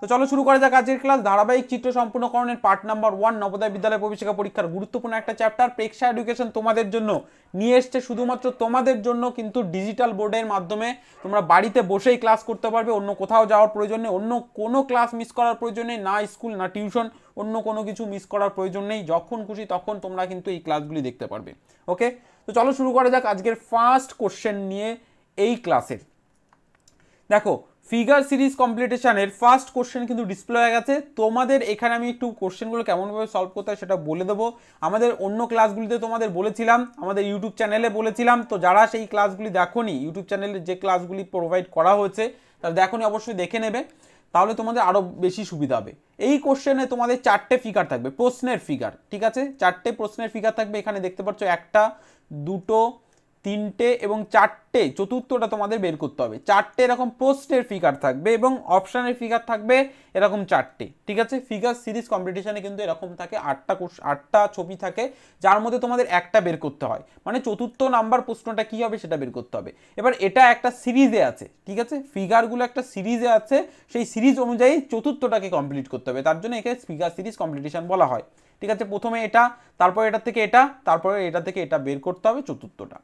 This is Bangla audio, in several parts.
তো চলো শুরু করা যাক আজকের ক্লাস ধারাবাহিক চিত্র সম্পূর্ণকরণের part number one Navodaya Vidyalaya প্রবেশিকা পরীক্ষার গুরুত্বপূর্ণ একটা চ্যাপ্টার প্রেক্ষা এডুকেশন তোমাদের জন্য নিয়ে এসছে শুধুমাত্র তোমাদের জন্য কিন্তু ডিজিটাল বোর্ডের মাধ্যমে তোমরা বাড়িতে বসেই ক্লাস করতে পারবে অন্য কোথাও যাওয়ার প্রয়োজন নেই অন্য কোনো ক্লাস মিস করার প্রয়োজন নেই না স্কুল না টিউশন অন্য কোনো কিছু মিস করার প্রয়োজন নেই যখন খুশি তখন তোমরা কিন্তু এই ক্লাসগুলি দেখতে পারবে ওকে তো চলো শুরু করা যাক আজকের ফার্স্ট কোশ্চেন নিয়ে এই ক্লাসের দেখো ফিগার সিরিজ কম্পিটিশানের ফার্স্ট কোশ্চেন কিন্তু ডিসপ্লে হয়ে গেছে তোমাদের এখানে আমি একটু কোশ্চেনগুলো কেমনভাবে সলভ করতে হয় সেটা বলে দেবো আমাদের অন্য ক্লাসগুলিতে তোমাদের বলেছিলাম আমাদের ইউটিউব চ্যানেলে বলেছিলাম তো যারা সেই ক্লাসগুলি দেখোনি ইউটিউব চ্যানেলে যে ক্লাসগুলি প্রোভাইড করা হয়েছে তারা নি অবশ্যই দেখে নেবে তাহলে তোমাদের আরও বেশি সুবিধা হবে এই কোশ্চেনে তোমাদের চারটে ফিগার থাকবে প্রশ্নের ফিগার ঠিক আছে চারটে প্রশ্নের ফিগার থাকবে এখানে দেখতে পাচ্ছ একটা দুটো তিনটে এবং চারটে চতুর্থটা তোমাদের বের করতে হবে চারটে এরকম পোস্টের ফিগার থাকবে এবং অপশানের ফিগার থাকবে এরকম চারটে ঠিক আছে ফিগার সিরিজ কম্পিটিশানে কিন্তু এরকম থাকে আটটা আটটা ছবি থাকে যার মধ্যে তোমাদের একটা বের করতে হয় মানে চতুর্থ নাম্বার প্রশ্নটা কি হবে সেটা বের করতে হবে এবার এটা একটা সিরিজে আছে ঠিক আছে ফিগারগুলো একটা সিরিজে আছে সেই সিরিজ অনুযায়ী চতুর্থটাকে কমপ্লিট করতে হবে তার জন্য একে ফিগার সিরিজ কম্পিটিশান বলা হয় ঠিক আছে প্রথমে এটা তারপরে এটা থেকে এটা তারপরে এটা থেকে এটা বের করতে হবে চতুর্থটা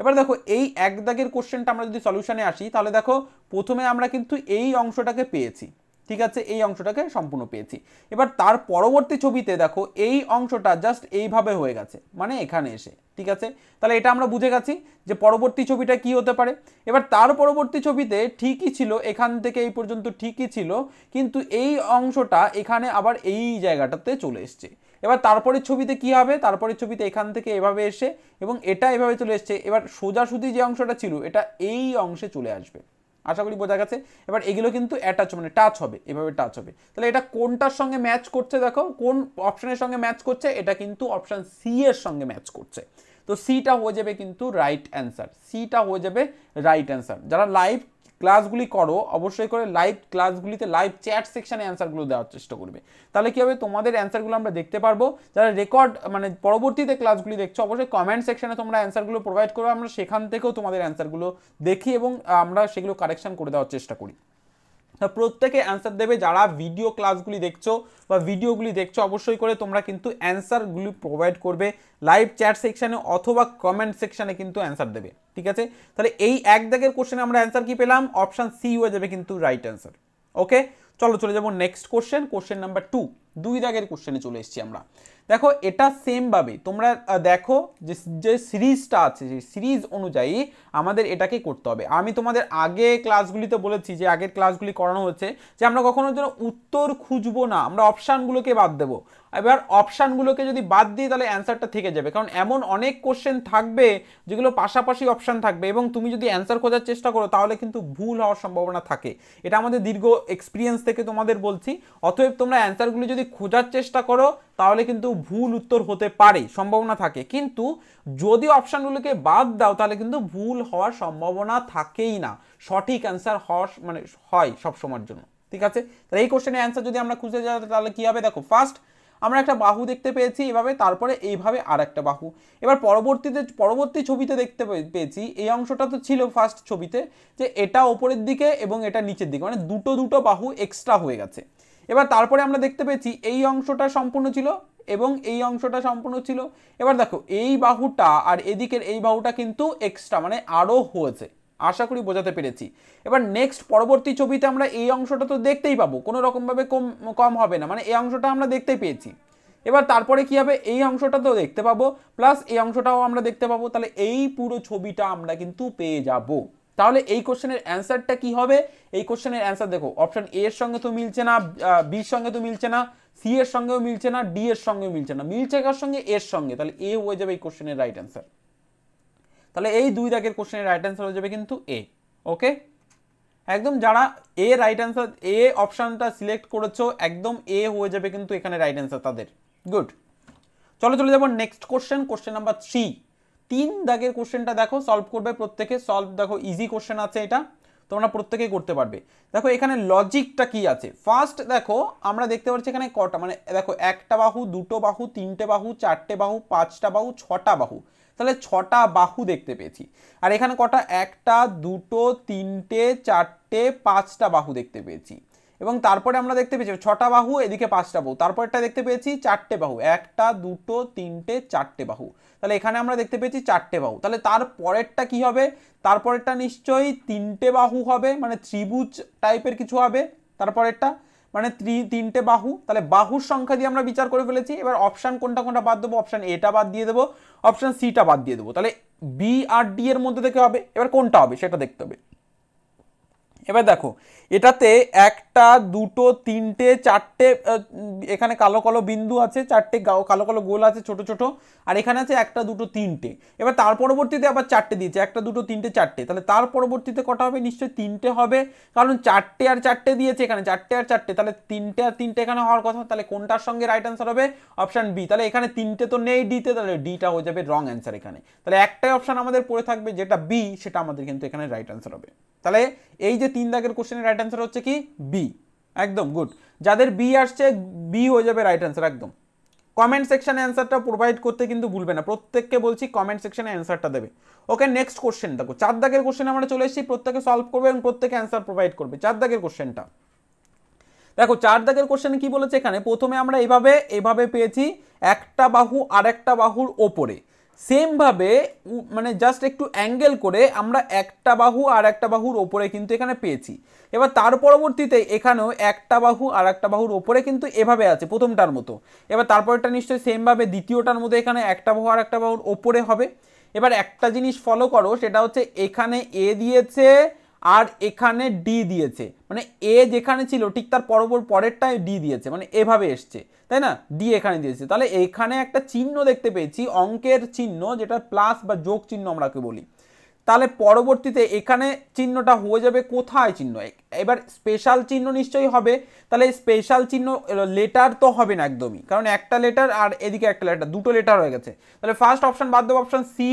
এবার দেখো এই এক দাগের কোশ্চেনটা আমরা যদি সলিউশনে আসি তাহলে দেখো প্রথমে আমরা কিন্তু এই অংশটাকে পেয়েছি ঠিক আছে এই অংশটাকে সম্পূর্ণ পেয়েছি এবার তার পরবর্তী ছবিতে দেখো এই অংশটা জাস্ট এইভাবে হয়ে গেছে মানে এখানে এসে ঠিক আছে তাহলে এটা আমরা বুঝে গেছি যে পরবর্তী ছবিটা কি হতে পারে এবার তার পরবর্তী ছবিতে ঠিকই ছিল এখান থেকে এই পর্যন্ত ঠিকই ছিল কিন্তু এই অংশটা এখানে আবার এই জায়গাটাতে চলে এসছে এবার তারপরের ছবিতে কি হবে তারপরের ছবিতে এখান থেকে এভাবে এসে এবং এটা এভাবে চলে এসছে এবার সোজাসুজি যে অংশটা ছিল এটা এই অংশে চলে আসবে আশা করি বোঝা গেছে এবার এগুলো কিন্তু অ্যাটাচ মানে টাচ হবে এভাবে টাচ হবে তাহলে এটা কোনটার সঙ্গে ম্যাচ করছে দেখো কোন অপশানের সঙ্গে ম্যাচ করছে এটা কিন্তু অপশান সি এর সঙ্গে ম্যাচ করছে তো সিটা হয়ে যাবে কিন্তু রাইট অ্যান্সার সিটা হয়ে যাবে রাইট অ্যান্সার যারা লাইভ ক্লাসগুলি করো অবশ্যই করে লাইভ ক্লাসগুলিতে লাইভ চ্যাট সেকশানে অ্যান্সারগুলো দেওয়ার চেষ্টা করবে তাহলে কী হবে তোমাদের অ্যান্সারগুলো আমরা দেখতে পারবো যারা রেকর্ড মানে পরবর্তীতে ক্লাসগুলি দেখছো অবশ্যই কমেন্ট সেকশানে তোমরা অ্যান্সারগুলো প্রোভাইড করো আমরা সেখান থেকেও তোমাদের অ্যান্সারগুলো দেখি এবং আমরা সেগুলো কারেকশান করে দেওয়ার চেষ্টা করি প্রত্যেকে অ্যান্সার দেবে যারা ভিডিও ক্লাসগুলি দেখছো বা ভিডিওগুলি দেখছো অবশ্যই করে তোমরা কিন্তু অ্যান্সারগুলি প্রোভাইড করবে লাইভ চ্যাট সেকশানে অথবা কমেন্ট সেকশানে কিন্তু অ্যান্সার দেবে ঠিক আছে তাহলে এই এক দাগের কোশ্চেনে আমরা অ্যান্সার কি পেলাম অপশান সি হয়ে যাবে কিন্তু রাইট অ্যান্সার ওকে চলো চলে যাবো next question question number two দুই দাগের কোশ্চেনে চলে এসেছি আমরা দেখো এটা সেমভাবে তোমরা দেখো যে যে সিরিজটা আছে সেই সিরিজ অনুযায়ী আমাদের এটাকে করতে হবে আমি তোমাদের আগে ক্লাসগুলিতে বলেছি যে আগের ক্লাসগুলি করানো হচ্ছে যে আমরা কখনো যেন উত্তর খুঁজবো না আমরা অপশানগুলোকে বাদ দেবো এবার অপশানগুলোকে যদি বাদ দিই তাহলে অ্যান্সারটা থেকে যাবে কারণ এমন অনেক কোশ্চেন থাকবে যেগুলো পাশাপাশি অপশান থাকবে এবং তুমি যদি অ্যান্সার খোঁজার চেষ্টা করো তাহলে কিন্তু ভুল হওয়ার সম্ভাবনা থাকে এটা আমাদের দীর্ঘ এক্সপিরিয়েন্স থেকে তোমাদের বলছি অতএব তোমরা অ্যান্সারগুলি যদি খোঁজার চেষ্টা করো তাহলে কিন্তু ভুল উত্তর হতে পারে সম্ভাবনা থাকে কিন্তু যদি অপশানগুলোকে বাদ দাও তাহলে কিন্তু ভুল হওয়ার সম্ভাবনা থাকেই না সঠিক অ্যান্সার হওয়া মানে হয় সবসময়ের জন্য ঠিক আছে তাহলে এই কোশ্চেনের অ্যান্সার যদি আমরা খুঁজে যাই তাহলে কী হবে দেখো ফার্স্ট আমরা একটা বাহু দেখতে পেয়েছি এভাবে তারপরে এইভাবে আর একটা বাহু এবার পরবর্তীতে পরবর্তী ছবিতে দেখতে পেয়েছি এই অংশটা তো ছিল ফার্স্ট ছবিতে যে এটা ওপরের দিকে এবং এটা নিচের দিকে মানে দুটো দুটো বাহু এক্সট্রা হয়ে গেছে এবার তারপরে আমরা দেখতে পেয়েছি এই অংশটা সম্পূর্ণ ছিল এবং এই অংশটা সম্পূর্ণ ছিল এবার দেখো এই বাহুটা আর এদিকের এই বাহুটা কিন্তু এক্সট্রা মানে আরও হয়েছে আশা করি বোঝাতে পেরেছি এবার নেক্সট পরবর্তী ছবিতে আমরা এই অংশটা তো দেখতেই পাবো কোনো রকমভাবে কম কম হবে না মানে এই অংশটা আমরা দেখতে পেয়েছি এবার তারপরে কি হবে এই অংশটা তো দেখতে পাবো প্লাস এই অংশটাও আমরা দেখতে পাবো তাহলে এই পুরো ছবিটা আমরা কিন্তু পেয়ে যাব তাহলে এই কোশ্চেনের অ্যান্সারটা কি হবে এই কোশ্চেনের অ্যান্সার দেখো অপশন এ এর সঙ্গে তো মিলছে না বির সঙ্গে তো মিলছে না সি এর সঙ্গেও মিলছে না ডি এর সঙ্গেও মিলছে না মিলছে কার সঙ্গে এর সঙ্গে তাহলে এ হয়ে যাবে এই কোশ্চেনের রাইট অ্যান্সার তাহলে এই দুই দাগের কোশ্চেনের রাইট অ্যান্সার হয়ে যাবে কিন্তু এ ওকে একদম যারা এ রাইট অ্যান্সার এ অপশানটা সিলেক্ট করেছো একদম এ হয়ে যাবে কিন্তু এখানে রাইট অ্যান্সার তাদের গুড চলো চলে যাবো next question question number three তিন দাগের কোশ্চেনটা দেখো সলভ করবে প্রত্যেকে সলভ দেখো ইজি কোশ্চেন আছে এটা তোমরা প্রত্যেকেই করতে পারবে দেখো এখানে লজিকটা কি আছে ফার্স্ট দেখো আমরা দেখতে পাচ্ছি এখানে কটা মানে দেখো একটা বাহু দুটো বাহু তিনটে বাহু চারটে বাহু পাঁচটা বাহু ছটা বাহু তাহলে ছটা বাহু দেখতে পেয়েছি আর এখানে কটা একটা দুটো তিনটে চারটে পাঁচটা বাহু দেখতে পেয়েছি এবং তারপরে আমরা দেখতে পেয়েছি ছটা বাহু এদিকে পাঁচটা বাহু তারপরটা দেখতে পেয়েছি চারটে বাহু একটা দুটো তিনটে চারটে বাহু তাহলে এখানে আমরা দেখতে পেয়েছি চারটে বাহু তাহলে তার পরেরটা কি হবে তারপরেরটা নিশ্চয়ই তিনটে বাহু হবে মানে ত্রিভুজ টাইপের কিছু হবে তারপরেরটা মানে তিনটে বাহু তাহলে বাহুর সংখ্যা দিয়ে আমরা বিচার করে ফেলেছি এবার অপশান কোনটা কোনটা বাদ দেবো অপশান এটা বাদ দিয়ে দেবো অপশান সিটা বাদ দিয়ে দেবো তাহলে বি আর ডি এর মধ্যে থেকে হবে এবার কোনটা হবে সেটা দেখতে হবে এবার দেখো এটাতে একটা দুটো তিনটে চারটে এখানে কালো কালো বিন্দু আছে চারটে কালো কালো গোল আছে ছোট ছোট আর এখানে আছে একটা দুটো তিনটে এবার তার পরবর্তীতে আবার চারটে দিয়েছে একটা দুটো তিনটে চারটে তাহলে তার পরবর্তীতে কটা হবে নিশ্চয়ই তিনটে হবে কারণ চারটে আর চারটে দিয়েছে এখানে চারটে আর চারটে তাহলে তিনটে আর তিনটে এখানে হওয়ার কথা তাহলে কোনটার সঙ্গে রাইট অ্যান্সার হবে অপশান বি তাহলে এখানে তিনটে তো নেই ডিতে তাহলে ডিটা হয়ে যাবে রং অ্যান্সার এখানে তাহলে একটাই অপশান আমাদের পড়ে থাকবে যেটা বি সেটা আমাদের কিন্তু এখানে রাইট অ্যান্সার হবে তাহলে এই যে তিন দাগের কোশ্চেনের রাইট অ্যান্সার হচ্ছে কি বি একদম গুড যাদের বি আসছে বি হয়ে যাবে রাইট অ্যান্সার একদম কমেন্ট সেকশানে অ্যান্সারটা প্রোভাইড করতে কিন্তু ভুলবে না প্রত্যেককে বলছি কমেন্ট সেকশানে অ্যান্সারটা দেবে ওকে নেক্সট কোশ্চেন দেখো চার দাগের কোশ্চেন আমরা চলে এসেছি প্রত্যেকে সলভ করবে এবং প্রত্যেকে অ্যান্সার প্রোভাইড করবে চার দাগের কোশ্চেনটা দেখো চার দাগের কোশ্চেন কি বলেছে এখানে প্রথমে আমরা এভাবে এভাবে পেয়েছি একটা বাহু আর একটা বাহুর ওপরে সেমভাবে মানে জাস্ট একটু অ্যাঙ্গেল করে আমরা একটা বাহু আর একটা বাহুর ওপরে কিন্তু এখানে পেয়েছি এবার তার পরবর্তীতে এখানেও একটা বাহু আর একটা বাহুর ওপরে কিন্তু এভাবে আছে প্রথমটার মতো এবার তারপরেরটা নিশ্চয়ই সেমভাবে দ্বিতীয়টার মতো এখানে একটা বাহু আর একটা বাহুর ওপরে হবে এবার একটা জিনিস ফলো করো সেটা হচ্ছে এখানে এ দিয়েছে আর এখানে ডি দিয়েছে মানে এ যেখানে ছিল ঠিক তার পরবর পরেরটায় ডি দিয়েছে মানে এভাবে এসছে তাই না ডি এখানে দিয়েছে তাহলে এখানে একটা চিহ্ন দেখতে পেয়েছি অঙ্কের চিহ্ন যেটা প্লাস বা যোগ চিহ্ন আমরাকে বলি তাহলে পরবর্তীতে এখানে চিহ্নটা হয়ে যাবে কোথায় চিহ্ন এবার স্পেশাল চিহ্ন নিশ্চয়ই হবে তাহলে স্পেশাল চিহ্ন লেটার তো হবে না একদমই কারণ একটা লেটার আর এদিকে একটা লেটার দুটো লেটার হয়ে গেছে তাহলে ফার্স্ট অপশান বাদ দেবো অপশান সি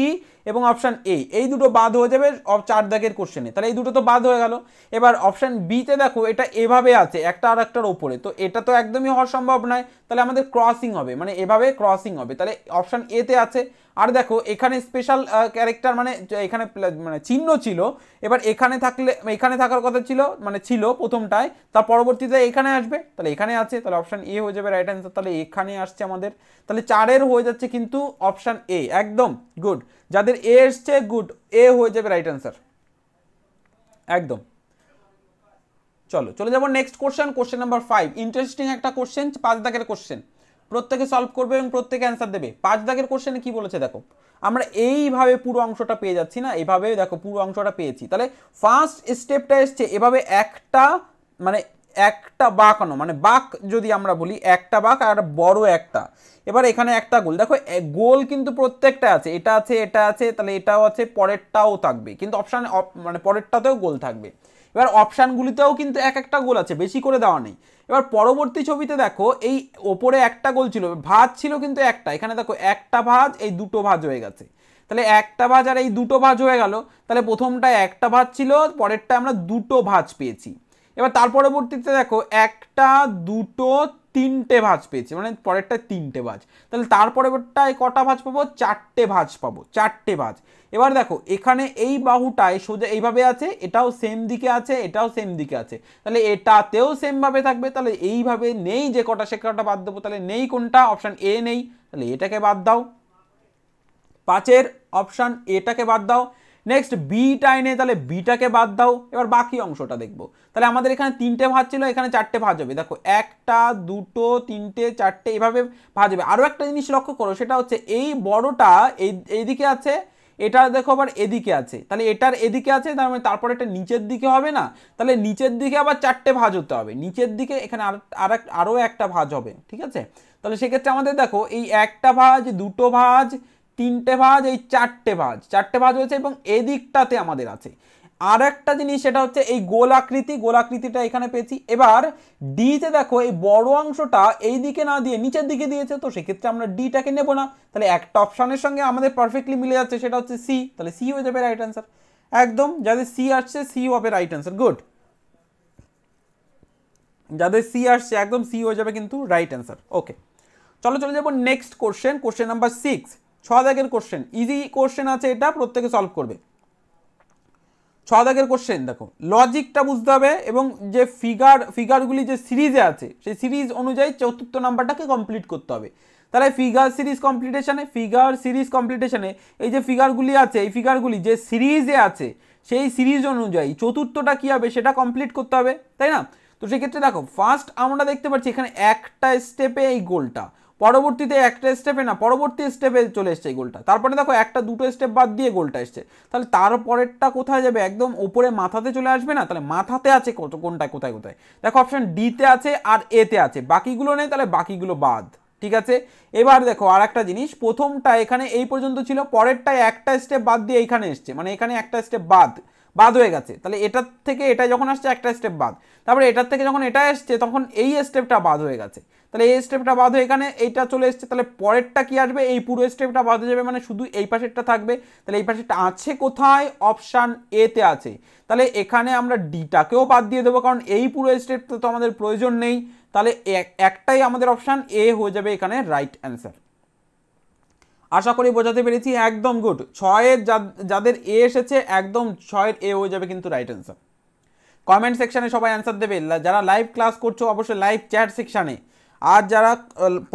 এবং অপশান এ এই দুটো বাদ হয়ে যাবে চার দাগের কোশ্চেনে তাহলে এই দুটো তো বাদ হয়ে গেল এবার অপশান বিতে দেখো এটা এভাবে আছে একটা আর একটার ওপরে তো এটা তো একদমই হওয়া সম্ভব নয় তাহলে আমাদের ক্রসিং হবে মানে এভাবে ক্রসিং হবে তাহলে অপশান এতে আছে আর দেখো এখানে স্পেশাল ক্যারেক্টার মানে এখানে মানে চিহ্ন ছিল এবার এখানে থাকলে এখানে থাকার কথা ছিল মানে ছিল প্রথমটায় তার পরবর্তীতে এখানে আসবে তাহলে এখানে আছে তাহলে অপশান এ হয়ে যাবে রাইট অ্যান্সার তাহলে এখানে আসছে আমাদের তাহলে চারের হয়ে যাচ্ছে কিন্তু অপশান এ একদম গুড যাদের এ এসছে গুড এ হয়ে যাবে রাইট অ্যান্সার একদম চলো চলে যাবো next question question number five interesting একটা কোশ্চেন পাঁচ দাগের কোশ্চেন প্রত্যেকে সলভ করবে এবং প্রত্যেকে অ্যান্সার দেবে পাঁচ দাগের কোশ্চেনে কি বলেছে দেখো আমরা এইভাবে পুরো অংশটা পেয়ে যাচ্ছি না এভাবে দেখো পুরো অংশটা পেয়েছি তাহলে ফার্স্ট স্টেপটা এসছে এভাবে একটা মানে একটা বাঁকানো মানে বাঁক যদি আমরা বলি একটা বাঁক আর বড় একটা এবার এখানে একটা গোল দেখো গোল কিন্তু প্রত্যেকটা আছে এটা আছে এটা আছে তাহলে এটাও আছে পরেরটাও থাকবে কিন্তু অপশান মানে পরেরটাতেও গোল থাকবে এবার অপশানগুলিতেও কিন্তু এক একটা গোল আছে বেশি করে দেওয়া নেই এবার পরবর্তী ছবিতে দেখো এই ওপরে একটা গোল ছিল ভাজ ছিল কিন্তু একটা এখানে দেখো একটা ভাজ এই দুটো ভাজ হয়ে গেছে তাহলে একটা ভাজ আর এই দুটো ভাজ হয়ে গেল তাহলে প্রথমটা একটা ভাজ ছিল পরেরটা আমরা দুটো ভাজ পেয়েছি এবার তার পরবর্তীতে দেখো একটা দুটো তিনটে ভাজ পেয়েছি মানে পরেরটা তিনটে ভাজ তাহলে তার পরেরটায় কটা ভাজ পাবো চারটে ভাজ পাবো চারটে ভাজ এবার দেখো এখানে এই বাহুটায় সোজা এইভাবে আছে এটাও সেম দিকে আছে এটাও সেম দিকে আছে তাহলে এটাতেও সেমভাবে থাকবে তাহলে এইভাবে নেই যে কটা সে কটা বাদ দেবো তাহলে নেই কোনটা অপশান এ নেই তাহলে এটাকে বাদ দাও পাঁচের অপশান এটাকে বাদ দাও নেক্সট বিটা এনে তাহলে বিটাকে বাদ দাও এবার বাকি অংশটা দেখবো তাহলে আমাদের এখানে তিনটে ভাজ ছিল এখানে চারটে ভাজ হবে দেখো একটা দুটো তিনটে চারটে এভাবে ভাজ হবে আরও একটা জিনিস লক্ষ্য করো সেটা হচ্ছে এই বড়টা এই এইদিকে আছে এটা দেখো আবার এদিকে আছে তাহলে এটার এদিকে আছে তার মানে তারপরে এটা নিচের দিকে হবে না তাহলে নিচের দিকে আবার চারটে ভাজ হতে হবে নিচের দিকে এখানে আর আরও একটা ভাজ হবে ঠিক আছে তাহলে সেক্ষেত্রে আমাদের দেখো এই একটা ভাজ দুটো ভাজ তিনটে ভাজ এই চারটে ভাজ চারটে ভাজ হয়েছে এবং এদিকটাতে আমাদের আছে আর একটা জিনিস সেটা হচ্ছে এই গোলাকৃতি গোলাকৃতিটা এখানে পেয়েছি এবার ডিতে দেখো এই বড় অংশটা এই দিকে না দিয়ে নিচের দিকে দিয়েছে তো সেক্ষেত্রে আমরা ডিটাকে নেব না তাহলে একটা অপশানের সঙ্গে আমাদের পারফেক্টলি মিলে যাচ্ছে সেটা হচ্ছে সি তাহলে সি হয়ে যাবে রাইট অ্যান্সার একদম যাদের সি আসছে সি হবে রাইট অ্যান্সার গুড যাদের সি আসছে একদম সি হয়ে যাবে কিন্তু রাইট অ্যান্সার ওকে চলো চলে যাবো next question question number six ছ দাগের কোশ্চেন ইজি কোশ্চেন আছে এটা প্রত্যেকে সলভ করবে ছ দাগের কোশ্চেন দেখো লজিকটা বুঝতে হবে এবং যে ফিগার ফিগারগুলি যে সিরিজে আছে সেই সিরিজ অনুযায়ী চতুর্থ নাম্বারটাকে কমপ্লিট করতে হবে তাহলে ফিগার সিরিজ কমপ্লিটেশনে ফিগার সিরিজ কমপ্লিটেশনে এই যে ফিগারগুলি আছে এই ফিগারগুলি যে সিরিজে আছে সেই সিরিজ অনুযায়ী চতুর্থটা কী হবে সেটা কমপ্লিট করতে হবে তাই না তো সেক্ষেত্রে দেখো ফার্স্ট আমরা দেখতে পাচ্ছি এখানে একটা স্টেপে এই গোলটা পরবর্তীতে একটা স্টেপে না পরবর্তী স্টেপে চলে এসছে গোলটা তারপরে দেখো একটা দুটো স্টেপ বাদ দিয়ে গোলটা এসছে তাহলে তারপরেরটা কোথায় যাবে একদম ওপরে মাথাতে চলে আসবে না তাহলে মাথাতে আছে কত কোনটা কোথায় কোথায় দেখো অপশান ডিতে আছে আর এতে আছে বাকিগুলো নেই তাহলে বাকিগুলো বাদ ঠিক আছে এবার দেখো আর একটা জিনিস প্রথমটা এখানে এই পর্যন্ত ছিল পরেরটায় একটা স্টেপ বাদ দিয়ে এখানে এসছে মানে এখানে একটা স্টেপ বাদ বাদ হয়ে গেছে তাহলে এটার থেকে এটা যখন আসছে একটা স্টেপ বাদ তারপরে এটার থেকে যখন এটা আসছে তখন এই স্টেপটা বাদ হয়ে গেছে তাহলে এই স্টেপটা বাদ হয়ে এখানে এইটা চলে এসছে তাহলে পরেরটা কি আসবে এই পুরো স্টেপটা বাদ হয়ে যাবে মানে শুধু এই পাশেরটা থাকবে তাহলে এই পাশেরটা আছে কোথায় অপশান এতে আছে তাহলে এখানে আমরা ডিটাকেও বাদ দিয়ে দেবো কারণ এই পুরো স্টেপটা তো আমাদের প্রয়োজন নেই তাহলে একটাই আমাদের অপশান এ হয়ে যাবে এখানে রাইট অ্যান্সার আশা করি বোঝাতে পেরেছি একদম গুড ছয়ের যাদের এ এসেছে একদম ছয়ের এ হয়ে যাবে কিন্তু রাইট অ্যান্সার কমেন্ট সেকশানে সবাই অ্যান্সার দেবে যারা লাইভ ক্লাস করছো অবশ্যই লাইভ চ্যাট সেকশানে আর যারা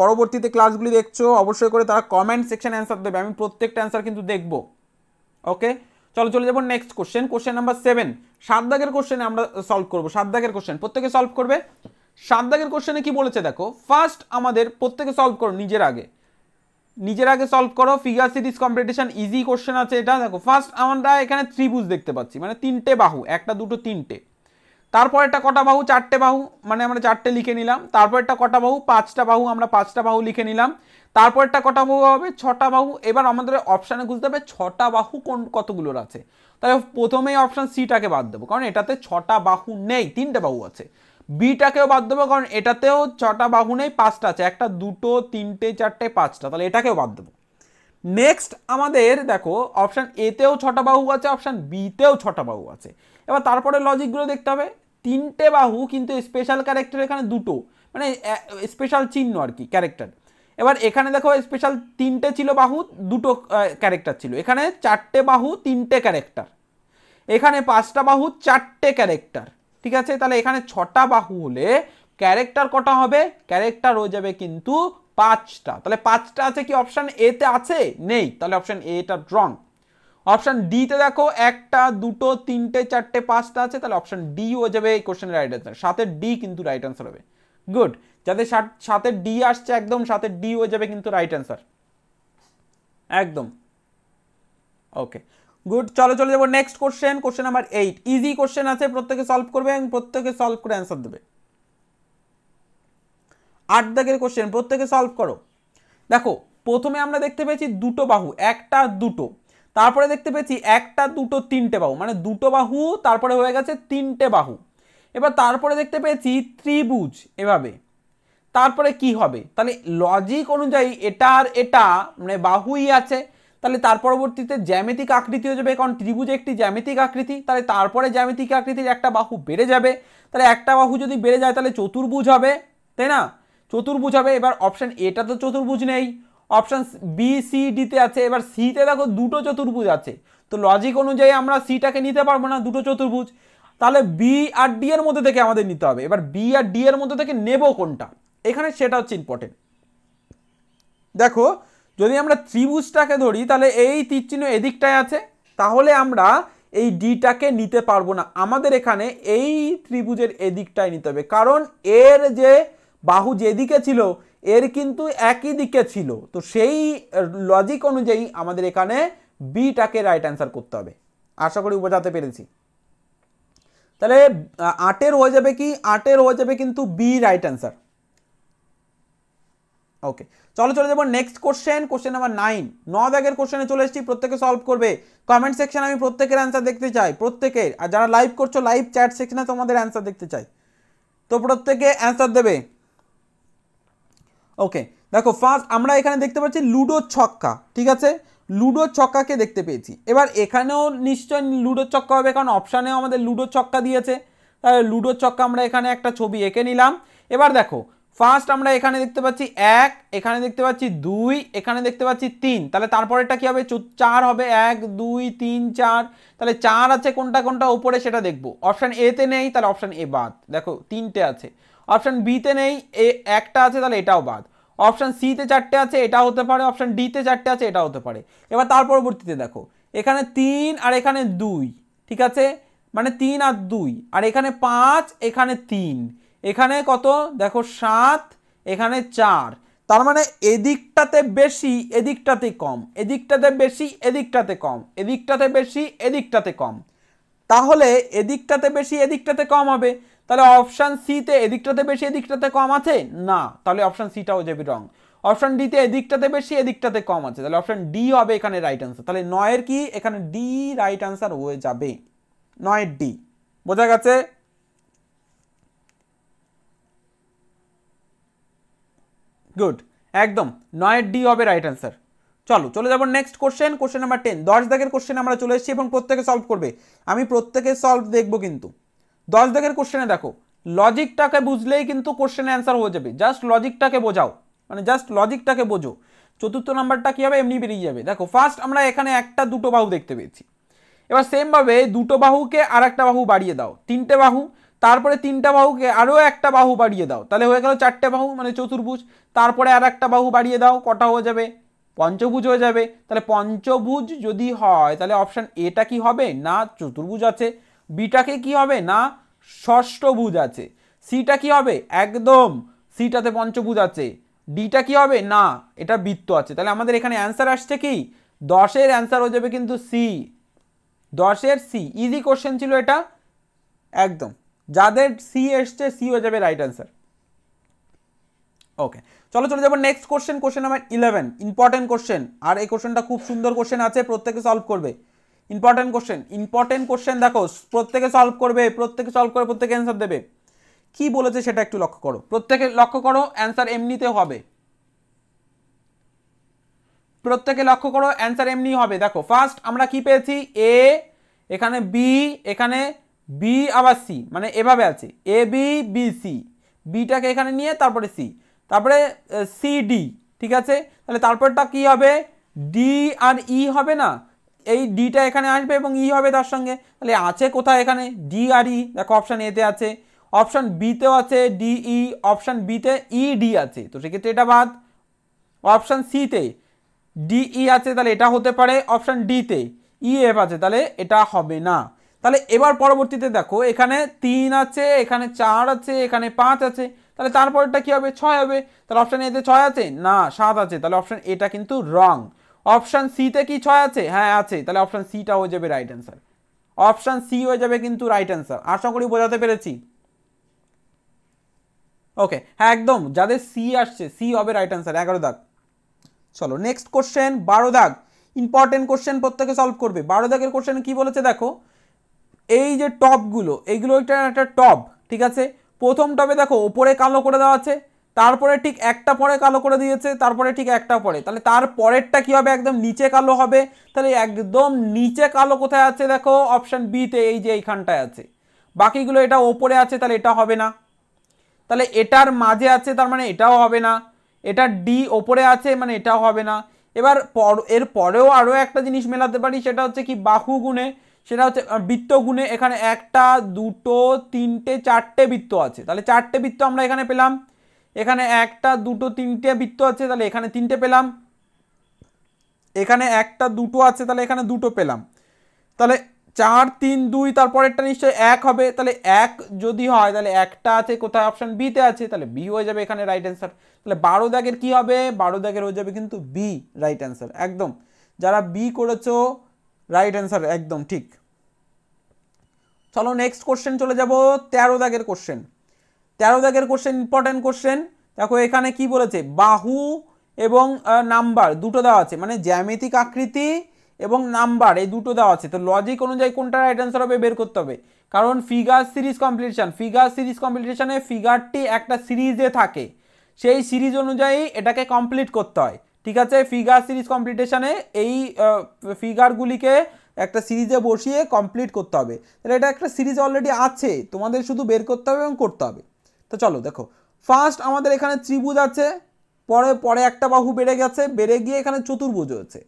পরবর্তীতে ক্লাসগুলি দেখছো অবশ্যই করে তারা কমেন্ট সেকশন অ্যান্সার দেবে আমি প্রত্যেকটা অ্যান্সার কিন্তু দেখব ওকে চলো চলে যাবো next question question number seven সাত দাগের কোশ্চেনে আমরা সলভ করবো সাত দাগের কোশ্চেন প্রত্যেকে সলভ করবে সাত দাগের কোশ্চেনে কি বলেছে দেখো ফার্স্ট আমাদের প্রত্যেকে সলভ করো নিজের আগে নিজের আগে সলভ করো figure series competition easy question আছে এটা দেখো ফার্স্ট আমরা এখানে ত্রিভুজ দেখতে পাচ্ছি মানে তিনটে বাহু একটা দুটো তিনটে তারপর একটা কটা বাহু চারটে বাহু মানে আমরা চারটে লিখে নিলাম তারপর একটা কটা বাহু পাঁচটা বাহু আমরা পাঁচটা বাহু লিখে নিলাম তারপর একটা কটা বাহু হবে ছটা বাহু এবার আমাদের অপশানে খুঁজতে হবে ছটা বাহু কোন কতগুলোর আছে তাহলে প্রথমেই অপশান সিটাকে বাদ দেবো কারণ এটাতে ছটা বাহু নেই তিনটে বাহু আছে বিটাকেও বাদ দেবো কারণ এটাতেও ছটা বাহু নেই পাঁচটা আছে একটা দুটো তিনটে চারটে পাঁচটা তাহলে এটাকেও বাদ দেবো নেক্সট আমাদের দেখো অপশান এতেও ছটা বাহু আছে অপশান বিতেও ছটা বাহু আছে এবার তারপরে লজিকগুলো দেখতে হবে তিনটে বাহু কিন্তু স্পেশাল ক্যারেক্টার এখানে দুটো মানে স্পেশাল চিহ্ন আর কি ক্যারেক্টার এবার এখানে দেখো স্পেশাল তিনটে ছিল বাহু দুটো ক্যারেক্টার ছিল এখানে চারটে বাহু তিনটে ক্যারেক্টার এখানে পাঁচটা বাহু চারটে ক্যারেক্টার ঠিক আছে তাহলে এখানে ছটা বাহু হলে ক্যারেক্টার কটা হবে ক্যারেক্টার হয়ে যাবে কিন্তু পাঁচটা তাহলে পাঁচটা আছে কি অপশান এতে আছে নেই তাহলে অপশান এটা রং অপশান ডিতে দেখো একটা দুটো তিনটে চারটে পাঁচটা আছে তাহলে অপশান ডি হয়ে যাবে এই কোশ্চেনের রাইট অ্যান্সার সাতের ডি কিন্তু রাইট অ্যান্সার হবে গুড যাতে সাথে ডি আসছে একদম সাথে ডি হয়ে যাবে কিন্তু রাইট অ্যান্সার একদম ওকে গুড চলো চলে যাবো next question question number eight easy question আছে প্রত্যেকে সলভ করবে এবং প্রত্যেকে সলভ করে অ্যান্সার দেবে আট দাগের কোশ্চেন প্রত্যেকে সলভ করো দেখো প্রথমে আমরা দেখতে পেয়েছি দুটো বাহু একটা দুটো তারপরে দেখতে পেয়েছি একটা দুটো তিনটে বাহু মানে দুটো বাহু তারপরে হয়ে গেছে তিনটে বাহু এবার তারপরে দেখতে পেয়েছি ত্রিভুজ এভাবে তারপরে কি হবে তাহলে লজিক অনুযায়ী এটা আর এটা মানে বাহুই আছে তাহলে তার পরবর্তীতে জ্যামিতিক আকৃতি হয়ে যাবে কারণ ত্রিভুজ একটি জ্যামিতিক আকৃতি তাহলে তারপরে জ্যামিতিক আকৃতির একটা বাহু বেড়ে যাবে তাহলে একটা বাহু যদি বেড়ে যায় তাহলে চতুর্ভুজ হবে তাই না চতুর্ভুজ হবে এবার অপশান এটা তো চতুর্ভুজ নেই অপশান বি সি ডিতে আছে এবার সিতে দেখো দুটো চতুর্ভুজ আছে তো লজিক অনুযায়ী আমরা সিটাকে নিতে পারবো না দুটো চতুর্ভুজ তাহলে বি আর ডি এর মধ্যে থেকে আমাদের নিতে হবে এবার বি আর ডি এর মধ্যে থেকে নেব কোনটা এখানে সেটা হচ্ছে ইম্পর্টেন্ট দেখো যদি আমরা ত্রিভুজটাকে ধরি তাহলে এই তীরচিহ্ন এদিকটায় আছে তাহলে আমরা এই ডিটাকে নিতে পারবো না আমাদের এখানে এই ত্রিভুজের এদিকটায় নিতে হবে কারণ এর যে বাহু যেদিকে ছিল এর কিন্তু একই দিকে ছিল তো সেই লজিক অনুযায়ী আমাদের এখানে বিটাকে রাইট অ্যান্সার করতে হবে আশা করি বোঝাতে পেরেছি তাহলে আটের হয়ে যাবে কি আটের হয়ে যাবে কিন্তু বি রাইট অ্যান্সার ওকে চলো চলে যাবো next question question number nine ন দাগের কোশ্চেনে চলে এসেছি প্রত্যেকে সলভ করবে কমেন্ট সেকশন আমি প্রত্যেকের অ্যান্সার দেখতে চাই প্রত্যেকের আর যারা লাইভ করছো লাইভ চ্যাট সেকশনে তোমাদের অ্যান্সার দেখতে চাই তো প্রত্যেকে অ্যান্সার দেবে ওকে দেখো ফার্স্ট আমরা এখানে দেখতে পাচ্ছি লুডোর ছক্কা ঠিক আছে লুডোর ছক্কাকে দেখতে পেয়েছি এবার এখানেও নিশ্চয় লুডোর ছক্কা হবে কারণ অপশানেও আমাদের লুডো ছক্কা দিয়েছে তাহলে লুডোর ছক্কা আমরা এখানে একটা ছবি এঁকে নিলাম এবার দেখো ফার্স্ট আমরা এখানে দেখতে পাচ্ছি এক এখানে দেখতে পাচ্ছি দুই এখানে দেখতে পাচ্ছি তিন তাহলে তারপরেরটা কী হবে চার হবে এক দুই তিন চার তাহলে চার আছে কোনটা কোনটা ওপরে সেটা দেখবো অপশান এতে নেই তাহলে অপশান এ বাদ দেখো তিনটে আছে অপশান বিতে নেই এ একটা আছে তাহলে এটাও বাদ অপশান সিতে চারটে আছে এটা হতে পারে অপশান ডিতে চারটে আছে এটা হতে পারে এবার তার পরবর্তীতে দেখো এখানে তিন আর এখানে দুই ঠিক আছে মানে তিন আর দুই আর এখানে পাঁচ এখানে তিন এখানে কত দেখো সাত এখানে চার তার মানে এদিকটাতে বেশি এদিকটাতে কম এদিকটাতে বেশি এদিকটাতে কম এদিকটাতে বেশি এদিকটাতে কম তাহলে এদিকটাতে বেশি এদিকটাতে কম হবে তাহলে অপশান সিতে এদিকটাতে বেশি এদিকটাতে কম আছে না তাহলে অপশান সিটাও যাবে রং অপশান ডিতে এদিকটাতে বেশি এদিকটাতে কম আছে তাহলে অপশান ডি হবে এখানে রাইট আনসার তাহলে নয়ের কি এখানে ডি রাইট আনসার হয়ে যাবে নয়ের ডি বোঝা গেছে গুড একদম নয়ের ডি হবে রাইট আনসার চলো চলে যাবো next question question number ten দশ দাগের কোশ্চেন আমরা চলে এসেছি এবং প্রত্যেকে সলভ করবে আমি প্রত্যেকে সলভ দেখবো কিন্তু দশ দাগের কোশ্চেনে দেখো লজিকটাকে বুঝলেই কিন্তু কোশ্চেনে অ্যান্সার হয়ে যাবে জাস্ট লজিকটাকে বোঝাও মানে জাস্ট লজিকটাকে বোঝো চতুর্থ নাম্বারটা কী হবে এমনি বেরিয়ে যাবে দেখো ফার্স্ট আমরা এখানে একটা দুটো বাহু দেখতে পেয়েছি এবার সেমভাবে দুটো বাহুকে আর একটা বাহু বাড়িয়ে দাও তিনটে বাহু তারপরে তিনটা বাহুকে আরও একটা বাহু বাড়িয়ে দাও তাহলে হয়ে গেল চারটে বাহু মানে চতুর্ভুজ তারপরে আর একটা বাহু বাড়িয়ে দাও কটা হয়ে যাবে পঞ্চভুজ হয়ে যাবে তাহলে পঞ্চভুজ যদি হয় তাহলে অপশান এটা কি হবে না চতুর্ভুজ আছে বিটাকে কি হবে না ষষ্ঠ ষষ্ঠভুজ আছে সিটা কি হবে একদম সিটাতে পঞ্চভুজ আছে ডিটা কি হবে না এটা বৃত্ত আছে তাহলে আমাদের এখানে অ্যান্সার আসছে কি দশের অ্যান্সার হয়ে যাবে কিন্তু সি দশের সি ইজি কোশ্চেন ছিল এটা একদম যাদের সি এসছে সি হয়ে যাবে রাইট অ্যান্সার ওকে চলো চলে যাবো next question question number eleven important question আর এই কোশ্চেনটা খুব সুন্দর কোশ্চেন আছে প্রত্যেকে সলভ করবে ইম্পর্টেন্ট কোশ্চেন ইম্পর্টেন্ট কোশ্চেন দেখো প্রত্যেকে সলভ করবে প্রত্যেকে সলভ করে প্রত্যেকে অ্যান্সার দেবে কি বলেছে সেটা একটু লক্ষ্য করো প্রত্যেকে লক্ষ্য করো অ্যান্সার এমনিতে হবে প্রত্যেকে লক্ষ্য করো অ্যান্সার এমনি হবে দেখো ফার্স্ট আমরা কি পেয়েছি এ এখানে বি এখানে বি আবার সি মানে এভাবে আছে এ বি বি সি বিটাকে এখানে নিয়ে তারপরে সি তারপরে সি ডি ঠিক আছে তাহলে তারপরটা কি হবে ডি আর ই e হবে না এই ডিটা এখানে আসবে এবং ই e হবে তার সঙ্গে তাহলে আছে কোথায় এখানে ডি আর ই e। দেখো অপশান এতে আছে অপশান বিতেও আছে ডি ই অপশান বিতে ই ডি আছে তো সেক্ষেত্রে এটা বাদ অপশান সিতে ডি ই আছে তাহলে এটা হতে পারে অপশান ডিতে ই এফ আছে তাহলে এটা হবে না তাহলে এবার পরবর্তীতে দেখো এখানে তিন আছে এখানে চার আছে এখানে পাঁচ আছে তাহলে তারপরটা কী হবে ছয় হবে তাহলে অপশান এতে ছয় আছে না সাত আছে তাহলে অপশান এটা কিন্তু রং অপশান সিতে কি ছয় আছে হ্যাঁ আছে তাহলে অপশান সিটা হয়ে যাবে রাইট অ্যান্সার অপশান সি হয়ে যাবে কিন্তু রাইট অ্যান্সার আশা করি বোঝাতে পেরেছি ওকে হ্যাঁ একদম যাদের সি আসছে সি হবে রাইট অ্যান্সার এগারো দাগ চলো নেক্সট কোশ্চেন বারো দাগ ইম্পর্টেন্ট কোশ্চেন প্রত্যেকে সলভ করবে বারো দাগের কোশ্চেন কী বলেছে দেখো এই যে টপগুলো এইগুলো একটা একটা টপ ঠিক আছে প্রথম টপে দেখো ওপরে কালো করে দেওয়া আছে তারপরে ঠিক একটা পরে কালো করে দিয়েছে তারপরে ঠিক একটা পরে তাহলে তার পরেরটা কী হবে একদম নিচে কালো হবে তাহলে একদম নিচে কালো কোথায় আছে দেখো অপশান বিতে এই যে এইখানটায় আছে বাকিগুলো এটা ওপরে আছে তাহলে এটা হবে না তাহলে এটার মাঝে আছে তার মানে এটাও হবে না এটা ডি ওপরে আছে মানে এটাও হবে না এবার পর এর পরেও আরও একটা জিনিস মেলাতে পারি সেটা হচ্ছে কি বাহু গুণে সেটা হচ্ছে বৃত্ত গুণে এখানে একটা দুটো তিনটে চারটে বৃত্ত আছে তাহলে চারটে বৃত্ত আমরা এখানে পেলাম এখানে একটা দুটো তিনটে বৃত্ত আছে তাহলে এখানে তিনটে পেলাম এখানে একটা দুটো আছে তাহলে এখানে দুটো পেলাম তাহলে চার তিন দুই তারপরেরটা নিশ্চয়ই এক হবে তাহলে এক যদি হয় তাহলে একটা আছে কোথায় অপশান বিতে আছে তাহলে বি হয়ে যাবে এখানে রাইট অ্যান্সার তাহলে বারো দাগের কি হবে বারো দাগের হয়ে যাবে কিন্তু বি রাইট অ্যান্সার একদম যারা বি করেছো রাইট অ্যান্সার একদম ঠিক চলো নেক্সট কোশ্চেন চলে যাব তেরো দাগের কোশ্চেন তেরো দাগের কোশ্চেন ইম্পর্টেন্ট কোশ্চেন দেখো এখানে কি বলেছে বাহু এবং নাম্বার দুটো দেওয়া আছে মানে জ্যামিতিক আকৃতি এবং নাম্বার এই দুটো দেওয়া আছে তো লজিক অনুযায়ী কোনটা রাইট অ্যান্সার হবে বের করতে হবে কারণ figure series competition figure series কম্পিটিশানে ফিগারটি একটা সিরিজে থাকে সেই সিরিজ অনুযায়ী এটাকে কমপ্লিট করতে হয় ঠিক আছে ফিগার সিরিজ কম্পিটিশানে এই ফিগারগুলিকে একটা সিরিজে বসিয়ে কমপ্লিট করতে হবে তাহলে এটা একটা সিরিজ অলরেডি আছে তোমাদের শুধু বের করতে হবে এবং করতে হবে তো চলো দেখো ফার্স্ট আমাদের এখানে ত্রিভুজ আছে পরে পরে একটা বাহু বেড়ে গেছে বেড়ে গিয়ে এখানে চতুর্ভুজ হয়েছে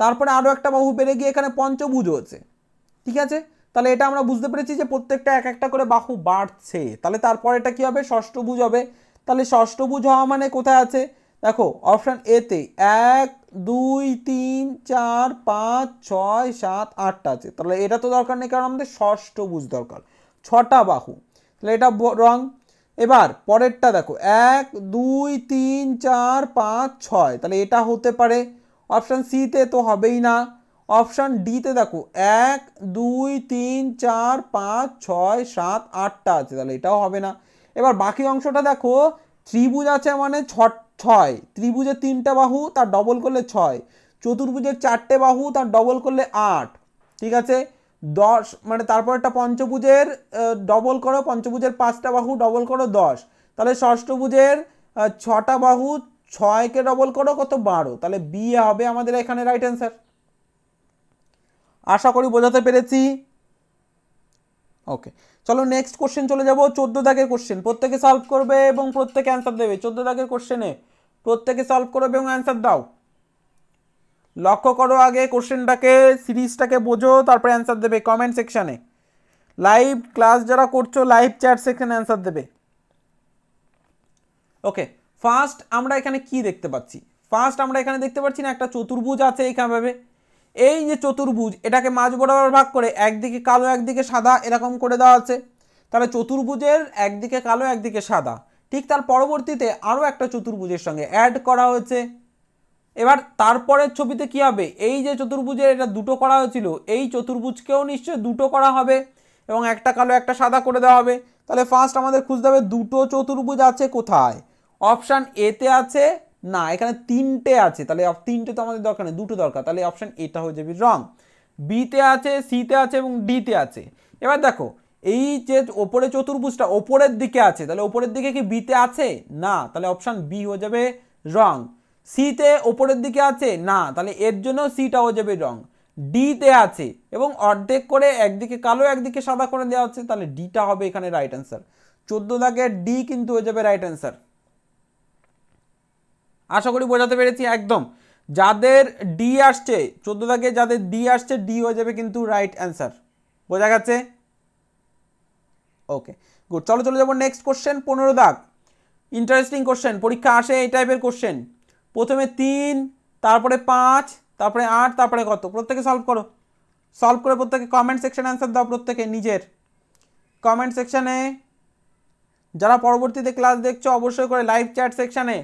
তারপরে আরও একটা বাহু বেড়ে গিয়ে এখানে পঞ্চভুজ হয়েছে ঠিক আছে তাহলে এটা আমরা বুঝতে পেরেছি যে প্রত্যেকটা এক একটা করে বাহু বাড়ছে তাহলে তারপরে এটা কী হবে ষষ্ঠভুজ হবে তাহলে ষষ্ঠভুজ হওয়া মানে কোথায় আছে দেখো অপশান এতে এক দুই তিন চার পাঁচ ছয় সাত আটটা আছে তাহলে এটা তো দরকার নেই কারণ আমাদের ষষ্ঠভুজ দরকার ছটা বাহু তাহলে এটা রং এবার পরেরটা দেখো এক দুই তিন চার পাঁচ ছয় তাহলে এটা হতে পারে অপশান সিতে তো হবেই না অপশান ডিতে দেখো এক দুই তিন চার পাঁচ ছয় সাত আটটা আছে তাহলে এটাও হবে না এবার বাকি অংশটা দেখো ত্রিভুজ আছে মানে ছ ছয় ত্রিভুজের তিনটা বাহু তার ডবল করলে ছয় চতুর্ভুজের চারটে বাহু তার ডবল করলে আট ঠিক আছে দশ মানে তারপর একটা পঞ্চভুজের ডবল করো পঞ্চভুজের পাঁচটা বাহু ডবল করো দশ তাহলে ষষ্ঠভুজের ছটা বাহু ছয়কে ডবল করো কত বারো তাহলে বি হবে আমাদের এখানে রাইট অ্যান্সার আশা করি বোঝাতে পেরেছি ওকে চলো নেক্সট কোশ্চেন চলে যাব চোদ্দ দাগের কোশ্চেন প্রত্যেকে সলভ করবে এবং প্রত্যেকে অ্যান্সার দেবে চোদ্দ দাগের কোশ্চেনে প্রত্যেকে সলভ করবে এবং অ্যান্সার দাও লক্ষ্য করো আগে কোশ্চেনটাকে সিরিজটাকে বোঝো তারপরে অ্যান্সার দেবে কমেন্ট সেকশানে লাইভ ক্লাস যারা করছো লাইভ চ্যাট সেকশানে অ্যান্সার দেবে ওকে ফার্স্ট আমরা এখানে কি দেখতে পাচ্ছি ফার্স্ট আমরা এখানে দেখতে পাচ্ছি না একটা চতুর্ভুজ আছে এইভাবে এই যে চতুর্ভুজ এটাকে মাঝ বরাবর ভাগ করে একদিকে কালো একদিকে সাদা এরকম করে দেওয়া আছে তাহলে চতুর্ভুজের একদিকে কালো একদিকে সাদা ঠিক তার পরবর্তীতে আরও একটা চতুর্ভুজের সঙ্গে অ্যাড করা হয়েছে এবার তারপরের ছবিতে কি হবে এই যে চতুর্ভুজের এটা দুটো করা হয়েছিল এই চতুর্ভুজকেও নিশ্চয় দুটো করা হবে এবং একটা কালো একটা সাদা করে দেওয়া হবে তাহলে ফার্স্ট আমাদের খুঁজতে হবে দুটো চতুর্ভুজ আছে কোথায় অপশান এতে আছে না এখানে তিনটে আছে তাহলে তিনটে তো আমাদের দরকার নেই দুটো দরকার তাহলে অপশান এটা হয়ে যাবে রং বিতে আছে সিতে আছে এবং ডিতে আছে এবার দেখো এই যে ওপরে চতুর্ভুজটা ওপরের দিকে আছে তাহলে ওপরের দিকে কি বিতে আছে না তাহলে অপশান বি হয়ে যাবে রং সিতে ওপরের দিকে আছে না তাহলে এর জন্য সিটা হয়ে যাবে রং ডিতে আছে এবং অর্ধেক করে একদিকে কালো একদিকে সাদা করে দেওয়া হচ্ছে তাহলে ডিটা হবে এখানে রাইট অ্যান্সার চোদ্দো দাগের ডি কিন্তু হয়ে যাবে রাইট অ্যান্সার আশা করি বোঝাতে পেরেছি একদম যাদের ডি আসছে চোদ্দো দাগে যাদের ডি আসছে ডি হয়ে যাবে কিন্তু রাইট অ্যান্সার বোঝা গেছে ওকে গুড চলো চলে যাবো নেক্সট কোশ্চেন পনেরো দাগ ইন্টারেস্টিং কোশ্চেন পরীক্ষা আসে এই টাইপের কোশ্চেন প্রথমে তিন তারপরে পাঁচ তারপরে আট তারপরে কত প্রত্যেকে সলভ করো সলভ করে প্রত্যেকে কমেন্ট সেকশানে অ্যান্সার দাও প্রত্যেকে নিজের কমেন্ট সেকশানে যারা পরবর্তীতে ক্লাস দেখছো অবশ্যই করে লাইভ চ্যাট সেকশানে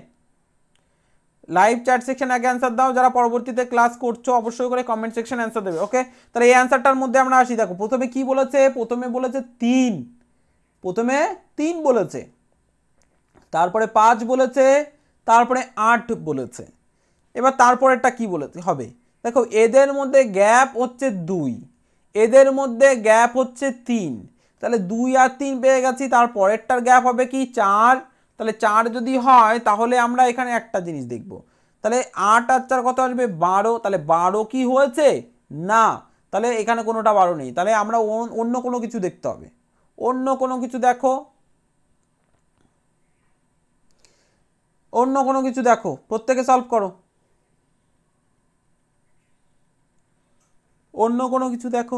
লাইভ চ্যাট সেকশানে আগে অ্যান্সার দাও যারা পরবর্তীতে ক্লাস করছো অবশ্যই করে কমেন্ট সেকশন অ্যান্সার দেবে ওকে তাহলে এই অ্যান্সারটার মধ্যে আমরা আসি দেখো প্রথমে কি বলেছে প্রথমে বলেছে তিন প্রথমে তিন বলেছে তারপরে পাঁচ বলেছে তারপরে আট বলেছে এবার তারপরেরটা কি বলেছে হবে দেখো এদের মধ্যে গ্যাপ হচ্ছে দুই এদের মধ্যে গ্যাপ হচ্ছে তিন তাহলে দুই আর তিন পেয়ে গেছি তার পরেরটার গ্যাপ হবে কি চার তাহলে চার যদি হয় তাহলে আমরা এখানে একটা জিনিস দেখব তাহলে আট আর চার কত আসবে বারো তাহলে বারো কি হয়েছে না তাহলে এখানে কোনোটা বারো নেই তাহলে আমরা অন্য কোনো কিছু দেখতে হবে অন্য কোনো কিছু দেখো অন্য কোনো কিছু দেখো প্রত্যেকে সলভ করো অন্য কোনো কিছু দেখো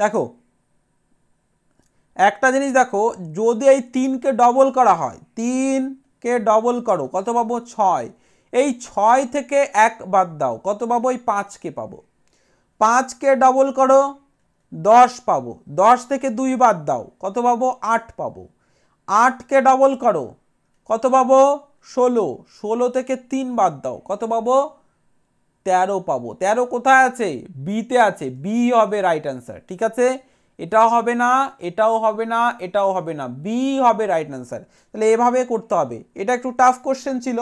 দেখো একটা জিনিস দেখো যদি এই তিনকে ডবল করা হয় তিনকে ডবল করো কত পাবো ছয় এই ছয় থেকে এক বাদ দাও কত পাবো এই পাঁচকে পাবো পাঁচ কে ডবল করো দশ পাবো দশ থেকে দুই বাদ দাও কত পাবো আট পাবো আটকে ডবল করো কত পাবো ষোলো ষোলো থেকে তিন বাদ দাও কত পাবো তেরো পাবো তেরো কোথায় আছে বিতে আছে বি হবে রাইট অ্যান্সার ঠিক আছে এটাও হবে না এটাও হবে না এটাও হবে না বি হবে রাইট অ্যান্সার তাহলে এভাবে করতে হবে এটা একটু টাফ কোশ্চেন ছিল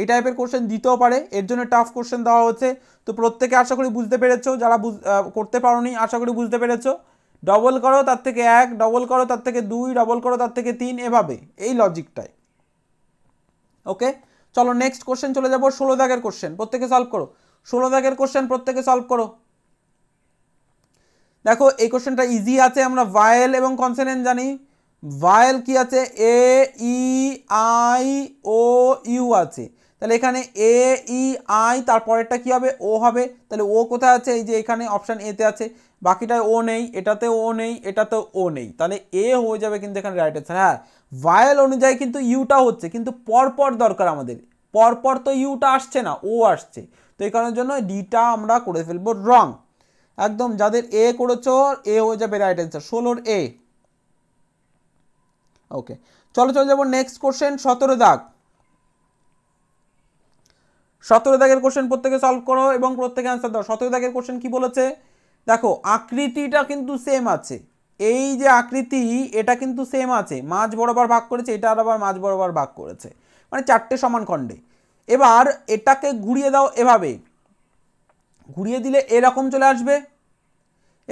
এই টাইপের কোশ্চেন দিতেও পারে এর জন্য টাফ কোশ্চেন দেওয়া হচ্ছে তো প্রত্যেকে আশা করি বুঝতে পেরেছো যারা করতে নি আশা করি বুঝতে পেরেছো ডবল করো তার থেকে এক ডবল করো তার থেকে দুই ডবল করো তার থেকে তিন এভাবে এই লজিকটায় ওকে চলো নেক্সট কোশ্চেন চলে যাবো ষোলো দাগের কোশ্চেন প্রত্যেকে সলভ করো ষোলো দাগের কোশ্চেন প্রত্যেকে সলভ করো দেখো এই কোশ্চেনটা ইজি আছে আমরা ভায়েল এবং কনসেনেন্ট জানি ভায়েল কি আছে এ ই আই ও ইউ আছে তাহলে এখানে এ ই আই তারপরেরটা কি হবে ও হবে তাহলে ও কোথায় আছে এই যে এখানে অপশান এতে আছে বাকিটা ও নেই এটাতে ও নেই এটাতে ও নেই তাহলে এ হয়ে যাবে কিন্তু এখানে রাইট আছে হ্যাঁ ভায়েল অনুযায়ী কিন্তু ইউটা হচ্ছে কিন্তু পরপর দরকার আমাদের পরপর তো ইউটা আসছে না ও আসছে তো এই কারণের জন্য ডিটা আমরা করে ফেলবো রং একদম যাদের এ করেছ এ হয়ে যাবে রাইট অ্যান্সার ষোলোর এ ওকে চলো চলে যাবো নেক্সট কোশ্চেন সতেরো দাগ সতেরো দাগের কোশ্চেন প্রত্যেকে সলভ করো এবং প্রত্যেকে অ্যান্সার দাও সতেরো দাগের কোশ্চেন কি বলেছে দেখো আকৃতিটা কিন্তু সেম আছে এই যে আকৃতি এটা কিন্তু সেম আছে মাছ বরাবর ভাগ করেছে এটা আবার মাছ বরাবর ভাগ করেছে মানে চারটে সমান খণ্ডে এবার এটাকে ঘুরিয়ে দাও এভাবে ঘুরিয়ে দিলে এরকম চলে আসবে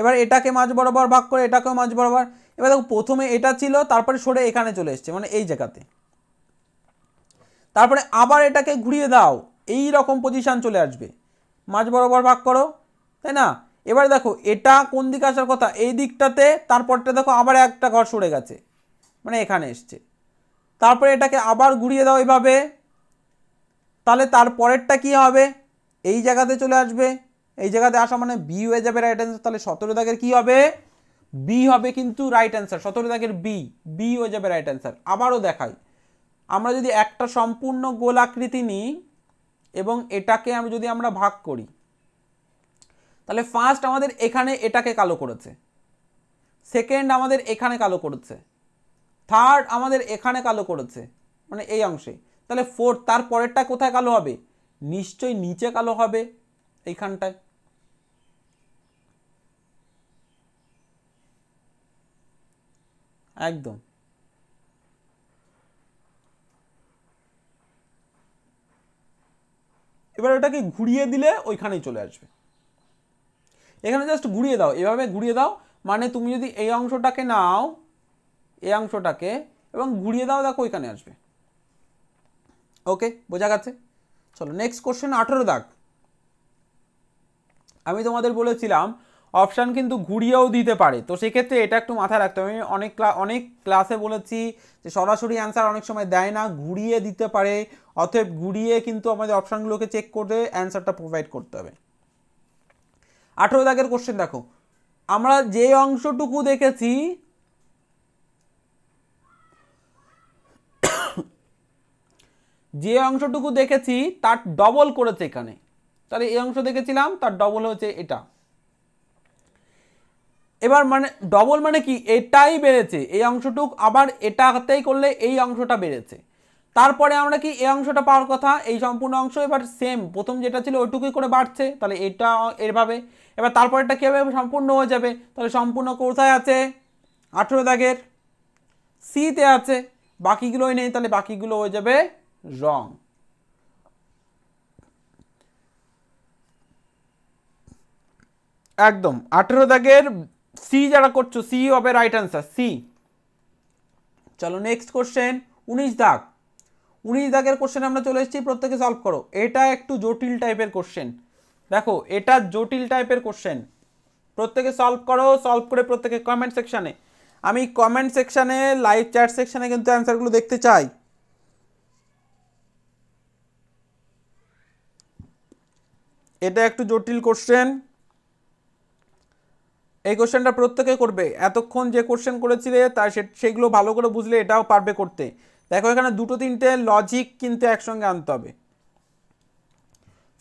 এবার এটাকে মাছ বরাবর ভাগ করে এটাকেও মাছ বরাবর এবার দেখো প্রথমে এটা ছিল তারপরে সরে এখানে চলে এসছে মানে এই জায়গাতে তারপরে আবার এটাকে ঘুরিয়ে দাও এই রকম পজিশান চলে আসবে মাঝ বরাবর ভাগ করো তাই না এবার দেখো এটা কোন দিকে আসার কথা এই দিকটাতে তারপরটা দেখো আবার একটা ঘর সরে গেছে মানে এখানে এসছে তারপরে এটাকে আবার ঘুরিয়ে দাও এভাবে তাহলে তারপরেরটা কি হবে এই জায়গাতে চলে আসবে এই জায়গাতে আসা মানে বি হয়ে যাবে রাইট অ্যান্সার তাহলে সতেরো দাগের কী হবে বি হবে কিন্তু রাইট অ্যান্সার সতেরো দাগের বি বি হয়ে যাবে রাইট অ্যান্সার আবারও দেখাই আমরা যদি একটা সম্পূর্ণ গোল আকৃতি নিই এবং এটাকে আমি যদি আমরা ভাগ করি তাহলে ফার্স্ট আমাদের এখানে এটাকে কালো করেছে সেকেন্ড আমাদের এখানে কালো করেছে থার্ড আমাদের এখানে কালো করেছে মানে এই অংশে তাহলে ফোর্থ তার পরেরটা কোথায় কালো হবে নিশ্চয়ই নিচে কালো হবে এইখানটায় একদম এবার ওটাকে ঘুরিয়ে দিলে ওইখানেই চলে আসবে এখানে জাস্ট ঘুরিয়ে দাও এভাবে ঘুরিয়ে দাও মানে তুমি যদি এই অংশটাকে নাও এই অংশটাকে এবং ঘুরিয়ে দাও দেখো ওইখানে আসবে ওকে বোঝা গেছে চলো নেক্সট কোশ্চেন আঠেরো দাগ আমি তোমাদের বলেছিলাম অপশান কিন্তু ঘুরিয়েও দিতে পারে তো সেক্ষেত্রে এটা একটু মাথায় রাখতে হবে আমি অনেক অনেক ক্লাসে বলেছি যে সরাসরি অ্যান্সার অনেক সময় দেয় না ঘুরিয়ে দিতে পারে অতএব ঘুরিয়ে কিন্তু আমাদের অপশানগুলোকে চেক করে অ্যান্সারটা প্রোভাইড করতে হবে আঠেরো দাগের কোশ্চেন দেখো আমরা যে অংশটুকু দেখেছি যে অংশটুকু দেখেছি তার ডবল করেছে এখানে তাহলে এই অংশ দেখেছিলাম তার ডবল হয়েছে এটা এবার মানে ডবল মানে কি এটাই বেড়েছে এই অংশটুক আবার এটাতেই করলে এই অংশটা বেড়েছে তারপরে আমরা কি এই অংশটা পাওয়ার কথা এই সম্পূর্ণ অংশ এবার সেম প্রথম যেটা ছিল ওইটুকুই করে বাড়ছে তাহলে এটা এভাবে এবার তারপরেটা কীভাবে সম্পূর্ণ হয়ে যাবে তাহলে সম্পূর্ণ কোথায় আছে আঠেরো দাগের সিতে আছে বাকিগুলোই নেই তাহলে বাকিগুলো হয়ে যাবে রং একদম আঠেরো দাগের সি যারা করছো সি হবে রাইট অ্যান্সার সি চলো নেক্সট কোশ্চেন উনিশ দাগ উনিশ দাগের কোশ্চেন আমরা চলে এসেছি প্রত্যেকে সলভ করো এটা একটু জটিল টাইপের কোশ্চেন দেখো এটা জটিল টাইপের কোশ্চেন প্রত্যেকে সলভ করো সলভ করে প্রত্যেকে কমেন্ট সেকশানে আমি কমেন্ট সেকশানে লাইভ চ্যাট সেকশানে কিন্তু অ্যান্সারগুলো দেখতে চাই এটা একটু জটিল কোশ্চেন এই কোশ্চেনটা প্রত্যেকে করবে এতক্ষণ যে কোশ্চেন করেছিলে তার সেগুলো ভালো করে বুঝলে এটাও পারবে করতে দেখো এখানে দুটো তিনটে লজিক কিন্তু একসঙ্গে আনতে হবে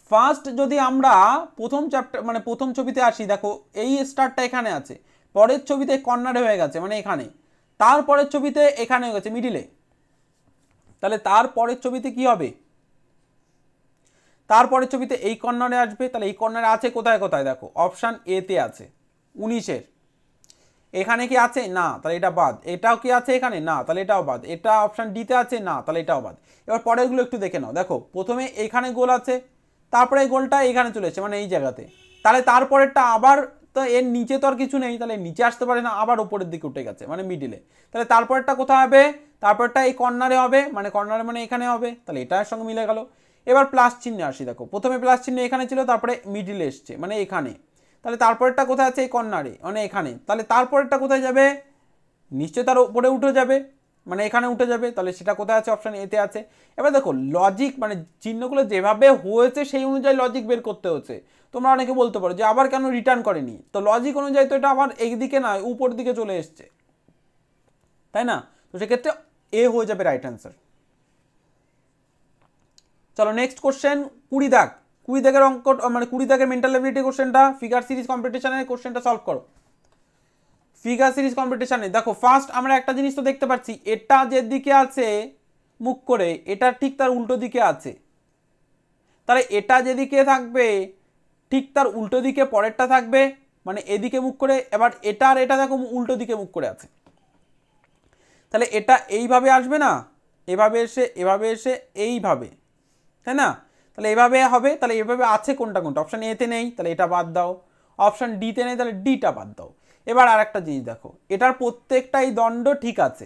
ফার্স্ট যদি আমরা প্রথম চ্যাপ্টার মানে প্রথম ছবিতে আসি দেখো এই স্টারটা এখানে আছে পরের ছবিতে কর্নারে হয়ে গেছে মানে এখানে তারপরের ছবিতে এখানে হয়ে গেছে মিডিলে তাহলে তার পরের ছবিতে কি হবে তারপরের ছবিতে এই কর্নারে আসবে তাহলে এই কর্নারে আছে কোথায় কোথায় দেখো অপশান এতে আছে উনিশের এখানে কি আছে না তাহলে এটা বাদ এটাও কি আছে এখানে না তাহলে এটাও বাদ এটা অপশান ডিতে আছে না তাহলে এটাও বাদ এবার পরেরগুলো একটু দেখে নাও দেখো প্রথমে এখানে গোল আছে তারপরে গোলটা এখানে চলে এসছে মানে এই জায়গাতে তাহলে তারপরেরটা আবার তো এর নিচে তো আর কিছু নেই তাহলে নিচে আসতে পারে না আবার ওপরের দিকে উঠে গেছে মানে মিডিলে তাহলে তারপরেরটা কোথায় হবে তারপরটা এই কর্নারে হবে মানে কর্নারে মানে এখানে হবে তাহলে এটার সঙ্গে মিলে গেল এবার প্লাস চিহ্নে আসি দেখো প্রথমে প্লাস চিহ্নে এখানে ছিল তারপরে মিডিলে এসছে মানে এখানে তাহলে তারপরেরটা কোথায় আছে এই কর্নারে মানে এখানে তাহলে তারপরেরটা কোথায় যাবে নিশ্চয় তার উপরে উঠে যাবে মানে এখানে উঠে যাবে তাহলে সেটা কোথায় আছে অপশান এতে আছে এবার দেখো লজিক মানে চিহ্নগুলো যেভাবে হয়েছে সেই অনুযায়ী লজিক বের করতে হচ্ছে তোমরা অনেকে বলতে পারো যে আবার কেন রিটার্ন করেনি তো লজিক অনুযায়ী তো এটা আবার এইদিকে না উপর দিকে চলে এসছে তাই না তো সেক্ষেত্রে এ হয়ে যাবে রাইট অ্যান্সার চলো নেক্সট কোশ্চেন কুড়ি দাগ কুড়ি দাগের অঙ্ক মানে কুড়ি দাগের মেন্টাল এবিলিটি কোশ্চেনটা ফিগার সিরিজ কম্পিটিশনের কোশ্চেনটা সলভ করো ফিগার সিরিজ কম্পিটিশানে দেখো ফার্স্ট আমরা একটা জিনিস তো দেখতে পাচ্ছি এটা যেদিকে আছে মুখ করে এটা ঠিক তার উল্টো দিকে আছে তাহলে এটা যেদিকে থাকবে ঠিক তার উল্টো দিকে পরেরটা থাকবে মানে এদিকে মুখ করে এবার এটা আর এটা দেখো উল্টো দিকে মুখ করে আছে তাহলে এটা এইভাবে আসবে না এভাবে এসে এভাবে এসে এইভাবে তাই না তাহলে এভাবে হবে তাহলে এভাবে আছে কোনটা কোনটা অপশান এতে নেই তাহলে এটা বাদ দাও অপশান ডিতে নেই তাহলে ডিটা বাদ দাও এবার আর একটা জিনিস দেখো এটার প্রত্যেকটাই দণ্ড ঠিক আছে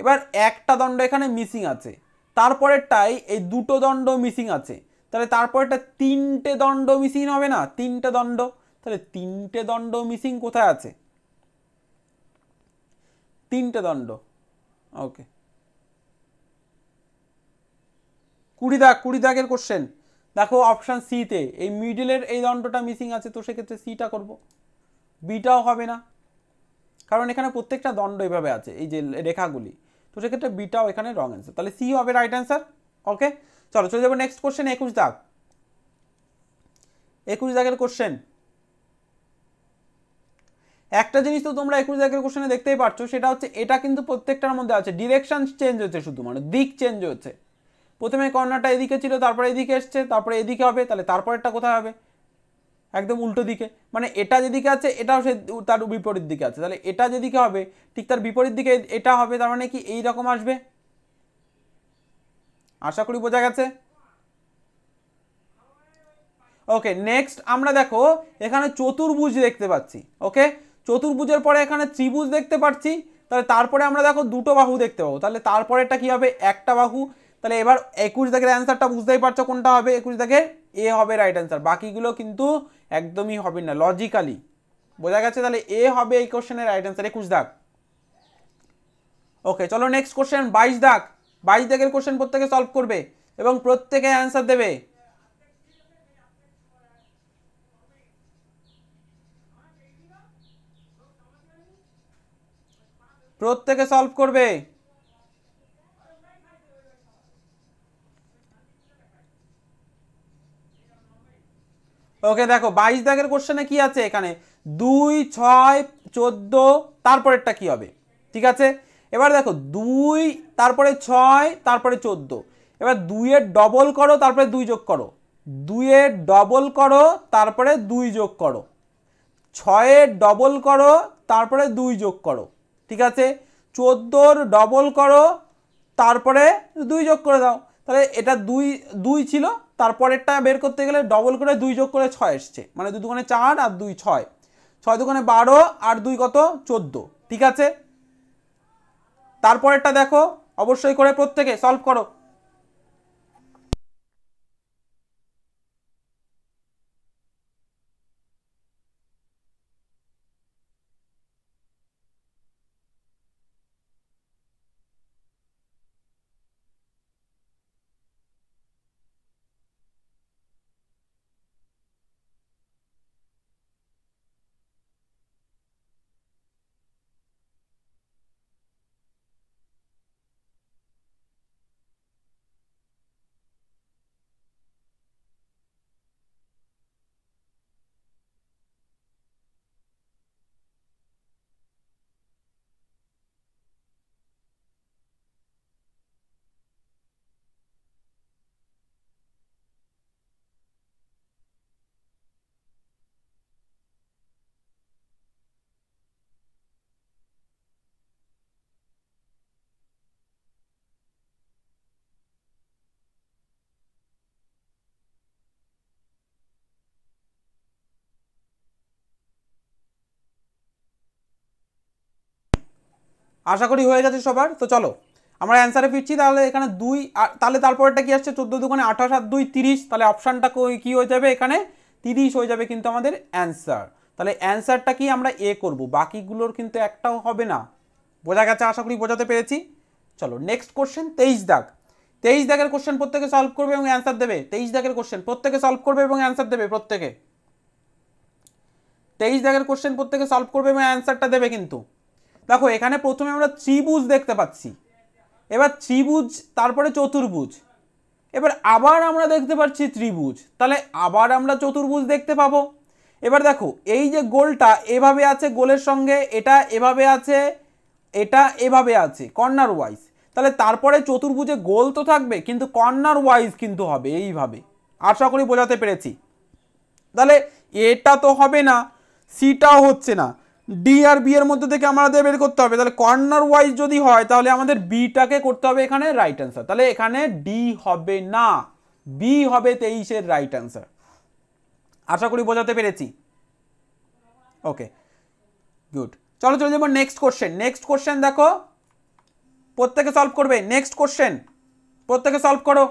এবার একটা দণ্ড এখানে মিসিং আছে তারপরেরটাই এই দুটো দণ্ড মিসিং আছে তাহলে তারপরেরটা তিনটে দণ্ড মিসিং হবে না তিনটে দণ্ড তাহলে তিনটে দণ্ড মিসিং কোথায় আছে তিনটে দণ্ড ওকে কুড়ি দাগ কুড়ি দাগের কোশ্চেন দেখো অপশান সিতে এই মিডিলের এই দণ্ডটা মিসিং আছে তো সেক্ষেত্রে সিটা করব বিটাও হবে না কারণ এখানে প্রত্যেকটা দণ্ড এভাবে আছে এই যে রেখাগুলি তো সেক্ষেত্রে বিটাও এখানে রং অ্যান্সার তাহলে সি হবে রাইট অ্যান্সার ওকে চলো চলে যাবো নেক্সট কোশ্চেন একুশ দাগ একুশ দাগের কোশ্চেন একটা জিনিস তো তোমরা একুশ দাগের কোশ্চেনে দেখতেই পাচ্ছ সেটা হচ্ছে এটা কিন্তু প্রত্যেকটার মধ্যে আছে ডিরেকশন চেঞ্জ হচ্ছে শুধু মানে দিক চেঞ্জ হচ্ছে প্রথমে কর্নারটা এদিকে ছিল তারপরে এদিকে এসছে তারপরে এদিকে হবে তাহলে তারপরেরটা কোথায় হবে একদম উল্টো দিকে মানে এটা যেদিকে আছে এটাও সে তার বিপরীত দিকে আছে তাহলে এটা যেদিকে হবে ঠিক তার বিপরীত দিকে এটা হবে তার মানে কি এই রকম আসবে আশা করি বোঝা গেছে ওকে নেক্সট আমরা দেখো এখানে চতুর্ভুজ দেখতে পাচ্ছি ওকে চতুর্ভুজের পরে এখানে ত্রিভুজ দেখতে পাচ্ছি তাহলে তারপরে আমরা দেখো দুটো বাহু দেখতে পাবো তাহলে তারপরে এটা কী হবে একটা বাহু তাহলে এবার একুশ দাগের অ্যান্সারটা বুঝতেই পারছো কোনটা হবে একুশ দাগের এ হবে রাইট অ্যান্সার বাকিগুলো কিন্তু একদমই হবে না লজিক্যালি বোঝা গেছে তাহলে এ হবে এই কোশ্চেনের রাইট অ্যান্সার একুশ দাগ ওকে চলো নেক্সট কোশ্চেন বাইশ দাগ বাইশ দাগের কোশ্চেন প্রত্যেকে সলভ করবে এবং প্রত্যেকে অ্যান্সার দেবে প্রত্যেকে সলভ করবে ওকে দেখো বাইশ দাগের কোশ্চেনে কি আছে এখানে দুই ছয় চোদ্দ তারপরেরটা কি হবে ঠিক আছে এবার দেখো দুই তারপরে ছয় তারপরে চোদ্দ এবার দুইয়ের ডবল করো তারপরে দুই যোগ করো দুইয়ের ডবল করো তারপরে দুই যোগ করো ছয়ের ডবল করো তারপরে দুই যোগ করো ঠিক আছে চোদ্দোর ডবল করো তারপরে দুই যোগ করে দাও তাহলে এটা দুই দুই ছিল তারপরেরটা বের করতে গেলে ডবল করে দুই যোগ করে ছয় এসছে মানে দু দোকানে চার আর দুই ছয় ছয় দোকানে বারো আর দুই কত চোদ্দো ঠিক আছে তারপরেরটা দেখো অবশ্যই করে প্রত্যেকে সলভ করো আশা করি হয়ে গেছে সবার তো চলো আমরা অ্যান্সারে ফিরছি তাহলে এখানে দুই তাহলে তারপরেটা কি আসছে চোদ্দো দোকানে আঠাশ আর দুই তিরিশ তাহলে অপশানটা কী হয়ে যাবে এখানে তিরিশ হয়ে যাবে কিন্তু আমাদের অ্যান্সার তাহলে অ্যান্সারটা কি আমরা এ করব বাকিগুলোর কিন্তু একটাও হবে না বোঝা গেছে আশা করি বোঝাতে পেরেছি চলো নেক্সট কোশ্চেন তেইশ দাগ তেইশ দাগের কোশ্চেন প্রত্যেকে সলভ করবে এবং অ্যান্সার দেবে তেইশ দাগের কোশ্চেন প্রত্যেকে সলভ করবে এবং অ্যান্সার দেবে প্রত্যেকে তেইশ দাগের কোশ্চেন প্রত্যেকে সলভ করবে এবং অ্যান্সারটা দেবে কিন্তু দেখো এখানে প্রথমে আমরা ত্রিভুজ দেখতে পাচ্ছি এবার ত্রিভুজ তারপরে চতুর্ভুজ এবার আবার আমরা দেখতে পাচ্ছি ত্রিভুজ তাহলে আবার আমরা চতুর্ভুজ দেখতে পাবো এবার দেখো এই যে গোলটা এভাবে আছে গোলের সঙ্গে এটা এভাবে আছে এটা এভাবে আছে কর্নার ওয়াইজ তাহলে তারপরে চতুর্ভুজে গোল তো থাকবে কিন্তু কর্নার ওয়াইজ কিন্তু হবে এইভাবে আশা করি বোঝাতে পেরেছি তাহলে এটা তো হবে না সিটাও হচ্ছে না ডি আর বি এর মধ্যে থেকে আমাদের বের করতে হবে তাহলে কর্নার ওয়াইজ যদি হয় তাহলে আমাদের বিটাকে করতে হবে এখানে রাইট অ্যান্সার তাহলে এখানে ডি হবে না বি হবে তেইশের রাইট অ্যান্সার আশা করি বোঝাতে পেরেছি ওকে গুড চলো চলে যাবো নেক্সট কোশ্চেন নেক্সট কোশ্চেন দেখো প্রত্যেকে সলভ করবে নেক্সট কোশ্চেন প্রত্যেকে সলভ করো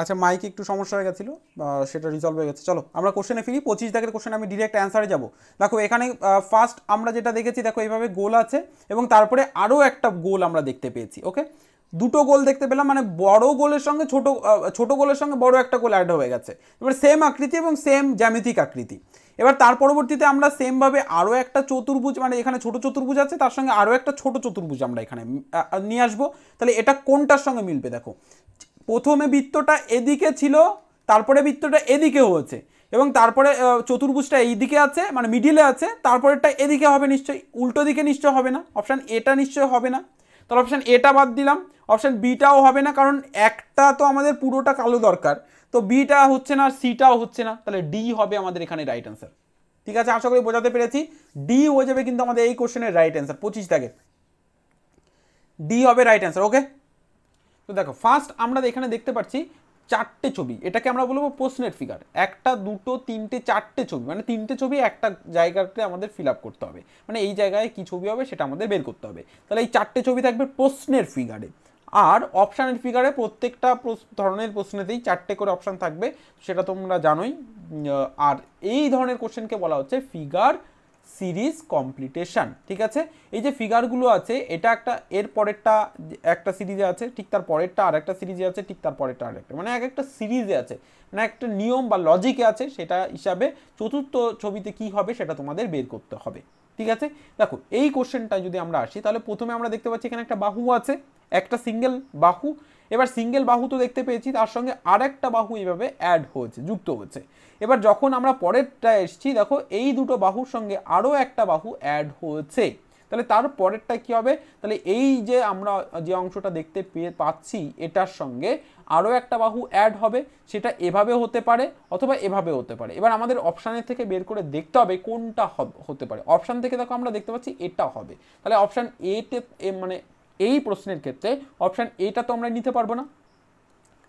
আচ্ছা মাইক একটু সমস্যা হয়ে গেছিলো সেটা রিজলভ হয়ে গেছে চলো আমরা কোশ্চেনে ফিরি পঁচিশ দাগের কোশ্চেন আমি ডিরেক্ট অ্যান্সারে যাবো দেখো এখানে ফার্স্ট আমরা যেটা দেখেছি দেখো এইভাবে গোল আছে এবং তারপরে আরও একটা গোল আমরা দেখতে পেয়েছি ওকে দুটো গোল দেখতে পেলাম মানে বড় গোলের সঙ্গে ছোট ছোট গোলের সঙ্গে বড় একটা গোল অ্যাড হয়ে গেছে এবার সেম আকৃতি এবং সেম জ্যামিতিক আকৃতি এবার তার পরবর্তীতে আমরা সেমভাবে আরও একটা চতুর্ভুজ মানে এখানে ছোট চতুর্ভুজ আছে তার সঙ্গে আরও একটা ছোট চতুর্ভুজ আমরা এখানে নিয়ে আসবো তাহলে এটা কোনটার সঙ্গে মিলবে দেখো প্রথমে বৃত্তটা এদিকে ছিল তারপরে বৃত্তটা এদিকেও হচ্ছে এবং তারপরে চতুর্ভুজটা এই দিকে আছে মানে মিডিলে আছে তারপরেরটা এদিকে হবে নিশ্চয়ই উল্টো দিকে নিশ্চয় হবে না অপশান এটা নিশ্চয় হবে না তাহলে অপশান এটা বাদ দিলাম অপশান বিটাও হবে না কারণ একটা তো আমাদের পুরোটা কালো দরকার তো বিটা হচ্ছে না সিটাও হচ্ছে না তাহলে ডি হবে আমাদের এখানে রাইট অ্যান্সার ঠিক আছে আশা করি বোঝাতে পেরেছি ডি হয়ে যাবে কিন্তু আমাদের এই কোশ্চেনের রাইট অ্যান্সার পঁচিশ তাকে ডি হবে রাইট অ্যান্সার ওকে তো দেখো ফার্স্ট আমরা এখানে দেখতে পাচ্ছি চারটে ছবি এটাকে আমরা বলবো পোস্টনেট ফিগার একটা দুটো তিনটে চারটে ছবি মানে তিনটে ছবি একটা জায়গাতে আমাদের ফিল আপ করতে হবে মানে এই জায়গায় কী ছবি হবে সেটা আমাদের বের করতে হবে তাহলে এই চারটে ছবি থাকবে প্রশ্নের ফিগারে আর অপশানের ফিগারে প্রত্যেকটা ধরনের প্রশ্নেতেই চারটে করে অপশান থাকবে সেটা তোমরা জানোই আর এই ধরনের কোশ্চেনকে বলা হচ্ছে ফিগার সিরিজ কমপ্লিটেশান ঠিক আছে এই যে ফিগারগুলো আছে এটা একটা এর পরেরটা একটা সিরিজে আছে ঠিক তার পরেরটা আর একটা সিরিজে আছে ঠিক তার পরেরটা আর একটা মানে এক একটা সিরিজে আছে মানে একটা নিয়ম বা লজিকে আছে সেটা হিসাবে চতুর্থ ছবিতে কি হবে সেটা তোমাদের বের করতে হবে ঠিক আছে দেখো এই কোশ্চেনটা যদি আমরা আসি তাহলে প্রথমে আমরা দেখতে পাচ্ছি এখানে একটা বাহু আছে একটা সিঙ্গেল বাহু এবার সিঙ্গেল বাহু তো দেখতে পেয়েছি তার সঙ্গে আরেকটা বাহু এইভাবে অ্যাড হয়েছে যুক্ত হচ্ছে এবার যখন আমরা পরেরটা এসছি দেখো এই দুটো বাহুর সঙ্গে আরও একটা বাহু অ্যাড হয়েছে তাহলে তার পরেরটা কী হবে তাহলে এই যে আমরা যে অংশটা দেখতে পেয়ে পাচ্ছি এটার সঙ্গে আরও একটা বাহু অ্যাড হবে সেটা এভাবে হতে পারে অথবা এভাবে হতে পারে এবার আমাদের অপশানের থেকে বের করে দেখতে হবে কোনটা হতে পারে অপশান থেকে দেখো আমরা দেখতে পাচ্ছি এটা হবে তাহলে অপশান এতে মানে এই প্রশ্নের ক্ষেত্রে অপশান এটা তো আমরা নিতে পারবো না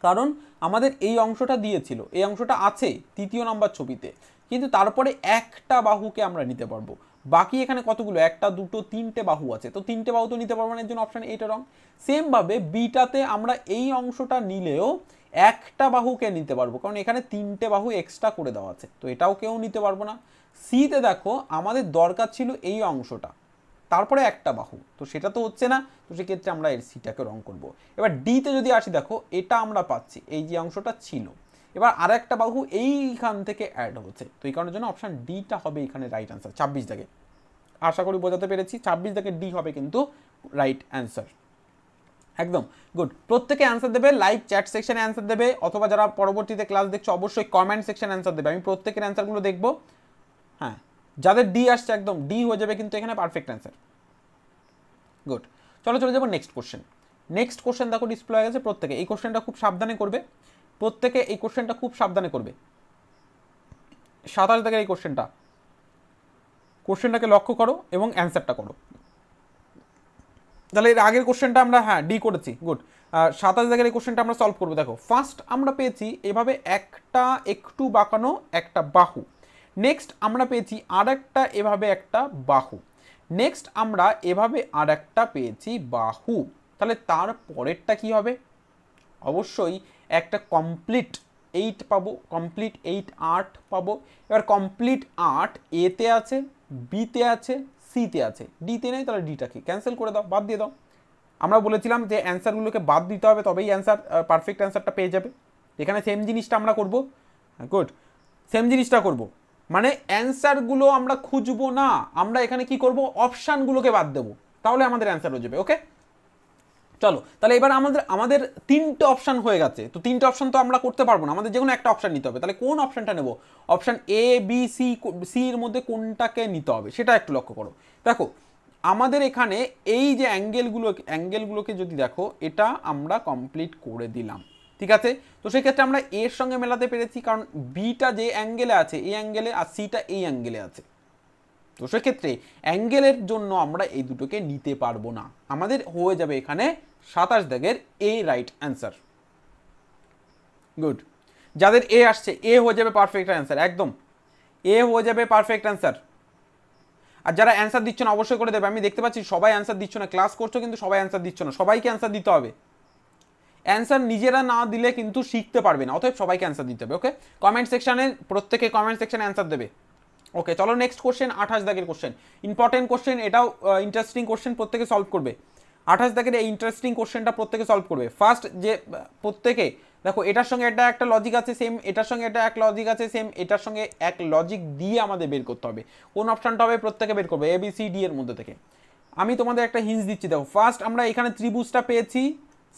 কারণ আমাদের এই অংশটা দিয়েছিল এই অংশটা আছে তৃতীয় নম্বর ছবিতে কিন্তু তারপরে একটা বাহুকে আমরা নিতে পারবো বাকি এখানে কতগুলো একটা দুটো তিনটে বাহু আছে তো তিনটে বাহু তো নিতে পারবো না এর জন্য অপশান এটা রং সেমভাবে বিটাতে আমরা এই অংশটা নিলেও একটা বাহুকে নিতে পারবো কারণ এখানে তিনটে বাহু এক্সট্রা করে দেওয়া আছে তো এটাও কেউ নিতে পারবো না সিতে দেখো আমাদের দরকার ছিল এই অংশটা তারপরে একটা বাহু তো সেটা তো হচ্ছে না তো সেক্ষেত্রে আমরা এর সিটাকে রং করব। এবার ডিতে যদি আসি দেখো এটা আমরা পাচ্ছি এই যে অংশটা ছিল এবার আর একটা বাহু এইখান থেকে অ্যাড হচ্ছে তো এই কারণের জন্য অপশান ডিটা হবে এখানে রাইট অ্যান্সার ছাব্বিশ দাগে আশা করি বোঝাতে পেরেছি ছাব্বিশ দাগে ডি হবে কিন্তু রাইট অ্যান্সার একদম গুড প্রত্যেকে অ্যান্সার দেবে লাইক চ্যাট সেকশানে অ্যান্সার দেবে অথবা যারা পরবর্তীতে ক্লাস দেখছো অবশ্যই কমেন্ট সেকশানে অ্যান্সার দেবে আমি প্রত্যেকের অ্যান্সারগুলো দেখবো হ্যাঁ যাদের ডি আসছে একদম ডি হয়ে যাবে কিন্তু এখানে পারফেক্ট অ্যান্সার গুড চলো চলে যাবো নেক্সট কোশ্চেন নেক্সট কোশ্চেন দেখো ডিসপ্লে হয়ে গেছে প্রত্যেকে এই কোশ্চেনটা খুব সাবধানে করবে প্রত্যেকে এই কোশ্চেনটা খুব সাবধানে করবে সাতাশ দেখে এই কোশ্চেনটা কোশ্চেনটাকে লক্ষ্য করো এবং অ্যান্সারটা করো তাহলে এর আগের কোশ্চেনটা আমরা হ্যাঁ ডি করেছি গুড সাতাশ দাগের এই কোশ্চেনটা আমরা সলভ করবো দেখো ফার্স্ট আমরা পেয়েছি এভাবে একটা একটু বাঁকানো একটা বাহু নেক্সট আমরা পেয়েছি আর একটা এভাবে একটা বাহু নেক্সট আমরা এভাবে আর একটা পেয়েছি বাহু তাহলে তার পরেরটা কি হবে অবশ্যই একটা কমপ্লিট এইট পাবো কমপ্লিট এইট আর্ট পাবো এবার কমপ্লিট আর্ট এতে আছে বিতে আছে সিতে আছে ডিতে নেই তাহলে ডিটাকে ক্যান্সেল করে দাও বাদ দিয়ে দাও আমরা বলেছিলাম যে অ্যান্সারগুলোকে বাদ দিতে হবে তবেই অ্যান্সার পারফেক্ট অ্যান্সারটা পেয়ে যাবে এখানে সেম জিনিসটা আমরা করব গুড সেম জিনিসটা করবো মানে অ্যান্সারগুলো আমরা খুঁজবো না আমরা এখানে কি করব অপশানগুলোকে বাদ দেবো তাহলে আমাদের অ্যান্সার হয়ে যাবে ওকে চলো তাহলে এবার আমাদের আমাদের তিনটে অপশান হয়ে গেছে তো তিনটে অপশান তো আমরা করতে পারবো না আমাদের যে কোনো একটা অপশান নিতে হবে তাহলে কোন অপশানটা নেব option A B C C এর মধ্যে কোনটাকে নিতে হবে সেটা একটু লক্ষ্য করো দেখো আমাদের এখানে এই যে অ্যাঙ্গেলগুলো অ্যাঙ্গেলগুলোকে যদি দেখো এটা আমরা কমপ্লিট করে দিলাম ঠিক আছে তো সেই ক্ষেত্রে আমরা এর সঙ্গে মেলাতে পেরেছি কারণ বিটা যে অ্যাঙ্গেলে আছে এই অ্যাঙ্গেলে আর সিটা এই অ্যাঙ্গেলে আছে তো সেক্ষেত্রে অ্যাঙ্গেলের জন্য আমরা এই দুটোকে নিতে পারবো না আমাদের হয়ে যাবে এখানে সাতাশ দাগের এ রাইট অ্যান্সার গুড যাদের এ আসছে এ হয়ে যাবে পারফেক্ট অ্যান্সার একদম এ হয়ে যাবে পারফেক্ট অ্যান্সার আর যারা অ্যান্সার দিচ্ছ না অবশ্যই করে দেবে আমি দেখতে পাচ্ছি সবাই অ্যান্সার দিচ্ছ না ক্লাস করছো কিন্তু সবাই অ্যান্সার দিচ্ছ না সবাইকে অ্যান্সার দিতে হবে অ্যান্সার নিজেরা না দিলে কিন্তু শিখতে পারবে না অতএব সবাইকে অ্যান্সার দিতে হবে ওকে কমেন্ট সেকশানে প্রত্যেকে কমেন্ট সেকশানে অ্যান্সার দেবে ওকে চলো নেক্সট কোশ্চেন আঠাশ দাগের কোশ্চেন ইম্পর্টেন্ট কোশ্চেন এটাও ইন্টারেস্টিং কোশ্চেন প্রত্যেকে সলভ করবে আঠাশ দাগের এই ইন্টারেস্টিং কোশ্চেনটা প্রত্যেকে সলভ করবে ফার্স্ট যে প্রত্যেকে দেখো এটার সঙ্গে এটা একটা লজিক আছে সেম এটার সঙ্গে এটা এক লজিক আছে সেম এটার সঙ্গে এক লজিক দিয়ে আমাদের বের করতে হবে কোন অপশানটা হবে প্রত্যেকে বের করবে এ বি সি ডি এর মধ্যে থেকে আমি তোমাদের একটা হিন্স দিচ্ছি দেখো ফার্স্ট আমরা এখানে ত্রিভুজটা পেয়েছি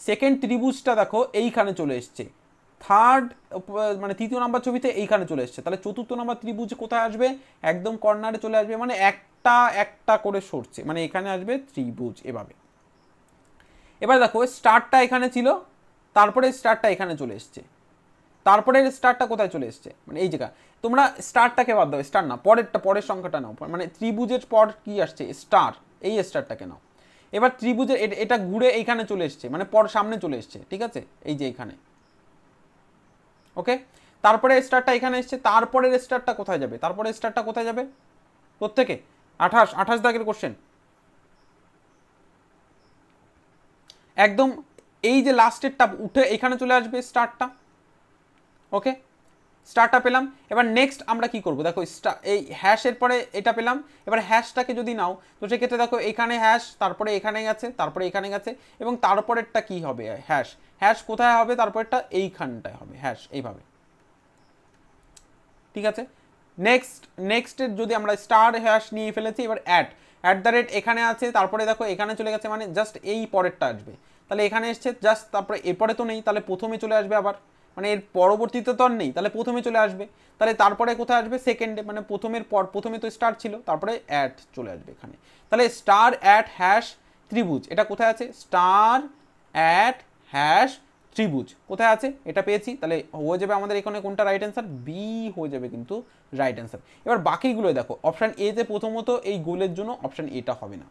সেকেন্ড ত্রিভুজটা দেখো এইখানে চলে এসছে থার্ড মানে তৃতীয় নাম্বার ছবিতে এইখানে চলে এসছে তাহলে চতুর্থ নাম্বার ত্রিভুজ কোথায় আসবে একদম কর্নারে চলে আসবে মানে একটা একটা করে সরছে মানে এখানে আসবে ত্রিভুজ এভাবে এবার দেখো স্টারটা এখানে ছিল তারপরে স্টারটা এখানে চলে এসছে তারপরে স্টারটা কোথায় চলে এসছে মানে এই জায়গা তোমরা স্টারটাকে বাদ দাও স্টার না পরেরটা পরের সংখ্যাটা নাও মানে ত্রিভুজের পর কি আসছে স্টার এই স্টারটাকে নাও এবার ত্রিভুজের এটা ঘুরে এইখানে চলে এসছে মানে পর সামনে চলে এসছে ঠিক আছে এই যে এখানে ওকে তারপরে স্টারটা এখানে এসছে তারপরের স্টারটা কোথায় যাবে তারপরে স্টারটা কোথায় যাবে প্রত্যেকে আঠাশ আঠাশ দাগের কোশ্চেন একদম এই যে লাস্টেরটা উঠে এখানে চলে আসবে স্টারটা ওকে স্টারটা পেলাম এবার নেক্সট আমরা কি করব দেখো এই হ্যাশের পরে এটা পেলাম এবার হ্যাশটাকে যদি নাও তো সেক্ষেত্রে দেখো এখানে হ্যাশ তারপরে এখানে গেছে তারপরে এখানে গেছে এবং তারপরেরটা কি হবে হ্যাশ হ্যাশ কোথায় হবে তারপরেরটা এইখানটায় হবে হ্যাশ এইভাবে ঠিক আছে নেক্সট নেক্সটের যদি আমরা স্টার হ্যাশ নিয়ে ফেলেছি এবার অ্যাট অ্যাট দ্য রেট এখানে আছে তারপরে দেখো এখানে চলে গেছে মানে জাস্ট এই পরেরটা আসবে তাহলে এখানে এসছে জাস্ট তারপরে এরপরে তো নেই তাহলে প্রথমে চলে আসবে আবার মানে এর পরবর্তীতে তো আর নেই তাহলে প্রথমে চলে আসবে তাহলে তারপরে কোথায় আসবে সেকেন্ডে মানে প্রথমের পর প্রথমে তো স্টার ছিল তারপরে অ্যাড চলে আসবে এখানে তাহলে স্টার অ্যাট হ্যাশ ত্রিভুজ এটা কোথায় আছে স্টার অ্যাট হ্যাশ ত্রিভুজ কোথায় আছে এটা পেয়েছি তাহলে হয়ে যাবে আমাদের এখানে কোনটা রাইট অ্যান্সার বি হয়ে যাবে কিন্তু রাইট অ্যান্সার এবার বাকিগুলো দেখো অপশান এতে প্রথমত এই গোলের জন্য অপশান এটা হবে না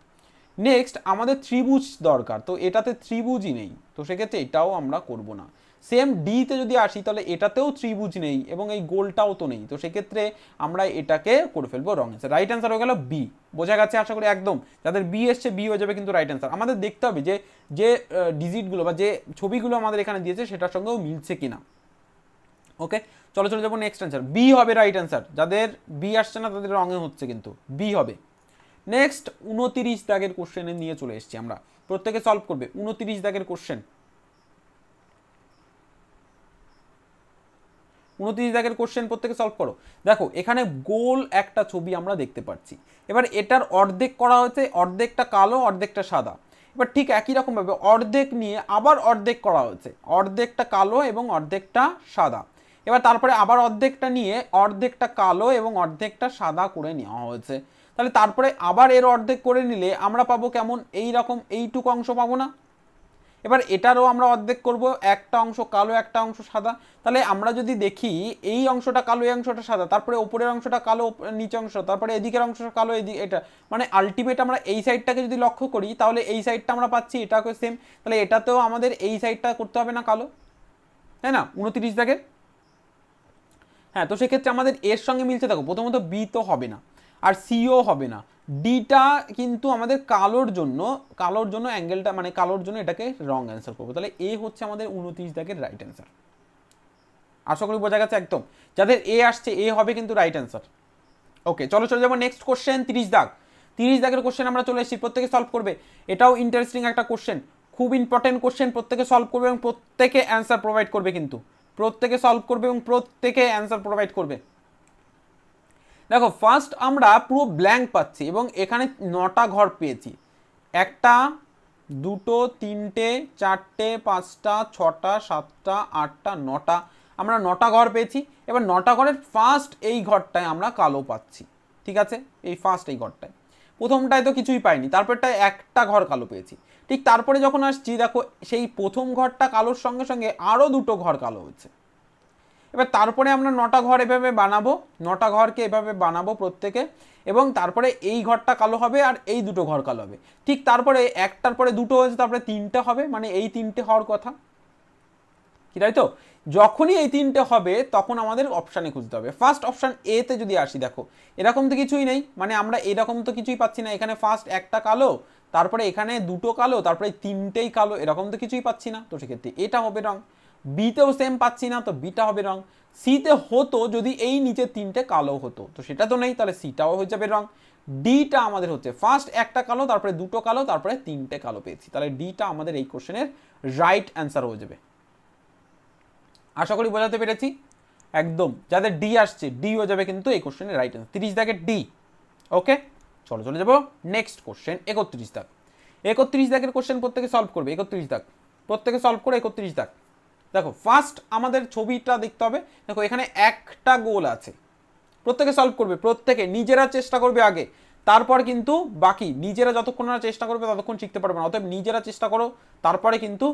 নেক্সট আমাদের ত্রিভুজ দরকার তো এটাতে ত্রিভুজই নেই তো সেক্ষেত্রে এটাও আমরা করব না সেম ডিতে যদি আসি তাহলে এটাতেও ত্রিভুজ নেই এবং এই গোলটাও তো নেই তো সেক্ষেত্রে আমরা এটাকে করে ফেলবো রং অ্যান্সার রাইট অ্যান্সার হয়ে গেল বি বোঝা গেছে আশা করি একদম যাদের বি এসছে বি হয়ে যাবে কিন্তু রাইট অ্যান্সার আমাদের দেখতে হবে যে যে ডিজিটগুলো বা যে ছবিগুলো আমাদের এখানে দিয়েছে সেটার সঙ্গেও মিলছে কিনা ওকে চলো চলে যাবো নেক্সট অ্যান্সার বি হবে রাইট অ্যান্সার যাদের বি আসছে না তাদের রঙে হচ্ছে কিন্তু বি হবে নেক্সট উনতিরিশ দাগের কোশ্চেনে নিয়ে চলে এসছি আমরা প্রত্যেকে সলভ করবে উনতিরিশ দাগের কোশ্চেন উনত্রিশ দাগের কোশ্চেন প্রত্যেকে সলভ করো দেখো এখানে গোল একটা ছবি আমরা দেখতে পাচ্ছি এবার এটার অর্ধেক করা হয়েছে অর্ধেকটা কালো অর্ধেকটা সাদা এবার ঠিক একই রকমভাবে অর্ধেক নিয়ে আবার অর্ধেক করা হয়েছে অর্ধেকটা কালো এবং অর্ধেকটা সাদা এবার তারপরে আবার অর্ধেকটা নিয়ে অর্ধেকটা কালো এবং অর্ধেকটা সাদা করে নেওয়া হয়েছে তাহলে তারপরে আবার এর অর্ধেক করে নিলে আমরা পাবো কেমন এই রকম এইটুকু অংশ পাবো না এবার এটারও আমরা অর্ধেক করব একটা অংশ কালো একটা অংশ সাদা তাহলে আমরা যদি দেখি এই অংশটা কালো এই অংশটা সাদা তারপরে ওপরের অংশটা কালো নিচে অংশ তারপরে এদিকের অংশটা কালো এদিকে এটা মানে আলটিমেট আমরা এই সাইডটাকে যদি লক্ষ্য করি তাহলে এই সাইডটা আমরা পাচ্ছি এটাকে সেম তাহলে এটাতেও আমাদের এই সাইডটা করতে হবে না কালো তাই না উনতিরিশ দাগের হ্যাঁ তো সেক্ষেত্রে আমাদের এর সঙ্গে মিলছে দেখো প্রথমত বি তো হবে না আর সিও e হবে না ডিটা কিন্তু আমাদের কালোর জন্য কালোর জন্য অ্যাঙ্গেলটা মানে কালোর জন্য এটাকে রং অ্যান্সার করবো তাহলে এ হচ্ছে আমাদের উনত্রিশ দাগের রাইট অ্যান্সার আশা করি বোঝা গেছে একদম যাদের এ আসছে এ হবে কিন্তু রাইট অ্যান্সার ওকে চলো চলে যাবো নেক্সট কোশ্চেন তিরিশ দাগ তিরিশ দাগের কোশ্চেন আমরা চলে এসেছি প্রত্যেকে সলভ করবে এটাও ইন্টারেস্টিং একটা কোশ্চেন খুব ইম্পর্টেন্ট কোশ্চেন প্রত্যেকে সলভ করবে এবং প্রত্যেকে অ্যান্সার প্রোভাইড করবে কিন্তু প্রত্যেকে সলভ করবে এবং প্রত্যেকে অ্যান্সার প্রোভাইড করবে দেখো ফার্স্ট আমরা পুরো ব্ল্যাঙ্ক পাচ্ছি এবং এখানে নটা ঘর পেয়েছি একটা দুটো তিনটে চারটে পাঁচটা ছটা সাতটা আটটা নটা আমরা নটা ঘর পেয়েছি এবার নটা ঘরের ফার্স্ট এই ঘরটায় আমরা কালো পাচ্ছি ঠিক আছে এই ফার্স্ট এই ঘরটায় প্রথমটায় তো কিছুই পাইনি তারপরটায় একটা ঘর কালো পেয়েছি ঠিক তারপরে যখন আসছি দেখো সেই প্রথম ঘরটা কালোর সঙ্গে সঙ্গে আরও দুটো ঘর কালো হয়েছে এবার তারপরে আমরা নটা ঘর এভাবে বানাবো নটা ঘরকে এভাবে বানাবো প্রত্যেকে এবং তারপরে এই ঘরটা কালো হবে আর এই দুটো ঘর কালো হবে ঠিক তারপরে একটার পরে দুটো হয়েছে তারপরে তিনটা হবে মানে এই তিনটে হওয়ার কথা কি তাই তো যখনই এই তিনটে হবে তখন আমাদের অপশানে খুঁজতে হবে ফার্স্ট অপশান এতে যদি আসি দেখো এরকম তো কিছুই নেই মানে আমরা এরকম তো কিছুই পাচ্ছি না এখানে ফার্স্ট একটা কালো তারপরে এখানে দুটো কালো তারপরে তিনটেই কালো এরকম তো কিছুই পাচ্ছি না তো সেক্ষেত্রে এটা হবে রঙ বিতেও সেম পাচ্ছি না তো বিটা হবে রং সিতে হতো যদি এই নিচে তিনটে কালো হতো তো সেটা তো নেই তাহলে সিটাও হয়ে যাবে রং ডিটা আমাদের হচ্ছে ফার্স্ট একটা কালো তারপরে দুটো কালো তারপরে তিনটে কালো পেয়েছি তাহলে ডিটা আমাদের এই কোশ্চেনের রাইট অ্যান্সার হয়ে যাবে আশা করি বোঝাতে পেরেছি একদম যাদের ডি আসছে ডি হয়ে যাবে কিন্তু এই কোশ্চেনের রাইট অ্যান্সার তিরিশ দাগের ডি ওকে চলো চলে যাবো নেক্সট কোশ্চেন একত্রিশ দাগ একত্রিশ দাগের কোশ্চেন প্রত্যেকে সলভ করবে একত্রিশ দাগ প্রত্যেকে সলভ করে একত্রিশ দাগ দেখো ফার্স্ট আমাদের ছবিটা দেখতে হবে দেখো এখানে একটা গোল আছে প্রত্যেকে সলভ করবে প্রত্যেকে নিজেরা চেষ্টা করবে আগে তারপর কিন্তু বাকি নিজেরা যতক্ষণ না চেষ্টা করবে ততক্ষণ শিখতে পারবে না অতএব নিজেরা চেষ্টা করো তারপরে কিন্তু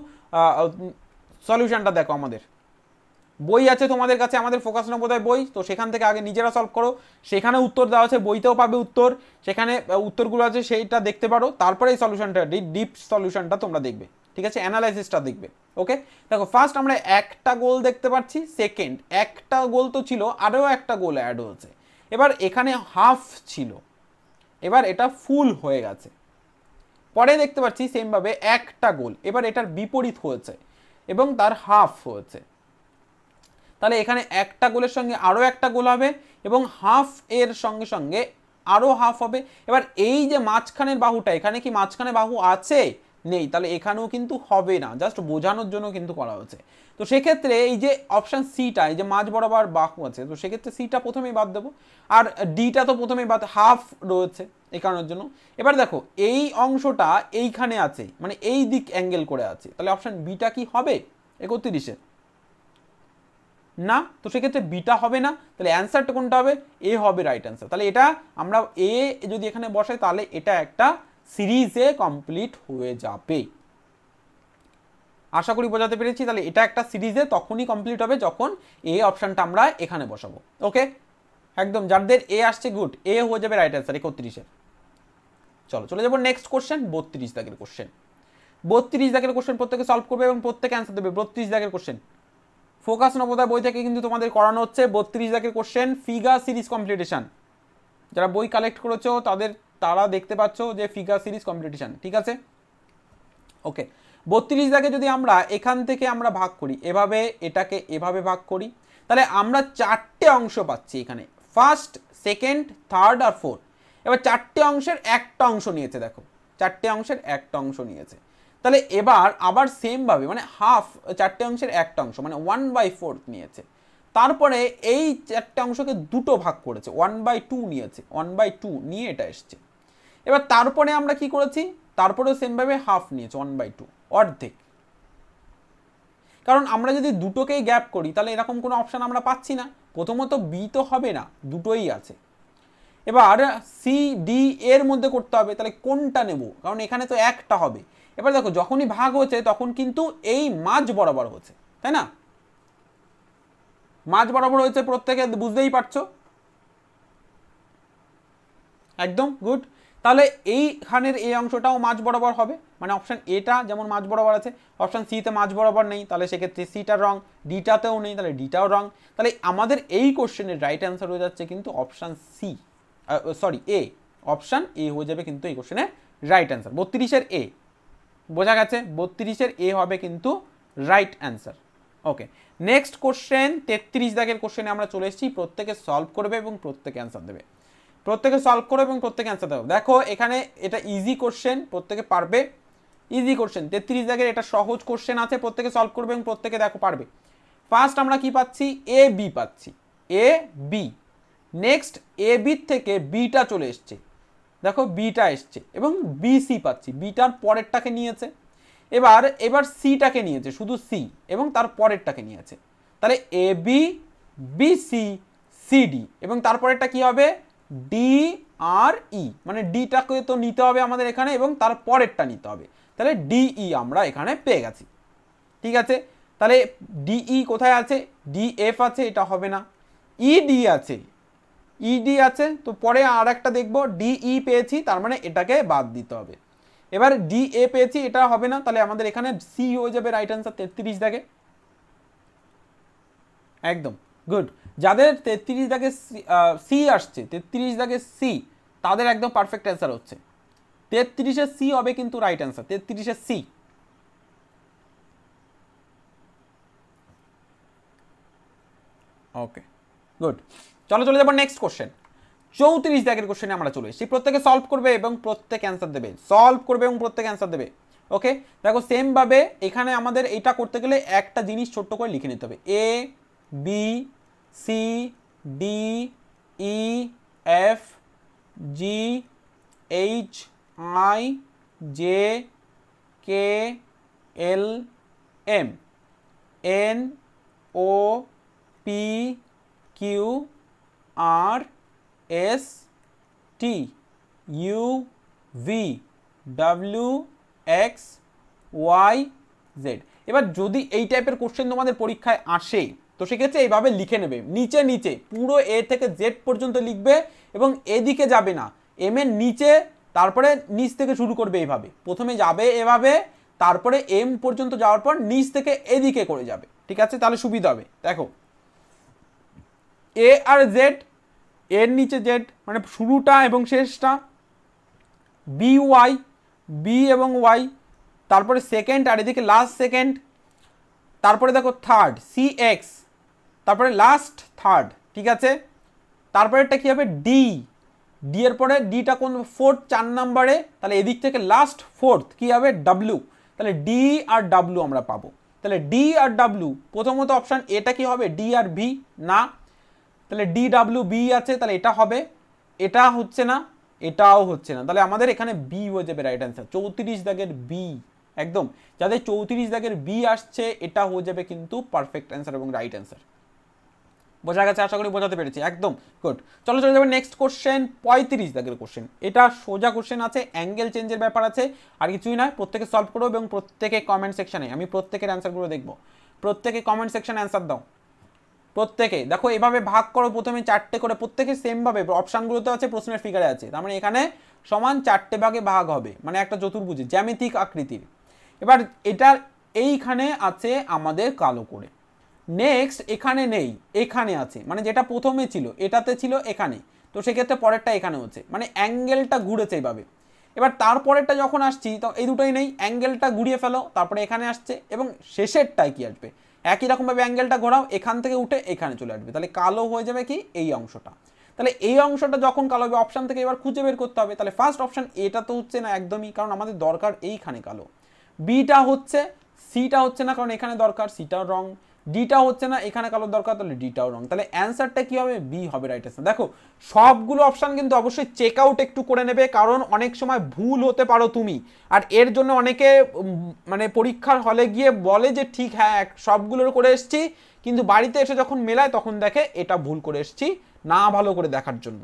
সলিউশনটা দেখো আমাদের বই আছে তোমাদের কাছে আমাদের ফোকাস নম্বর বই তো সেখান থেকে আগে নিজেরা সলভ করো সেখানে উত্তর দেওয়া আছে বইতেও পাবে উত্তর সেখানে উত্তরগুলো আছে সেইটা দেখতে পারো তারপরে এই সলিউশনটা ডিপ সলিউশনটা তোমরা দেখবে ঠিক আছে অ্যানালাইসিসটা দেখবে ওকে দেখো ফার্স্ট আমরা একটা গোল দেখতে পাচ্ছি সেকেন্ড একটা গোল তো ছিল আরও একটা গোল অ্যাড হয়েছে এবার এখানে হাফ ছিল এবার এটা ফুল হয়ে গেছে পরে দেখতে পাচ্ছি সেমভাবে একটা গোল এবার এটার বিপরীত হয়েছে এবং তার হাফ হয়েছে তাহলে এখানে একটা গোলের সঙ্গে আরও একটা গোল হবে এবং হাফ এর সঙ্গে সঙ্গে আরও হাফ হবে এবার এই যে মাঝখানের বাহুটা এখানে কি মাঝখানে বাহু আছে নেই তাহলে এখানেও কিন্তু হবে না জাস্ট বোঝানোর জন্য কিন্তু করা হচ্ছে তো সেক্ষেত্রে এই যে অপশান সিটা এই যে মাঝ বরাবর বাহু আছে তো সেক্ষেত্রে সিটা প্রথমেই বাদ দেবো আর ডিটা তো প্রথমেই বাদ হাফ রয়েছে এখানোর কারণের জন্য এবার দেখো এই অংশটা এইখানে আছে মানে এই দিক অ্যাঙ্গেল করে আছে তাহলে অপশান বিটা কি হবে একত্রিশে না তো সেক্ষেত্রে বিটা হবে না তাহলে অ্যান্সারটা কোনটা হবে এ হবে রাইট অ্যান্সার তাহলে এটা আমরা এ যদি এখানে বসাই তাহলে এটা একটা সিরিজে কমপ্লিট হয়ে যাবে আশা করি বোঝাতে পেরেছি তাহলে এটা একটা সিরিজে তখনই কমপ্লিট হবে যখন এ অপশানটা আমরা এখানে বসাবো ওকে একদম যাদের এ আসছে গুড এ হয়ে যাবে রাইট অ্যান্সার একত্রিশের চলো চলে যাবো নেক্সট কোশ্চেন বত্রিশ দাগের কোশ্চেন বত্রিশ দাগের কোশ্চেন প্রত্যেকে সলভ করবে এবং প্রত্যেকে অ্যান্সার দেবে বত্রিশ দাগের কোশ্চেন ফোকাস নবদা বই থেকে কিন্তু তোমাদের করানো হচ্ছে বত্রিশ দাগের কোশ্চেন ফিগা সিরিজ কমপ্লিটেশন যারা বই কালেক্ট করেছো তাদের তারা দেখতে পাচ্ছ যে ফিগার সিরিজ কম্পিটিশান ঠিক আছে ওকে বত্রিশ বত্রিশটাকে যদি আমরা এখান থেকে আমরা ভাগ করি এভাবে এটাকে এভাবে ভাগ করি তাহলে আমরা চারটে অংশ পাচ্ছি এখানে ফার্স্ট সেকেন্ড থার্ড আর ফোর্থ এবার চারটে অংশের একটা অংশ নিয়েছে দেখো চারটে অংশের একটা অংশ নিয়েছে তাহলে এবার আবার সেমভাবে মানে হাফ চারটে অংশের একটা অংশ মানে ওয়ান বাই ফোর্থ নিয়েছে তারপরে এই চারটা অংশকে দুটো ভাগ করেছে ওয়ান বাই টু নিয়েছে ওয়ান বাই টু নিয়ে এটা এসছে এবার তারপরে আমরা কি করেছি তারপরেও সেমভাবে হাফ নিয়েছে ওয়ান বাই টু অর্ধেক কারণ আমরা যদি দুটোকেই গ্যাপ করি তাহলে এরকম কোনো অপশান আমরা পাচ্ছি না প্রথমত বি তো হবে না দুটোই আছে এবার সি ডি এর মধ্যে করতে হবে তাহলে কোনটা নেব কারণ এখানে তো একটা হবে এবার দেখো যখনই ভাগ হচ্ছে তখন কিন্তু এই মাঝ বরাবর হচ্ছে তাই না মাঝ বরাবর হয়েছে প্রত্যেকে বুঝতেই পারছো একদম গুড তাহলে এইখানের এই অংশটাও মাঝ বরাবর হবে মানে অপশান এটা যেমন মাঝ বরাবর আছে অপশান সিতে মাঝ বরাবর নেই তাহলে সেক্ষেত্রে সিটা রং ডিটাতেও নেই তাহলে ডিটাও রং তাহলে আমাদের এই কোশ্চেনের রাইট অ্যান্সার হয়ে যাচ্ছে কিন্তু option C sorry A option A হয়ে যাবে কিন্তু এই কোশ্চেনের রাইট অ্যান্সার বত্রিশের এ বোঝা গেছে বত্রিশের এ হবে কিন্তু right answer okay next question তেত্রিশ দাগের কোশ্চেনে আমরা চলে এসেছি প্রত্যেকে সলভ করবে এবং প্রত্যেকে অ্যান্সার দেবে প্রত্যেকে সলভ করবে এবং প্রত্যেকে অ্যান্সার দেবো দেখো এখানে এটা ইজি কোশ্চেন প্রত্যেকে পারবে ইজি কোশ্চেন তেত্রিশ দাগের এটা সহজ কোশ্চেন আছে প্রত্যেকে সলভ করবে এবং প্রত্যেকে দেখো পারবে ফার্স্ট আমরা কি পাচ্ছি এ বি পাচ্ছি এ বি নেক্সট এ বির থেকে বিটা চলে এসছে দেখো বিটা এসছে এবং বি সি পাচ্ছি বিটার পরেরটাকে নিয়েছে এবার এবার সিটাকে নিয়েছে শুধু সি এবং তার পরেরটাকে নিয়েছে তাহলে A B B C C D এবং তারপরেরটা কি হবে ডি আর ই মানে ডিটাকে তো নিতে হবে আমাদের এখানে এবং তার পরেরটা নিতে হবে তাহলে ডিই e আমরা এখানে পেয়ে গেছি ঠিক আছে তাহলে ডিই e কোথায় আছে ডি এফ আছে এটা হবে না ইডি e, আছে ইডি আছে তো পরে আর একটা দেখবো ডিই পেয়েছি তার মানে এটাকে বাদ দিতে হবে এবার ডি এ পেয়েছি এটা হবে না তাহলে আমাদের এখানে সি হয়ে যাবে রাইট অ্যান্সার তেত্রিশ দাগে একদম গুড যাদের তেত্রিশ দাগে সি আসছে তেত্রিশ দাগে সি তাদের একদম পারফেক্ট অ্যান্সার হচ্ছে তেত্রিশে সি হবে কিন্তু রাইট অ্যান্সার তেত্রিশে সি ওকে গুড চলো চলে যাবো নেক্সট কোশ্চেন চৌত্রিশ দাগের কোশ্চেনে আমরা চলে এসেছি প্রত্যেকে সলভ করবে এবং প্রত্যেক অ্যান্সার দেবে সলভ করবে এবং প্রত্যেক অ্যান্সার দেবে ওকে দেখো সেমভাবে এখানে আমাদের এটা করতে গেলে একটা জিনিস ছোট্ট করে লিখে নিতে হবে A B C D E F G H I J K L M N O P Q R S T U V W X Y Z এবার যদি এই টাইপের কোশ্চেন তোমাদের পরীক্ষায় আসে তো সেক্ষেত্রে এইভাবে লিখে নেবে নিচে নিচে পুরো এ থেকে জেড পর্যন্ত লিখবে এবং এদিকে যাবে না এম এর নিচে তারপরে নিচ থেকে শুরু করবে এইভাবে প্রথমে যাবে এভাবে তারপরে এম পর্যন্ত যাওয়ার পর নিচ থেকে এদিকে করে যাবে ঠিক আছে তাহলে সুবিধা হবে দেখো এ আর জেড এর নিচে জেড মানে শুরুটা এবং শেষটা বি ওয়াই বি এবং ওয়াই তারপরে সেকেন্ড আর এদিকে লাস্ট সেকেন্ড তারপরে দেখো থার্ড সি এক্স তারপরে লাস্ট থার্ড ঠিক আছে তারপরেরটা কী হবে ডি ডি এর পরে ডিটা কোন ফোর্থ চার নাম্বারে তাহলে এদিক থেকে লাস্ট ফোর্থ কী হবে ডাব্লু তাহলে ডি আর ডাব্লু আমরা পাবো তাহলে ডি আর ডাব্লু প্রথমত অপশান এটা কি হবে ডি আর ভি না তাহলে ডি ডাব্লিউ বি আছে তাহলে এটা হবে এটা হচ্ছে না এটাও হচ্ছে না তাহলে আমাদের এখানে বি হয়ে যাবে রাইট অ্যান্সার চৌত্রিশ দাগের বি একদম যাদের চৌত্রিশ দাগের বি আসছে এটা হয়ে যাবে কিন্তু পারফেক্ট অ্যান্সার এবং রাইট অ্যান্সার বোঝা গেছে আশা করি বোঝাতে পেরেছি একদম গুড চলো চলে যাবে নেক্সট কোশ্চেন পঁয়ত্রিশ দাগের কোশ্চেন এটা সোজা কোশ্চেন আছে অ্যাঙ্গেল চেঞ্জের ব্যাপার আছে আর কিছুই নয় প্রত্যেকে সলভ করো এবং প্রত্যেকে কমেন্ট সেকশানে আমি প্রত্যেকের অ্যান্সারগুলো দেখবো প্রত্যেকে কমেন্ট সেকশানে অ্যান্সার দাও প্রত্যেকে দেখো এভাবে ভাগ করো প্রথমে চারটে করে প্রত্যেকে সেমভাবে অপশানগুলোতে আছে প্রশ্নের ফিগারে আছে তার মানে এখানে সমান চারটে ভাগে ভাগ হবে মানে একটা চতুর্ভুজে জ্যামিতিক আকৃতির এবার এটার এইখানে আছে আমাদের কালো করে নেক্সট এখানে নেই এখানে আছে মানে যেটা প্রথমে ছিল এটাতে ছিল এখানে তো সেক্ষেত্রে পরেরটা এখানে হচ্ছে মানে অ্যাঙ্গেলটা ঘুরেছে এইভাবে এবার তারপরেরটা যখন আসছি তো এই দুটোই নেই অ্যাঙ্গেলটা ঘুরিয়ে ফেলো তারপরে এখানে আসছে এবং শেষেরটাই কি আসবে একই রকমভাবে অ্যাঙ্গেলটা ঘোরাও এখান থেকে উঠে এখানে চলে আসবে তাহলে কালো হয়ে যাবে কি এই অংশটা তাহলে এই অংশটা যখন কালো হবে অপশান থেকে এবার খুঁজে বের করতে হবে তাহলে ফার্স্ট অপশান এটা তো হচ্ছে না একদমই কারণ আমাদের দরকার এইখানে কালো বিটা হচ্ছে সিটা হচ্ছে না কারণ এখানে দরকার সিটার রং ডিটা হচ্ছে না এখানে কালোর দরকার তাহলে ডিটাও রং তাহলে অ্যান্সারটা কী হবে বি হবে রাইট অ্যান্সার দেখো সবগুলো অপশান কিন্তু অবশ্যই চেক আউট একটু করে নেবে কারণ অনেক সময় ভুল হতে পারো তুমি আর এর জন্য অনেকে মানে পরীক্ষার হলে গিয়ে বলে যে ঠিক হ্যাঁ সবগুলোর করে এসছি কিন্তু বাড়িতে এসে যখন মেলায় তখন দেখে এটা ভুল করে এসছি না ভালো করে দেখার জন্য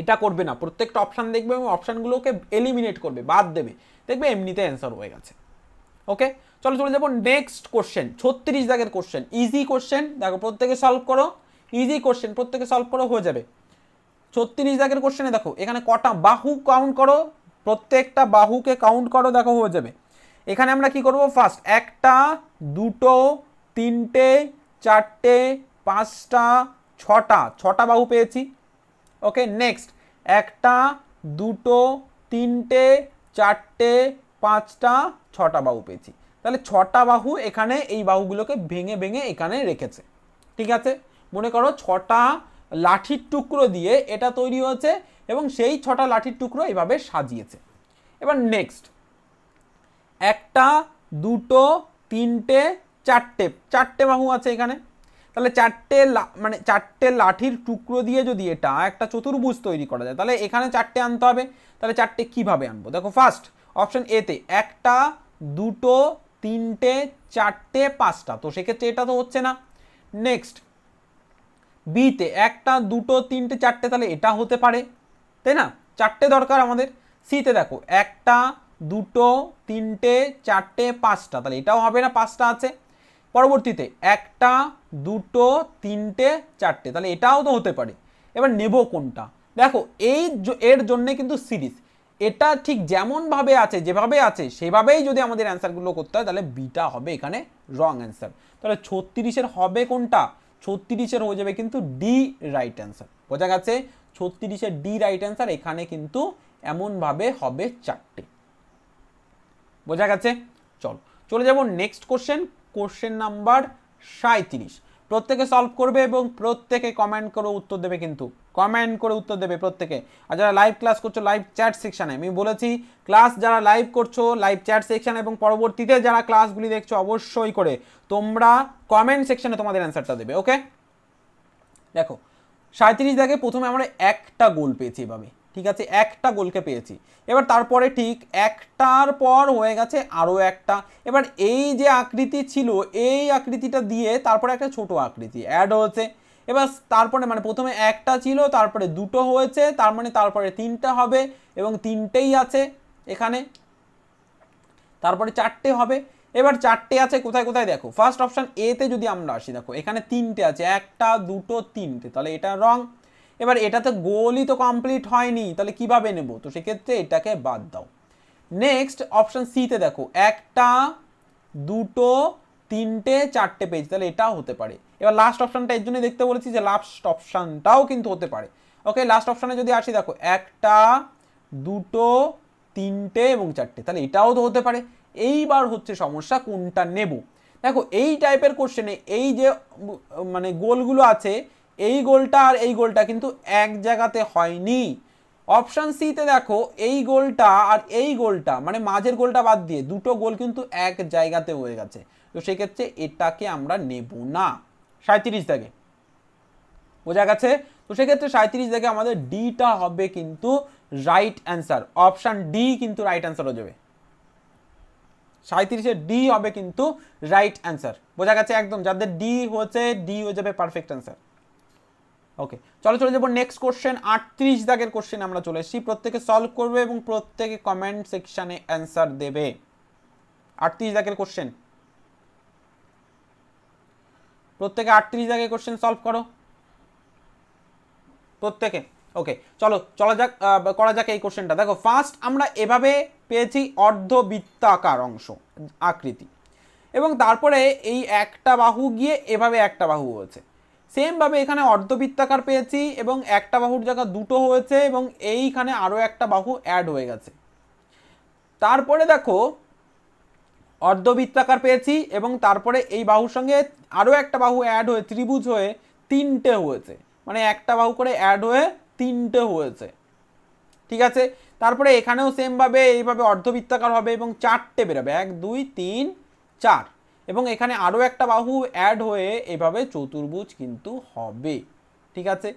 এটা করবে না প্রত্যেকটা অপশান দেখবে এবং অপশানগুলোকে এলিমিনেট করবে বাদ দেবে দেখবে এমনিতে অ্যান্সার হয়ে গেছে ওকে চলো চলে যাবো নেক্সট কোশ্চেন ছত্রিশ দাগের কোশ্চেন ইজি কোশ্চেন দেখো প্রত্যেকে সলভ করো ইজি কোশ্চেন প্রত্যেকে সলভ করো হয়ে যাবে ছত্রিশ দাগের কোশ্চেনে দেখো এখানে কটা বাহু কাউন্ট করো প্রত্যেকটা বাহুকে কাউন্ট করো দেখো হয়ে যাবে এখানে আমরা কি করব ফার্স্ট একটা দুটো তিনটে চারটে পাঁচটা ছটা ছটা বাহু পেয়েছি ওকে নেক্সট একটা দুটো তিনটে চারটে পাঁচটা ছটা বাহু পেয়েছি তাহলে ছটা বাহু এখানে এই বাহুগুলোকে ভেঙে ভেঙে এখানে রেখেছে ঠিক আছে মনে করো ছটা লাঠির টুকরো দিয়ে এটা তৈরি হয়েছে এবং সেই ছটা লাঠির টুকরো এভাবে সাজিয়েছে এবার নেক্সট একটা দুটো তিনটে চারটে চারটে বাহু আছে এখানে তাহলে চারটে মানে চারটে লাঠির টুকরো দিয়ে যদি এটা একটা চতুর্ভুজ তৈরি করা যায় তাহলে এখানে চারটে আনতে হবে তাহলে চারটে কিভাবে আনবো দেখো ফার্স্ট অপশন এতে একটা দুটো তিনটে চারটে পাঁচটা তো সেক্ষেত্রে এটা তো হচ্ছে না নেক্সট বিতে একটা দুটো তিনটে চারটে তাহলে এটা হতে পারে তাই না চারটে দরকার আমাদের সিতে দেখো একটা দুটো তিনটে চারটে পাঁচটা তাহলে এটাও হবে না পাঁচটা আছে পরবর্তীতে একটা দুটো তিনটে চারটে তাহলে এটাও তো হতে পারে এবার নেব কোনটা দেখো এই এর জন্যে কিন্তু সিরিজ এটা ঠিক যেমনভাবে আছে যেভাবে আছে সেভাবেই যদি আমাদের অ্যান্সারগুলো করতে হয় তাহলে বিটা হবে এখানে রং অ্যান্সার তাহলে ছত্রিশের হবে কোনটা ছত্রিশের হয়ে যাবে কিন্তু ডি রাইট অ্যান্সার বোঝা গেছে ছত্রিশের ডি রাইট অ্যান্সার এখানে কিন্তু এমনভাবে হবে চারটে বোঝা গেছে চলো চলে যাব নেক্সট কোশ্চেন কোশ্চেন নাম্বার সাঁত্রিশ প্রত্যেকে সলভ করবে এবং প্রত্যেকে কমেন্ট করে উত্তর দেবে কিন্তু কমেন্ট করে উত্তর দেবে প্রত্যেকে আর যারা লাইভ ক্লাস করছো লাইভ চ্যাট সেকশানে আমি বলেছি ক্লাস যারা লাইভ করছো লাইভ চ্যাট সেকশানে এবং পরবর্তীতে যারা ক্লাসগুলি দেখছো অবশ্যই করে তোমরা কমেন্ট সেকশানে তোমাদের অ্যান্সারটা দেবে ওকে দেখো সাঁত্রিশ দেখে প্রথমে আমরা একটা গোল পেয়েছি এভাবে ঠিক আছে একটা গোলকে পেয়েছি এবার তারপরে ঠিক একটার পর হয়ে গেছে আরও একটা এবার এই যে আকৃতি ছিল এই আকৃতিটা দিয়ে তারপরে একটা ছোট আকৃতি অ্যাড হয়েছে এবার তারপরে মানে প্রথমে একটা ছিল তারপরে দুটো হয়েছে তার মানে তারপরে তিনটা হবে এবং তিনটেই আছে এখানে তারপরে চারটে হবে এবার চারটে আছে কোথায় কোথায় দেখো ফার্স্ট অপশান এতে যদি আমরা আসি দেখো এখানে তিনটে আছে একটা দুটো তিনটে তাহলে এটা রং এবার এটাতে গোলই তো কমপ্লিট হয়নি তাহলে কিভাবে নেব তো সেক্ষেত্রে এটাকে বাদ দাও নেক্সট অপশান সিতে দেখো একটা দুটো তিনটে চারটে পেজ তাহলে এটাও হতে পারে এবার লাস্ট অপশানটা এর জন্যই দেখতে বলেছি যে লাস্ট অপশানটাও কিন্তু হতে পারে ওকে লাস্ট অপশানে যদি আসি দেখো একটা দুটো তিনটে এবং চারটে তাহলে এটাও তো হতে পারে এইবার হচ্ছে সমস্যা কোনটা নেব দেখো এই টাইপের কোশ্চেনে এই যে মানে গোলগুলো আছে এই গোলটা আর এই গোলটা কিন্তু এক জায়গাতে হয়নি অপশান সিতে দেখো এই গোলটা আর এই গোলটা মানে মাঝের গোলটা বাদ দিয়ে দুটো গোল কিন্তু এক জায়গাতে হয়ে গেছে তো সেক্ষেত্রে এটাকে আমরা নেব না সাঁত্রিশ দাগে বোঝা গেছে তো সেক্ষেত্রে সাঁত্রিশ দাগে আমাদের ডিটা হবে কিন্তু রাইট অ্যান্সার অপশান ডি কিন্তু রাইট অ্যান্সার হয়ে যাবে সাঁত্রিশে ডি হবে কিন্তু রাইট অ্যান্সার বোঝা গেছে একদম যাদের ডি হচ্ছে ডি হয়ে যাবে পারফেক্ট অ্যান্সার ওকে চলো চলে যাবো নেক্সট কোশ্চেন আটত্রিশ দাগের কোশ্চেন আমরা চলে এসেছি প্রত্যেকে সলভ করবে এবং প্রত্যেকে কমেন্ট সেকশানে অ্যান্সার দেবে আটত্রিশ দাগের কোশ্চেন প্রত্যেকে আটত্রিশ দাগে কোশ্চেন সলভ করো প্রত্যেকে ওকে চলো চলা যাক করা যাক এই কোশ্চেনটা দেখো ফার্স্ট আমরা এভাবে পেয়েছি অর্ধবৃত্তাকার অংশ আকৃতি এবং তারপরে এই একটা বাহু গিয়ে এভাবে একটা বাহু হয়েছে সেমভাবে এখানে অর্ধবৃত্তাকার পেয়েছি এবং একটা বাহুর জায়গা দুটো হয়েছে এবং এইখানে আরও একটা বাহু অ্যাড হয়ে গেছে তারপরে দেখো অর্ধবৃত্তাকার পেয়েছি এবং তারপরে এই বাহুর সঙ্গে আরও একটা বাহু অ্যাড হয়ে ত্রিভুজ হয়ে তিনটে হয়েছে মানে একটা বাহু করে অ্যাড হয়ে তিনটে হয়েছে ঠিক আছে তারপরে এখানেও সেমভাবে এইভাবে অর্ধবৃত্তাকার হবে এবং চারটে বেরোবে এক দুই তিন চার এবং এখানে আরও একটা বাহু অ্যাড হয়ে এভাবে চতুর্ভুজ কিন্তু হবে ঠিক আছে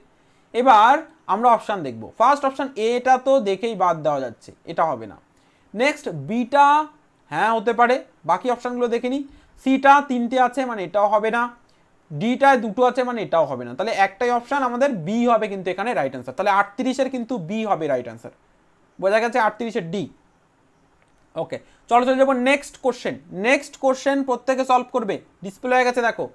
এবার আমরা অপশান দেখব ফার্স্ট অপশান এটা তো দেখেই বাদ দেওয়া যাচ্ছে এটা হবে না নেক্সট বিটা হ্যাঁ হতে পারে বাকি অপশানগুলো দেখে নিই সিটা তিনটে আছে মানে এটাও হবে না ডিটায় দুটো আছে মানে এটাও হবে না তাহলে একটাই অপশান আমাদের বি হবে কিন্তু এখানে রাইট অ্যান্সার তাহলে আটত্রিশের কিন্তু বি হবে রাইট অ্যান্সার বোঝা গেছে আটত্রিশের ডি ওকে চলো চলে যাবো নেক্সট কোশ্চেন নেক্সট কোশ্চেন প্রত্যেকে সলভ করবে ডিসপ্লে হয়ে গেছে দেখো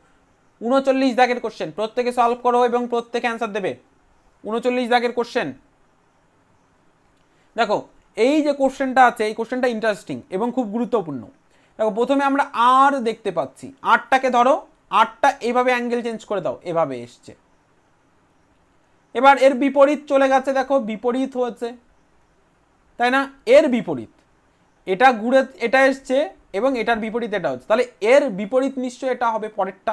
উনচল্লিশ দাগের কোশ্চেন প্রত্যেকে সলভ করো এবং প্রত্যেকে অ্যান্সার দেবে উনচল্লিশ দাগের কোশ্চেন দেখো এই যে কোশ্চেনটা আছে এই কোশ্চেনটা ইন্টারেস্টিং এবং খুব গুরুত্বপূর্ণ দেখো প্রথমে আমরা আর দেখতে পাচ্ছি আটটাকে ধরো আটটা এভাবে অ্যাঙ্গেল চেঞ্জ করে দাও এভাবে এসছে এবার এর বিপরীত চলে গেছে দেখো বিপরীত হয়েছে তাই না এর বিপরীত এটা ঘুরে এটা এসছে এবং এটার বিপরীত এটা হচ্ছে তাহলে এর বিপরীত নিশ্চয় এটা হবে পরেরটা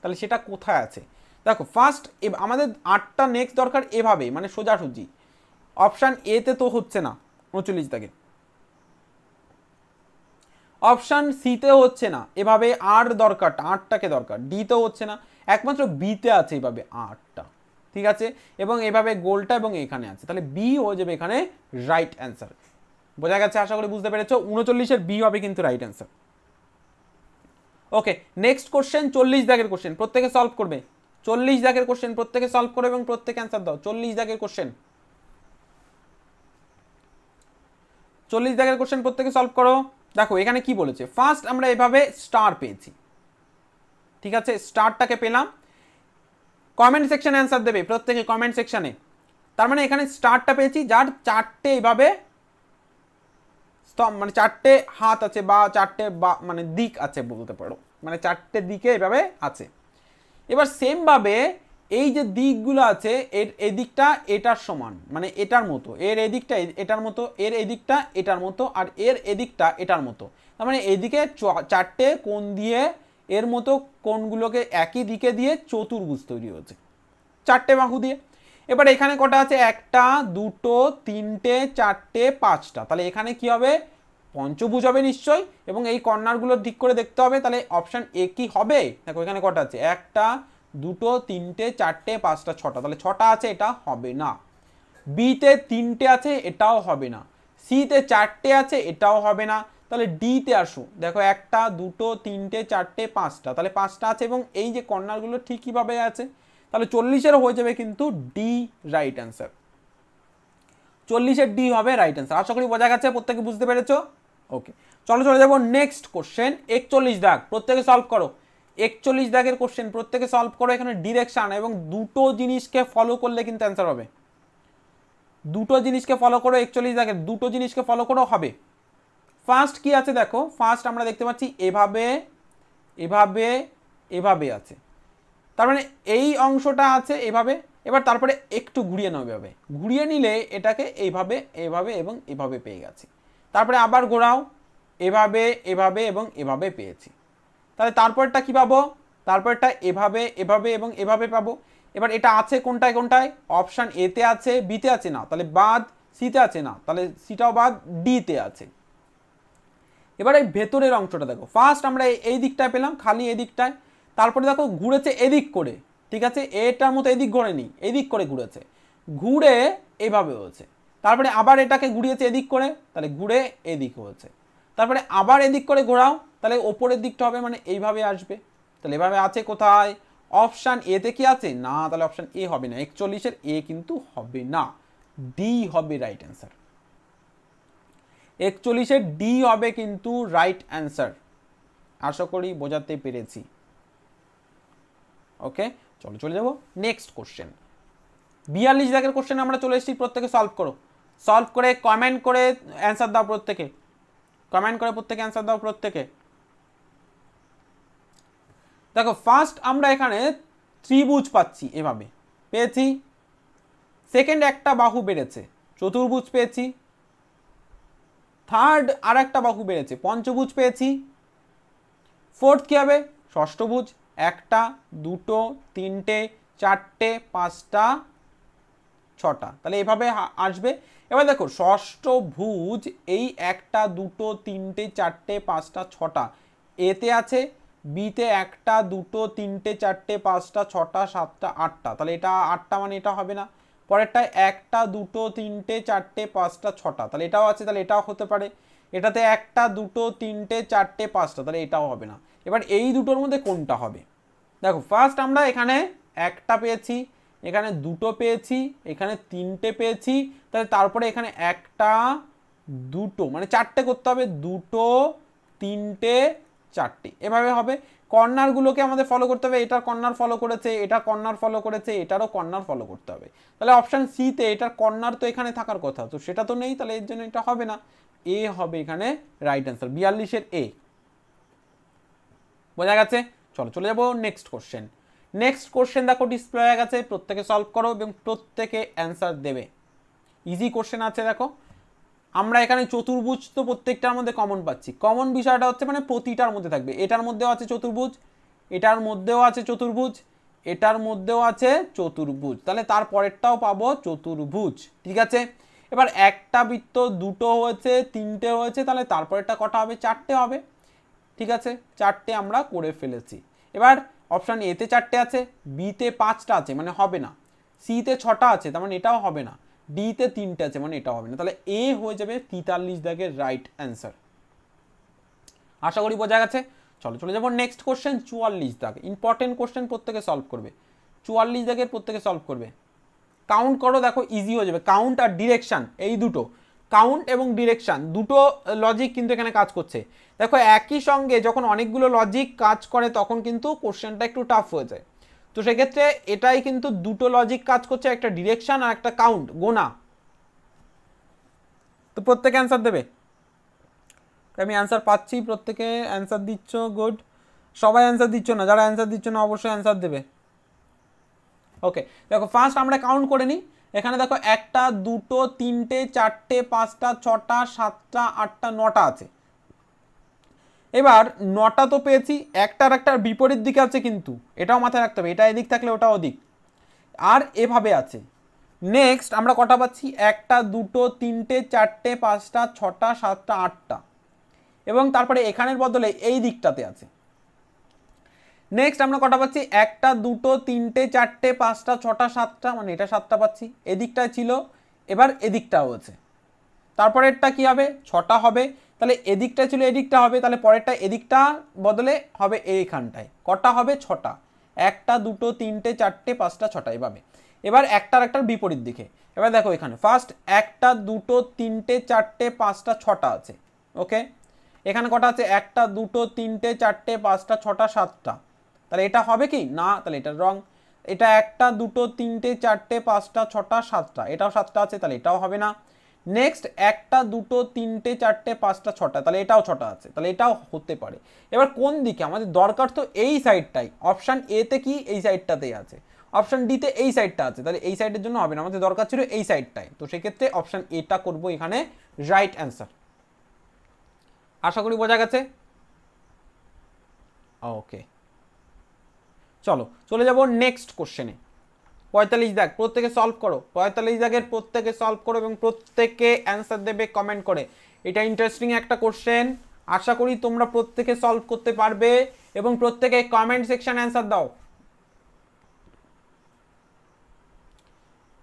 তাহলে সেটা কোথায় আছে দেখো ফার্স্ট আমাদের আটটা নেক্সট দরকার এভাবে মানে সোজাসুজি অপশান এতে তো হচ্ছে না উনচল্লিশ দাগে অপশান সিতেও হচ্ছে না এভাবে আর দরকারটা আটটাকে দরকার ডিতেও হচ্ছে না একমাত্র বিতে আছে এভাবে আটটা ঠিক আছে এবং এভাবে গোলটা এবং এখানে আছে তাহলে বি হয়ে যাবে এখানে রাইট অ্যান্সার বোঝা গেছে আশা করি বুঝতে পেরেছ উনচল্লিশের বি হবে কিন্তু right answer okay next question চল্লিশ দাগের কোশ্চেন প্রত্যেকে সলভ করবে চল্লিশ দাগের কোশ্চেন প্রত্যেকে সলভ করো এবং প্রত্যেকে অ্যান্সার দাও চল্লিশ দাগের কোশ্চেন চল্লিশ দাগের কোশ্চেন প্রত্যেকে সলভ করো দেখো এখানে কি বলেছে ফার্স্ট আমরা এভাবে স্টার পেয়েছি ঠিক আছে স্টারটাকে পেলাম কমেন্ট সেকশানে অ্যান্সার দেবে প্রত্যেকে কমেন্ট সেকশানে তার মানে এখানে স্টারটা পেয়েছি যার চারটে এইভাবে মানে চারটে হাত আছে বা চারটে বা মানে দিক আছে বলতে পারো মানে চারটে দিকে এভাবে আছে এবার সেমভাবে এই যে দিকগুলো আছে এর এদিকটা এটার সমান মানে এটার মতো এর এদিকটা এটার মতো এর এদিকটা এটার মতো আর এর এদিকটা এটার মতো তার মানে এদিকে চারটে কোণ দিয়ে এর মতো কোণগুলোকে একই দিকে দিয়ে চতুর্ভুজ তৈরি হয়েছে চারটে বাঁকু দিয়ে এবার এখানে কটা আছে একটা দুটো তিনটে চারটে পাঁচটা তাহলে এখানে কি হবে পঞ্চভুজ হবে নিশ্চয় এবং এই কর্নারগুলোর দিক করে দেখতে হবে তাহলে অপশান এ কি হবে দেখো এখানে কটা আছে একটা দুটো তিনটে চারটে পাঁচটা ছটা তাহলে ছটা আছে এটা হবে না বিতে তিনটে আছে এটাও হবে না সিতে চারটে আছে এটাও হবে না তাহলে ডিতে আসু দেখো একটা দুটো তিনটে চারটে পাঁচটা তাহলে পাঁচটা আছে এবং এই যে কর্নারগুলো ঠিক কীভাবে আছে তাহলে চল্লিশের হয়ে যাবে কিন্তু ডি রাইট অ্যান্সার চল্লিশের ডি হবে রাইট অ্যান্সার আশা করি বোঝা গেছে প্রত্যেকে বুঝতে পেরেছো ওকে চলো চলে যাবো নেক্সট কোশ্চেন একচল্লিশ দাগ প্রত্যেকে সলভ করো একচল্লিশ দাগের কোশ্চেন প্রত্যেকে সলভ করো এখানে ডিরেকশান এবং দুটো জিনিসকে ফলো করলে কিন্তু অ্যান্সার হবে দুটো জিনিসকে ফলো করো একচল্লিশ দাগের দুটো জিনিসকে ফলো করো হবে ফার্স্ট কি আছে দেখো ফার্স্ট আমরা দেখতে পাচ্ছি এভাবে এভাবে এভাবে আছে তার মানে এই অংশটা আছে এভাবে এবার তারপরে একটু ঘুরিয়ে নেবে এভাবে ঘুরিয়ে নিলে এটাকে এইভাবে এভাবে এবং এভাবে পেয়ে গেছে তারপরে আবার ঘোরাও এভাবে এভাবে এবং এভাবে পেয়েছি তাহলে তারপরটা কি পাবো তারপরটা এভাবে এভাবে এবং এভাবে পাবো এবার এটা আছে কোনটায় কোনটায় অপশান এতে আছে বিতে আছে না তাহলে বাদ সিতে আছে না তাহলে সিটাও বাদ ডিতে আছে এবার এই ভেতরের অংশটা দেখো ফার্স্ট আমরা এই দিকটায় পেলাম খালি এদিকটায় তারপরে দেখো ঘুরেছে এদিক করে ঠিক আছে এটার মতো এদিক নি এদিক করে ঘুরেছে ঘুরে এভাবে হয়েছে তারপরে আবার এটাকে ঘুরিয়েছে এদিক করে তাহলে ঘুরে এদিক হয়েছে তারপরে আবার এদিক করে ঘোরাও তাহলে ওপরের দিকটা হবে মানে এইভাবে আসবে তাহলে এভাবে আছে কোথায় অপশান এতে কি আছে না তাহলে অপশান এ হবে না একচল্লিশের এ কিন্তু হবে না ডি হবে রাইট অ্যান্সার একচল্লিশের ডি হবে কিন্তু রাইট অ্যান্সার আশা করি বোঝাতে পেরেছি ওকে চলো চলে যাবো নেক্সট কোশ্চেন বিয়াল্লিশ দাগের কোশ্চেন আমরা চলে এসেছি প্রত্যেকে সলভ করো সলভ করে কমেন্ট করে অ্যান্সার দাও প্রত্যেকে কমেন্ট করে প্রত্যেকে অ্যান্সার দাও প্রত্যেকে দেখো ফার্স্ট আমরা এখানে ত্রিভুজ পাচ্ছি এভাবে পেয়েছি সেকেন্ড একটা বাহু বেড়েছে চতুর্ভুজ পেয়েছি থার্ড আর একটা বাহু বেড়েছে পঞ্চভুজ পেয়েছি ফোর্থ কী হবে ষষ্ঠভুজ একটা দুটো তিনটে চারটে পাঁচটা ছটা তাহলে এভাবে আসবে এবার দেখো ষষ্ঠ ভুজ এই একটা দুটো তিনটে চারটে পাঁচটা ছটা এতে আছে বিতে একটা দুটো তিনটে চারটে পাঁচটা ছটা সাতটা আটটা তাহলে এটা আটটা মানে এটা হবে না পরেরটায় একটা দুটো তিনটে চারটে পাঁচটা ছটা তাহলে এটাও আছে তাহলে এটাও হতে পারে এটাতে একটা দুটো তিনটে চারটে পাঁচটা তাহলে এটাও হবে না এবার এই দুটোর মধ্যে কোনটা হবে দেখো ফার্স্ট আমরা এখানে একটা পেয়েছি এখানে দুটো পেয়েছি এখানে তিনটে পেয়েছি তাহলে তারপরে এখানে একটা দুটো মানে চারটে করতে হবে দুটো তিনটে চারটি এভাবে হবে কর্নারগুলোকে আমাদের ফলো করতে হবে এটার কর্নার ফলো করেছে এটা কর্নার ফলো করেছে এটারও কর্নার ফলো করতে হবে তাহলে অপশান সিতে এটার কর্নার তো এখানে থাকার কথা তো সেটা তো নেই তাহলে এর জন্য এটা হবে না এ হবে এখানে রাইট অ্যান্সার বিয়াল্লিশের এ বোঝা গেছে চলো চলে যাবো নেক্সট কোশ্চেন নেক্সট কোশ্চেন দেখো ডিসপ্লে হয়ে গেছে প্রত্যেকে সলভ করো এবং প্রত্যেকে অ্যান্সার দেবে ইজি কোশ্চেন আছে দেখো আমরা এখানে চতুর্ভুজ তো প্রত্যেকটার মধ্যে কমন পাচ্ছি কমন বিষয়টা হচ্ছে মানে প্রতিটার মধ্যে থাকবে এটার মধ্যেও আছে চতুর্ভুজ এটার মধ্যেও আছে চতুর্ভুজ এটার মধ্যেও আছে চতুর্ভুজ তাহলে তার পরেরটাও পাবো চতুর্ভুজ ঠিক আছে এবার একটা বৃত্ত দুটো হয়েছে তিনটে হয়েছে তাহলে তারপরেরটা কটা হবে চারটে হবে ঠিক আছে চারটে আমরা করে ফেলেছি এবার অপশান এতে চারটে আছে বিতে পাঁচটা আছে মানে হবে না সিতে ছটা আছে তার মানে এটাও হবে না ডিতে তিনটে আছে মানে এটা হবে না তাহলে এ হয়ে যাবে তিতাল্লিশ দাগের রাইট অ্যান্সার আশা করি বোঝা গেছে চলো চলে যাবো নেক্সট কোশ্চেন চুয়াল্লিশ দাগ ইম্পর্টেন্ট কোশ্চেন প্রত্যেকে সলভ করবে চুয়াল্লিশ দাগের প্রত্যেকে সলভ করবে কাউন্ট করো দেখো ইজি হয়ে যাবে কাউন্ট আর ডিরেকশান এই দুটো কাউন্ট এবং ডিরেকশান দুটো লজিক কিন্তু এখানে কাজ করছে দেখো একই সঙ্গে যখন অনেকগুলো লজিক কাজ করে তখন কিন্তু কোশ্চেনটা একটু টাফ হয়ে যায় তো সেক্ষেত্রে এটাই কিন্তু দুটো লজিক কাজ করছে একটা ডিরেকশন আর একটা কাউন্ট গোনা তো প্রত্যেকে অ্যান্সার দেবে আমি অ্যান্সার পাচ্ছি প্রত্যেকে অ্যান্সার দিচ্ছ গুড সবাই অ্যান্সার দিচ্ছ না যারা অ্যান্সার দিচ্ছ না অবশ্যই অ্যান্সার দেবে ওকে দেখো ফার্স্ট আমরা কাউন্ট করে নিই এখানে দেখো একটা দুটো তিনটে চারটে পাঁচটা ছটা সাতটা আটটা নটা আছে এবার নটা তো পেয়েছি একটার একটার বিপরীত দিকে আছে কিন্তু এটাও মাথায় রাখতে হবে এটা এদিক থাকলে ওটা ওদিক আর এভাবে আছে নেক্সট আমরা কটা পাচ্ছি একটা দুটো তিনটে চারটে পাঁচটা ছটা সাতটা আটটা এবং তারপরে এখানের বদলে এই দিকটাতে আছে নেক্সট আমরা কটা পাচ্ছি একটা দুটো তিনটে চারটে পাঁচটা ছটা সাতটা মানে এটা সাতটা পাচ্ছি এদিকটায় ছিল এবার এদিকটাও আছে তারপরেরটা কী হবে ছটা হবে তাহলে এদিকটা ছিল এদিকটা হবে তাহলে পরেরটা এদিকটা বদলে হবে এইখানটায় কটা হবে ছটা একটা দুটো তিনটে চারটে পাঁচটা ছটা এভাবে এবার একটার একটার বিপরীত দিকে এবার দেখো এখানে ফার্স্ট একটা দুটো তিনটে চারটে পাঁচটা ছটা আছে ওকে এখানে কটা আছে একটা দুটো তিনটে চারটে পাঁচটা ছটা সাতটা তাহলে এটা হবে কি না তাহলে এটা রং এটা একটা দুটো তিনটে চারটে পাঁচটা ছটা সাতটা এটাও সাতটা আছে তাহলে এটাও হবে না নেক্সট একটা দুটো তিনটে চারটে পাঁচটা ছটা তাহলে এটাও ছটা আছে তাহলে এটাও হতে পারে এবার কোন দিকে আমাদের দরকার তো এই সাইডটাই অপশান এতে কি এই সাইডটাতেই আছে অপশান ডিতে এই সাইডটা আছে তাহলে এই সাইডের জন্য হবে না আমাদের দরকার ছিল এই সাইডটাই তো সেক্ষেত্রে অপশান এটা করব এখানে রাইট অ্যান্সার আশা করি বোঝা গেছে ওকে চলো চলে যাব নেক্সট কোশ্চেনে পঁয়তাল্লিশ দাগ প্রত্যেকে সলভ করো পঁয়তাল্লিশ দাগের প্রত্যেকে সলভ করো এবং প্রত্যেকে অ্যান্সার দেবে কমেন্ট করে এটা ইন্টারেস্টিং একটা কোশ্চেন আশা করি তোমরা প্রত্যেকে সলভ করতে পারবে এবং প্রত্যেকে কমেন্ট সেকশন অ্যান্সার দাও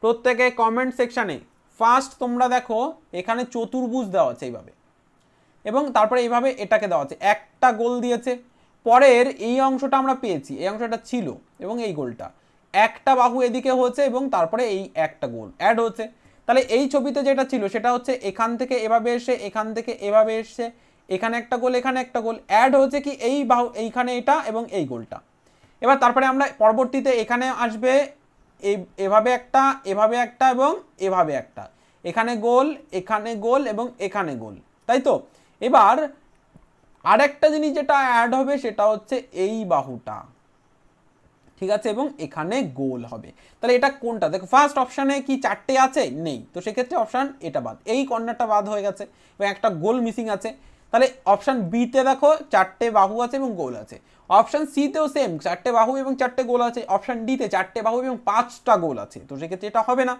প্রত্যেকে কমেন্ট সেকশানে ফার্স্ট তোমরা দেখো এখানে চতুর্ভুজ দেওয়া আছে এইভাবে এবং তারপরে এইভাবে এটাকে দেওয়া আছে একটা গোল দিয়েছে পরের এই অংশটা আমরা পেয়েছি এই অংশটা ছিল এবং এই গোলটা একটা বাহু এদিকে হচ্ছে এবং তারপরে এই একটা গোল অ্যাড হচ্ছে তাহলে এই ছবিতে যেটা ছিল সেটা হচ্ছে এখান থেকে এভাবে এসে এখান থেকে এভাবে এসে এখানে একটা গোল এখানে একটা গোল অ্যাড হচ্ছে কি এই বাহু এইখানে এটা এবং এই গোলটা এবার তারপরে আমরা পরবর্তীতে এখানে আসবে এভাবে একটা এভাবে একটা এবং এভাবে একটা এখানে গোল এখানে গোল এবং এখানে গোল তাই তো এবার আরেকটা জিনিস যেটা অ্যাড হবে সেটা হচ্ছে এই বাহুটা ঠিক আছে এবং এখানে গোল হবে তাহলে এটা কোনটা দেখো ফার্স্ট অপশানে কি চারটে আছে নেই তো সেক্ষেত্রে অপশান এটা বাদ এই কর্নারটা বাদ হয়ে গেছে এবং একটা গোল মিসিং আছে তাহলে অপশান বিতে দেখো চারটে বাহু আছে এবং গোল আছে অপশান সিতেও সেম চারটে বাহু এবং চারটে গোল আছে অপশান ডিতে চারটে বাহু এবং পাঁচটা গোল আছে তো সেক্ষেত্রে এটা হবে না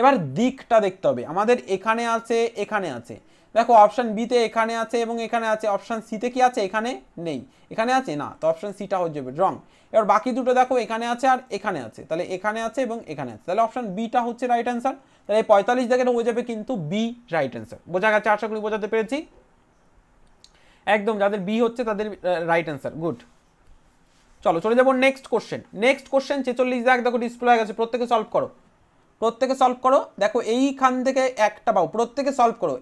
এবার দিকটা দেখতে হবে আমাদের এখানে আছে এখানে আছে দেখো অপশান বিতে এখানে আছে এবং এখানে আছে অপশান সিতে কি আছে এখানে নেই এখানে আছে না তো অপশান সিটা হয়ে যাবে রং এবার বাকি দুটো দেখো এখানে আছে আর এখানে আছে তাহলে এখানে আছে এবং এখানে আছে তাহলে অপশান বিটা হচ্ছে রাইট অ্যান্সার তাহলে এই পঁয়তাল্লিশ দেখে হয়ে যাবে কিন্তু বি রাইট অ্যান্সার বোঝা গেছে আশা করি বোঝাতে পেরেছি একদম যাদের বি হচ্ছে তাদের রাইট অ্যান্সার গুড চলো চলে যাবো নেক্সট কোশ্চেন নেক্সট কোশ্চেন ছেচল্লিশ দেখ দেখো ডিসপ্লে হয়ে গেছে প্রত্যেকে সলভ করো প্রত্যেকে সলভ করো দেখো এইখান থেকে একটা পাও প্রত্যেকে সলভ করো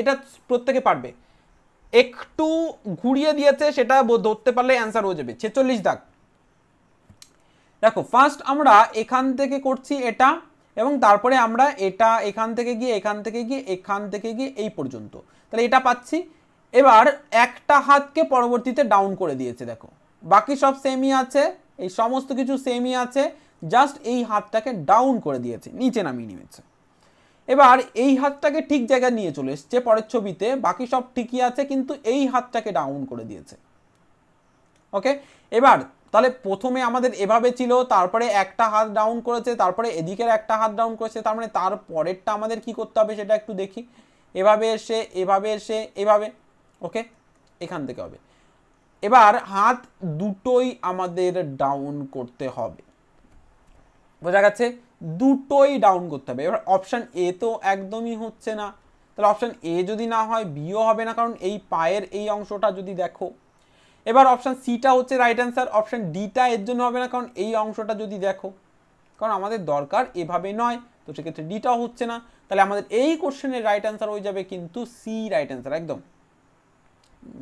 এটা প্রত্যেকে পারবে একটু ঘুরিয়ে দিয়েছে সেটা ধরতে পারলে অ্যান্সার হয়ে যাবে ছেচল্লিশ দাগ দেখো ফার্স্ট আমরা এখান থেকে করছি এটা এবং তারপরে আমরা এটা এখান থেকে গিয়ে এখান থেকে গিয়ে এখান থেকে গিয়ে এই পর্যন্ত তাহলে এটা পাচ্ছি এবার একটা হাতকে পরবর্তীতে ডাউন করে দিয়েছে দেখো বাকি সব সেমই আছে এই সমস্ত কিছু সেমই আছে জাস্ট এই হাতটাকে ডাউন করে দিয়েছে নিচে নামিয়ে নিয়েছে এবার এই হাতটাকে ঠিক জায়গায় নিয়ে চলে এসছে পরের ছবিতে বাকি সব ঠিকই আছে কিন্তু এই হাতটাকে ডাউন করে দিয়েছে ওকে এবার তাহলে প্রথমে আমাদের এভাবে ছিল তারপরে একটা হাত ডাউন করেছে তারপরে এদিকের একটা হাত ডাউন করেছে তার মানে তার পরেরটা আমাদের কি করতে হবে সেটা একটু দেখি এভাবে এসে এভাবে এসে এভাবে ওকে এখান থেকে হবে এবার হাত দুটোই আমাদের ডাউন করতে হবে বোঝা গেছে দুটোই ডাউন করতে হবে এবার অপশান এ তো একদমই হচ্ছে না তাহলে অপশান এ যদি না হয় বিও হবে না কারণ এই পায়ের এই অংশটা যদি দেখো এবার অপশান সিটা হচ্ছে রাইট অ্যান্সার অপশান ডিটা এর জন্য হবে না কারণ এই অংশটা যদি দেখো কারণ আমাদের দরকার এভাবে নয় তো সেক্ষেত্রে ডিটাও হচ্ছে না তাহলে আমাদের এই কোশ্চেনের রাইট অ্যান্সার হয়ে যাবে কিন্তু সি রাইট অ্যান্সার একদম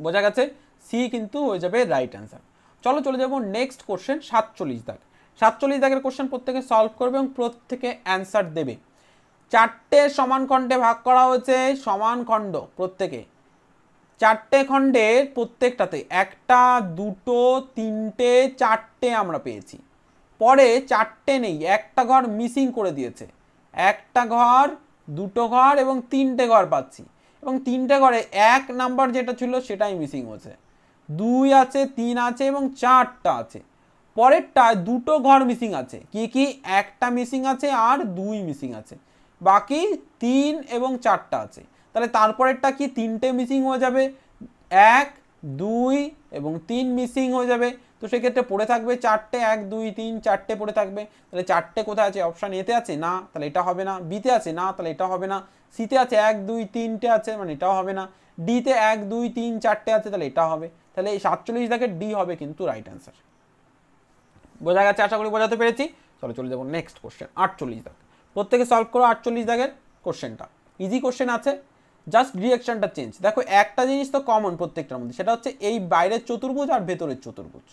বোঝা গেছে সি কিন্তু হয়ে যাবে রাইট অ্যান্সার চলো চলে যাবো নেক্সট কোশ্চেন সাতচল্লিশ দাগ সাতচল্লিশ দাগের কোশ্চেন প্রত্যেকে সলভ করবে এবং প্রত্যেকে অ্যান্সার দেবে চারটে সমান খণ্ডে ভাগ করা হয়েছে সমান খণ্ড প্রত্যেকে চারটে খণ্ডের প্রত্যেকটাতে একটা দুটো তিনটে চারটে আমরা পেয়েছি পরে চারটে নেই একটা ঘর মিসিং করে দিয়েছে একটা ঘর দুটো ঘর এবং তিনটে ঘর পাচ্ছি এবং তিনটে ঘরে এক নাম্বার যেটা ছিল সেটাই মিসিং হচ্ছে দুই আছে তিন আছে এবং চারটা আছে পরেরটা দুটো ঘর মিসিং আছে কি কি একটা মিসিং আছে আর দুই মিসিং আছে বাকি তিন এবং চারটা আছে তাহলে তারপরেরটা কি তিনটে মিসিং হয়ে যাবে এক দুই এবং তিন মিসিং হয়ে যাবে তো সেক্ষেত্রে পড়ে থাকবে চারটে এক দুই তিন চারটে পড়ে থাকবে তাহলে চারটে কোথায় আছে অপশান এতে আছে না তাহলে এটা হবে না বিতে আছে না তাহলে এটা হবে না সিতে আছে এক দুই তিনটে আছে মানে এটাও হবে না ডিতে এক দুই তিন চারটে আছে তাহলে এটা হবে তাহলে এই সাতচল্লিশ দেখে ডি হবে কিন্তু রাইট অ্যান্সার বোঝা গেছে আশা করি বোঝাতে পেরেছি চলো চলে যাবো নেক্সট কোশ্চেন আটচল্লিশ দাগ প্রত্যেকে সলভ করো আটচল্লিশ দাগের কোশ্চেনটা ইজি কোশ্চেন আছে জাস্ট রিয়াকশানটা চেঞ্জ দেখো একটা জিনিস তো কমন প্রত্যেকটার মধ্যে সেটা হচ্ছে এই বাইরের চতুর্ভুজ আর ভেতরের চতুর্ভুজ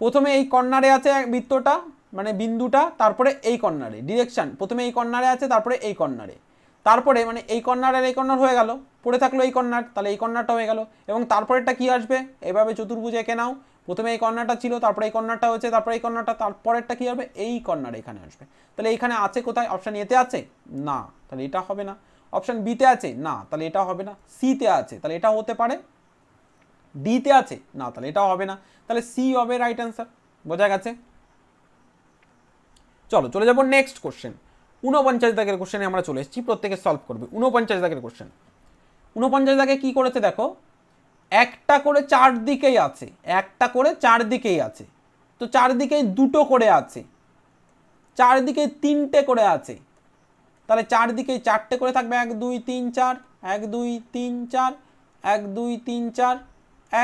প্রথমে এই কর্নারে আছে বৃত্তটা মানে বিন্দুটা তারপরে এই কর্নারে ডিরেকশান প্রথমে এই কর্নারে আছে তারপরে এই কর্নারে তারপরে মানে এই কর্নার আর এই কর্নার হয়ে গেল পড়ে থাকলো এই কর্নার তাহলে এই কর্নারটা হয়ে গেল এবং তারপরেরটা কি আসবে এভাবে চতুর্ভুজ একে নাও প্রথমে এই কর্নারটা ছিল তারপরে এই কর্নারটা হয়েছে তারপরে এই কর্নারটা তারপরেরটা কী হবে এই কর্নার এখানে আসবে তাহলে এইখানে আছে কোথায় অপশান এতে আছে না তাহলে এটা হবে না অপশান বিতে আছে না তাহলে এটা হবে না সিতে আছে তাহলে এটা হতে পারে ডিতে আছে না তাহলে এটা হবে না তাহলে সি হবে রাইট অ্যান্সার বোঝা গেছে চলো চলে যাবো নেক্সট কোশ্চেন ঊনপঞ্চাশ দাগের কোশ্চেনে আমরা চলে এসেছি প্রত্যেকে সলভ করবে ঊনপঞ্চাশ দাগের কোশ্চেন ঊনপঞ্চাশ দাগে কী করেছে দেখো একটা করে চারদিকেই আছে একটা করে চারদিকেই আছে তো চারদিকেই দুটো করে আছে চারদিকে তিনটে করে আছে তাহলে চারদিকে চারটে করে থাকবে এক দুই তিন চার এক দুই তিন চার এক দুই তিন চার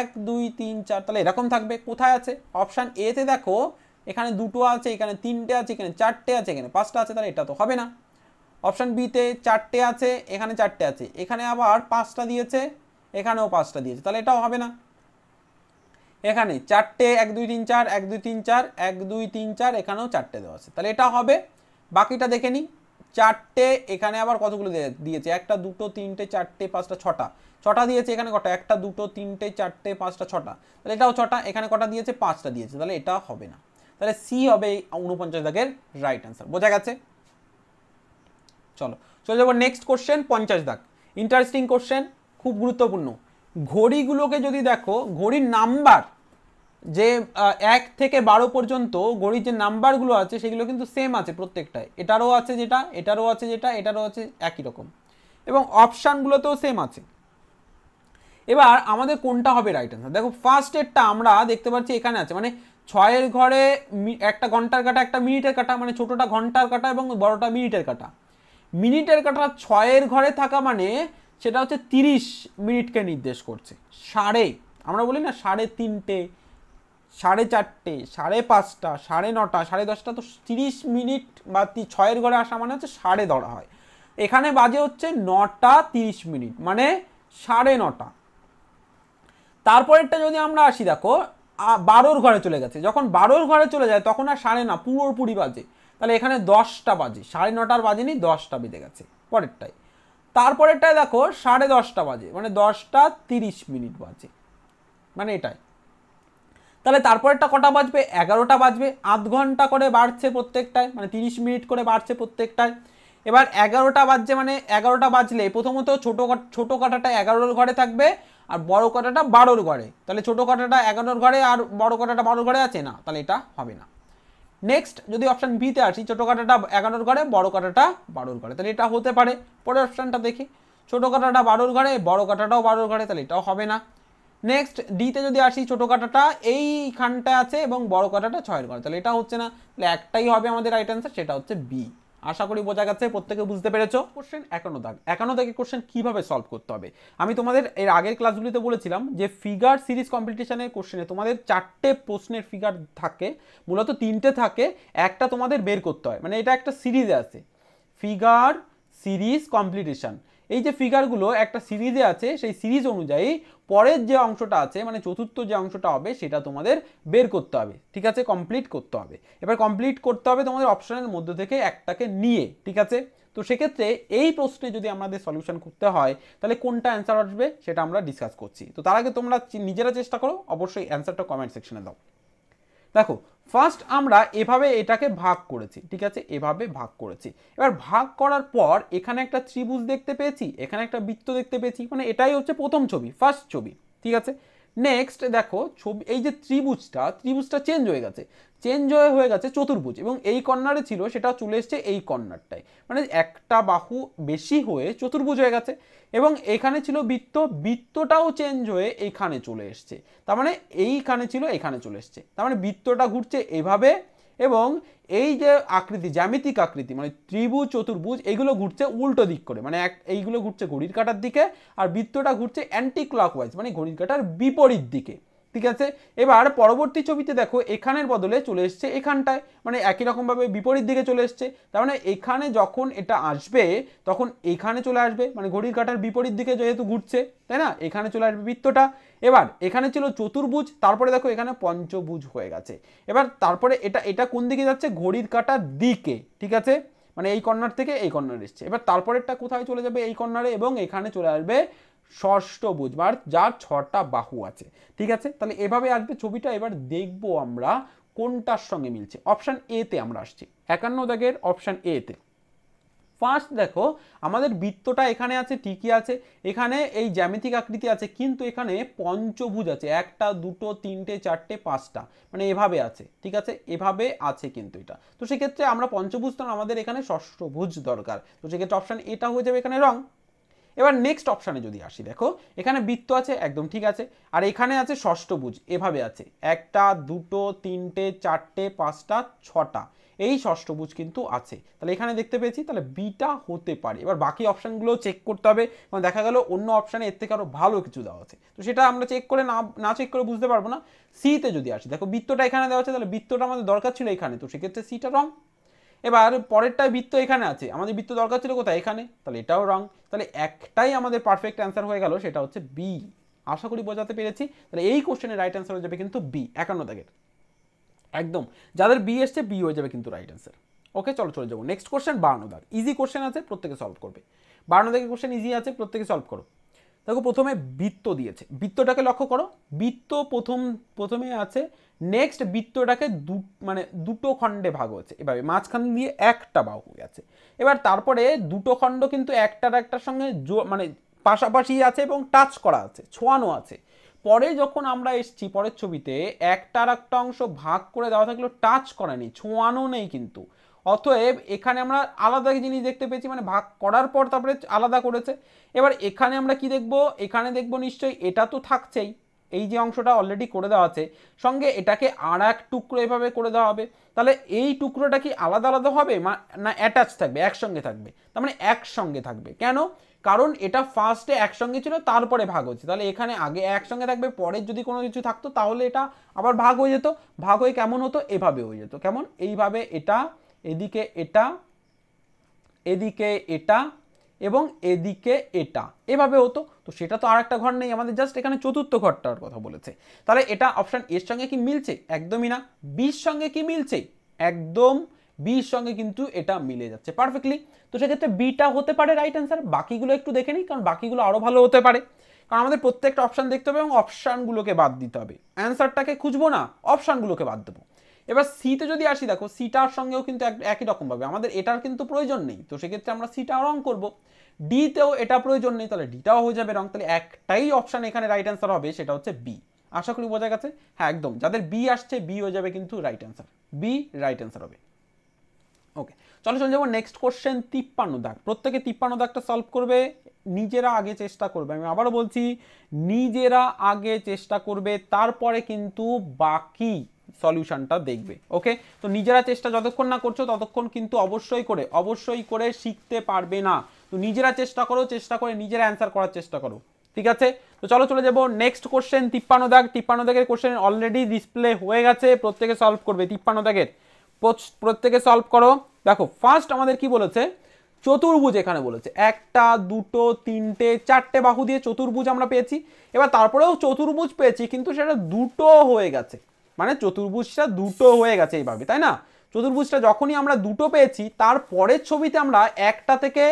এক দুই তিন চার তাহলে এরকম থাকবে কোথায় আছে অপশান এতে দেখো এখানে দুটো আছে এখানে তিনটে আছে এখানে চারটে আছে এখানে পাঁচটা আছে তাহলে এটা তো হবে না অপশান বিতে চারটে আছে এখানে চারটে আছে এখানে আবার পাঁচটা দিয়েছে এখানেও পাঁচটা দিয়েছে তাহলে এটাও হবে না এখানে চারটে এক দুই তিন চার এক দুই তিন চার এক দুই তিন চার এখানেও চারটে দেওয়া আছে তাহলে এটা হবে বাকিটা দেখে নিই চারটে এখানে আবার কতগুলো দিয়েছে একটা দুটো তিনটে চারটে পাঁচটা ছটা ছটা দিয়েছে এখানে কটা একটা দুটো তিনটে চারটে পাঁচটা ছটা তাহলে এটাও ছটা এখানে কটা দিয়েছে পাঁচটা দিয়েছে তাহলে এটা হবে না তাহলে সি হবে উনপঞ্চাশ দাগের রাইট অ্যান্সার বোঝা গেছে চলো চলে যাবো নেক্সট কোশ্চেন পঞ্চাশ দাগ ইন্টারেস্টিং কোশ্চেন খুব গুরুত্বপূর্ণ ঘড়িগুলোকে যদি দেখো ঘড়ির নাম্বার যে এক থেকে বারো পর্যন্ত গড়ির যে নাম্বারগুলো আছে সেগুলো কিন্তু সেম আছে প্রত্যেকটায় এটারও আছে যেটা এটারও আছে যেটা এটারও আছে একই রকম এবং অপশানগুলোতেও সেম আছে এবার আমাদের কোনটা হবে রাইট অ্যান্সার দেখো ফার্স্ট এডটা আমরা দেখতে পাচ্ছি এখানে আছে মানে ছয়ের ঘরে একটা ঘন্টার কাটা একটা মিনিটের কাটা মানে ছোটোটা ঘন্টার কাটা এবং বড়টা মিনিটের কাটা মিনিটের কাটা ছয়ের ঘরে থাকা মানে সেটা হচ্ছে তিরিশ মিনিটকে নির্দেশ করছে সাড়ে আমরা বলি না সাড়ে তিনটে সাড়ে চারটে সাড়ে পাঁচটা সাড়ে নটা সাড়ে দশটা তো তিরিশ মিনিট বা ছয়ের ঘরে আসা মানে হচ্ছে সাড়ে ধরা হয় এখানে বাজে হচ্ছে নটা তিরিশ মিনিট মানে সাড়ে নটা তারপরেরটা যদি আমরা আসি দেখো বারোর ঘরে চলে গেছে যখন বারোর ঘরে চলে যায় তখন আর সাড়ে না পুরোপুরি বাজে তাহলে এখানে দশটা বাজে সাড়ে নটার বাজে নি দশটা বেজে গেছে পরেরটায় তারপরেরটায় দেখো সাড়ে দশটা বাজে মানে দশটা তিরিশ মিনিট বাজে মানে এটাই তাহলে তারপরেরটা কটা বাজবে এগারোটা বাজবে আধ ঘন্টা করে বাড়ছে প্রত্যেকটায় মানে তিরিশ মিনিট করে বাড়ছে প্রত্যেকটায় এবার এগারোটা বাজছে মানে এগারোটা বাজলে প্রথমত ছোটো ছোটো কাটাটা এগারোর ঘরে থাকবে আর বড় কাটাটা বারোর ঘরে তাহলে ছোটো কাটাটা এগারোর ঘরে আর বড় কাটাটা বারোর ঘরে আছে না তাহলে এটা হবে না নেক্সট যদি অপশান বিতে আসি ছোটো কাটাটা এগারোর ঘরে বড় কাটাটা বারোর ঘরে তাহলে এটা হতে পারে পরের অপশানটা দেখি ছোটো কাটাটা বারোর ঘরে বড় কাটাটাও বারোর ঘরে তাহলে এটাও হবে না নেক্সট ডিতে যদি আসি ছোটো কাটাটা এইখানটা আছে এবং বড় কাটাটা ছয়ের ঘর তাহলে এটা হচ্ছে না তাহলে একটাই হবে আমাদের রাইট অ্যান্সার সেটা হচ্ছে বি আশা করি বোঝা গেছে প্রত্যেকে বুঝতে পেরেছো কোশ্চেন একান্ন দাগ একান্ন দাগে কোশ্চেন কীভাবে সলভ করতে হবে আমি তোমাদের এর আগের ক্লাসগুলিতে বলেছিলাম যে ফিগার সিরিজ কম্পিটিশনের কোশ্চেনে তোমাদের চারটে প্রশ্নের ফিগার থাকে মূলত তিনটে থাকে একটা তোমাদের বের করতে হয় মানে এটা একটা সিরিজে আছে ফিগার সিরিজ কম্পিটিশান এই যে ফিগারগুলো একটা সিরিজে আছে সেই সিরিজ অনুযায়ী পরের যে অংশটা আছে মানে চতুর্থ যে অংশটা হবে সেটা তোমাদের বের করতে হবে ঠিক আছে কমপ্লিট করতে হবে এবার কমপ্লিট করতে হবে তোমাদের অপশানের মধ্যে থেকে একটাকে নিয়ে ঠিক আছে তো সেক্ষেত্রে এই প্রশ্নে যদি আমাদের সলিউশন করতে হয় তাহলে কোনটা অ্যান্সার আসবে সেটা আমরা ডিসকাস করছি তো তার আগে তোমরা নিজেরা চেষ্টা করো অবশ্যই অ্যান্সারটা কমেন্ট সেকশনে দাও দেখো ফার্স্ট আমরা এভাবে এটাকে ভাগ করেছি ঠিক আছে এভাবে ভাগ করেছি এবার ভাগ করার পর এখানে একটা ত্রিভুজ দেখতে পেয়েছি এখানে একটা বৃত্ত দেখতে পেয়েছি মানে এটাই হচ্ছে প্রথম ছবি ফার্স্ট ছবি ঠিক আছে নেক্সট দেখো ছবি এই যে ত্রিভুজটা ত্রিভুজটা চেঞ্জ হয়ে গেছে চেঞ্জ হয়ে হয়ে গেছে চতুর্ভুজ এবং এই কর্নারে ছিল সেটা চলে এসছে এই কর্নারটায় মানে একটা বাহু বেশি হয়ে চতুর্ভুজ হয়ে গেছে এবং এখানে ছিল বৃত্ত বৃত্তটাও চেঞ্জ হয়ে এইখানে চলে এসছে তার মানে এইখানে ছিল এখানে চলে এসছে তার মানে বৃত্তটা ঘুরছে এভাবে এবং এই যে আকৃতি জ্যামিতিক আকৃতি মানে ত্রিভুজ চতুর্ভুজ এগুলো ঘুরছে উল্টো দিক করে মানে এক এইগুলো ঘুরছে ঘড়ির কাটার দিকে আর বৃত্তটা ঘুরছে অ্যান্টি ক্লকওয়াইজ মানে ঘড়ির কাটার বিপরীত দিকে ঠিক আছে এবার পরবর্তী ছবিতে দেখো এখানের বদলে চলে এসছে এখানটায় মানে একই রকমভাবে বিপরীত দিকে চলে এসছে তার মানে এখানে যখন এটা আসবে তখন এখানে চলে আসবে মানে ঘড়ির কাটার বিপরীত দিকে যেহেতু ঘুরছে তাই না এখানে চলে আসবে বৃত্তটা এবার এখানে ছিল চতুর্ভুজ তারপরে দেখো এখানে পঞ্চভুজ হয়ে গেছে এবার তারপরে এটা এটা কোন দিকে যাচ্ছে ঘড়ির কাটার দিকে ঠিক আছে মানে এই কর্নার থেকে এই কর্নার এসছে এবার তারপরেরটা কোথায় চলে যাবে এই কর্নারে এবং এখানে চলে আসবে ষষ্ঠভুজ বা যার ছটা বাহু আছে ঠিক আছে তাহলে এভাবে আসবে ছবিটা এবার দেখব আমরা কোনটার সঙ্গে মিলছে অপশান এতে আমরা আসছি একান্ন দাগের অপশান এতে ফার্স্ট দেখো আমাদের বৃত্তটা এখানে আছে ঠিকই আছে এখানে এই জ্যামিতিক আকৃতি আছে কিন্তু এখানে পঞ্চভুজ আছে একটা দুটো তিনটে চারটে পাঁচটা মানে এভাবে আছে ঠিক আছে এভাবে আছে কিন্তু এটা তো সেক্ষেত্রে আমরা পঞ্চভুজ তো আমাদের এখানে ষষ্ঠভুজ দরকার তো সেক্ষেত্রে অপশান এটা হয়ে যাবে এখানে রং এবার নেক্সট অপশানে যদি আসি দেখো এখানে বৃত্ত আছে একদম ঠিক আছে আর এখানে আছে ষষ্ঠভুজ এভাবে আছে একটা দুটো তিনটে চারটে পাঁচটা ছটা এই ষষ্ঠভুজ কিন্তু আছে তাহলে এখানে দেখতে পেয়েছি তাহলে বিটা হতে পারে এবার বাকি অপশানগুলো চেক করতে হবে এবং দেখা গেল অন্য অপশানে এর থেকে আরও ভালো কিছু দেওয়া আছে তো সেটা আমরা চেক করে না না চেক করে বুঝতে পারবো না সিতে যদি আসি দেখো বৃত্তটা এখানে দেওয়া আছে তাহলে বৃত্তটা আমাদের দরকার ছিল এখানে তো সেক্ষেত্রে সিটা রং এবার পরেরটায় বৃত্ত এখানে আছে আমাদের বৃত্ত দরকার ছিল কোথায় এখানে তাহলে এটাও রং তাহলে একটাই আমাদের পারফেক্ট অ্যান্সার হয়ে গেল সেটা হচ্ছে বি আশা করি বোঝাতে পেরেছি তাহলে এই কোশ্চেনের রাইট অ্যান্সার হয়ে যাবে কিন্তু বি একান্ন দাগের একদম যাদের বি এসছে বি হয়ে যাবে কিন্তু রাইট অ্যান্সার ওকে চলো চলে যাবো নেক্সট কোশ্চেন বারণ দাগ ইজি কোশ্চেন আছে প্রত্যেকে সলভ করবে বারণ দাগের কোশ্চেন ইজি আছে প্রত্যেকে সলভ করো দেখো প্রথমে বৃত্ত দিয়েছে বৃত্তটাকে লক্ষ্য করো বৃত্ত প্রথম প্রথমে আছে নেক্সট বৃত্তটাকে দু মানে দুটো খণ্ডে ভাগ হচ্ছে এভাবে মাঝখান দিয়ে একটা বাহু গেছে এবার তারপরে দুটো খণ্ড কিন্তু একটার একটার সঙ্গে জো মানে পাশাপাশি আছে এবং টাচ করা আছে ছোঁয়ানো আছে পরে যখন আমরা এসছি পরের ছবিতে একটার একটা অংশ ভাগ করে দেওয়া থাকলেও টাচ করা নেই ছোঁয়ানো নেই কিন্তু অতএব এখানে আমরা আলাদা জিনিস দেখতে পেয়েছি মানে ভাগ করার পর তারপরে আলাদা করেছে এবার এখানে আমরা কি দেখব এখানে দেখব নিশ্চয়ই এটা তো থাকছেই এই যে অংশটা অলরেডি করে দেওয়া আছে সঙ্গে এটাকে আর এক টুকরো এভাবে করে দেওয়া হবে তাহলে এই টুকরোটা কি আলাদা আলাদা হবে না অ্যাটাচ থাকবে একসঙ্গে থাকবে তার মানে একসঙ্গে থাকবে কেন কারণ এটা ফার্স্টে একসঙ্গে ছিল তারপরে ভাগ হচ্ছে তাহলে এখানে আগে একসঙ্গে থাকবে পরে যদি কোনো কিছু থাকতো তাহলে এটা আবার ভাগ হয়ে যেত ভাগ হয়ে কেমন হতো এভাবে হয়ে যেত কেমন এইভাবে এটা এদিকে এটা এদিকে এটা এবং এদিকে এটা এভাবে হতো তো সেটা তো আর একটা ঘর নেই আমাদের জাস্ট এখানে চতুর্থ ঘরটার কথা বলেছে তাহলে এটা অপশান এর সঙ্গে কি মিলছে একদমই না বির সঙ্গে কি মিলছে একদম বির সঙ্গে কিন্তু এটা মিলে যাচ্ছে পারফেক্টলি তো সেক্ষেত্রে বিটা হতে পারে রাইট অ্যান্সার বাকিগুলো একটু দেখে নিই কারণ বাকিগুলো আরও ভালো হতে পারে কারণ আমাদের প্রত্যেকটা অপশান দেখতে হবে এবং অপশানগুলোকে বাদ দিতে হবে অ্যান্সারটাকে খুঁজবো না অপশানগুলোকে বাদ দেবো এবার সিতে যদি আসি দেখো সিটার সঙ্গেও কিন্তু একই রকমভাবে আমাদের এটার কিন্তু প্রয়োজন নেই তো সেক্ষেত্রে আমরা সিটা রং করব ডিতেও এটা প্রয়োজন নেই তাহলে ডিটাও হয়ে যাবে রং তাহলে একটাই অপশান এখানে রাইট অ্যান্সার হবে সেটা হচ্ছে বি আশা করি বোঝা গেছে হ্যাঁ একদম যাদের বি আসছে বি হয়ে যাবে কিন্তু right answer B right answer হবে ওকে চলো চলে যাবো নেক্সট কোশ্চেন তিপ্পান্ন দাগ প্রত্যেকে তিপ্পান্ন দাগটা সলভ করবে নিজেরা আগে চেষ্টা করবে আমি আবারও বলছি নিজেরা আগে চেষ্টা করবে তারপরে কিন্তু বাকি সলিউশনটা দেখবে ওকে তো নিজেরা চেষ্টা যতক্ষণ না করছো ততক্ষণ কিন্তু অবশ্যই করে অবশ্যই করে শিখতে পারবে না তো নিজেরা চেষ্টা করো চেষ্টা করে নিজেরা অ্যান্সার করার চেষ্টা করো ঠিক আছে তো চলো চলে যাবো নেক্সট কোশ্চেন তিপ্পান্ন দাগ তিপ্পান্ন দাগের কোশ্চেন অলরেডি ডিসপ্লে হয়ে গেছে প্রত্যেকে সলভ করবে তিপ্পান্ন দাগের প্রত্যেকে সলভ করো দেখো ফার্স্ট আমাদের কি বলেছে চতুর্ভুজ এখানে বলেছে একটা দুটো তিনটে চারটে বাহু দিয়ে চতুর্ভুজ আমরা পেয়েছি এবার তারপরেও চতুর্ভুজ পেয়েছি কিন্তু সেটা দুটো হয়ে গেছে মানে চতুর্ভুজটা দুটো হয়ে গেছে এইভাবে তাই না চতুর্ভুজটা যখনই আমরা দুটো পেয়েছি তার পরের ছবিতে আমরা একটা থেকে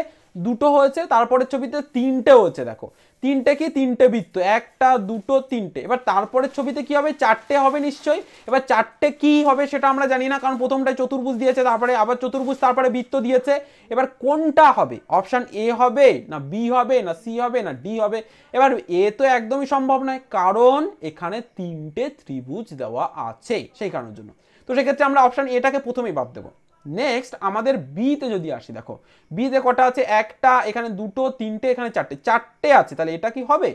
দুটো হয়েছে তারপরের ছবিতে তিনটে হয়েছে দেখো তিনটে কি তিনটে বৃত্ত একটা দুটো তিনটে এবার তারপরের ছবিতে কি হবে চারটে হবে নিশ্চয়ই এবার চারটে কি হবে সেটা আমরা জানি না কারণ প্রথমটায় চতুর্ভুজ দিয়েছে তারপরে আবার চতুর্ভুজ তারপরে বৃত্ত দিয়েছে এবার কোনটা হবে অপশান এ হবে না বি হবে না সি হবে না ডি হবে এবার এ তো একদমই সম্ভব নয় কারণ এখানে তিনটে ত্রিভুজ দেওয়া আছে সেই কারণের জন্য তো সেক্ষেত্রে আমরা অপশান এটাকে প্রথমেই বাদ দেবো নেক্সট আমাদের বিতে যদি আসি দেখো বিতে কটা আছে একটা এখানে দুটো তিনটে এখানে চারটে চারটে আছে তাহলে এটা কি হবে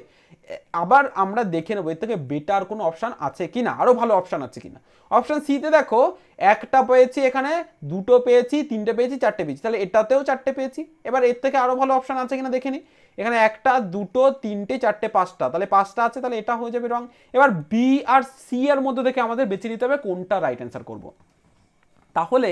আবার আমরা দেখে নেবো এর থেকে বেটার কোনো অপশান আছে কি না আরও ভালো অপশান আছে কি না অপশান সিতে দেখো একটা পেয়েছি এখানে দুটো পেয়েছি তিনটে পেয়েছি চারটে পেয়েছি তাহলে এটাতেও চারটে পেয়েছি এবার এর থেকে আরও ভালো অপশান আছে না দেখে নিই এখানে একটা দুটো তিনটে চারটে পাঁচটা তাহলে পাঁচটা আছে তাহলে এটা হয়ে যাবে রং এবার বি আর সি এর মধ্যে থেকে আমাদের বেছে নিতে হবে কোনটা রাইট অ্যান্সার করবো তাহলে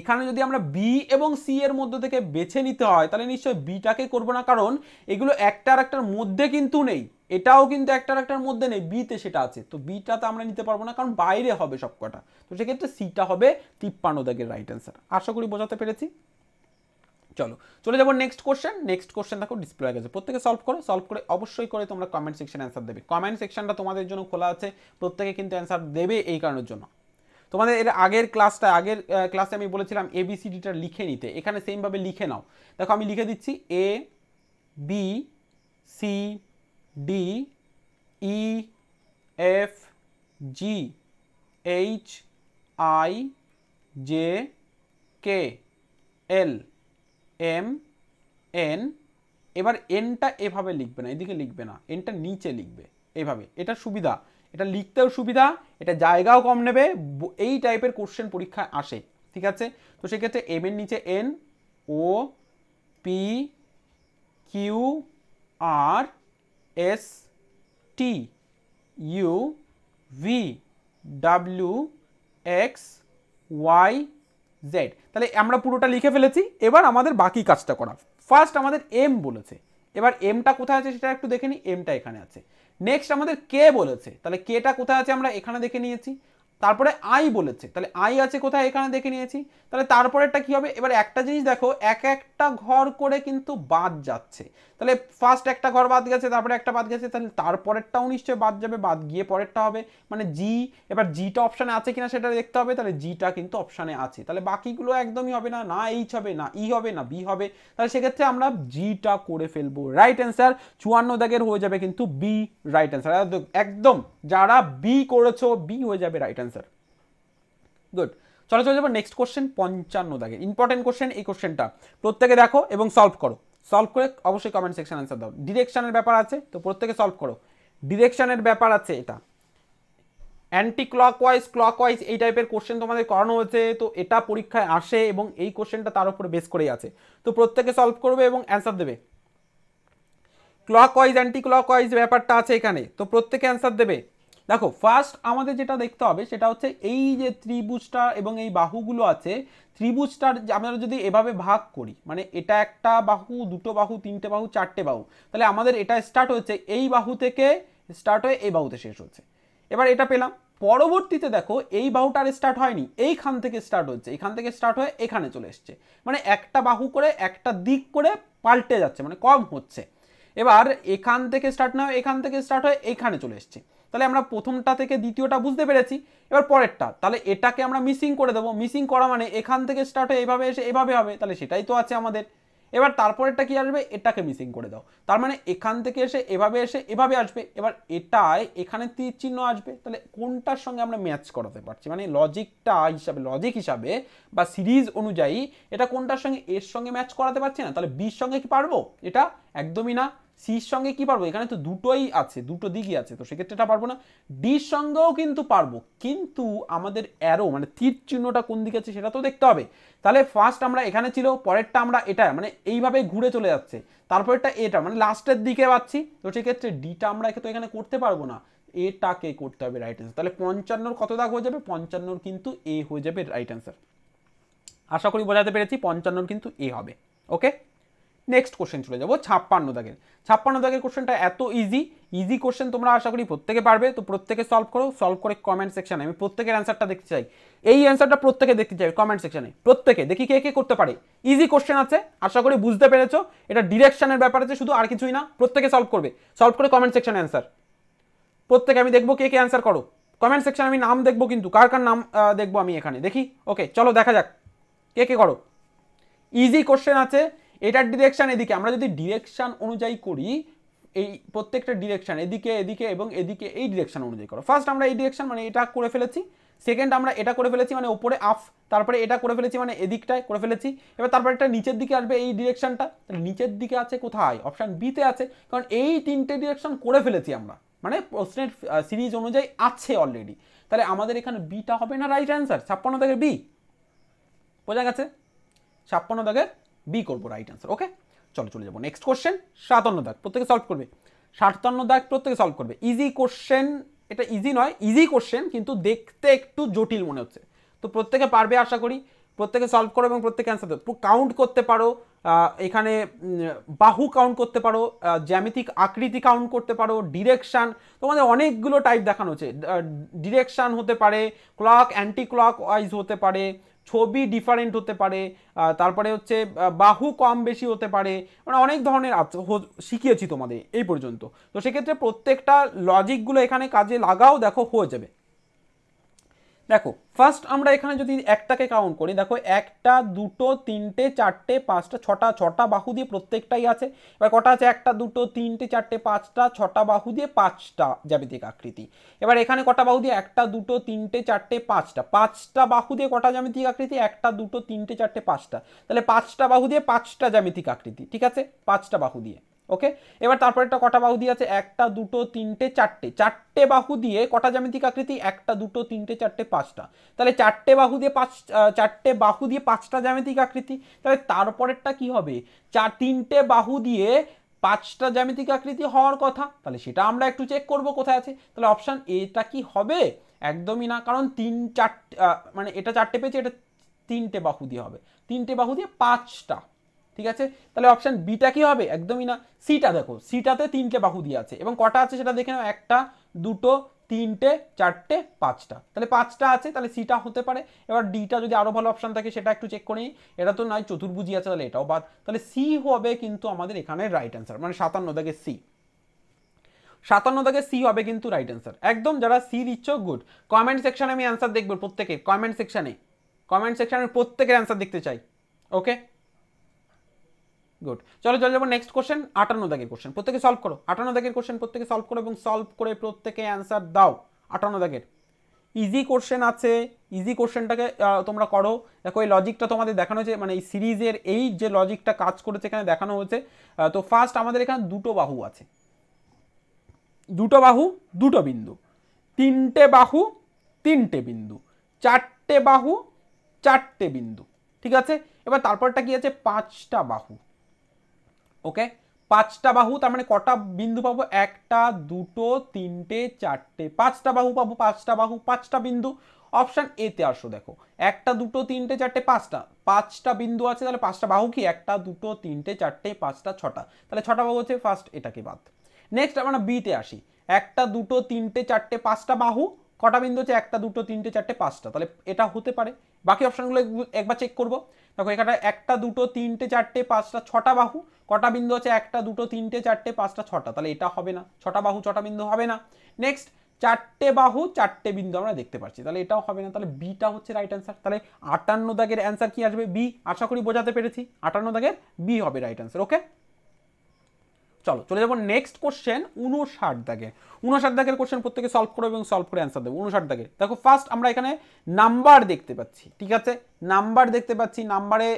এখানে যদি আমরা বি এবং সি এর মধ্যে থেকে বেছে নিতে হয় তাহলে নিশ্চয়ই বিটাকে করবো না কারণ এগুলো একটার একটার মধ্যে কিন্তু নেই এটাও কিন্তু একটার একটার মধ্যে নেই বিতে সেটা আছে তো বিটাতে আমরা নিতে পারবো না কারণ বাইরে হবে সবকটা তো সেক্ষেত্রে সিটা হবে তিপ্পান্ন দাগের রাইট অ্যান্সার আশা করি বোঝাতে পেরেছি চলো চলে যাবো নেক্সট কোশ্চেন নেক্সট কোশ্চেন দেখো ডিসপ্লে হয়ে গেছে প্রত্যেকে সলভ করো সলভ করে অবশ্যই করে তোমরা কমেন্ট সেকশন অ্যান্সার দেবে কমেন্ট সেকশনটা তোমাদের জন্য খোলা আছে প্রত্যেকে কিন্তু অ্যান্সার দেবে এই কারণের জন্য তোমাদের এর আগের ক্লাসটা আগের ক্লাসে আমি বলেছিলাম এবিসিডিটা লিখে নিতে এখানে সেমভাবে লিখে নাও দেখো আমি লিখে দিচ্ছি A B C D E F G H I J K L M N এবার এনটা এভাবে লিখবে না এদিকে লিখবে না এনটা নিচে লিখবে এভাবে এটা সুবিধা এটা লিখতেও সুবিধা এটা জায়গাও কম নেবে এই টাইপের কোশ্চেন পরীক্ষায় আসে ঠিক আছে তো সেক্ষেত্রে এম এর নিচে N O P Q R S T U V W X Y Z তাহলে আমরা পুরোটা লিখে ফেলেছি এবার আমাদের বাকি কাজটা করা ফার্স্ট আমাদের এম বলেছে এবার এমটা কোথায় আছে সেটা একটু দেখে নিই এমটা এখানে আছে নেক্সট আমাদের কে বলেছে তাহলে কেটা কোথায় আছে আমরা এখানে দেখে নিয়েছি তারপরে আই বলেছে তাহলে আই আছে কোথায় এখানে দেখে নিয়েছি তাহলে তারপরেরটা কি হবে এবার একটা জিনিস দেখো এক একটা ঘর করে কিন্তু বাদ যাচ্ছে তাহলে ফার্স্ট একটা ঘর বাদ গেছে তারপরে একটা বাদ গেছে তাহলে তারপরেরটাও নিশ্চয়ই বাদ যাবে বাদ গিয়ে পরেরটা হবে মানে জি এবার জিটা অপশানে আছে কিনা সেটা দেখতে হবে তাহলে জিটা কিন্তু অপশানে আছে তাহলে বাকিগুলো একদমই হবে না না এইচ হবে না ই e হবে না বি হবে তাহলে সেক্ষেত্রে আমরা জিটা করে ফেলবো রাইট অ্যান্সার চুয়ান্ন দাগের হয়ে যাবে কিন্তু বি রাইট অ্যান্সার একদম যারা বি করেছো বি হয়ে যাবে রাইট অ্যান্সার অ্যান্সার গুড চলো চলে যাবো নেক্সট কোশ্চেন পঞ্চান্ন দাগে ইম্পর্টেন্ট কোশ্চেন এই কোশ্চেনটা প্রত্যেকে দেখো এবং সলভ করো সলভ করে অবশ্যই কমেন্ট সেকশন অ্যান্সার দাও ডিরেকশানের ব্যাপার আছে তো প্রত্যেকে সলভ করো ডিরেকশানের ব্যাপার আছে এটা অ্যান্টি ক্লকওয়াইজ ক্লকওয়াইজ এই টাইপের কোশ্চেন তোমাদের করানো হয়েছে তো এটা পরীক্ষায় আসে এবং এই কোশ্চেনটা তার উপরে বেস করেই আছে তো প্রত্যেকে সলভ করবে এবং অ্যান্সার দেবে ক্লকওয়াইজ অ্যান্টি ক্লকওয়াইজ ব্যাপারটা আছে এখানে তো প্রত্যেকে অ্যান্সার দেবে দেখো ফার্স্ট আমাদের যেটা দেখতে হবে সেটা হচ্ছে এই যে ত্রিভুজটা এবং এই বাহুগুলো আছে ত্রিভুজটার আমরা যদি এভাবে ভাগ করি মানে এটা একটা বাহু দুটো বাহু তিনটে বাহু চারটে বাহু তাহলে আমাদের এটা স্টার্ট হচ্ছে এই বাহু থেকে স্টার্ট হয়ে এই বাহুতে শেষ হচ্ছে এবার এটা পেলাম পরবর্তীতে দেখো এই বাহুটার স্টার্ট হয়নি এইখান থেকে স্টার্ট হচ্ছে এখান থেকে স্টার্ট হয়ে এখানে চলে এসছে মানে একটা বাহু করে একটা দিক করে পাল্টে যাচ্ছে মানে কম হচ্ছে এবার এখান থেকে স্টার্ট না হয়ে এখান থেকে স্টার্ট হয়ে এখানে চলে এসছে তাহলে আমরা প্রথমটা থেকে দ্বিতীয়টা বুঝতে পেরেছি এবার পরেরটা তাহলে এটাকে আমরা মিসিং করে দেবো মিসিং করা মানে এখান থেকে স্টার্ট হয়ে এভাবে এসে এভাবে হবে তাহলে সেটাই তো আছে আমাদের এবার তারপরেরটা কি আসবে এটাকে মিসিং করে দাও তার মানে এখান থেকে এসে এভাবে এসে এভাবে আসবে এবার এটায় এখানে তীর চিহ্ন আসবে তাহলে কোনটার সঙ্গে আমরা ম্যাচ করাতে পারছি মানে লজিকটা হিসাবে লজিক হিসাবে বা সিরিজ অনুযায়ী এটা কোনটার সঙ্গে এর সঙ্গে ম্যাচ করাতে পারছি না তাহলে বির সঙ্গে কি পারবো এটা একদমই না সির সঙ্গে কি পারবো এখানে তো দুটোই আছে দুটো দিকই আছে তো সেক্ষেত্রে এটা পারবো না ডির সঙ্গেও কিন্তু পারবো কিন্তু আমাদের অ্যারো মানে তীর চিহ্নটা কোন দিকে আছে সেটা তো দেখতে হবে তাহলে ফার্স্ট আমরা এখানে ছিল পরেরটা আমরা এটা মানে এইভাবে ঘুরে চলে যাচ্ছে তারপরেরটা এটা মানে লাস্টের দিকে পাচ্ছি তো সেক্ষেত্রে ডিটা আমরা তো এখানে করতে পারবো না এটাকে করতে হবে রাইট অ্যান্সার তাহলে পঞ্চান্নর কত দাগ হয়ে যাবে পঞ্চান্নর কিন্তু এ হয়ে যাবে রাইট অ্যান্সার আশা করি বোঝাতে পেরেছি পঞ্চান্নর কিন্তু এ হবে ওকে নেক্সট কোশ্চেন চলে যাবো ছাপ্পান্ন দাগের ছাপ্পান্ন দাগের কোশ্চেনটা এত ইজি ইজি কোশ্চেন তোমরা আশা করি প্রত্যেকে পারবে তো প্রত্যেকে সলভ করো সলভ করে কমেন্ট সেকশানে আমি প্রত্যেকের অ্যান্সারটা দেখতে চাই এই অ্যান্সারটা প্রত্যেকে দেখতে চাই কমেন্ট সেকশানে প্রত্যেকে দেখি কে কে করতে পারে ইজি কোশ্চেন আছে আশা করি বুঝতে পেরেছো এটা ডিরেকশনের ব্যাপার আছে শুধু আর কিছুই না প্রত্যেকে সলভ করবে সলভ করে কমেন্ট সেকশানে অ্যান্সার প্রত্যেকে আমি দেখবো কে কে অ্যান্সার করো কমেন্ট সেকশানে আমি নাম দেখবো কিন্তু কার কার নাম দেখবো আমি এখানে দেখি ওকে চলো দেখা যাক কে কে করো ইজি কোশ্চেন আছে এটার ডিরেকশান এদিকে আমরা যদি ডিরেকশান অনুযায়ী করি এই প্রত্যেকটা ডিরেকশান এদিকে এদিকে এবং এদিকে এই ডিরেকশান অনুযায়ী করো ফার্স্ট আমরা এই ডিরেকশান মানে এটা করে ফেলেছি সেকেন্ড আমরা এটা করে ফেলেছি মানে ওপরে আফ তারপরে এটা করে ফেলেছি মানে এদিকটায় করে ফেলেছি এবার তারপরে একটা নিচের দিকে আসবে এই ডিরেকশানটা তাহলে নিচের দিকে আছে কোথায় অপশান বিতে আছে কারণ এই তিনটে ডিরেকশান করে ফেলেছি আমরা মানে প্রশ্নের সিরিজ অনুযায়ী আছে অলরেডি তাহলে আমাদের এখানে বিটা হবে না রাইট অ্যান্সার ছাপ্পান্ন দাগের বি বোঝা গেছে ছাপ্পান্ন দাগের বি করবো রাইট অ্যান্সার ওকে চলো চলে যাবো নেক্সট কোশ্চেন সাতান্ন দাগ প্রত্যেকে সলভ করবে সাতান্ন দাগ প্রত্যেকে সলভ করবে ইজি কোশ্চেন এটা ইজি নয় ইজি কোশ্চেন কিন্তু দেখতে একটু জটিল মনে হচ্ছে তো প্রত্যেকে পারবে আশা করি প্রত্যেকে সলভ করো এবং প্রত্যেকে অ্যান্সার দেবো কাউন্ট করতে পারো এখানে বাহু কাউন্ট করতে পারো জ্যামিতিক আকৃতি কাউন্ট করতে পারো ডিরেকশান তোমাদের অনেকগুলো টাইপ দেখানো হচ্ছে ডিরেকশান হতে পারে ক্লক অ্যান্টি ক্লক ওয়াইজ হতে পারে ছবি ডিফারেন্ট হতে পারে তারপরে হচ্ছে বাহু কম বেশি হতে পারে মানে অনেক ধরনের শিখিয়েছি তোমাদের এই পর্যন্ত তো সেক্ষেত্রে প্রত্যেকটা লজিকগুলো এখানে কাজে লাগাও দেখো হয়ে যাবে দেখো ফার্স্ট আমরা এখানে যদি একটাকে কাউন্ট করি দেখো একটা দুটো তিনটে চারটে পাঁচটা ছটা ছটা বাহু দিয়ে প্রত্যেকটাই আছে এবার কটা আছে একটা দুটো তিনটে চারটে পাঁচটা ছটা বাহু দিয়ে পাঁচটা জ্যামিতিক আকৃতি এবার এখানে কটা বাহু দিয়ে একটা দুটো তিনটে চারটে পাঁচটা পাঁচটা বাহু দিয়ে কটা জ্যামিতিক আকৃতি একটা দুটো তিনটে চারটে পাঁচটা তাহলে পাঁচটা বাহু দিয়ে পাঁচটা জ্যামিতিক আকৃতি ঠিক আছে পাঁচটা বাহু দিয়ে ওকে এবার তারপরে একটা কটা বাহু দিয়ে আছে একটা দুটো তিনটে চারটে চারটে বাহু দিয়ে কটা জ্যামিতিক আকৃতি একটা দুটো তিনটে চারটে পাঁচটা তাহলে চারটে বাহু দিয়ে পাঁচ চারটে বাহু দিয়ে পাঁচটা জ্যামিতিক আকৃতি তাহলে তারপরেরটা কি হবে চার তিনটে বাহু দিয়ে পাঁচটা জ্যামিতিক আকৃতি হওয়ার কথা তাহলে সেটা আমরা একটু চেক করব কোথায় আছে তাহলে অপশান এটা কি হবে একদমই না কারণ তিন চারটে মানে এটা চারটে পেয়েছে এটা তিনটে বাহু দিয়ে হবে তিনটে বাহু দিয়ে পাঁচটা ঠিক আছে তাহলে অপশান বিটা কি হবে একদমই না সিটা দেখো সিটাতে তিনটে বাহু দিয়ে আছে এবং কটা আছে সেটা দেখে নাও একটা দুটো তিনটে চারটে পাঁচটা তাহলে পাঁচটা আছে তাহলে সিটা হতে পারে এবার ডিটা যদি আরও ভালো অপশান থাকে সেটা একটু চেক করে নিই এটা তো নয় চতুর্ভুজি আছে তাহলে এটাও বাদ তাহলে সি হবে কিন্তু আমাদের এখানে রাইট অ্যান্সার মানে সাতান্ন দাগে সি সাতান্ন দাগে সি হবে কিন্তু রাইট অ্যান্সার একদম যারা সি দিচ্ছ গুড কমেন্ট সেকশানে আমি অ্যান্সার দেখবো প্রত্যেকের কমেন্ট সেকশানে কমেন্ট সেকশানে প্রত্যেকের অ্যান্সার দেখতে চাই ওকে গুড চলো চলে যাবো নেক্সট কোশ্চেন আটান্ন দাগের কোশ্চেন প্রত্যেকে সলভ করো আটান্ন দাগের কোশ্চেন প্রত্যেকে সলভ করো এবং সলভ করে প্রত্যেকে অ্যান্সার দাও আটান্ন দাগের ইজি কোশ্চেন আছে ইজি কোশ্চেনটাকে তোমরা করো দেখো এই লজিকটা তোমাদের দেখানো হয়েছে মানে এই সিরিজের এই যে লজিকটা কাজ করেছে এখানে দেখানো হয়েছে তো ফার্স্ট আমাদের এখানে দুটো বাহু আছে দুটো বাহু দুটো বিন্দু তিনটে বাহু তিনটে বিন্দু চারটে বাহু চারটে বিন্দু ঠিক আছে এবার তারপরটা কি আছে পাঁচটা বাহু ওকে পাঁচটা বাহু তার মানে কটা বিন্দু পাবো একটা দুটো তিনটে চারটে পাঁচটা বাহু পাবো পাঁচটা বাহু পাঁচটা বিন্দু অপশান এতে আসো দেখো একটা দুটো তিনটে চারটে পাঁচটা পাঁচটা বিন্দু আছে তাহলে পাঁচটা বাহু কি একটা দুটো তিনটে চারটে পাঁচটা ছটা তাহলে ছটা বাহু হচ্ছে ফার্স্ট এটাকে বাদ নেক্সট আমরা বিতে আসি একটা দুটো তিনটে চারটে পাঁচটা বাহু কটা বিন্দু হচ্ছে একটা দুটো তিনটে চারটে পাঁচটা তাহলে এটা হতে পারে বাকি অপশানগুলো একবার চেক করব দেখো এখানে একটা দুটো তিনটে চারটে পাঁচটা ছটা বাহু কটা বিন্দু আছে একটা দুটো তিনটে চারটে পাঁচটা ছটা তাহলে এটা হবে না ছটা বাহু ছটা বিন্দু হবে না নেক্সট চারটে বাহু চারটে বিন্দু আমরা দেখতে পাচ্ছি তাহলে এটাও হবে না তাহলে বিটা হচ্ছে রাইট অ্যান্সার তাহলে আটান্ন দাগের অ্যান্সার কি আসবে বি আশা করি বোঝাতে পেরেছি আটান্ন দাগের বি হবে রাইট অ্যান্সার ওকে চলো চলে যাবো নেক্সট কোশ্চেন উনষাট দাগে উনষাট দাগের কোশ্চেন প্রত্যেকে সলভ করো এবং সলভ করে অ্যান্সার দেবো উনষাট দাগে দেখো ফার্স্ট আমরা এখানে নাম্বার দেখতে পাচ্ছি ঠিক আছে নাম্বার দেখতে পাচ্ছি নাম্বারে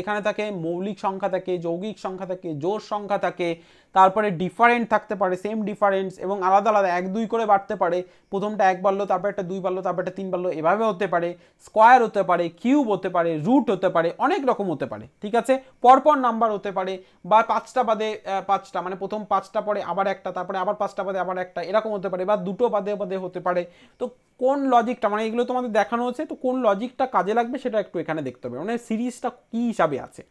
এখানে থাকে মৌলিক সংখ্যা থাকে যৌগিক সংখ্যা থাকে জোর সংখ্যা থাকে তারপরে ডিফারেন্ট থাকতে পারে সেম ডিফারেন্স এবং আলাদা আলাদা এক দুই করে বাড়তে পারে প্রথমটা এক বাড়লো তারপর একটা দুই বাড়লো তারপর একটা তিন বাড়লো এভাবে হতে পারে স্কোয়ার হতে পারে কিউব হতে পারে রুট হতে পারে অনেক রকম হতে পারে ঠিক আছে পরপর নাম্বার হতে পারে বা পাঁচটা বাদে পাঁচটা মানে প্রথম পাঁচটা পরে আবার একটা তারপরে আবার পাঁচটা বাদে আবার একটা এরকম হতে পারে বা দুটো বাদে বাদে হতে পারে তো কোন লজিকটা মানে এগুলো তোমাদের দেখানো হচ্ছে তো কোন লজিকটা কাজে লাগবে সেটা একটু এখানে দেখতে হবে মানে সিরিজটা কী হিসাবে আছে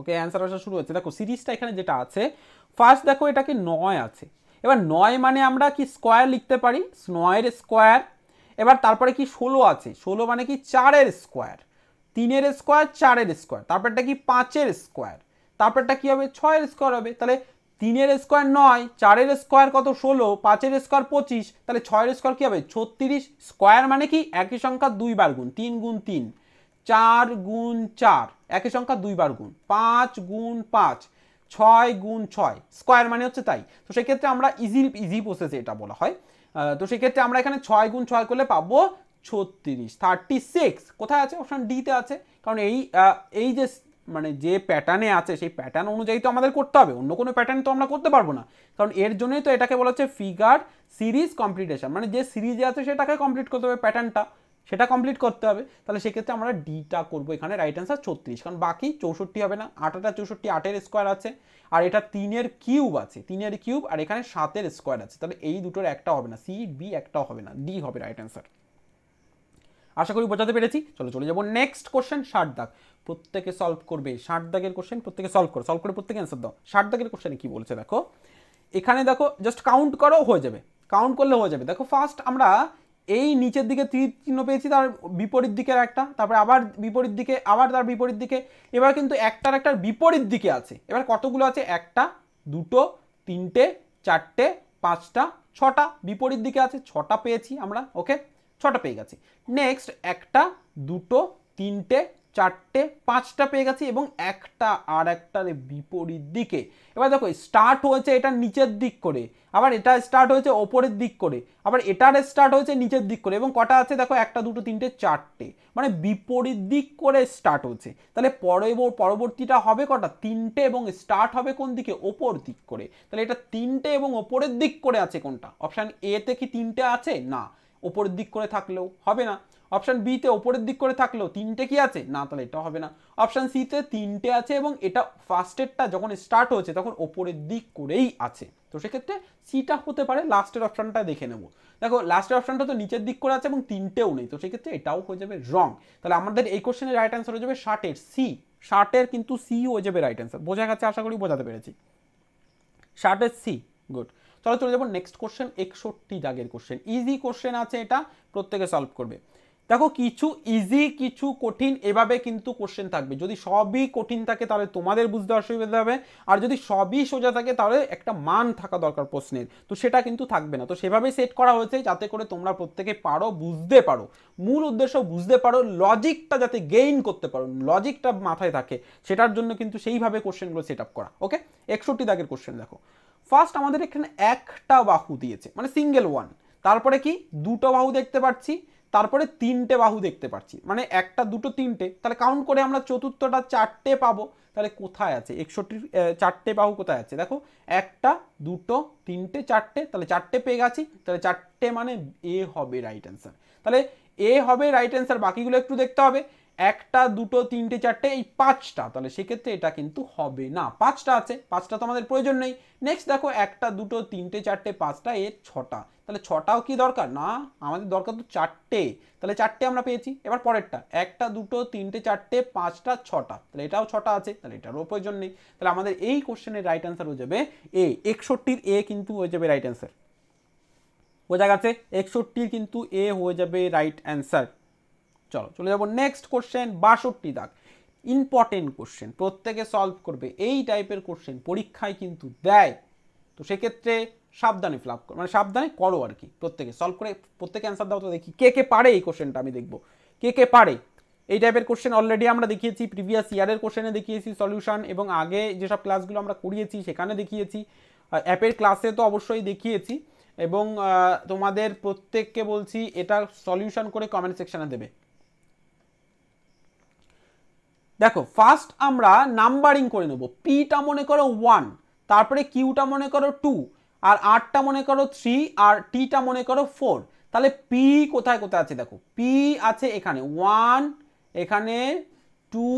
ওকে অ্যান্সার আসা শুরু হচ্ছে দেখো সিরিজটা এখানে যেটা আছে ফার্স্ট দেখো এটাকে নয় আছে এবার নয় মানে আমরা কি স্কোয়ার লিখতে পারি নয়ের স্কোয়ার এবার তারপরে কি ষোলো আছে ষোলো মানে কি চারের স্কোয়ার তিনের স্কোয়ার চারের স্কোয়ার তারপরটা কি পাঁচের স্কোয়ার তারপরটা কি হবে ছয়ের স্কোয়ার হবে তাহলে তিনের স্কোয়ার নয় চারের স্কোয়ার কত ষোলো পাঁচের স্কোয়ার পঁচিশ তাহলে ছয়ের স্কোয়ার কী হবে ছত্রিশ স্কোয়ার মানে কি একই সংখ্যা দুইবার গুণ তিন গুণ তিন চার গুণ চার একই সংখ্যা দুইবার গুণ পাঁচ গুণ পাঁচ ছয় গুণ ছয় স্কোয়ার মানে হচ্ছে তাই তো সেক্ষেত্রে আমরা ইজি ইজি প্রসেসে এটা বলা হয় তো সেক্ষেত্রে আমরা এখানে ছয় গুণ ছয় করলে পাবো ছত্রিশ থার্টি সিক্স কোথায় আছে অপশান ডিতে আছে কারণ এই এই যে মানে যে প্যাটার্নে আছে সেই প্যাটার্ন অনুযায়ী তো আমাদের করতে হবে অন্য কোনো প্যাটার্ন তো আমরা করতে পারবো না কারণ এর জন্যই তো এটাকে বলা হচ্ছে ফিগার সিরিজ কমপ্লিটেশন মানে যে সিরিজে আছে সেটাকে কমপ্লিট করতে হবে প্যাটার্নটা সেটা কমপ্লিট করতে হবে তাহলে সেক্ষেত্রে আমরা ডিটা করবো এখানে রাইট অ্যান্সার ছত্রিশ কারণ বাকি চৌষট্টি হবে না আটাটা চৌষট্টি আটের স্কোয়ার আছে আর এটা তিনের কিউব আছে তিনের কিউব আর এখানে সাতের স্কোয়ার আছে তাহলে এই দুটোর একটা হবে না সি বি একটাও হবে না ডি হবে রাইট অ্যান্সার আশা করি বোঝাতে পেরেছি চলো চলে যাবো নেক্সট কোশ্চেন ষাট দাগ প্রত্যেকে সলভ করবে ষাট দাগের কোশ্চেন প্রত্যেকে সলভ করো সলভ করে প্রত্যেকে অ্যান্সার দাও ষাট দাগের কোশ্চেনে কী বলছে দেখো এখানে দেখো জাস্ট কাউন্ট করো হয়ে যাবে কাউন্ট করলে হয়ে যাবে দেখো ফার্স্ট আমরা এই নিচের দিকে তীর চিহ্ন পেয়েছি তার বিপরীত দিকের একটা তারপরে আবার বিপরীত দিকে আবার তার বিপরীত দিকে এবার কিন্তু একটার একটার বিপরীত দিকে আছে এবার কতগুলো আছে একটা দুটো তিনটে চারটে পাঁচটা ছটা বিপরীত দিকে আছে ছটা পেয়েছি আমরা ওকে ছটা পেয়ে গেছি নেক্সট একটা দুটো তিনটে চারটে পাঁচটা পেয়ে গেছি এবং একটা আর একটার বিপরীত দিকে এবার দেখো স্টার্ট হয়েছে এটা নিচের দিক করে আবার এটা স্টার্ট হয়েছে ওপরের দিক করে আবার এটার স্টার্ট হয়েছে নিচের দিক করে এবং কটা আছে দেখো একটা দুটো তিনটে চারটে মানে বিপরীত দিক করে স্টার্ট হচ্ছে তাহলে পরবর্তীটা হবে কটা তিনটে এবং স্টার্ট হবে কোন দিকে ওপর দিক করে তাহলে এটা তিনটে এবং ওপরের দিক করে আছে কোনটা অপশান এতে কি তিনটে আছে না ওপরের দিক করে থাকলেও হবে না অপশান বিতে ওপরের দিক করে থাকলেও তিনটে কি আছে না তাহলে এটা হবে না অপশান সিতে তিনটে আছে এবং এটা ফার্স্টেরটা যখন স্টার্ট হয়েছে তখন ওপরের দিক করেই আছে তো সেক্ষেত্রে সিটা হতে পারে লাস্টের অপশানটা দেখে নেব দেখো লাস্টের অপশানটা তো নিচের দিক করে আছে এবং তিনটেও নেই তো সেক্ষেত্রে এটাও হয়ে যাবে রং তাহলে আমাদের এই কোশ্চেনের রাইট অ্যান্সার হয়ে যাবে ষাটের সি ষাটের কিন্তু সি হয়ে যাবে রাইট অ্যান্সার বোঝা গেছে আশা করি বোঝাতে পেরেছি ষাটের সি গুড চলো চলে যাবো নেক্সট কোশ্চেন একষট্টি দাগের কোশ্চেন ইজি কোশ্চেন আছে এটা প্রত্যেকে সলভ করবে দেখো কিছু ইজি কিছু কঠিন এভাবে কিন্তু কোশ্চেন থাকবে যদি সবই কঠিন থাকে তাহলে তোমাদের বুঝতে অসুবিধা হবে আর যদি সবই সোজা থাকে তাহলে একটা মান থাকা দরকার প্রশ্নের তো সেটা কিন্তু থাকবে না তো সেভাবেই সেট করা হয়েছে যাতে করে তোমরা প্রত্যেকে পারো বুঝতে পারো মূল উদ্দেশ্য বুঝতে পারো লজিকটা যাতে গেইন করতে পারো লজিকটা মাথায় থাকে সেটার জন্য কিন্তু সেইভাবে কোশ্চেনগুলো সেট আপ করা ওকে একষট্টি দাগের কোশ্চেন দেখো ফার্স্ট আমাদের এখানে একটা বাহু দিয়েছে মানে সিঙ্গেল ওয়ান তারপরে কি দুটো বাহু দেখতে পাচ্ছি তারপরে তিনটে বাহু দেখতে পাচ্ছি মানে একটা দুটো তিনটে তাহলে কাউন্ট করে আমরা চতুর্থটা চারটে পাবো তাহলে কোথায় আছে একষট্টির চারটে বাহু কোথায় আছে দেখো একটা দুটো তিনটে চারটে তাহলে চারটে পেয়ে গেছি তাহলে চারটে মানে এ হবে রাইট অ্যান্সার তাহলে এ হবে রাইট অ্যান্সার বাকিগুলো একটু দেখতে হবে একটা দুটো তিনটে চারটে এই পাঁচটা তাহলে সেক্ষেত্রে এটা কিন্তু হবে না পাঁচটা আছে পাঁচটা তো আমাদের প্রয়োজন নেই নেক্সট দেখো একটা দুটো তিনটে চারটে পাঁচটা এর ছটা তাহলে ছটাও কি দরকার না আমাদের দরকার তো চারটে তাহলে চারটে আমরা পেয়েছি এবার পরেরটা একটা দুটো তিনটে চারটে পাঁচটা ছটা তাহলে এটাও ছটা আছে তাহলে এটারও প্রয়োজন নেই তাহলে আমাদের এই কোশ্চেনের রাইট অ্যান্সার হয়ে যাবে এ একষট্টির এ কিন্তু হয়ে যাবে রাইট অ্যান্সার বোঝা গেছে একষট্টির কিন্তু এ হয়ে যাবে রাইট অ্যান্সার চলো চলে যাবো নেক্সট কোশ্চেন বাষট্টি দাগ ইম্পর্টেন্ট কোশ্চেন প্রত্যেকে সলভ করবে এই টাইপের কোশ্চেন পরীক্ষায় কিন্তু দেয় তো সেক্ষেত্রে সাবধানে ফ্লাপ করো মানে সাবধানে করো আর কি প্রত্যেকে সলভ করে প্রত্যেকে অ্যান্সার দাও তো দেখি কে কে পারে এই কোশ্চেনটা আমি দেখবো কে কে পারে এই টাইপের কোশ্চেন অলরেডি আমরা দেখিয়েছি প্রিভিয়াস ইয়ারের কোশ্চেনে দেখিয়েছি সলিউশন এবং আগে যেসব ক্লাসগুলো আমরা করিয়েছি সেখানে দেখিয়েছি অ্যাপের ক্লাসে তো অবশ্যই দেখিয়েছি এবং তোমাদের প্রত্যেককে বলছি এটা সলিউশন করে কমেন্ট সেকশানে দেবে দেখো ফার্স্ট আমরা নাম্বারিং করে নেব পিটা মনে করো ওয়ান তারপরে কিউটা মনে করো টু আর আরটা মনে করো থ্রি আর টিটা মনে করো ফোর তাহলে পি কোথায় কোথায় আছে দেখো পি আছে এখানে ওয়ান এখানে টু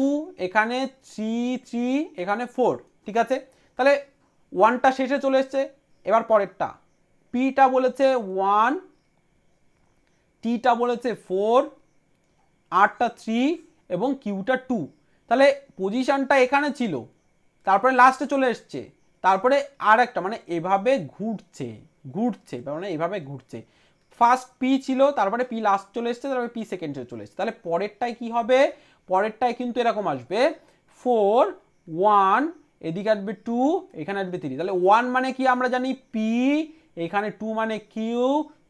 এখানে থ্রি থ্রি এখানে ফোর ঠিক আছে তাহলে ওয়ানটা শেষে চলে এসছে এবার পরেরটা পিটা বলেছে ওয়ান টিটা বলেছে ফোর আরটা থ্রি এবং কিউটা টু তাহলে পজিশানটা এখানে ছিল তারপরে লাস্টে চলে এসছে তারপরে আর একটা মানে এভাবে ঘুরছে ঘুরছে মানে এভাবে ঘুরছে ফার্স্ট পি ছিল তারপরে পি লাস্ট চলে এসছে তারপরে পি সেকেন্ড চলে এসছে তাহলে পরেরটায় কি হবে পরেরটায় কিন্তু এরকম আসবে ফোর ওয়ান এদিকে আসবে টু এখানে আসবে থ্রি তাহলে ওয়ান মানে কি আমরা জানি পি এখানে টু মানে কিউ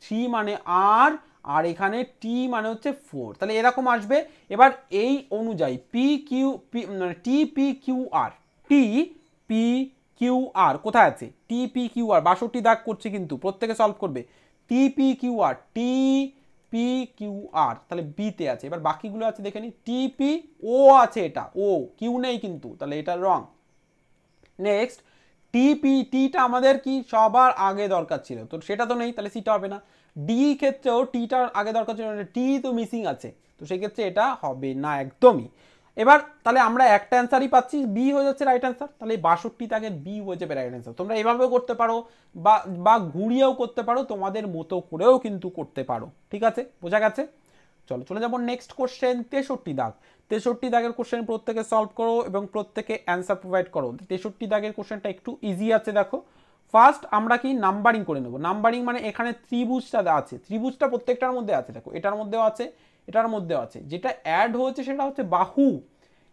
থ্রি মানে আর আর এখানে টি মানে হচ্ছে ফোর তাহলে এরকম আসবে এবার এই অনুযায়ী পি কিউ পি মানে T P Q R T P Q R কোথায় আছে টি পি কিউ আর বাষট্টি দাগ করছে কিন্তু প্রত্যেকে সলভ করবে T P Q R T P Q R তাহলে বিতে আছে এবার বাকিগুলো আছে দেখে নি টি পি ও আছে এটা ও কিউ নেই কিন্তু তাহলে এটা রং নেক্সট টিপি টিটা আমাদের কি সবার আগে দরকার ছিল তো সেটা তো নেই তাহলে সিটা হবে না ডি ক্ষেত্রেও টিটার আগে দরকার ছিল টি তো মিসিং আছে তো সেক্ষেত্রে এটা হবে না একদমই এবার তাহলে আমরা একটা অ্যান্সারই পাচ্ছি বি হয়ে যাচ্ছে রাইট অ্যান্সার তাহলে বাষট্টি তাকে বি হয়ে যাবে রাইট অ্যান্সার তোমরা এভাবেও করতে পারো বা বা ঘুরিয়েও করতে পারো তোমাদের মতো করেও কিন্তু করতে পারো ঠিক আছে বোঝা গেছে চলো চলে যাবো নেক্সট কোশ্চেন তেষট্টি দাগ তেষট্টি দাগের কোশ্চেন প্রত্যেকে সলভ করো এবং প্রত্যেকে অ্যান্সার প্রোভাইড করো তেষট্টি দাগের কোশ্চেনটা একটু ইজি আছে দেখো ফার্স্ট আমরা কি নাম্বারিং করে নেব নাম্বারিং মানে এখানে ত্রিভুজটা আছে ত্রিভুজটা প্রত্যেকটার মধ্যে আছে দেখো এটার মধ্যেও আছে এটার মধ্যেও আছে যেটা অ্যাড হয়েছে সেটা হচ্ছে বাহু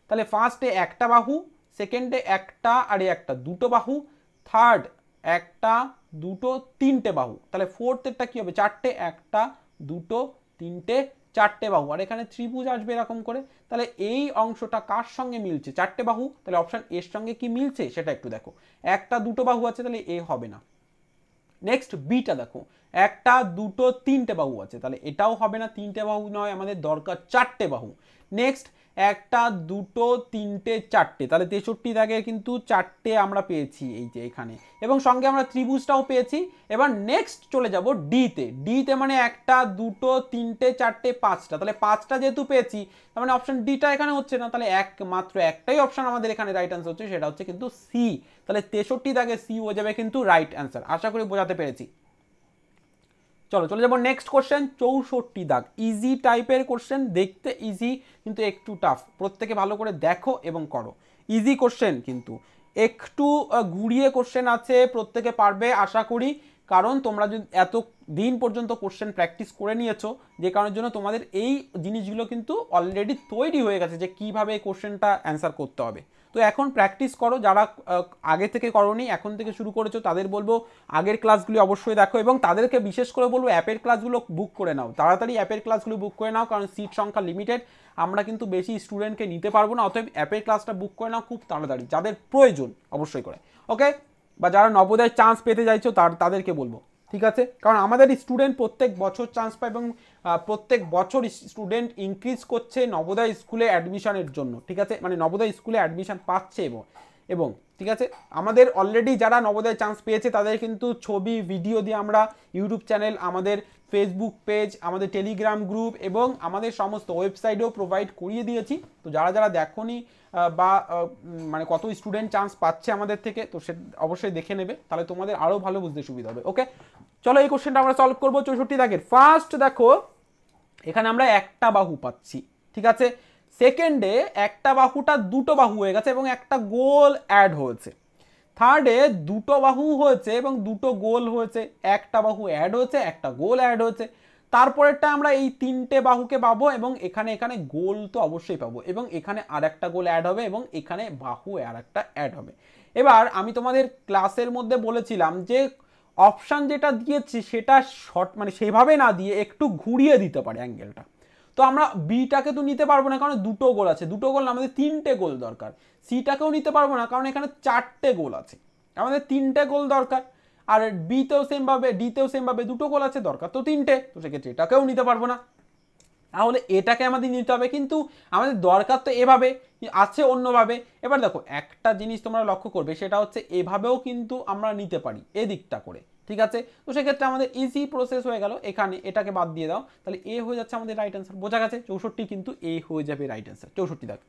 তাহলে ফার্স্টে একটা বাহু সেকেন্ডে একটা আর একটা দুটো বাহু থার্ড একটা দুটো তিনটে বাহু তাহলে ফোর্থেরটা কী হবে চারটে একটা দুটো তিনটে চারটে বাহু আর এখানে ত্রিভুজ আসবে এরকম করে তাহলে এই অংশটা কার সঙ্গে মিলছে চারটে বাহু তাহলে অপশান এর সঙ্গে কি মিলছে সেটা একটু দেখো একটা দুটো বাহু আছে তাহলে এ হবে না নেক্সট বিটা দেখো একটা দুটো তিনটে বাহু আছে তাহলে এটাও হবে না তিনটে বাহু নয় আমাদের দরকার চারটে বাহু নেক্সট একটা দুটো তিনটে চারটে তাহলে তেষট্টি দাগের কিন্তু চারটে আমরা পেয়েছি এই যে এখানে এবং সঙ্গে আমরা ত্রিভুজটাও পেয়েছি এবার নেক্সট চলে যাব ডিতে ডিতে মানে একটা দুটো তিনটে চারটে পাঁচটা তাহলে পাঁচটা যেহেতু পেয়েছি তার মানে অপশান ডিটা এখানে হচ্ছে না তাহলে একমাত্র একটাই অপশান আমাদের এখানে রাইট অ্যান্সার হচ্ছে সেটা হচ্ছে কিন্তু সি তাহলে তেষট্টি দাগে সি হয়ে যাবে কিন্তু রাইট অ্যান্সার আশা করি বোঝাতে পেরেছি চলো চলে যাবো নেক্সট কোশ্চেন চৌষট্টি দাগ ইজি টাইপের কোশ্চেন দেখতে ইজি কিন্তু একটু টাফ প্রত্যেকে ভালো করে দেখো এবং করো ইজি কোশ্চেন কিন্তু একটু ঘুরিয়ে কোশ্চেন আছে প্রত্যেকে পারবে আশা করি কারণ তোমরা যদি এত দিন পর্যন্ত কোশ্চেন প্র্যাকটিস করে নিয়েছো যে কারণের জন্য তোমাদের এই জিনিসগুলো কিন্তু অলরেডি তৈরি হয়ে গেছে যে কীভাবে এই কোশ্চেনটা অ্যান্সার করতে হবে তো এখন প্র্যাকটিস করো যারা আগে থেকে করনি এখন থেকে শুরু করেছো তাদের বলবো আগের ক্লাসগুলি অবশ্যই দেখো এবং তাদেরকে বিশেষ করে বলবো অ্যাপের ক্লাসগুলো বুক করে নাও তাড়াতাড়ি অ্যাপের ক্লাসগুলো বুক করে নাও কারণ সিট সংখ্যা লিমিটেড আমরা কিন্তু বেশি স্টুডেন্টকে নিতে পারবো না অতএব অ্যাপের ক্লাসটা বুক করে নাও খুব তাড়াতাড়ি যাদের প্রয়োজন অবশ্যই করে ওকে বা যারা নবোদয় চান্স পেতে চাইছো তার তাদেরকে বলবো ঠিক আছে কারণ আমাদের স্টুডেন্ট প্রত্যেক বছর চান্স পায় এবং প্রত্যেক বছর স্টুডেন্ট ইনক্রিজ করছে নবোদয় স্কুলে অ্যাডমিশনের জন্য ঠিক আছে মানে নবোদয় স্কুলে অ্যাডমিশন পাচ্ছে এবং এবং ঠিক আছে আমাদের অলরেডি যারা নবোদয় চান্স পেয়েছে তাদের কিন্তু ছবি ভিডিও দিয়ে আমরা ইউটিউব চ্যানেল আমাদের ফেসবুক পেজ আমাদের টেলিগ্রাম গ্রুপ এবং আমাদের সমস্ত ওয়েবসাইটেও প্রোভাইড করিয়ে দিয়েছি তো যারা যারা দেখনি বা মানে কত স্টুডেন্ট চান্স পাচ্ছে আমাদের থেকে তো সে অবশ্যই দেখে নেবে তাহলে তোমাদের আরও ভালো বুঝতে সুবিধা হবে ওকে চলো এই কোশ্চেনটা আমরা সলভ করবো চৌষট্টি দাগের ফার্স্ট দেখো এখানে আমরা একটা বাহু পাচ্ছি ঠিক আছে সেকেন্ডে একটা বাহুটা দুটো বাহু হয়ে গেছে এবং একটা গোল অ্যাড হয়েছে থার্ডে দুটো বাহু হয়েছে এবং দুটো গোল হয়েছে একটা বাহু অ্যাড হয়েছে একটা গোল অ্যাড হয়েছে তারপরেরটা আমরা এই তিনটে বাহুকে পাবো এবং এখানে এখানে গোল তো অবশ্যই পাবো এবং এখানে আর একটা গোল অ্যাড হবে এবং এখানে বাহু আর একটা অ্যাড হবে এবার আমি তোমাদের ক্লাসের মধ্যে বলেছিলাম যে অপশান যেটা দিয়েছে সেটা শর্ট মানে সেভাবে না দিয়ে একটু ঘুরিয়ে দিতে পারে অ্যাঙ্গেলটা তো আমরা বিটাকে তো নিতে পারবো না কারণ দুটো গোল আছে দুটো গোল আমাদের তিনটে গোল দরকার সিটাকেও নিতে পারবো না কারণ এখানে চারটে গোল আছে আমাদের তিনটে গোল দরকার আর বিতেও সেমভাবে ডিতেও সেমভাবে দুটো গোল আছে দরকার তো তিনটে তো সেক্ষেত্রে এটাকেও নিতে পারবো না তাহলে এটাকে আমাদের নিতে হবে কিন্তু আমাদের দরকার তো এভাবে আছে অন্যভাবে এবার দেখো একটা জিনিস তোমরা লক্ষ্য করবে সেটা হচ্ছে এভাবেও কিন্তু আমরা নিতে পারি এদিকটা করে ঠিক আছে তো সেক্ষেত্রে আমাদের ইজি প্রসেস হয়ে গেল এখানে এটাকে বাদ দিয়ে দাও তাহলে এ হয়ে যাচ্ছে আমাদের রাইট অ্যান্সার বোঝা গেছে চৌষট্টি কিন্তু এ হয়ে যাবে রাইট অ্যান্সার চৌষট্টি দাগ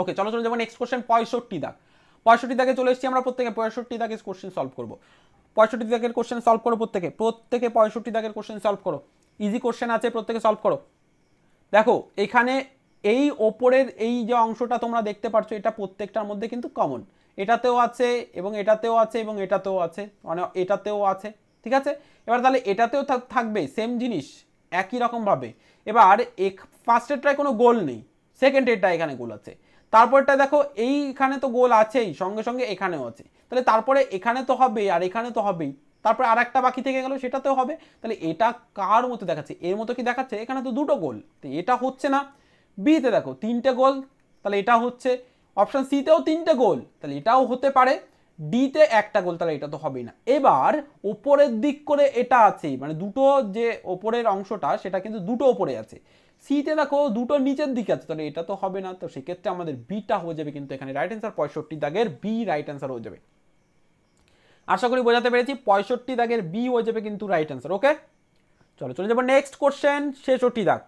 ওকে চলো চলো যেমন নেক্সট কোশ্চেন পঁয়ষট্টি দাগ পঁয়ষট্টি দাগে চলে এসেছি আমরা প্রত্যেকে পঁয়ষট্টি দাগে কোশ্চেন সলভ করবো পঁয়ষট্টি দাগের কোশ্চেন সলভ করো প্রত্যেকে প্রত্যেকে পঁয়ষট্টি দাগের কোশ্চেন সলভ করো ইজি কোশ্চেন আছে প্রত্যেকে সলভ করো দেখো এখানে এই ওপরের এই যে অংশটা তোমরা দেখতে পাচ্ছ এটা প্রত্যেকটার মধ্যে কিন্তু কমন এটাতেও আছে এবং এটাতেও আছে এবং এটাতেও আছে মানে এটাতেও আছে ঠিক আছে এবার তাহলে এটাতেও থাকবে সেম জিনিস একই রকমভাবে এবার এক ফার্স্টেরটায় কোনো গোল নেই সেকেন্ড এরটা এখানে গোল আছে তারপরটা দেখো এইখানে তো গোল আছেই সঙ্গে সঙ্গে এখানেও আছে তাহলে তারপরে এখানে তো হবে আর এখানে তো হবেই তারপরে আর একটা বাকি থেকে গেল সেটাতেও হবে তাহলে এটা কার মতো দেখাচ্ছে এর মতো কি দেখাচ্ছে এখানে তো দুটো গোল তো এটা হচ্ছে না বিতে দেখো তিনটে গোল তাহলে এটা হচ্ছে অপশান সিতেও তিনটে গোল তাহলে এটাও হতে পারে ডিতে একটা গোল তাহলে এটা তো হবেই না এবার ওপরের দিক করে এটা আছে মানে দুটো যে ওপরের অংশটা সেটা কিন্তু দুটো ওপরে আছে সিতে দেখো দুটো নিচের দিকে আছে তাহলে এটা তো হবে না তো সেক্ষেত্রে আমাদের বিটা হয়ে যাবে কিন্তু এখানে রাইট অ্যান্সার পঁয়ষট্টি দাগের বি রাইট অ্যান্সার হয়ে যাবে আশা করি বোঝাতে পেরেছি পঁয়ষট্টি দাগের বি হয়ে যাবে কিন্তু রাইট অ্যান্সার ওকে চলো চলে যাবো নেক্সট কোশ্চেন ছেষট্টি দাগ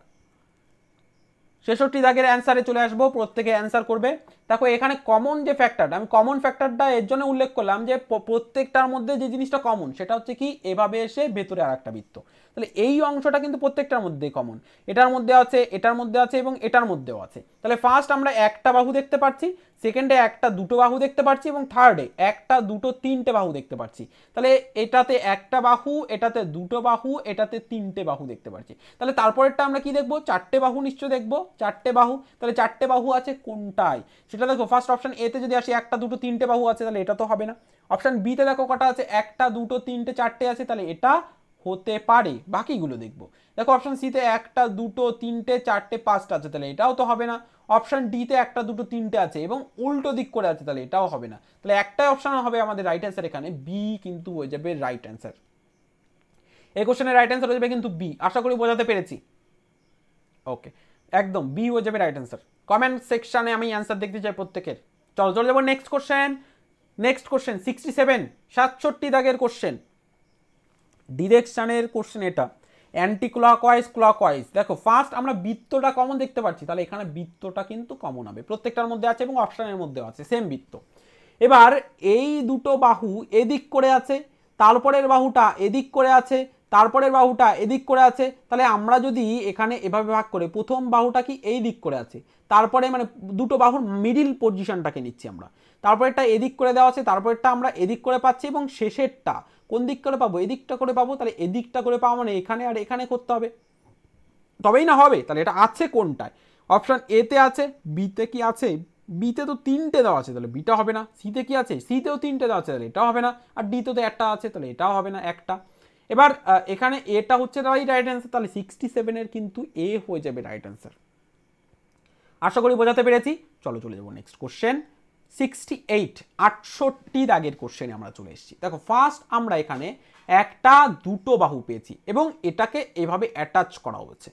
ছেষট্টি দাগের অ্যান্সারে চলে আসবো প্রত্যেকে অ্যান্সার করবে দেখো এখানে কমন যে ফ্যাক্টরটা আমি কমন ফ্যাক্টরটা এর জন্য উল্লেখ করলাম যে প্রত্যেকটার মধ্যে যে জিনিসটা কমন সেটা হচ্ছে কি এভাবে এসে ভেতরে আর একটা বৃত্ত তাহলে এই অংশটা কিন্তু প্রত্যেকটার মধ্যেই কমন এটার মধ্যে আছে এটার মধ্যে আছে এবং এটার মধ্যেও আছে তাহলে ফার্স্ট আমরা একটা বাহু দেখতে পাচ্ছি সেকেন্ডে একটা দুটো বাহু দেখতে পাচ্ছি এবং থার্ডে একটা দুটো তিনটে বাহু দেখতে পাচ্ছি তাহলে এটাতে একটা বাহু এটাতে দুটো বাহু এটাতে তিনটে বাহু দেখতে পাচ্ছি তাহলে তারপরেরটা আমরা কি দেখবো চারটে বাহু নিশ্চয় দেখবো চারটে বাহু তাহলে চারটে বাহু আছে কোনটায় সেটা দেখো ফার্স্ট অপশান এতে যদি আসি একটা দুটো তিনটে বাহু আছে তাহলে এটা তো হবে না অপশান বিতে দেখো কটা আছে একটা দুটো তিনটে চারটে আছে তাহলে এটা হতে পারে বাকিগুলো দেখবো দেখো অপশান সিতে একটা দুটো তিনটে চারটে পাঁচটা আছে তাহলে এটাও তো হবে না অপশান ডিতে একটা দুটো তিনটে আছে এবং উল্টো দিক করে আছে তাহলে এটাও হবে না তাহলে একটাই অপশান হবে আমাদের রাইট অ্যান্সার এখানে বি কিন্তু হয়ে যাবে রাইট অ্যান্সার এই কোশ্চেনের রাইট অ্যান্সার হয়ে যাবে কিন্তু বি আশা করি বোঝাতে পেরেছি ওকে একদম বি হয়ে যাবে রাইট অ্যান্সার কমেন্ট সেকশানে আমি অ্যান্সার দেখতে চাই প্রত্যেকের চলো চলে যাবো next question next question sixty seven সাতষট্টি দাগের কোশ্চেন ডিরেকশানের কোশ্চেন এটা অ্যান্টি ক্লকওয়াইজ ক্লকওয়াইজ দেখো ফার্স্ট আমরা বৃত্তটা কমন দেখতে পাচ্ছি তাহলে এখানে বৃত্তটা কিন্তু কমন হবে প্রত্যেকটার মধ্যে আছে এবং অপশানের মধ্যেও আছে সেম বৃত্ত এবার এই দুটো বাহু এদিক করে আছে তারপরের বাহুটা এদিক করে আছে তারপরের বাহুটা এদিক করে আছে তাহলে আমরা যদি এখানে এভাবে ভাগ করে প্রথম বাহুটা কি এই দিক করে আছে তারপরে মানে দুটো বাহুর মিডিল পজিশনটাকে নিচ্ছি আমরা এটা এদিক করে দেওয়া আছে তারপরেরটা আমরা এদিক করে পাচ্ছি এবং শেষেরটা কোন দিক করে পাবো এদিকটা করে পাবো তাহলে এদিকটা করে পাওয়া মানে এখানে আর এখানে করতে হবে তবেই না হবে তাহলে এটা আছে কোনটায় অপশান এতে আছে বিতে কি আছে বিতে তো তিনটে দেওয়া আছে তাহলে বিটা হবে না সিতে কি আছে সিতেও তিনটে দেওয়া আছে তাহলে এটাও হবে না আর ডিতে তো একটা আছে তাহলে এটাও হবে না একটা এবার এখানে এটা হচ্ছে তাহলে রাইট অ্যান্সার তাহলে সিক্সটি সেভেনের কিন্তু এ হয়ে যাবে রাইট অ্যান্সার আশা করি বোঝাতে পেরেছি চলো চলে যাবো নেক্সট কোশ্চেন সিক্সটি এইট আটষট্টি দাগের কোশ্চেনে আমরা চলে এসেছি দেখো ফার্স্ট আমরা এখানে একটা দুটো বাহু পেয়েছি এবং এটাকে এভাবে অ্যাটাচ করা হয়েছে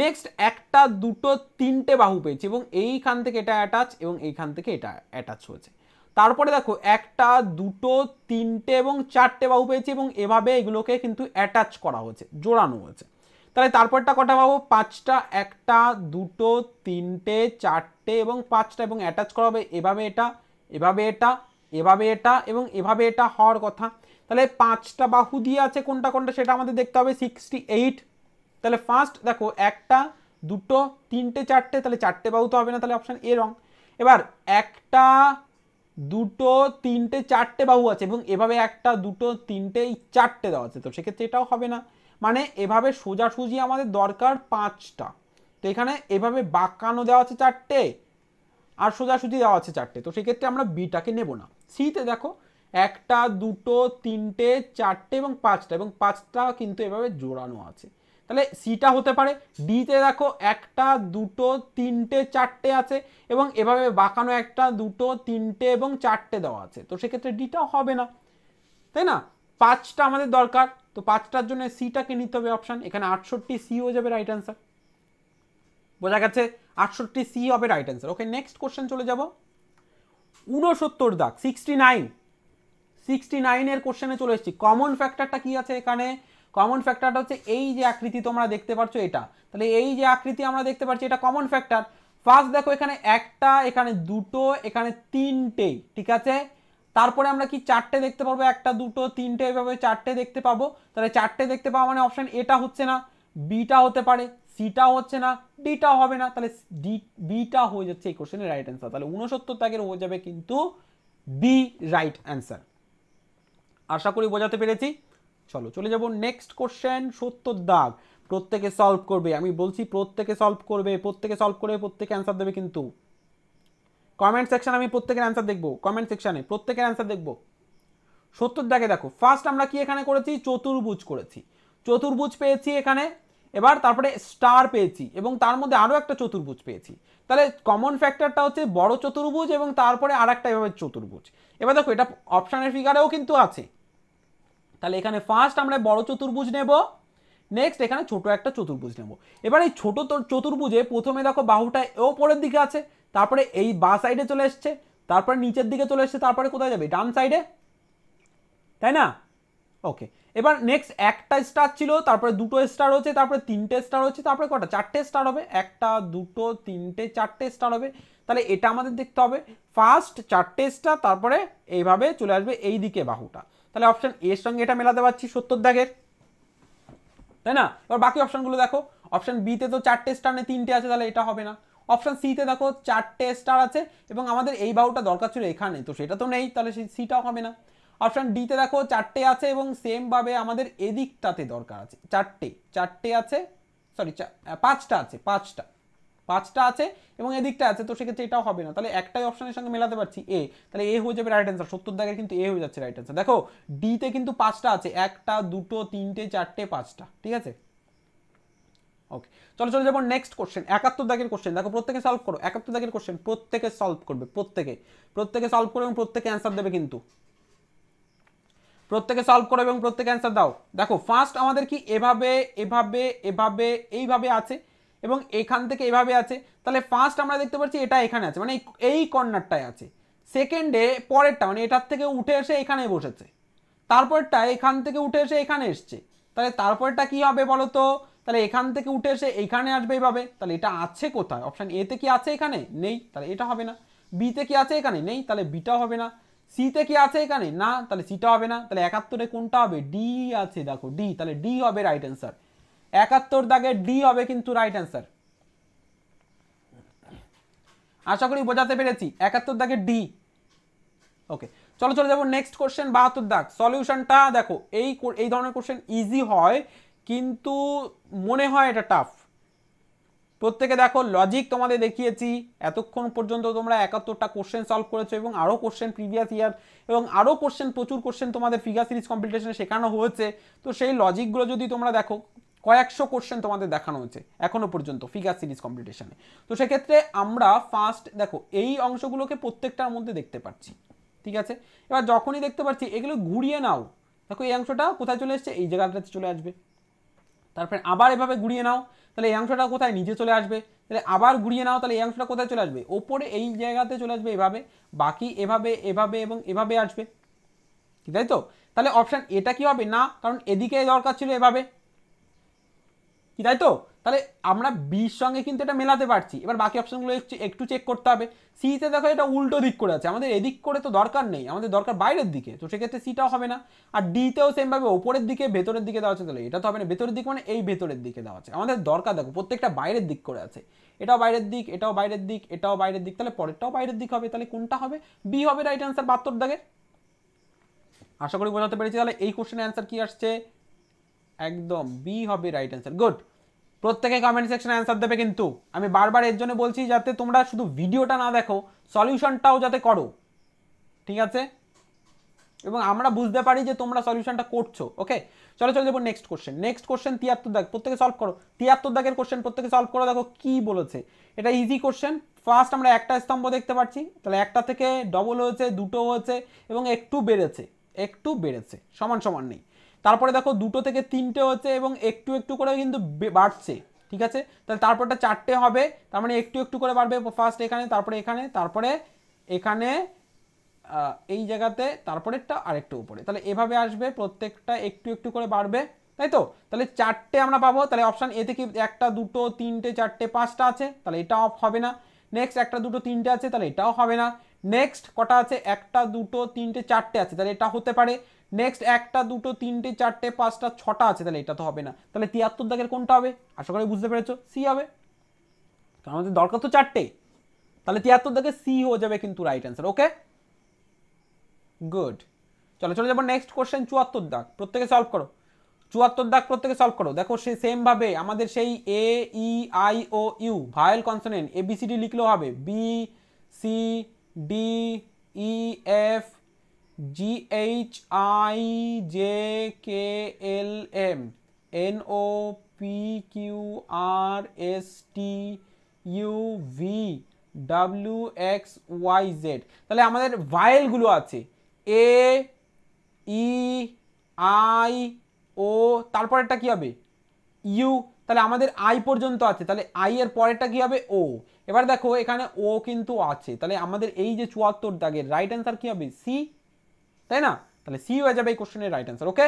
নেক্সট একটা দুটো তিনটে বাহু পেয়েছি এবং এইখান থেকে এটা অ্যাটাচ এবং এইখান থেকে এটা অ্যাটাচ হয়েছে তারপরে দেখো একটা দুটো তিনটে এবং চারটে বাহু পেয়েছি এবং এভাবে এগুলোকে কিন্তু অ্যাটাচ করা হয়েছে জোড়ানো হয়েছে তাহলে তারপরটা কটা পাবো পাঁচটা একটা দুটো তিনটে চারটে এবং পাঁচটা এবং অ্যাটাচ করা হবে এভাবে এটা এভাবে এটা এভাবে এটা এবং এভাবে এটা হওয়ার কথা তাহলে পাঁচটা বাহু দিয়ে আছে কোনটা কোনটা সেটা আমাদের দেখতে হবে সিক্সটি এইট তাহলে ফার্স্ট দেখো একটা দুটো তিনটে চারটে তাহলে চারটে বাহু তো হবে না তাহলে অপশান এ রং এবার একটা দুটো তিনটে চারটে বাহু আছে এবং এভাবে একটা দুটো তিনটে চারটে দেওয়া আছে তো সেক্ষেত্রে এটাও হবে না মানে এভাবে সোজাসুজি আমাদের দরকার পাঁচটা তো এখানে এভাবে বাক্যানো দেওয়া আছে চারটে আর সোজাসুজি দেওয়া আছে চারটে তো সেক্ষেত্রে আমরা বিটাকে নেব না সিতে দেখো একটা দুটো তিনটে চারটে এবং পাঁচটা এবং পাঁচটা কিন্তু এভাবে জোড়ানো আছে তাহলে সিটা হতে পারে ডিতে দেখো একটা দুটো তিনটে চারটে আছে এবং এভাবে বাঁকানো একটা দুটো তিনটে এবং চারটে দেওয়া আছে তো সেক্ষেত্রে ডিটা হবে না তাই না পাঁচটা আমাদের দরকার তো পাঁচটার জন্য সিটাকে নিতে হবে অপশান এখানে আটষট্টি সি হয়ে যাবে রাইট অ্যান্সার বোঝা গেছে আটষট্টি সি হবে right answer okay next question চলে যাব উনসত্তর দাগ সিক্সটি নাইন সিক্সটি নাইনের কোশ্চেনে চলে এসেছি কমন ফ্যাক্টরটা কি আছে এখানে কমন ফ্যাক্টরটা হচ্ছে এই যে আকৃতি তোমরা দেখতে পাচ্ছ এটা তাহলে এই যে আকৃতি আমরা দেখতে পাচ্ছি এটা কমন ফ্যাক্টর ফার্স্ট দেখো এখানে একটা এখানে দুটো এখানে তিনটে ঠিক আছে তারপরে আমরা কি চারটে দেখতে পাবো একটা দুটো তিনটে এভাবে চারটে দেখতে পাবো তাহলে চারটে দেখতে পাওয়া মানে অপশান এটা হচ্ছে না বিটা হতে পারে সিটাও হচ্ছে না ডিটাও হবে না তাহলে ডি বিটা হয়ে যাচ্ছে এই কোশ্চেনের রাইট অ্যান্সার তাহলে উনসত্তর ত্যাগের হয়ে যাবে কিন্তু বি রাইট অ্যান্সার আশা করি বোঝাতে পেরেছি চলো চলে যাব নেক্সট কোশ্চেন সত্তর দাগ প্রত্যেকে সলভ করবে আমি বলছি প্রত্যেকে সলভ করবে প্রত্যেকে সলভ করবে প্রত্যেকে অ্যান্সার দেবে কিন্তু কমেন্ট সেকশানে আমি প্রত্যেকের অ্যান্সার দেখবো কমেন্ট সেকশানে প্রত্যেকের অ্যান্সার দেখব সত্তর সত্তরটাকে দেখো ফার্স্ট আমরা কি এখানে করেছি চতুর্ভুজ করেছি চতুর্ভুজ পেয়েছি এখানে এবার তারপরে স্টার পেয়েছি এবং তার মধ্যে আরও একটা চতুর্ভুজ পেয়েছি তাহলে কমন ফ্যাক্টরটা হচ্ছে বড় চতুর্ভুজ এবং তারপরে আর একটা এভাবে চতুর্ভুজ এবার দেখো এটা অপশানের ফিগারেও কিন্তু আছে তাহলে এখানে ফার্স্ট আমরা বড় চতুর্ভুজ নেব নেক্সট এখানে ছোট একটা চতুর্ভুজ নেব এবার এই ছোট চতুর্ভুজে প্রথমে দেখো বাহুটা ওপরের দিকে আছে তারপরে এই বা সাইডে চলে এসছে তারপরে নিচের দিকে চলে এসছে তারপরে কোথায় যাবে ডান সাইডে তাই না ওকে এবার নেক্সট একটা স্টার ছিল তারপরে দুটো স্টার হচ্ছে তারপরে তিনটে স্টার হচ্ছে তারপরে কটা চারটে স্টার হবে একটা দুটো তিনটে চারটে স্টার হবে তাহলে এটা আমাদের দেখতে হবে ফার্স্ট চারটে স্টার তারপরে এইভাবে চলে আসবে এই দিকে বাহুটা তাহলে অপশান এর সঙ্গে এটা মেলাতে পারছি সত্তর দাগের তাই না এবার বাকি অপশানগুলো দেখো অপশান বিতে তো চারটে স্টার নেই তিনটে আছে তাহলে এটা হবে না অপশান সিতে দেখো চারটে স্টার আছে এবং আমাদের এই বাহুটা দরকার ছিল এখানে তো সেটা তো নেই তাহলে সেই সিটাও হবে না অপশান ডিতে দেখো চারটে আছে এবং সেমভাবে আমাদের এদিকটাতে দরকার আছে চারটে চারটে আছে সরি পাঁচটা আছে পাঁচটা পাঁচটা আছে এবং এদিকটা আছে তো সেক্ষেত্রে এটাও হবে না তাহলে একটাই অপশনের সঙ্গে মেলাতে পারছি এ তাহলে এ হয়ে যাবে রাইট অ্যান্সার সত্তর দাগের কিন্তু এ হয়ে যাচ্ছে রাইট অ্যান্সার দেখো ডিতে কিন্তু পাঁচটা আছে একটা দুটো তিনটে চারটে পাঁচটা ঠিক আছে ওকে চলো চলে যাবো নেক্সট কোশ্চেন একাত্তর দাগের কোশ্চেন দেখো প্রত্যেকে সলভ করো একাত্তর দাগের কোশ্চেন প্রত্যেকে সলভ করবে প্রত্যেকে প্রত্যেকে সলভ করবে এবং প্রত্যেকে অ্যান্সার দেবে কিন্তু প্রত্যেকে সলভ করো এবং প্রত্যেকে অ্যান্সার দাও দেখো ফার্স্ট আমাদের কি এভাবে এভাবে এভাবে এইভাবে আছে এবং এখান থেকে এভাবে আছে তাহলে ফার্স্ট আমরা দেখতে পাচ্ছি এটা এখানে আছে মানে এই কর্নারটায় আছে সেকেন্ডে পরেরটা মানে এটার থেকে উঠে এসে এখানে বসেছে তারপরটা এখান থেকে উঠে এসে এখানে এসছে তাহলে তারপরটা কি হবে বলো তো তাহলে এখান থেকে উঠে এসে এইখানে আসবে এইভাবে তাহলে এটা আছে কোথায় অপশান এতে কি আছে এখানে নেই তাহলে এটা হবে না বিতে কি আছে এখানে নেই তাহলে বিটা হবে না সিতে কি আছে এখানে না তাহলে সিটা হবে না তাহলে একাত্তরে কোনটা হবে ডি আছে দেখো ডি তাহলে ডি হবে রাইট অ্যান্সার একাত্তর দাগে ডি হবে কিন্তু রাইট অ্যান্সার আশা করি বোঝাতে পেরেছি একাত্তর দাগে ডি ওকে চলো চলে যাবো নেক্সট কোশ্চেন বাহাত্তর দাগ সলিউশনটা দেখো এই এই ধরনের কোশ্চেন ইজি হয় কিন্তু মনে হয় এটা টাফ প্রত্যেকে দেখো লজিক তোমাদের দেখিয়েছি এতক্ষণ পর্যন্ত তোমরা একাত্তরটা কোশ্চেন সলভ করেছো এবং আরও কোশ্চেন প্রিভিয়াস ইয়ার এবং আরও কোশ্চেন প্রচুর কোশ্চেন তোমাদের ফিগার সিরিজ কম্পিটিশনে শেখানো হয়েছে তো সেই লজিকগুলো যদি তোমরা দেখো কয়েকশো কোশ্চেন তোমাদের দেখানো হয়েছে এখনও পর্যন্ত ফিগার সিরিজ কম্পিটিশনে তো সেক্ষেত্রে আমরা ফার্স্ট দেখো এই অংশগুলোকে প্রত্যেকটার মধ্যে দেখতে পাচ্ছি ঠিক আছে এবার যখনই দেখতে পাচ্ছি এগুলো ঘুরিয়ে নাও দেখো এই অংশটা কোথায় চলে এসছে এই জায়গাটাতে চলে আসবে তারপরে আবার এভাবে ঘুরিয়ে নাও তাহলে এই অংশটা কোথায় নিচে চলে আসবে তাহলে আবার ঘুরিয়ে নাও তাহলে এই অংশটা কোথায় চলে আসবে ওপরে এই জায়গাতে চলে আসবে এভাবে বাকি এভাবে এভাবে এবং এভাবে আসবে তাই তো তাহলে অপশান এটা কি হবে না কারণ এদিকে দরকার ছিল এভাবে কি তাই তো তাহলে আমরা বির সঙ্গে কিন্তু এটা মেলাতে পারছি এবার বাকি অপশানগুলো একটু চেক করতে হবে সিতে দেখো এটা উল্টো দিক করে আছে আমাদের এদিক করে তো দরকার নেই আমাদের দরকার বাইরের দিকে তো সেক্ষেত্রে সিটাও হবে না আর ডিতেও সেমভাবে ওপরের দিকে ভেতরের দিকে দেওয়া আছে তাহলে এটা তো হবে না ভেতরের দিক মানে এই ভেতরের দিকে দেওয়া আছে আমাদের দরকার দেখো প্রত্যেকটা বাইরের দিক করে আছে এটাও বাইরের দিক এটাও বাইরের দিক এটাও বাইরের দিক তাহলে পরেরটাও বাইরের দিক হবে তাহলে কোনটা হবে বি হবে রাইট অ্যান্সার বাহাত্তর দাগে আশা করি বোঝাতে পেরেছি তাহলে এই কোশ্চেনের অ্যান্সার কি আসছে একদম বি হবে রাইট অ্যান্সার গুড প্রত্যেকে কমেন্ট সেকশনে অ্যান্সার দেবে কিন্তু আমি বারবার এর জন্য বলছি যাতে তোমরা শুধু ভিডিওটা না দেখো সলিউশনটাও যাতে করো ঠিক আছে এবং আমরা বুঝতে পারি যে তোমরা সলিউশনটা করছো ওকে চলো চলে যাবো নেক্সট কোশ্চেন নেক্সট কোশ্চেন তিয়াত্তর দাগ প্রত্যেকে সলভ করো তিয়াত্তর দাগের কোশ্চেন প্রত্যেকে সলভ করো দেখো কি বলেছে এটা ইজি কোশ্চেন ফার্স্ট আমরা একটা স্তম্ভ দেখতে পাচ্ছি তাহলে একটা থেকে ডবল হয়েছে দুটো হয়েছে এবং একটু বেড়েছে একটু বেড়েছে সমান সমান নেই তারপরে দেখো দুটো থেকে তিনটে হচ্ছে এবং একটু একটু করে কিন্তু বাড়ছে ঠিক আছে তাহলে তারপরটা চারটে হবে তার মানে একটু একটু করে বাড়বে ফার্স্ট এখানে তারপরে এখানে তারপরে এখানে এই জায়গাতে তারপরেরটা আরেকটু উপরে তাহলে এভাবে আসবে প্রত্যেকটা একটু একটু করে বাড়বে তাই তো তাহলে চারটে আমরা পাবো তাহলে অপশান এতে কি একটা দুটো তিনটে চারটে পাঁচটা আছে তাহলে এটা অফ হবে না নেক্সট একটা দুটো তিনটে আছে তাহলে এটাও হবে না নেক্সট কটা আছে একটা দুটো তিনটে চারটে আছে তাহলে এটা হতে পারে নেক্সট একটা দুটো তিনটে চারটে পাঁচটা ছটা আছে তাহলে এটা তো হবে না তাহলে তিয়াত্তর দাগের কোনটা হবে আশা করি বুঝতে পেরেছো সি হবে কারণ আমাদের দরকার তো চারটে তাহলে তিয়াত্তর দাগে সি হয়ে যাবে কিন্তু রাইট অ্যান্সার ওকে গুড চলো চলে যাবো নেক্সট কোশ্চেন চুয়াত্তর দাগ প্রত্যেকে সলভ করো চুয়াত্তর দাগ প্রত্যেকে সলভ করো দেখো সে সেমভাবে আমাদের সেই A E I O U vowel consonant A B C D লিখলেও হবে B C D E F G H I J K L M N O P Q R S T U V W X Y Z তাহলে আমাদের ভায়েলগুলো আছে এ ই আই ও তারপরেরটা কী হবে ইউ তাহলে আমাদের আই পর্যন্ত আছে তাহলে I এর পরেরটা কী হবে ও এবার দেখো এখানে ও কিন্তু আছে তাহলে আমাদের এই যে চুয়াত্তর দাগের রাইট অ্যান্সার কী হবে সি তাই না তাহলে সি হয়ে যাবে এই কোশ্চেনের right answer okay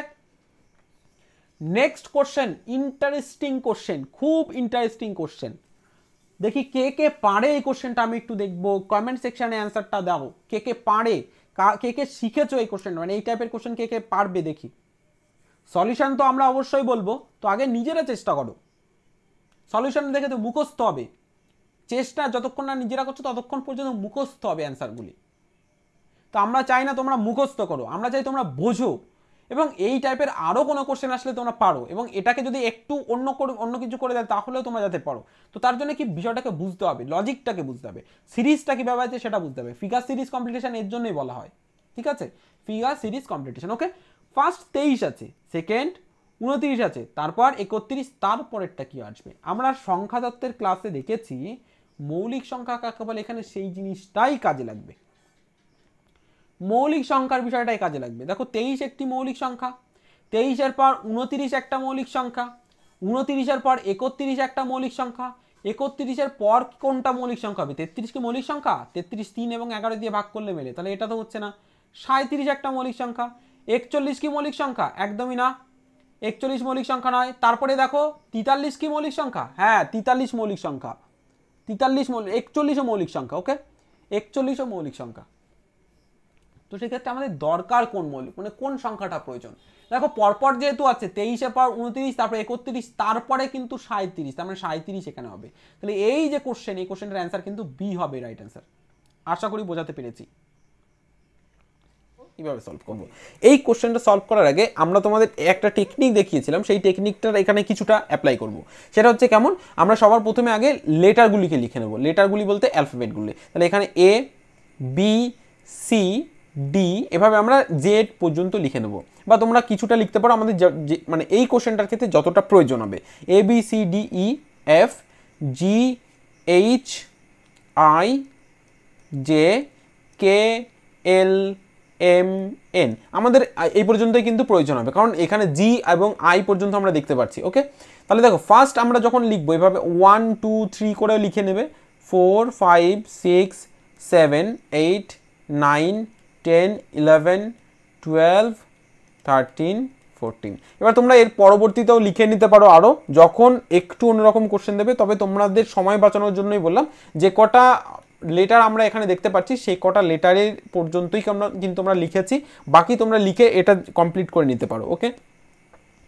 next question interesting question খুব ইন্টারেস্টিং কোশ্চেন দেখি কে কে পারে এই কোশ্চেনটা আমি একটু দেখবো কমেন্ট সেকশানে অ্যান্সারটা দাও কে কে পারে কে কে শিখেছো এই কোশ্চেনটা মানে এই টাইপের কোশ্চেন কে কে পারবে দেখি সলিউশন তো আমরা অবশ্যই বলবো তো আগে নিজেরা চেষ্টা করো সলিউশন দেখে তো মুখস্থ হবে চেষ্টা যতক্ষণ না নিজেরা করছো ততক্ষণ পর্যন্ত মুখস্থ হবে অ্যান্সারগুলি তো আমরা চাই না তোমরা মুখস্থ করো আমরা চাই তোমরা বোঝো এবং এই টাইপের আরও কোনো কোশ্চেন আসলে তোমরা পারো এবং এটাকে যদি একটু অন্য অন্য কিছু করে দেয় তাহলেও তোমরা যাতে পারো তো তার জন্য কি বিষয়টাকে বুঝতে হবে লজিকটাকে বুঝতে হবে সিরিজটা কী ব্যবহার সেটা বুঝতে হবে ফিগার সিরিজ কম্পিটিশান এর জন্যই বলা হয় ঠিক আছে figure series competition okay first তেইশ আছে সেকেন্ড উনত্রিশ আছে তারপর একত্রিশ তারপরেরটা কি আসবে আমরা সংখ্যাতত্ত্বের ক্লাসে দেখেছি মৌলিক সংখ্যা কাকে বলে এখানে সেই জিনিসটাই কাজে লাগবে মৌলিক সংখ্যার বিষয়টাই কাজে লাগবে দেখো তেইশ একটি মৌলিক সংখ্যা তেইশের পর উনতিরিশ একটা মৌলিক সংখ্যা উনতিরিশের পর একত্রিশ একটা মৌলিক সংখ্যা একত্রিশের পর কোনটা মৌলিক সংখ্যা হবে তেত্রিশ কি মৌলিক সংখ্যা তেত্রিশ তিন এবং এগারো দিয়ে ভাগ করলে মেলে তাহলে এটা তো হচ্ছে না সাঁত্রিশ একটা মৌলিক সংখ্যা একচল্লিশ কি মৌলিক সংখ্যা একদমই না একচল্লিশ মৌলিক সংখ্যা নয় তারপরে দেখো তিতাল্লিশ কি মৌলিক সংখ্যা হ্যাঁ তিতাল্লিশ মৌলিক সংখ্যা তিতাল্লিশ মৌলিক একচল্লিশও মৌলিক সংখ্যা ওকে একচল্লিশও মৌলিক সংখ্যা তো সেক্ষেত্রে আমাদের দরকার কোন মৌলিক মানে কোন সংখ্যাটা প্রয়োজন দেখো পরপর যেহেতু আছে তেইশে পর উনত্রিশ তারপরে একত্রিশ তারপরে কিন্তু সাঁত্রিশ তার মানে সাঁত্রিশ এখানে হবে তাহলে এই যে কোশ্চেন এই কোশ্চেনটার অ্যান্সার কিন্তু বি হবে রাইট অ্যান্সার আশা করি বোঝাতে পেরেছি কীভাবে সলভ করবো এই কোশ্চেনটা সলভ করার আগে আমরা তোমাদের একটা টেকনিক দেখিয়েছিলাম সেই টেকনিকটার এখানে কিছুটা অ্যাপ্লাই করব সেটা হচ্ছে কেমন আমরা সবার প্রথমে আগে লেটারগুলিকে লিখে নেব লেটারগুলি বলতে অ্যালফাবেটগুলি তাহলে এখানে এ বি সি ডি এভাবে আমরা জেড পর্যন্ত লিখে নেবো বা তোমরা কিছুটা লিখতে পারো আমাদের মানে এই কোশ্চেনটার ক্ষেত্রে যতটা প্রয়োজন হবে A B C D E F G H I J K L M N আমাদের এই পর্যন্তই কিন্তু প্রয়োজন হবে কারণ এখানে জি এবং আই পর্যন্ত আমরা দেখতে পাচ্ছি ওকে তাহলে দেখো ফার্স্ট আমরা যখন লিখবো এভাবে ওয়ান টু থ্রি করে লিখে নেবে four five six seven eight nine ten eleven twelve thirteen fourteen এবার তোমরা এর পরবর্তীতেও লিখে নিতে পারো আরও যখন একটু অন্যরকম কোশ্চেন দেবে তবে তোমাদের সময় বাঁচানোর জন্যই বললাম যে কটা লেটার আমরা এখানে দেখতে পাচ্ছি সেই কটা লেটারের পর্যন্তই আমরা কিন্তু আমরা লিখেছি বাকি তোমরা লিখে এটা কমপ্লিট করে নিতে পারো ওকে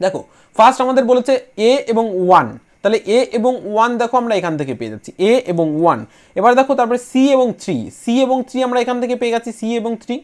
দেখো ফার্স্ট আমাদের বলেছে এ এবং ওয়ান তাহলে এ এবং ওয়ান দেখো আমরা এখান থেকে পেয়ে যাচ্ছি এ এবং ওয়ান এবার দেখো তারপরে সি এবং থ্রি সি এবং থ্রি আমরা এখান থেকে পেয়ে গেছি সি এবং থ্রি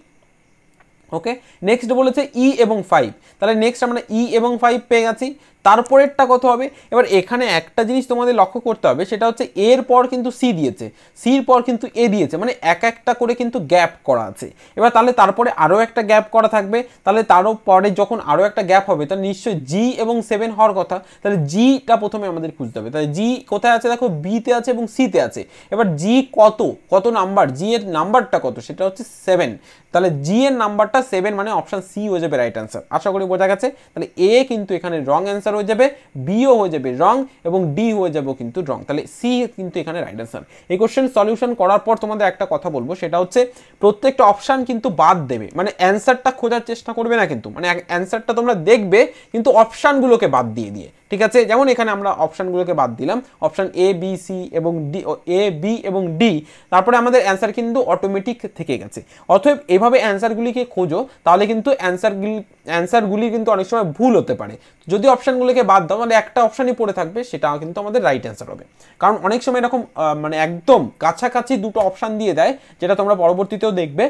ওকে নেক্সট বলেছে ই e এবং ফাইভ তাহলে নেক্সট আমরা ই e এবং ফাইভ পেয়ে গেছি তারপরেরটা কত হবে এবার এখানে একটা জিনিস তোমাদের লক্ষ্য করতে হবে সেটা হচ্ছে এর পর কিন্তু সি দিয়েছে সির পর কিন্তু এ দিয়েছে মানে এক একটা করে কিন্তু গ্যাপ করা আছে এবার তাহলে তারপরে আরও একটা গ্যাপ করা থাকবে তাহলে তারও পরে যখন আরও একটা গ্যাপ হবে তাহলে নিশ্চয়ই জি এবং সেভেন হওয়ার কথা তাহলে জিটা প্রথমে আমাদের খুঁজতে হবে তাহলে জি কোথায় আছে দেখো বিতে আছে এবং সিতে আছে এবার জি কত কত নাম্বার জি এর নাম্বারটা কত সেটা হচ্ছে সেভেন তাহলে জি এর নাম্বারটা সেভেন মানে অপশান সি হয়ে যাবে রাইট অ্যান্সার আশা করি বোঝা গেছে তাহলে এ কিন্তু এখানে রং অ্যান্সার অ্যান্সার হয়ে যাবে বিও হয়ে যাবে রং এবং ডি হয়ে যাবে কিন্তু রং তাহলে সি কিন্তু এখানে রাইট অ্যান্সার এই কোশ্চেন সলিউশন করার পর তোমাদের একটা কথা বলবো সেটা হচ্ছে প্রত্যেকটা অপশান কিন্তু বাদ দেবে মানে অ্যান্সারটা খোঁজার চেষ্টা করবে না কিন্তু মানে অ্যান্সারটা তোমরা দেখবে কিন্তু অপশানগুলোকে বাদ দিয়ে দিয়ে ঠিক আছে যেমন এখানে আমরা অপশানগুলোকে বাদ দিলাম অপশান এ বি সি এবং ডি এ বি এবং ডি তারপরে আমাদের অ্যান্সার কিন্তু অটোমেটিক থেকে গেছে অথব এভাবে অ্যান্সারগুলিকে খোঁজো তাহলে কিন্তু অ্যান্সারগুলি অ্যান্সারগুলি কিন্তু অনেক সময় ভুল হতে পারে যদি অপশানগুলোকে বাদ দাও মানে একটা অপশানই পড়ে থাকবে সেটা কিন্তু আমাদের রাইট অ্যান্সার হবে কারণ অনেক সময় এরকম মানে একদম কাছাকাছি দুটো অপশান দিয়ে দেয় যেটা তোমরা পরবর্তীতেও দেখবে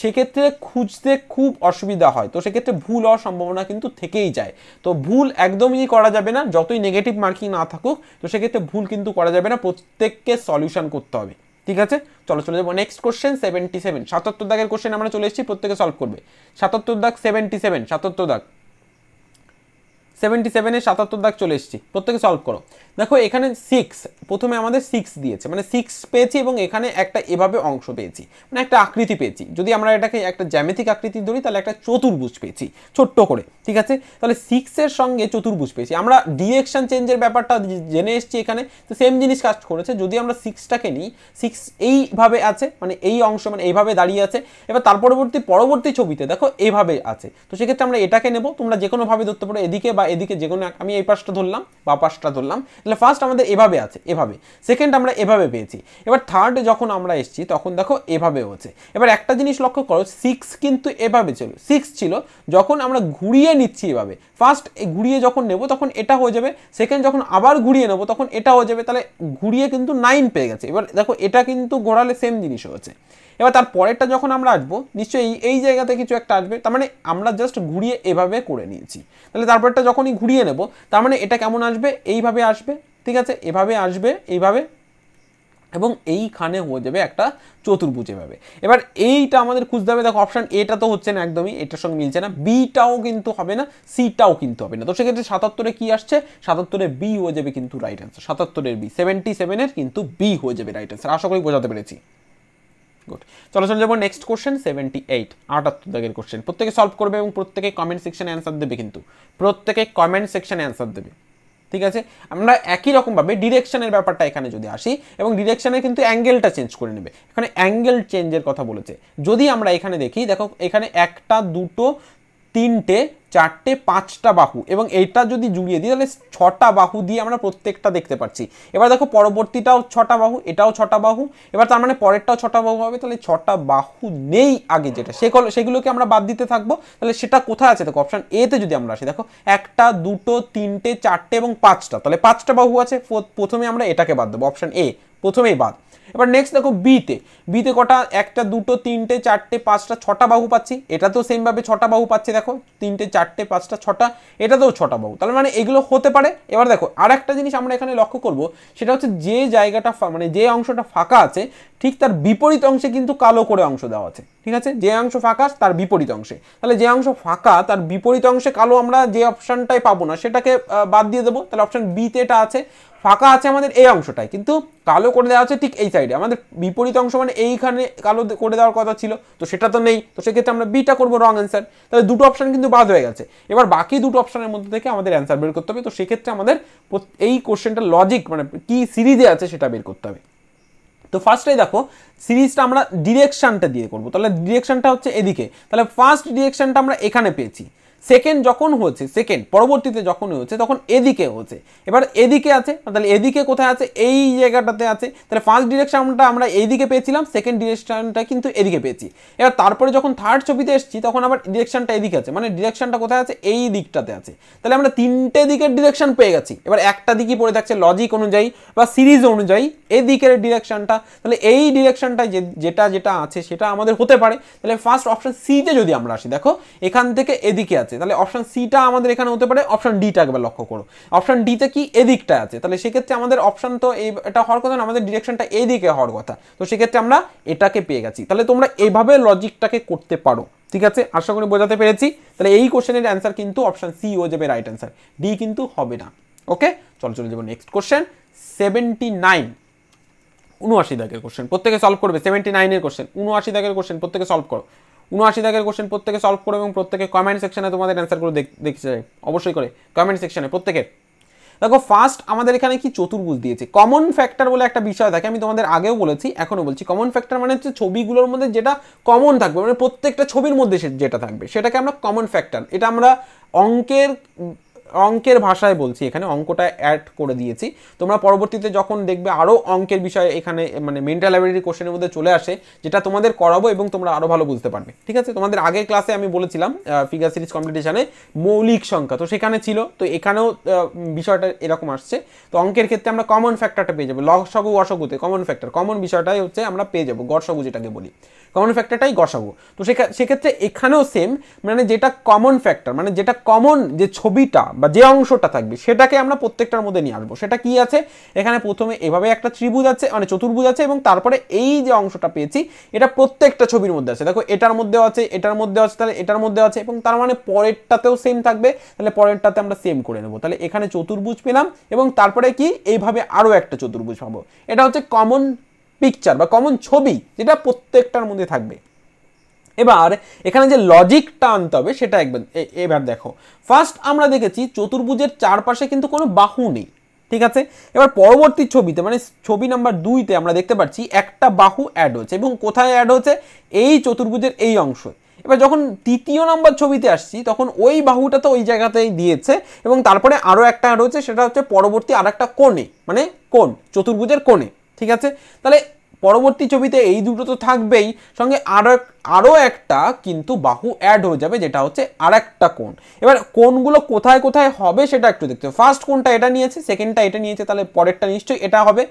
সেক্ষেত্রে খুঁজতে খুব অসুবিধা হয় তো সেক্ষেত্রে ভুল হওয়ার সম্ভাবনা কিন্তু থেকেই যায় তো ভুল একদমই করা যাবে না যতই নেগেটিভ মার্কিং না থাকুক তো সেক্ষেত্রে ভুল কিন্তু করা যাবে না প্রত্যেককে সলিউশন করতে হবে ঠিক আছে চলো চলে যাবো নেক্সট কোশ্চেন সেভেন্টি সেভেন সাতাত্তর দাগের কোশ্চেন আমরা চলে এসেছি প্রত্যেকে সলভ করবে সাতাত্তর দাগ সেভেন্টি সেভেন সাতাত্তর দাগ সেভেন্টি সেভেনে সাতাত্তর দাগ চলে এসেছি প্রত্যেকে সলভ করো দেখো এখানে সিক্স প্রথমে আমাদের সিক্স দিয়েছে মানে সিক্স পেয়েছি এবং এখানে একটা এভাবে অংশ পেয়েছি মানে একটা আকৃতি পেয়েছি যদি আমরা এটাকে একটা জ্যামিতিক আকৃতি ধরি তাহলে একটা চতুর্ভুজ পেয়েছি ছোট্ট করে ঠিক আছে তাহলে সিক্সের সঙ্গে চতুর্ভুজ পেয়েছি আমরা ডিরেকশন চেঞ্জের ব্যাপারটা জেনে এসেছি এখানে তো সেম জিনিস কাজ করেছে যদি আমরা সিক্সটাকে নিই সিক্স এইভাবে আছে মানে এই অংশ মানে এইভাবে দাঁড়িয়ে আছে এবার তার পরবর্তী পরবর্তী ছবিতে দেখো এইভাবে আছে তো সেক্ষেত্রে আমরা এটাকে নেব তোমরা যে কোনোভাবে ধরতে পারো এদিকে বা এদিকে যে কোনো আমি এই পাশটা ধরলাম বা পাশটা ধরলাম তাহলে ফার্স্ট আমাদের এভাবে আছে এভাবে সেকেন্ড আমরা এভাবে পেয়েছি এবার থার্ড যখন আমরা এসছি তখন দেখো এভাবে হচ্ছে এবার একটা জিনিস লক্ষ্য করো সিক্স কিন্তু এভাবে ছিল সিক্স ছিল যখন আমরা ঘুরিয়ে নিচ্ছি এভাবে ফার্স্ট ঘুরিয়ে যখন নেব তখন এটা হয়ে যাবে সেকেন্ড যখন আবার ঘুরিয়ে নেব তখন এটা হয়ে যাবে তাহলে ঘুরিয়ে কিন্তু নাইন পেয়ে গেছে এবার দেখো এটা কিন্তু ঘোরালে সেম জিনিস হয়েছে এবার তার পরেরটা যখন আমরা আসবো নিশ্চয়ই এই জায়গাতে কিছু একটা আসবে তার মানে আমরা জাস্ট ঘুরিয়ে এভাবে করে নিয়েছি তাহলে তারপরটা যখনই ঘুরিয়ে নেব তার মানে এটা কেমন আসবে এইভাবে আসবে ঠিক আছে এভাবে আসবে এইভাবে এবং এইখানে হয়ে যাবে একটা চতুর্ভুজ এভাবে এবার এইটা আমাদের খুঁজতে হবে দেখো অপশান এটা তো হচ্ছে না একদমই এটার সঙ্গে মিলছে না বিটাও কিন্তু হবে না সিটাও কিন্তু হবে না তো সেক্ষেত্রে সাতাত্তরে কি আসছে সাতাত্তরে বি হয়ে যাবে কিন্তু রাইট অ্যান্সার সাতাত্তরের বি সেভেন্টি সেভেনের কিন্তু বি হয়ে যাবে রাইট অ্যান্সার আশা করি বোঝাতে পেরেছি গুড চলো চলে যাবো নেক্সট কোশ্চেন সেভেন্টি এইট আটাত্তর দাগের কোশ্চেন প্রত্যেকে সলভ করবে এবং প্রত্যেকে কমেন্ট সেকশানে অ্যান্সার দেবে কিন্তু প্রত্যেকে কমেন্ট সেকশানে অ্যান্সার দেবে ঠিক আছে আমরা একই রকমভাবে ডিরেকশনের ব্যাপারটা এখানে যদি আসি এবং ডিরেকশনের কিন্তু অ্যাঙ্গেলটা চেঞ্জ করে নেবে এখানে অ্যাঙ্গেল চেঞ্জের কথা বলেছে যদি আমরা এখানে দেখি দেখো এখানে একটা দুটো তিনটে চারটে পাঁচটা বাহু এবং এইটা যদি জুড়িয়ে দিই তাহলে ছটা বাহু দিয়ে আমরা প্রত্যেকটা দেখতে পাচ্ছি এবার দেখো পরবর্তীটাও ছটা বাহু এটাও ছটা বাহু এবার তার মানে পরেরটাও ছটা বাহু হবে তাহলে ছটা বাহু নেই আগে যেটা সেগুলো সেগুলোকে আমরা বাদ দিতে থাকবো তাহলে সেটা কোথায় আছে দেখো অপশান এতে যদি আমরা আসি দেখো একটা দুটো তিনটে চারটে এবং পাঁচটা তাহলে পাঁচটা বাহু আছে প্রথমে আমরা এটাকে বাদ দেবো অপশান এ প্রথমেই বাদ এবার নেক্সট দেখো বিতে বিতে কটা একটা দুটো তিনটে চারটে পাঁচটা ছটা বাহু পাচ্ছি এটা তো সেমভাবে ছটা বাহু পাচ্ছি দেখো তিনটে চারটে পাঁচটা ছটা এটাতেও ছটা বাহু তাহলে মানে এগুলো হতে পারে এবার দেখো আর একটা জিনিস আমরা এখানে লক্ষ্য করব সেটা হচ্ছে যে জায়গাটা মানে যে অংশটা ফাঁকা আছে ঠিক তার বিপরীত অংশে কিন্তু কালো করে অংশ দেওয়া আছে ঠিক আছে যে অংশ ফাঁকা তার বিপরীত অংশে তাহলে যে অংশ ফাঁকা তার বিপরীত অংশে কালো আমরা যে অপশানটাই পাবো না সেটাকে বাদ দিয়ে দেবো তাহলে অপশান বিতে এটা আছে ফাঁকা আছে আমাদের এই অংশটাই কিন্তু কালো করে দেওয়া আছে ঠিক এই সাইডে আমাদের বিপরীত অংশ মানে এইখানে কালো করে দেওয়ার কথা ছিল তো সেটা তো নেই তো সেক্ষেত্রে আমরা বিটা করবো রং অ্যান্সার তাহলে দুটো অপশান কিন্তু বাদ হয়ে গেছে এবার বাকি দুটো অপশানের মধ্যে থেকে আমাদের অ্যান্সার বের করতে হবে তো সেক্ষেত্রে আমাদের এই কোশ্চেনটা লজিক মানে কি সিরিজে আছে সেটা বের করতে হবে তো ফার্স্টেই দেখো সিরিজটা আমরা ডিরেকশানটা দিয়ে করব তাহলে ডিরেকশানটা হচ্ছে এদিকে তাহলে ফার্স্ট ডিরেকশানটা আমরা এখানে পেয়েছি সেকেন্ড যখন হচ্ছে সেকেন্ড পরবর্তীতে যখন হচ্ছে তখন এদিকে হচ্ছে এবার এদিকে আছে তাহলে এদিকে কোথায় আছে এই জায়গাটাতে আছে তাহলে ফার্স্ট ডিরেকশনটা আমরা এইদিকে পেয়েছিলাম সেকেন্ড ডিরেকশনটা কিন্তু এদিকে পেয়েছি এবার তারপরে যখন থার্ড ছবিতে এসেছি তখন আবার ডিরেকশনটা এদিকে আছে মানে ডিরেকশনটা কোথায় আছে এই দিকটাতে আছে তাহলে আমরা তিনটে দিকের ডিরেকশন পেয়ে গেছি এবার একটা দিকই পড়ে থাকছে লজিক অনুযায়ী বা সিরিজ অনুযায়ী এদিকের ডিরেকশনটা তাহলে এই ডিরেকশনটা যেটা যেটা আছে সেটা আমাদের হতে পারে তাহলে ফার্স্ট অপশন সিতে যদি আমরা আসি দেখো এখান থেকে এদিকে আছে আছে তাহলে অপশান সিটা আমাদের এখানে হতে পারে অপশান ডিটা একবার লক্ষ্য করো অপশান ডিতে কি এদিকটা আছে তাহলে সেক্ষেত্রে আমাদের অপশান তো এই এটা হওয়ার কথা না আমাদের ডিরেকশনটা এদিকে হওয়ার কথা তো সেক্ষেত্রে আমরা এটাকে পেয়ে গেছি তাহলে তোমরা এইভাবে লজিকটাকে করতে পারো ঠিক আছে আশা করি বোঝাতে পেরেছি তাহলে এই কোশ্চেনের অ্যান্সার কিন্তু অপশান সি ও যাবে রাইট অ্যান্সার ডি কিন্তু হবে না ওকে চলো চলে যাবো নেক্সট কোশ্চেন সেভেন্টি নাইন উনআশি দাগের কোশ্চেন প্রত্যেকে সলভ করবে সেভেন্টি নাইনের কোশ্চেন উনআশি দাগের কোশ্চেন প্রত্যেকে সলভ করো উনআশি দাগের কোশ্চেন প্রত্যেকে সলভ করো এবং প্রত্যেকে কমেন্ট সেকশনে তোমাদের অ্যান্সারগুলো দেখতে চাই অবশ্যই করে কমেন্ট সেকশনে প্রত্যেকের দেখো ফার্স্ট আমাদের এখানে কি চতুর্ভুজ দিয়েছে কমন ফ্যাক্টর বলে একটা বিষয় থাকে আমি তোমাদের আগেও বলেছি এখনও বলছি কমন ফ্যাক্টর মানে হচ্ছে ছবিগুলোর মধ্যে যেটা কমন থাকবে মানে প্রত্যেকটা ছবির মধ্যে যেটা থাকবে সেটাকে আমরা কমন ফ্যাক্টর এটা আমরা অঙ্কের অঙ্কের ভাষায় বলছি এখানে অঙ্কটা অ্যাড করে দিয়েছি তোমরা পরবর্তীতে যখন দেখবে আরও অঙ্কের বিষয়ে এখানে মানে মেন্টাল লাইব্রেরির কোশ্চেনের মধ্যে চলে আসে যেটা তোমাদের করাবো এবং তোমরা আরও ভালো বুঝতে পারবে ঠিক আছে তোমাদের আগের ক্লাসে আমি বলেছিলাম ফিগার সিরিজ কম্পিটিশানে মৌলিক সংখ্যা তো সেখানে ছিল তো এখানেও বিষয়টা এরকম আসছে তো অঙ্কের ক্ষেত্রে আমরা কমন ফ্যাক্টরটা পেয়ে যাবো লসগু অসগুতে কমন ফ্যাক্টর কমন বিষয়টাই হচ্ছে আমরা পেয়ে যাবো গরসগু যেটাকে বলি কমন ফ্যাক্টরটাই গসাগু তো সেক্ষেত্রে এখানেও সেম মানে যেটা কমন ফ্যাক্টর মানে যেটা কমন যে ছবিটা বা যে অংশটা থাকবে সেটাকে আমরা প্রত্যেকটার মধ্যে নিয়ে আসবো সেটা কি আছে এখানে প্রথমে এভাবে একটা ত্রিভুজ আছে মানে চতুর্ভুজ আছে এবং তারপরে এই যে অংশটা পেয়েছি এটা প্রত্যেকটা ছবির মধ্যে আছে দেখো এটার মধ্যেও আছে এটার মধ্যে আছে তাহলে এটার মধ্যে আছে এবং তার মানে পরেরটাতেও সেম থাকবে তাহলে পরেরটাতে আমরা সেম করে নেবো তাহলে এখানে চতুর্ভুজ পেলাম এবং তারপরে কি এইভাবে আরও একটা চতুর্ভুজ পাবো এটা হচ্ছে কমন পিকচার বা কমন ছবি যেটা প্রত্যেকটার মধ্যে থাকবে এবার এখানে যে লজিকটা আনতে হবে সেটা একবার এবার দেখো ফার্স্ট আমরা দেখেছি চতুর্ভুজের চারপাশে কিন্তু কোনো বাহু নেই ঠিক আছে এবার পরবর্তী ছবিতে মানে ছবি নাম্বার দুইতে আমরা দেখতে পাচ্ছি একটা বাহু অ্যাড হচ্ছে এবং কোথায় অ্যাড হচ্ছে এই চতুর্ভুজের এই অংশ এবার যখন তৃতীয় নাম্বার ছবিতে আসছি তখন ওই বাহুটা তো ওই জায়গাতেই দিয়েছে এবং তারপরে আরও একটা অ্যাড হয়েছে সেটা হচ্ছে পরবর্তী আর একটা কোণে মানে কোণ চতুর্ভুজের কোণে ঠিক আছে তাহলে পরবর্তী ছবিতে এই দুটো তো থাকবেই সঙ্গে আরও আরও একটা কিন্তু বাহু অ্যাড হয়ে যাবে যেটা হচ্ছে আর একটা কোন এবার কোনগুলো কোথায় কোথায় হবে সেটা একটু দেখতে হবে ফার্স্ট কোনটা এটা নিয়েছে সেকেন্ডটা এটা নিয়েছে তাহলে পরেরটা নিশ্চয়ই এটা হবে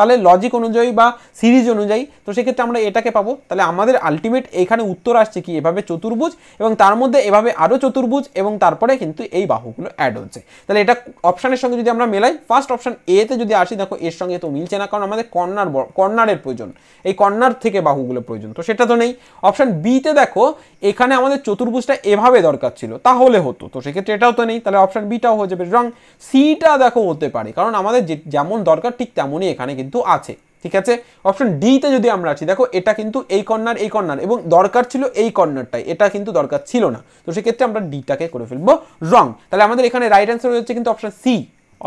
তাহলে লজিক অনুযায়ী বা সিরিজ অনুযায়ী তো সেক্ষেত্রে আমরা এটাকে পাবো তাহলে আমাদের আলটিমেট এখানে উত্তর আসছে কি এভাবে চতুর্ভুজ এবং তার মধ্যে এভাবে আরও চতুর্ভুজ এবং তারপরে কিন্তু এই বাহুগুলো অ্যাড হচ্ছে তাহলে এটা অপশানের সঙ্গে যদি আমরা মেলাই ফার্স্ট অপশান এতে যদি আসি দেখো এর সঙ্গে তো মিলছে না কারণ আমাদের কর্নার কর্নারের প্রয়োজন এই কর্নার থেকে বাহুগুলো প্রয়োজন তো সেটা তো নেই অপশান বিতে দেখো এখানে আমাদের চতুর্ভুজটা এভাবে দরকার ছিল তাহলে হতো তো সেক্ষেত্রে এটাও তো নেই তাহলে অপশান বিটাও হয়ে যাবে রং সিটা দেখো হতে পারে কারণ আমাদের যেমন দরকার ঠিক তেমনই এখানে কিন্তু কিন্তু আছে ঠিক আছে অপশন ডিতে যদি আমরা আছি দেখো এটা কিন্তু এই কর্নার এই কর্নার এবং দরকার ছিল এই কর্নারটাই এটা কিন্তু দরকার ছিল না তো সেক্ষেত্রে আমরা ডিটাকে করে ফেলবো রং তাহলে আমাদের এখানে রাইট অ্যান্সার যাচ্ছে কিন্তু অপশন সি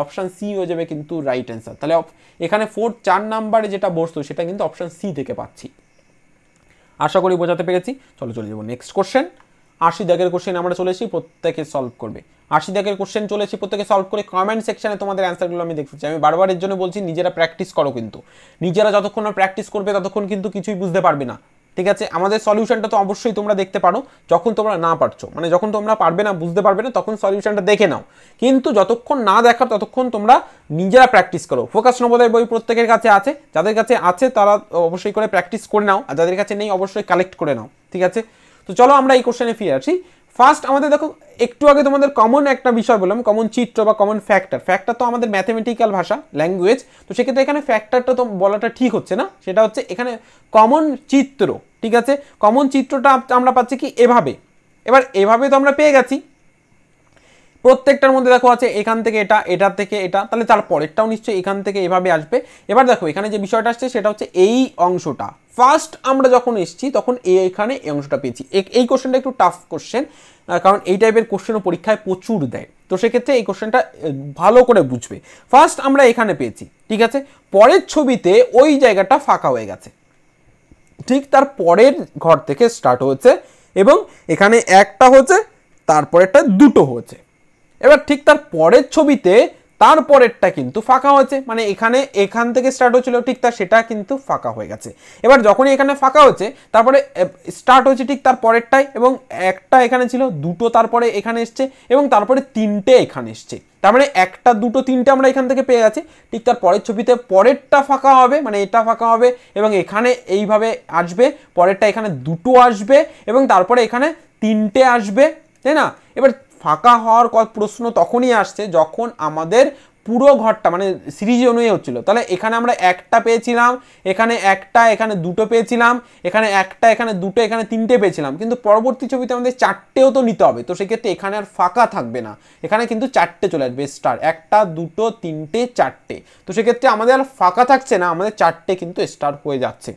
অপশান সি হয়ে যাবে কিন্তু রাইট অ্যান্সার তাহলে এখানে ফোর চার নাম্বারে যেটা বসতো সেটা কিন্তু অপশান সি থেকে পাচ্ছি আশা করি বোঝাতে পেরেছি চলো চলে যাবো নেক্সট কোশ্চেন আশি দাগের কোশ্চেন আমরা চলেছি প্রত্যেকে সলভ করবে আশি দাগের কোশ্চেন চলেছি প্রত্যেকে সলভ করে কমেন্ট সেকশানে তোমাদের অ্যান্সারগুলো আমি দেখতে চাই আমি বারবার এর জন্য বলছি নিজেরা প্র্যাকটিস করো কিন্তু নিজেরা যতক্ষণ না প্র্যাকটিস করবে ততক্ষণ কিন্তু কিছুই বুঝতে পারবে না ঠিক আছে আমাদের সলিউশনটা তো অবশ্যই তোমরা দেখতে পারো যখন তোমরা না পারছো মানে যখন তোমরা পারবে না বুঝতে পারবে না তখন সলিউশনটা দেখে নাও কিন্তু যতক্ষণ না দেখা ততক্ষণ তোমরা নিজেরা প্র্যাকটিস করো ফোকাস নবোদয় বই প্রত্যেকের কাছে আছে যাদের কাছে আছে তারা অবশ্যই করে প্র্যাকটিস করে নাও আর যাদের কাছে নেই অবশ্যই কালেক্ট করে নাও ঠিক আছে তো চলো আমরা এই কোশ্চেনে ফিরে আসি ফার্স্ট আমাদের দেখো একটু আগে তোমাদের কমন একটা বিষয় বললাম কমন চিত্র বা কমন ফ্যাক্টর ফ্যাক্টর তো আমাদের ম্যাথামেটিক্যাল ভাষা ল্যাঙ্গুয়েজ তো সেক্ষেত্রে এখানে ফ্যাক্টরটা তো বলাটা ঠিক হচ্ছে না সেটা হচ্ছে এখানে কমন চিত্র ঠিক আছে কমন চিত্রটা আমরা পাচ্ছি কি এভাবে এবার এভাবে তো আমরা পেয়ে গেছি প্রত্যেকটার মধ্যে দেখো আছে এখান থেকে এটা এটা থেকে এটা তাহলে তার পরেরটাও নিশ্চয়ই এখান থেকে এভাবে আসবে এবার দেখো এখানে যে বিষয়টা আসছে সেটা হচ্ছে এই অংশটা ফার্স্ট আমরা যখন এসছি তখন এখানে এই অংশটা পেয়েছি এই কোশ্চেনটা একটু টাফ কোশ্চেন কারণ এই টাইপের কোশ্চেনও পরীক্ষায় প্রচুর দেয় তো সেক্ষেত্রে এই কোশ্চেনটা ভালো করে বুঝবে ফার্স্ট আমরা এখানে পেয়েছি ঠিক আছে পরের ছবিতে ওই জায়গাটা ফাঁকা হয়ে গেছে ঠিক তার পরের ঘর থেকে স্টার্ট হয়েছে এবং এখানে একটা হচ্ছে তারপরেরটা দুটো হয়েছে এবার ঠিক তার পরের ছবিতে তার পরেরটা কিন্তু ফাঁকা হয়েছে মানে এখানে এখান থেকে স্টার্ট হয়েছিল ঠিক তার সেটা কিন্তু ফাঁকা হয়ে গেছে এবার যখনই এখানে ফাঁকা হচ্ছে তারপরে স্টার্ট হয়েছে ঠিক তার পরেরটাই এবং একটা এখানে ছিল দুটো তারপরে এখানে এসছে এবং তারপরে তিনটে এখানে এসছে তার মানে একটা দুটো তিনটে আমরা এখান থেকে পেয়ে গেছি ঠিক তার পরের ছবিতে পরেরটা ফাঁকা হবে মানে এটা ফাঁকা হবে এবং এখানে এইভাবে আসবে পরেরটা এখানে দুটো আসবে এবং তারপরে এখানে তিনটে আসবে তাই না এবার ফাঁকা হওয়ার প্রশ্ন তখনই আসছে যখন আমাদের পুরো ঘরটা মানে সিরিজ অনুযায়ী হচ্ছিলো তাহলে এখানে আমরা একটা পেয়েছিলাম এখানে একটা এখানে দুটো পেয়েছিলাম এখানে একটা এখানে দুটো এখানে তিনটে পেয়েছিলাম কিন্তু পরবর্তী ছবিতে আমাদের চারটেও তো নিতে হবে তো সেক্ষেত্রে এখানে আর ফাঁকা থাকবে না এখানে কিন্তু চারটে চলে আসবে স্টার একটা দুটো তিনটে চারটে তো সেক্ষেত্রে আমাদের আর ফাঁকা থাকছে না আমাদের চারটে কিন্তু স্টার হয়ে যাচ্ছে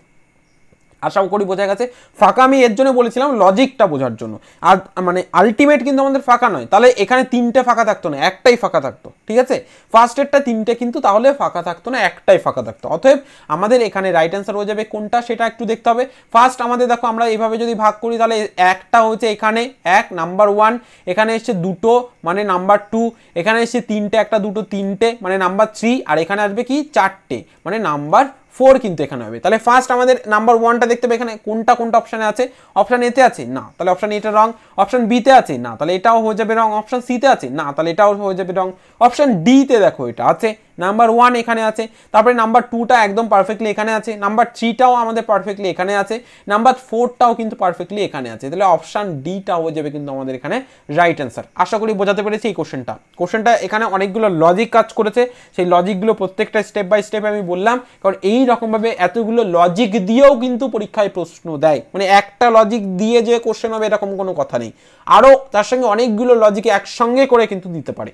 আশাও করি বোঝা গেছে ফাঁকা আমি এর জন্য বলেছিলাম লজিকটা বোঝার জন্য আর মানে আলটিমেট কিন্তু আমাদের ফাঁকা নয় তাহলে এখানে তিনটে ফাঁকা থাকতো না একটাই ফাঁকা থাকতো ঠিক আছে ফার্স্ট এরটা তিনটে কিন্তু তাহলে ফাঁকা থাকতো না একটাই ফাঁকা থাকতো অতএব আমাদের এখানে রাইট অ্যান্সার হয়ে যাবে কোনটা সেটা একটু দেখতে হবে ফার্স্ট আমাদের দেখো আমরা এইভাবে যদি ভাগ করি তাহলে একটা হচ্ছে এখানে এক নাম্বার ওয়ান এখানে এসছে দুটো মানে নাম্বার টু এখানে এসছে তিনটে একটা দুটো তিনটে মানে নাম্বার থ্রি আর এখানে আসবে কি চারটে মানে নাম্বার ফোর কিন্তু এখানে হবে তাহলে ফার্স্ট আমাদের নাম্বার ওয়ানটা দেখতে হবে এখানে কোনটা কোনটা অপশানে আছে অপশান এতে আছে না তাহলে অপশান এটা রং অপশান বিতে আছে না তাহলে এটাও হয়ে যাবে রং অপশান সিতে আছে না তাহলে এটাও হয়ে যাবে রং অপশান ডিতে দেখো এটা আছে নাম্বার ওয়ান এখানে আছে তারপরে নাম্বার টুটা একদম পারফেক্টলি এখানে আছে নাম্বার থ্রিটাও আমাদের পারফেক্টলি এখানে আছে নাম্বার ফোরটাও কিন্তু পারফেক্টলি এখানে আছে তাহলে অপশান ডিটা হয়ে যাবে কিন্তু আমাদের এখানে রাইট অ্যান্সার আশা করি বোঝাতে পেরেছি এই কোশ্চেনটা কোশ্চেনটা এখানে অনেকগুলো লজিক কাজ করেছে সেই লজিকগুলো প্রত্যেকটা স্টেপ বাই স্টেপ আমি বললাম কারণ এই রকমভাবে এতগুলো লজিক দিয়েও কিন্তু পরীক্ষায় প্রশ্ন দেয় মানে একটা লজিক দিয়ে যে কোশ্চেন হবে এরকম কোনো কথা নেই আরও তার সঙ্গে অনেকগুলো লজিক একসঙ্গে করে কিন্তু দিতে পারে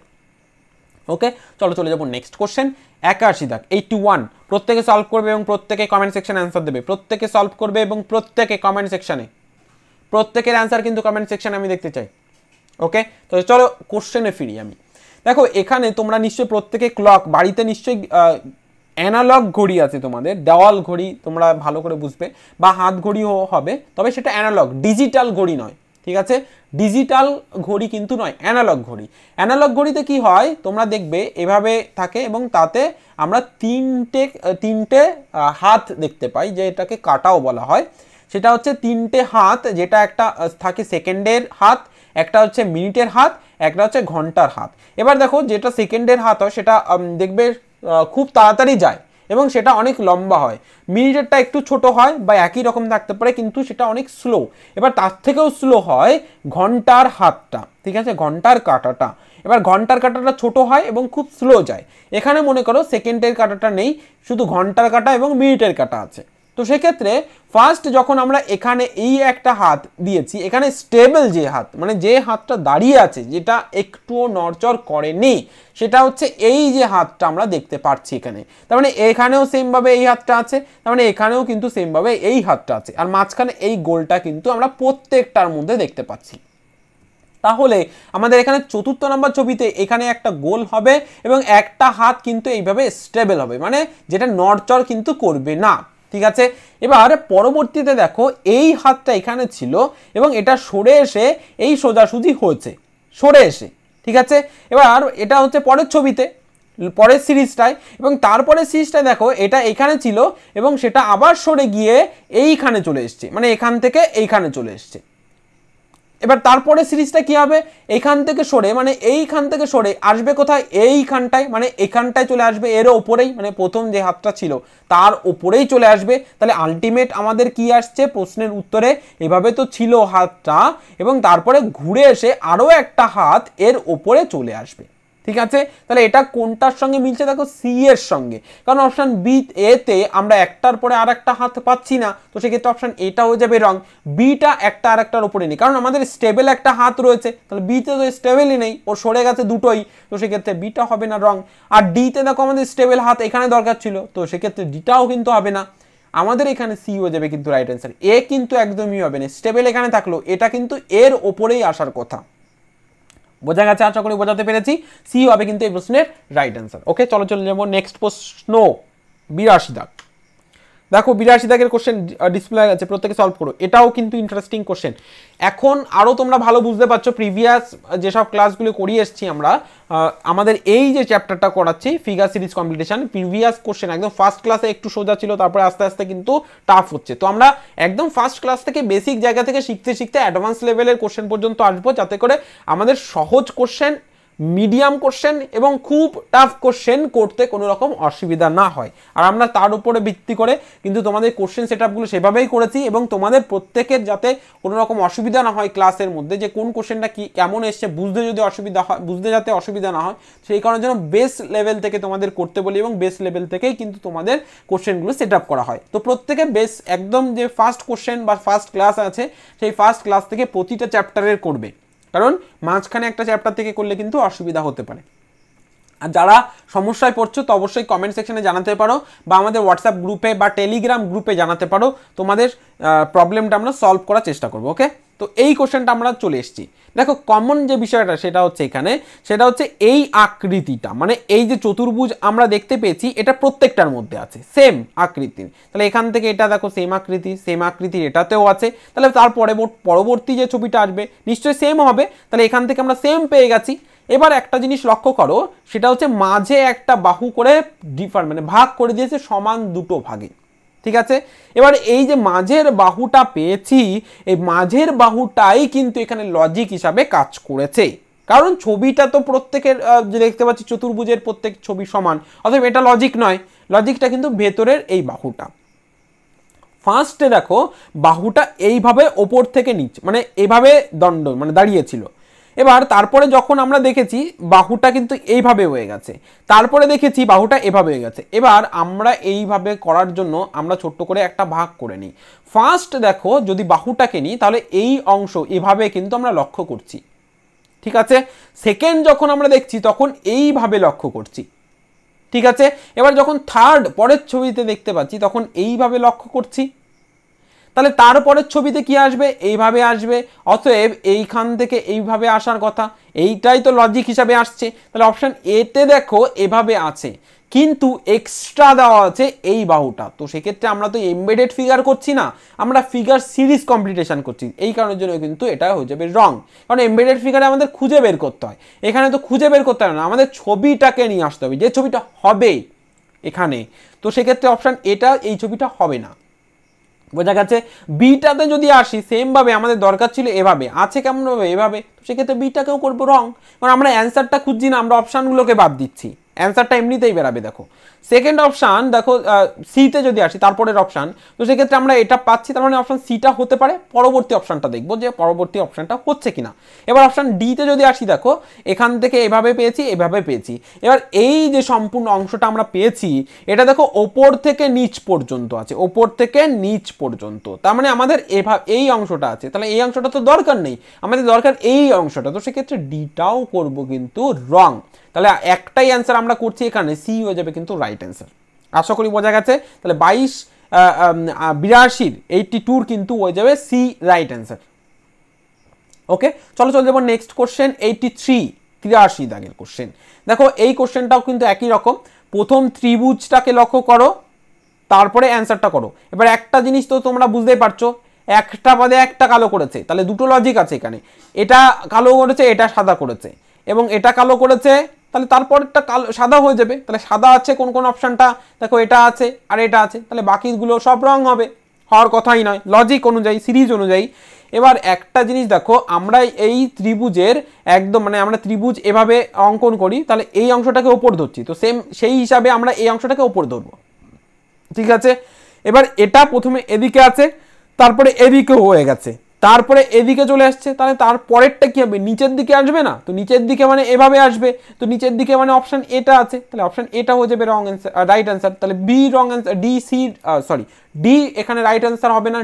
ওকে চলো চলে যাবো নেক্সট কোশ্চেন একাশি দাগ এইটটি ওয়ান প্রত্যেকে সলভ করবে এবং প্রত্যেকে কমেন্ট সেকশানে অ্যান্সার দেবে প্রত্যেকে সলভ করবে এবং প্রত্যেকে কমেন্ট সেকশানে প্রত্যেকের অ্যান্সার কিন্তু কমেন্ট সেকশানে আমি দেখতে চাই ওকে তো চলো কোশ্চেনে ফিরি আমি দেখো এখানে তোমরা নিশ্চয়ই প্রত্যেকে ক্লক বাড়িতে নিশ্চয়ই অ্যানালগ ঘড়ি আছে তোমাদের দেওয়াল ঘড়ি তোমরা ভালো করে বুঝবে বা হাত ঘড়িও হবে তবে সেটা অ্যানালগ ডিজিটাল ঘড়ি নয় ঠিক আছে ডিজিটাল ঘড়ি কিন্তু নয় অ্যানালগ ঘড়ি অ্যানালগ ঘড়িতে কি হয় তোমরা দেখবে এভাবে থাকে এবং তাতে আমরা তিনটে তিনটে হাত দেখতে পাই যে এটাকে কাটাও বলা হয় সেটা হচ্ছে তিনটে হাত যেটা একটা থাকে সেকেন্ডের হাত একটা হচ্ছে মিনিটের হাত একটা হচ্ছে ঘন্টার হাত এবার দেখো যেটা সেকেন্ডের হাত হয় সেটা দেখবে খুব তাড়াতাড়ি যায় এবং সেটা অনেক লম্বা হয় মিনিটেরটা একটু ছোট হয় বা একই রকম থাকতে পারে কিন্তু সেটা অনেক স্লো এবার তার থেকেও স্লো হয় ঘন্টার হাতটা ঠিক আছে ঘন্টার কাটাটা এবার ঘন্টার কাটাটা ছোট হয় এবং খুব স্লো যায় এখানে মনে করো সেকেন্ডের কাটাটা নেই শুধু ঘন্টার কাটা এবং মিনিটের কাটা আছে তো সেক্ষেত্রে ফার্স্ট যখন আমরা এখানে এই একটা হাত দিয়েছি এখানে স্টেবল যে হাত মানে যে হাতটা দাঁড়িয়ে আছে যেটা একটুও নড়চড় করেনি সেটা হচ্ছে এই যে হাতটা আমরা দেখতে পাচ্ছি এখানে তার মানে এখানেও সেমভাবে এই হাতটা আছে তার মানে এখানেও কিন্তু সেমভাবে এই হাতটা আছে আর মাঝখানে এই গোলটা কিন্তু আমরা প্রত্যেকটার মধ্যে দেখতে পাচ্ছি তাহলে আমাদের এখানে চতুর্থ নম্বর ছবিতে এখানে একটা গোল হবে এবং একটা হাত কিন্তু এইভাবে স্টেবল হবে মানে যেটা নড়চড় কিন্তু করবে না ঠিক আছে এবার পরবর্তীতে দেখো এই হাতটা এখানে ছিল এবং এটা সরে এসে এই সোজাসুজি হয়েছে সরে এসে ঠিক আছে এবার এটা হচ্ছে পরের ছবিতে পরের সিরিজটায় এবং তারপরে সিরিজটা দেখো এটা এখানে ছিল এবং সেটা আবার সরে গিয়ে এইখানে চলে এসছে মানে এখান থেকে এইখানে চলে এসছে এবার তারপরে সিরিজটা কি হবে এখান থেকে সরে মানে এইখান থেকে সরে আসবে কোথায় এইখানটায় মানে এখানটায় চলে আসবে এর ওপরেই মানে প্রথম যে হাতটা ছিল তার ওপরেই চলে আসবে তাহলে আলটিমেট আমাদের কি আসছে প্রশ্নের উত্তরে এভাবে তো ছিল হাতটা এবং তারপরে ঘুরে এসে আরও একটা হাত এর ওপরে চলে আসবে ঠিক আছে তাহলে এটা কোনটার সঙ্গে মিলছে দেখো সি এর সঙ্গে কারণ অপশান বি এতে আমরা একটার পরে আর একটা হাত পাচ্ছি না তো সেক্ষেত্রে অপশান এটা হয়ে যাবে রং বিটা একটা আর একটার ওপরে নেই কারণ আমাদের স্টেবেল একটা হাত রয়েছে তাহলে বিতে তো স্টেবেলই নেই ও সরে গেছে দুটোই তো সেক্ষেত্রে বিটা হবে না রং আর ডিতে দেখো আমাদের স্টেবেল হাত এখানে দরকার ছিল তো সেক্ষেত্রে ডিটাও কিন্তু হবে না আমাদের এখানে সি হয়ে যাবে কিন্তু রাইট অ্যান্সার এ কিন্তু একদমই হবে না স্টেবেল এখানে থাকলো এটা কিন্তু এর ওপরেই আসার কথা বোঝা গেছে আশা করি বোঝাতে পেরেছি সি হবে কিন্তু এই প্রশ্নের রাইট অ্যান্সার ওকে চলো চলে যাবো নেক্সট প্রশ্ন বিরাশি দাগ দেখো বিরাশি দাগের কোশ্চেন ডিসপ্লে আছে প্রত্যেকে সলভ করো এটাও কিন্তু ইন্টারেস্টিং কোশ্চেন এখন আরও তোমরা ভালো বুঝতে পারছো প্রিভিয়াস যেসব ক্লাসগুলো করিয়ে এসছি আমরা আমাদের এই যে চ্যাপ্টারটা করাচ্ছি figure series competition previous question একদম ফার্স্ট ক্লাসে একটু সোজা ছিল তারপরে আস্তে আস্তে কিন্তু টাফ হচ্ছে তো আমরা একদম ফার্স্ট ক্লাস থেকে বেসিক জায়গা থেকে শিখতে শিখতে অ্যাডভান্স লেভেলের কোশ্চেন পর্যন্ত আসবো যাতে করে আমাদের সহজ কোশ্চেন মিডিয়াম কোশ্চেন এবং খুব টাফ কোশ্চেন করতে কোনো রকম অসুবিধা না হয় আর আমরা তার উপরে ভিত্তি করে কিন্তু তোমাদের কোশ্চেন সেট আপগুলো সেভাবেই করেছি এবং তোমাদের প্রত্যেকের যাতে কোনো রকম অসুবিধা না হয় ক্লাসের মধ্যে যে কোন কোশ্চেনটা কী কেমন এসছে বুঝতে যদি অসুবিধা হয় বুঝতে যাতে অসুবিধা না হয় সেই কারণের জন্য বেস লেভেল থেকে তোমাদের করতে বলি এবং বেস লেভেল থেকেই কিন্তু তোমাদের কোশ্চেনগুলো সেট আপ করা হয় তো প্রত্যেকে বেস একদম যে ফার্স্ট কোশ্চেন বা ফার্স্ট ক্লাস আছে সেই ফার্স্ট ক্লাস থেকে প্রতিটা চ্যাপ্টারের করবে কারণ মাঝখানে একটা চ্যাপ্টার থেকে করলে কিন্তু অসুবিধা হতে পারে আর যারা সমস্যায় পড়ছো তো অবশ্যই কমেন্ট সেকশনে জানাতে পারো বা আমাদের হোয়াটসঅ্যাপ গ্রুপে বা টেলিগ্রাম গ্রুপে জানাতে পারো তোমাদের প্রবলেমটা আমরা সলভ করার চেষ্টা করবো ওকে তো এই কোশ্চেনটা আমরা চলে এসেছি দেখো কমন যে বিষয়টা সেটা হচ্ছে এখানে সেটা হচ্ছে এই আকৃতিটা মানে এই যে চতুর্ভুজ আমরা দেখতে পেয়েছি এটা প্রত্যেকটার মধ্যে আছে সেম আকৃতির তাহলে এখান থেকে এটা দেখো সেম আকৃতি সেম আকৃতির এটাতেও আছে তাহলে তার পরবর্তী যে ছবিটা আসবে নিশ্চয়ই সেম হবে তাহলে এখান থেকে আমরা সেম পেয়ে গেছি এবার একটা জিনিস লক্ষ্য করো সেটা হচ্ছে মাঝে একটা বাহু করে ডিফার মানে ভাগ করে দিয়েছে সমান দুটো ভাগে ঠিক আছে এবার এই যে মাঝের বাহুটা পেয়েছি এই মাঝের বাহুটাই কিন্তু এখানে লজিক হিসাবে কাজ করেছে কারণ ছবিটা তো প্রত্যেকের যে দেখতে পাচ্ছি চতুর্ভুজের প্রত্যেক ছবি সমান অথবা এটা লজিক নয় লজিকটা কিন্তু ভেতরের এই বাহুটা ফার্স্টে দেখো বাহুটা এইভাবে ওপর থেকে নিচ মানে এভাবে দণ্ড মানে দাঁড়িয়েছিল এবার তারপরে যখন আমরা দেখেছি বাহুটা কিন্তু এইভাবে হয়ে গেছে তারপরে দেখেছি বাহুটা এভাবে হয়ে গেছে এবার আমরা এইভাবে করার জন্য আমরা ছোট্ট করে একটা ভাগ করে নিই ফার্স্ট দেখো যদি বাহুটাকে নিই তাহলে এই অংশ এভাবে কিন্তু আমরা লক্ষ্য করছি ঠিক আছে সেকেন্ড যখন আমরা দেখছি তখন এইভাবে লক্ষ্য করছি ঠিক আছে এবার যখন থার্ড পরের ছবিতে দেখতে পাচ্ছি তখন এইভাবে লক্ষ্য করছি তাহলে তারপরের ছবিতে কি আসবে এইভাবে আসবে অতএব এইখান থেকে এইভাবে আসার কথা এইটাই তো লজিক হিসাবে আসছে তাহলে অপশান এতে দেখো এভাবে আছে কিন্তু এক্সট্রা দেওয়া আছে এই বাহুটা তো সেক্ষেত্রে আমরা তো এমবেডেড ফিগার করছি না আমরা ফিগার সিরিজ কম্পিটিশান করছি এই কারণের জন্য কিন্তু এটা হয়ে যাবে রং কারণ এমবেডেড ফিগারে আমাদের খুঁজে বের করতে হয় এখানে তো খুঁজে বের করতে হবে না আমাদের ছবিটাকে নিয়ে আসতে হবে যে ছবিটা হবে এখানে তো সেক্ষেত্রে অপশান এটা এই ছবিটা হবে না বোঝা গেছে বিটাতে যদি আসি সেমভাবে আমাদের দরকার ছিল এভাবে আছে কেমনভাবে এভাবে সেক্ষেত্রে বিটাকেও করবো রং কারণ আমরা অ্যান্সারটা খুঁজছি না আমরা অপশানগুলোকে বাদ দিচ্ছি অ্যান্সারটা এমনিতেই বেরাবে দেখো সেকেন্ড অপশান দেখো সিতে যদি আসি তারপরের অপশান তো সেক্ষেত্রে আমরা এটা পাচ্ছি তার মানে অপশান সিটা হতে পারে পরবর্তী অপশানটা দেখবো যে পরবর্তী অপশানটা হচ্ছে কিনা এবার অপশান ডিতে যদি আসি দেখো এখান থেকে এভাবে পেয়েছি এভাবে পেয়েছি এবার এই যে সম্পূর্ণ অংশটা আমরা পেয়েছি এটা দেখো ওপর থেকে নিচ পর্যন্ত আছে ওপর থেকে নিচ পর্যন্ত তার মানে আমাদের এভাবে এই অংশটা আছে তাহলে এই অংশটা তো দরকার নেই আমাদের দরকার এই অংশটা তো সেক্ষেত্রে ডিটাও করব কিন্তু রং তাহলে একটাই অ্যান্সার আমরা করছি এখানে সি হয়ে যাবে কিন্তু রাইট অ্যান্সার আশা করি বোঝা গেছে তাহলে বাইশ বিরাশির এইটটি টুর কিন্তু হয়ে যাবে সি রাইট অ্যান্সার ওকে চলো চলে যাবো নেক্সট কোশ্চেন এইটটি থ্রি তিরাশি দাগের কোশ্চেন দেখো এই কোশ্চেনটাও কিন্তু একই রকম প্রথম ত্রিভুজটাকে লক্ষ্য করো তারপরে অ্যান্সারটা করো এবার একটা জিনিস তো তোমরা বুঝতেই পারছো একটা বাদে একটা কালো করেছে তাহলে দুটো লজিক আছে এখানে এটা কালো করেছে এটা সাদা করেছে এবং এটা কালো করেছে তাহলে তারপরটা কালো সাদা হয়ে যাবে তাহলে সাদা আছে কোন কোন অপশানটা দেখো এটা আছে আর এটা আছে তাহলে বাকিগুলো সব রং হবে হওয়ার কথাই নয় লজিক অনুযায়ী সিরিজ অনুযায়ী এবার একটা জিনিস দেখো আমরা এই ত্রিভুজের একদম মানে আমরা ত্রিভুজ এভাবে অঙ্কন করি তাহলে এই অংশটাকে ওপর ধরছি তো সেম সেই হিসাবে আমরা এই অংশটাকে ওপর ধরবো ঠিক আছে এবার এটা প্রথমে এদিকে আছে তারপরে এদিকেও হয়ে গেছে তারপরে এদিকে চলে আসছে তাহলে তার পরেরটা কী হবে নিচের দিকে আসবে না তো নিচের দিকে মানে এভাবে আসবে তো নিচের দিকে মানে অপশান এটা আছে তাহলে অপশান এটা হয়ে যাবে রং অ্যান্সার রাইট অ্যান্সার তাহলে B wrong answer D C sorry D এখানে রাইট অ্যান্সার হবে না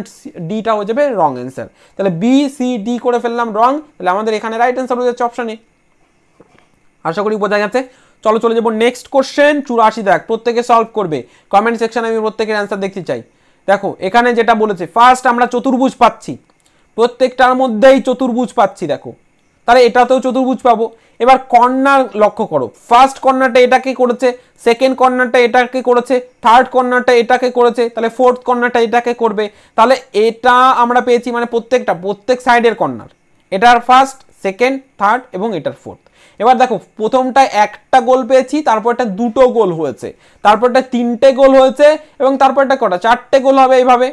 ডিটা হয়ে যাবে রং অ্যান্সার তাহলে বি সি ডি করে ফেললাম রং তাহলে আমাদের এখানে রাইট অ্যান্সার হয়ে যাচ্ছে অপশান আশা করি বোঝা গেছে চলো চলে যাবো নেক্সট কোশ্চেন চুরাশি দেখ প্রত্যেকে সলভ করবে কমেন্ট সেকশানে আমি প্রত্যেকের অ্যান্সার দেখতে চাই দেখো এখানে যেটা বলেছে ফার্স্ট আমরা চতুর্ভুজ পাচ্ছি প্রত্যেকটার মধ্যেই চতুর্ভুজ পাচ্ছি দেখো তাহলে এটাতেও চতুর্ভুজ পাবো এবার কর্নার লক্ষ্য করো ফার্স্ট কর্নারটা এটাকে করেছে সেকেন্ড কর্নারটা এটাকে করেছে থার্ড কর্নারটা এটাকে করেছে তাহলে ফোর্থ কর্নারটা এটাকে করবে তাহলে এটা আমরা পেয়েছি মানে প্রত্যেকটা প্রত্যেক সাইডের কর্নার এটার ফার্স্ট সেকেন্ড থার্ড এবং এটার ফোর্থ এবার দেখো প্রথমটায় একটা গোল পেয়েছি তারপর একটা দুটো গোল হয়েছে তারপর একটা তিনটে গোল হয়েছে এবং তারপর একটা কটা চারটে গোল হবে এইভাবে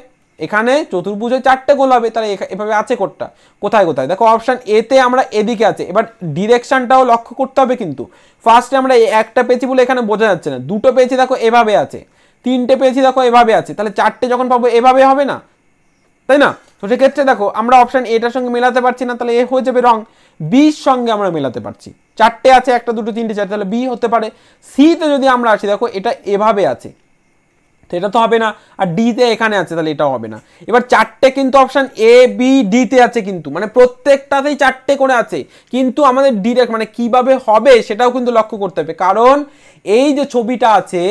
এখানে চতুর্ভুজে চারটে গোল হবে তাহলে এভাবে আছে কোটটা কোথায় কোথায় দেখো অপশান এতে আমরা এদিকে আছে এবার ডিরেকশানটাও লক্ষ্য করতে হবে কিন্তু ফার্স্টে আমরা একটা পেয়েছি বলে এখানে বোঝা যাচ্ছে না দুটো পেয়েছি দেখো এভাবে আছে তিনটে পেয়েছি দেখো এভাবে আছে তাহলে চারটে যখন পাবো এভাবে হবে না তাই না তো সেক্ষেত্রে দেখো আমরা অপশান এটার সঙ্গে মেলাতে পারছি না তাহলে এ হয়ে যাবে রং বির সঙ্গে আমরা মেলাতে পারছি চারটে আছে একটা দুটো তিনটে চারটে তাহলে বি হতে পারে সিতে যদি আমরা আসি দেখো এটা এভাবে আছে তো এটা তো হবে না আর ডিতে এখানে আছে তাহলে এটাও হবে না এবার চারটে কিন্তু অপশান এ বি ডিতে আছে কিন্তু মানে প্রত্যেকটাতেই চারটে করে আছে কিন্তু আমাদের ডিরেক্ট মানে কিভাবে হবে সেটাও কিন্তু লক্ষ্য করতে হবে কারণ এই যে ছবিটা আছে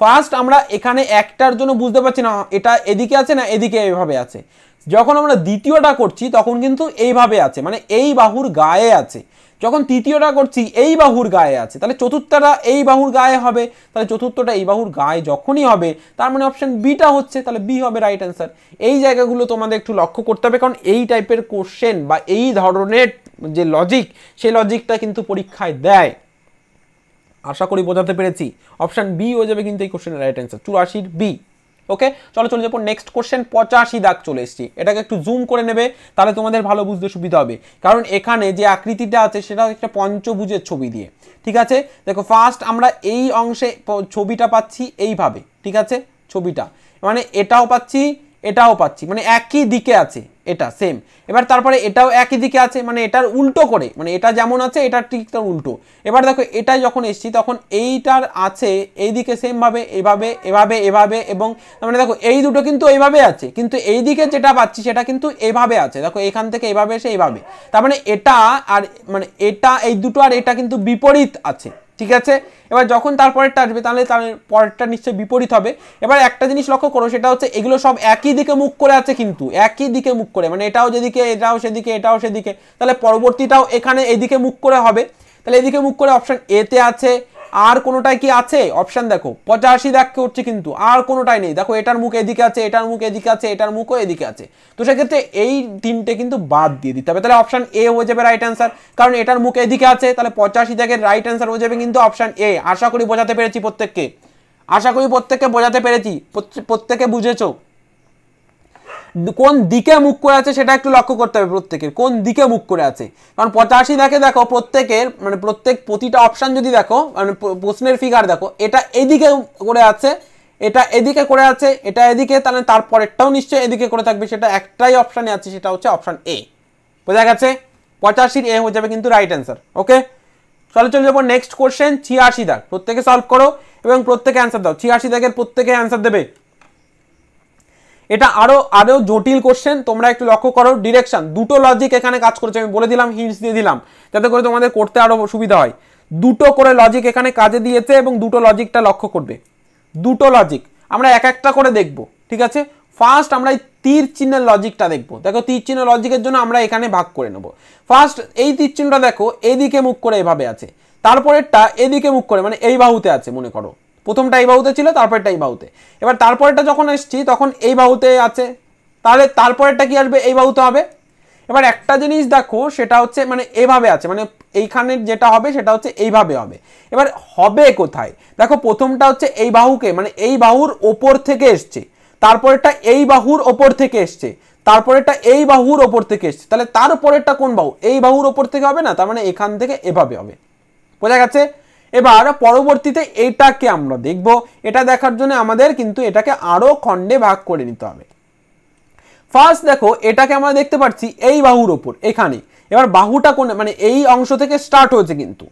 ফার্স্ট আমরা এখানে একটার জন্য বুঝতে পারছি না এটা এদিকে আছে না এদিকে এইভাবে আছে যখন আমরা দ্বিতীয়টা করছি তখন কিন্তু এইভাবে আছে মানে এই বাহুর গায়ে আছে যখন তৃতীয়টা করছি এই বাহুর গায়ে আছে তাহলে চতুর্থটা এই বাহুর গায়ে হবে তাহলে চতুর্থটা এই বাহুর গায়ে যখনই হবে তার মানে অপশান বিটা হচ্ছে তাহলে বি হবে রাইট অ্যান্সার এই জায়গাগুলো তোমাদের একটু লক্ষ্য করতে হবে কারণ এই টাইপের কোশ্চেন বা এই ধরনের যে লজিক সেই লজিকটা কিন্তু পরীক্ষায় দেয় আশা করি বোঝাতে পেরেছি অপশান বি হয়ে যাবে কিন্তু এই কোশ্চেনের রাইট অ্যান্সার চুরাশির বি ওকে চলো চলে যাবো নেক্সট কোশ্চেন পঁচাশি দাগ চলে এসছি এটাকে একটু জুম করে নেবে তাহলে তোমাদের ভালো বুঝতে সুবিধা হবে কারণ এখানে যে আকৃতিটা আছে সেটা একটা পঞ্চভুজের ছবি দিয়ে ঠিক আছে দেখো ফার্স্ট আমরা এই অংশে ছবিটা পাচ্ছি এইভাবে ঠিক আছে ছবিটা মানে এটাও পাচ্ছি এটাও পাচ্ছি মানে একই দিকে আছে এটা সেম এবার তারপরে এটাও একই দিকে আছে মানে এটার উল্টো করে মানে এটা যেমন আছে এটা ঠিক তার উল্টো এবার দেখো এটা যখন এসছি তখন এইটার আছে এই দিকে সেমভাবে এভাবে এভাবে এভাবে এবং মানে দেখো এই দুটো কিন্তু এইভাবে আছে কিন্তু এই দিকে যেটা পাচ্ছি সেটা কিন্তু এভাবে আছে দেখো এখান থেকে এভাবে এসে এভাবে তার মানে এটা আর মানে এটা এই দুটো আর এটা কিন্তু বিপরীত আছে ঠিক আছে এবার যখন তারপরেরটা আসবে তাহলে তার পরেরটা নিশ্চয়ই বিপরীত হবে এবার একটা জিনিস লক্ষ্য করো সেটা হচ্ছে এগুলো সব একই দিকে মুখ করে আছে কিন্তু একই দিকে মুখ করে মানে এটাও যেদিকে এটাও সেদিকে এটাও সেদিকে তাহলে পরবর্তীটাও এখানে এদিকে মুখ করে হবে তাহলে এদিকে মুখ করে অপশান এতে আছে আর কোনোটায় কি আছে অপশান দেখো পঁচাশি দেখে হচ্ছে কিন্তু আর কোনোটাই নেই দেখো এটার মুখ এদিকে আছে এটার মুখ এদিকে আছে এটার মুখও এদিকে আছে তো সেক্ষেত্রে এই তিনটে কিন্তু বাদ দিয়ে দিতে হবে তাহলে অপশান এ হয়ে যাবে রাইট অ্যান্সার কারণ এটার মুখ এদিকে আছে তাহলে পঁচাশি থেকে রাইট অ্যান্সার হয়ে যাবে কিন্তু অপশান এ আশা করি বোঝাতে পেরেছি প্রত্যেককে আশা করি প্রত্যেককে বোঝাতে পেরেছি প্রত্যেকে বুঝেছো কোন দিকে মুখ করে আছে সেটা একটু লক্ষ্য করতে হবে প্রত্যেকের কোন দিকে মুখ করে আছে কারণ পঁচাশি দেখে দেখো প্রত্যেকের মানে প্রত্যেক প্রতিটা অপশান যদি দেখো মানে প্রশ্নের ফিগার দেখো এটা এদিকে করে আছে এটা এদিকে করে আছে এটা এদিকে তাহলে তারপরেরটাও নিশ্চয়ই এদিকে করে থাকবে সেটা একটাই অপশানে আছে সেটা হচ্ছে অপশান এ বোঝা গেছে পঁচাশির এ হয়ে যাবে কিন্তু রাইট অ্যান্সার ওকে চলে চলে যাবো নেক্সট কোশ্চেন ছিয়াশি দাগ প্রত্যেকে সলভ করো এবং প্রত্যেকে অ্যান্সার দাও ছিয়াশি দাগের প্রত্যেকে অ্যান্সার দেবে এটা আরো আরো জটিল কোশ্চেন তোমরা একটু লক্ষ্য করো ডিরেকশন দুটো লজিক এখানে কাজ করেছে আমি বলে দিলাম হিন্টস দিয়ে দিলাম যাতে করে তোমাদের করতে আরো সুবিধা হয় দুটো করে লজিক এখানে কাজে দিয়েছে এবং দুটো লজিকটা লক্ষ্য করবে দুটো লজিক আমরা এক একটা করে দেখব ঠিক আছে ফার্স্ট আমরা এই তীর চিহ্নের লজিকটা দেখবো দেখো তীর চিহ্ন লজিকের জন্য আমরা এখানে ভাগ করে নেব ফার্স্ট এই তীর চিহ্নটা দেখো এদিকে মুখ করে এভাবে আছে তারপরেরটা এদিকে মুখ করে মানে এই বাহুতে আছে মনে করো প্রথমটা এই বাহুতে ছিল তারপরটা এই বাহুতে এবার তারপরেরটা যখন এসছি তখন এই বাহুতে আছে তাহলে তারপরেরটা কি আসবে এই বাহুতে হবে এবার একটা জিনিস দেখো সেটা হচ্ছে মানে এভাবে আছে মানে এইখানের যেটা হবে সেটা হচ্ছে এইভাবে হবে এবার হবে কোথায় দেখো প্রথমটা হচ্ছে এই বাহুকে মানে এই বাহুর ওপর থেকে এসছে তারপরেরটা এই বাহুর ওপর থেকে এসছে তারপরেরটা এই বাহুর ওপর থেকে এসছে তাহলে তারপরেরটা কোন বাহু এই বাহুর ওপর থেকে হবে না তার মানে এখান থেকে এভাবে হবে বোঝা গেছে এবার পরবর্তীতে এটাকে আমরা দেখব এটা দেখার জন্য আমাদের কিন্তু এটাকে আরও খণ্ডে ভাগ করে নিতে হবে ফার্স্ট দেখো এটাকে আমরা দেখতে পাচ্ছি এই বাহুর ওপর এখানে এবার বাহুটা কোন মানে এই অংশ থেকে স্টার্ট হয়েছে কিন্তু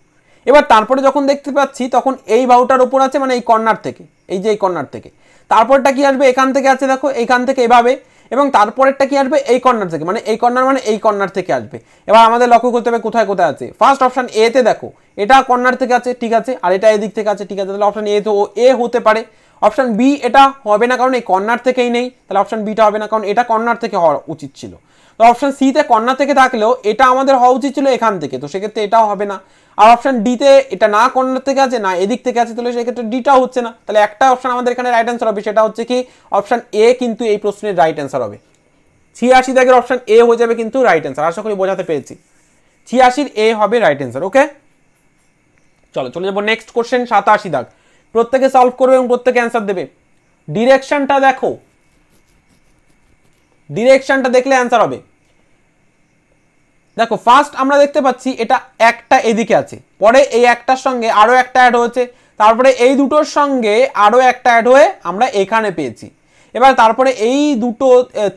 এবার তারপরে যখন দেখতে পাচ্ছি তখন এই বাহুটার ওপর আছে মানে এই কর্নার থেকে এই যে এই কর্নার থেকে তারপরটা কি আসবে এখান থেকে আছে দেখো এখান থেকে এভাবে এবং তারপরেরটা কি আসবে এই কর্নার থেকে মানে এই কর্নার মানে এই কর্নার থেকে আসবে এবার আমাদের লক্ষ্য করতে হবে কোথায় কোথায় আছে ফার্স্ট অপশান এতে দেখো এটা কর্নার থেকে আছে ঠিক আছে আর এটা এদিক থেকে আছে ঠিক আছে তাহলে অপশান এ তো এ হতে পারে অপশান বি এটা হবে না কারণ এই কর্নার থেকেই নেই তাহলে অপশান বিটা হবে না কারণ এটা কর্নার থেকে হওয়া উচিত ছিল তো অপশান সিতে কন্যা থেকে থাকলেও এটা আমাদের হওয়া উচিত ছিল এখান থেকে তো সেক্ষেত্রে এটাও হবে না আর অপশান ডিতে এটা না কন্যা থেকে আছে না এদিক থেকে আছে তাহলে সেক্ষেত্রে ডিটাও হচ্ছে না তাহলে একটা অপশান আমাদের এখানে রাইট অ্যান্সার হবে সেটা হচ্ছে কি অপশান এ কিন্তু এই প্রশ্নের রাইট অ্যান্সার হবে ছিয়াশি দাগের অপশান এ হয়ে যাবে কিন্তু রাইট অ্যান্সার আশা করি বোঝাতে পেরেছি ছিয়াশির এ হবে রাইট অ্যান্সার ওকে চলো চলে যাবো নেক্সট কোশ্চেন সাতাশি দাগ প্রত্যেকে সলভ করবে এবং প্রত্যেকে অ্যান্সার দেবে ডিরেকশনটা দেখো ডিরেকশনটা দেখলে অ্যান্সার হবে দেখো ফার্স্ট আমরা দেখতে পাচ্ছি এটা একটা এদিকে আছে পরে এই একটার সঙ্গে আরও একটা অ্যাড হয়েছে তারপরে এই দুটোর সঙ্গে আরও একটা অ্যাড হয়ে আমরা এখানে পেয়েছি এবার তারপরে এই দুটো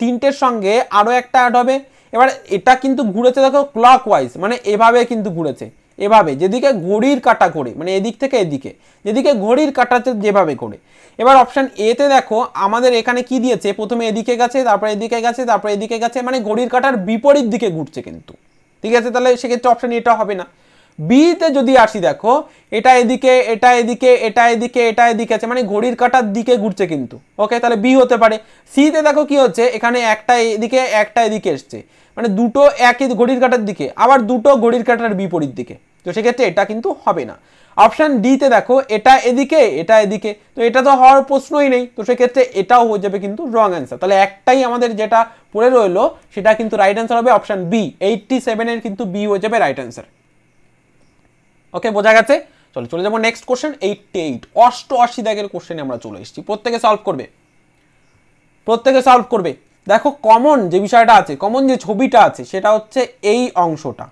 তিনটের সঙ্গে আরও একটা অ্যাড হবে এবার এটা কিন্তু ঘুরেছে দেখো ক্লক ওয়াইজ মানে এভাবে কিন্তু ঘুরেছে এভাবে যেদিকে ঘড়ির কাটা করে মানে এদিক থেকে এদিকে যেদিকে ঘড়ির কাটাতে যেভাবে করে এবার অপশান এতে দেখো আমাদের এখানে কি দিয়েছে প্রথমে এদিকে গেছে তারপরে এদিকে গেছে তারপরে এদিকে গেছে মানে ঘড়ির কাটার বিপরীত দিকে ঘুরছে কিন্তু ঠিক আছে তাহলে সেক্ষেত্রে অপশান এটা হবে না বিতে যদি আসি দেখো এটা এদিকে এটা এদিকে এটা এদিকে এটা এদিকে আছে মানে ঘড়ির কাটার দিকে ঘুরছে কিন্তু ওকে তাহলে বি হতে পারে সিতে দেখো কি হচ্ছে এখানে একটা এদিকে একটা এদিকে এসছে মানে দুটো একই ঘড়ির কাটার দিকে আবার দুটো ঘড়ির কাটার বিপরীত দিকে তো সেক্ষেত্রে এটা কিন্তু হবে না অপশান ডিতে দেখো এটা এদিকে এটা এদিকে তো এটা তো হওয়ার প্রশ্নই নেই তো সেক্ষেত্রে এটাও হয়ে যাবে কিন্তু রং অ্যান্সার তাহলে একটাই আমাদের যেটা পড়ে রইলো সেটা কিন্তু রাইট অ্যান্সার হবে অপশান বি এইটটি সেভেনের কিন্তু বি হয়ে যাবে রাইট অ্যান্সার ওকে বোঝা গেছে চলো চলে যাবো নেক্সট কোশ্চেন এইটটি এইট অষ্ট আশি দাগের কোশ্চেনে আমরা চলে এসেছি প্রত্যেকে সলভ করবে প্রত্যেকে সলভ করবে দেখো কমন যে বিষয়টা আছে কমন যে ছবিটা আছে সেটা হচ্ছে এই অংশটা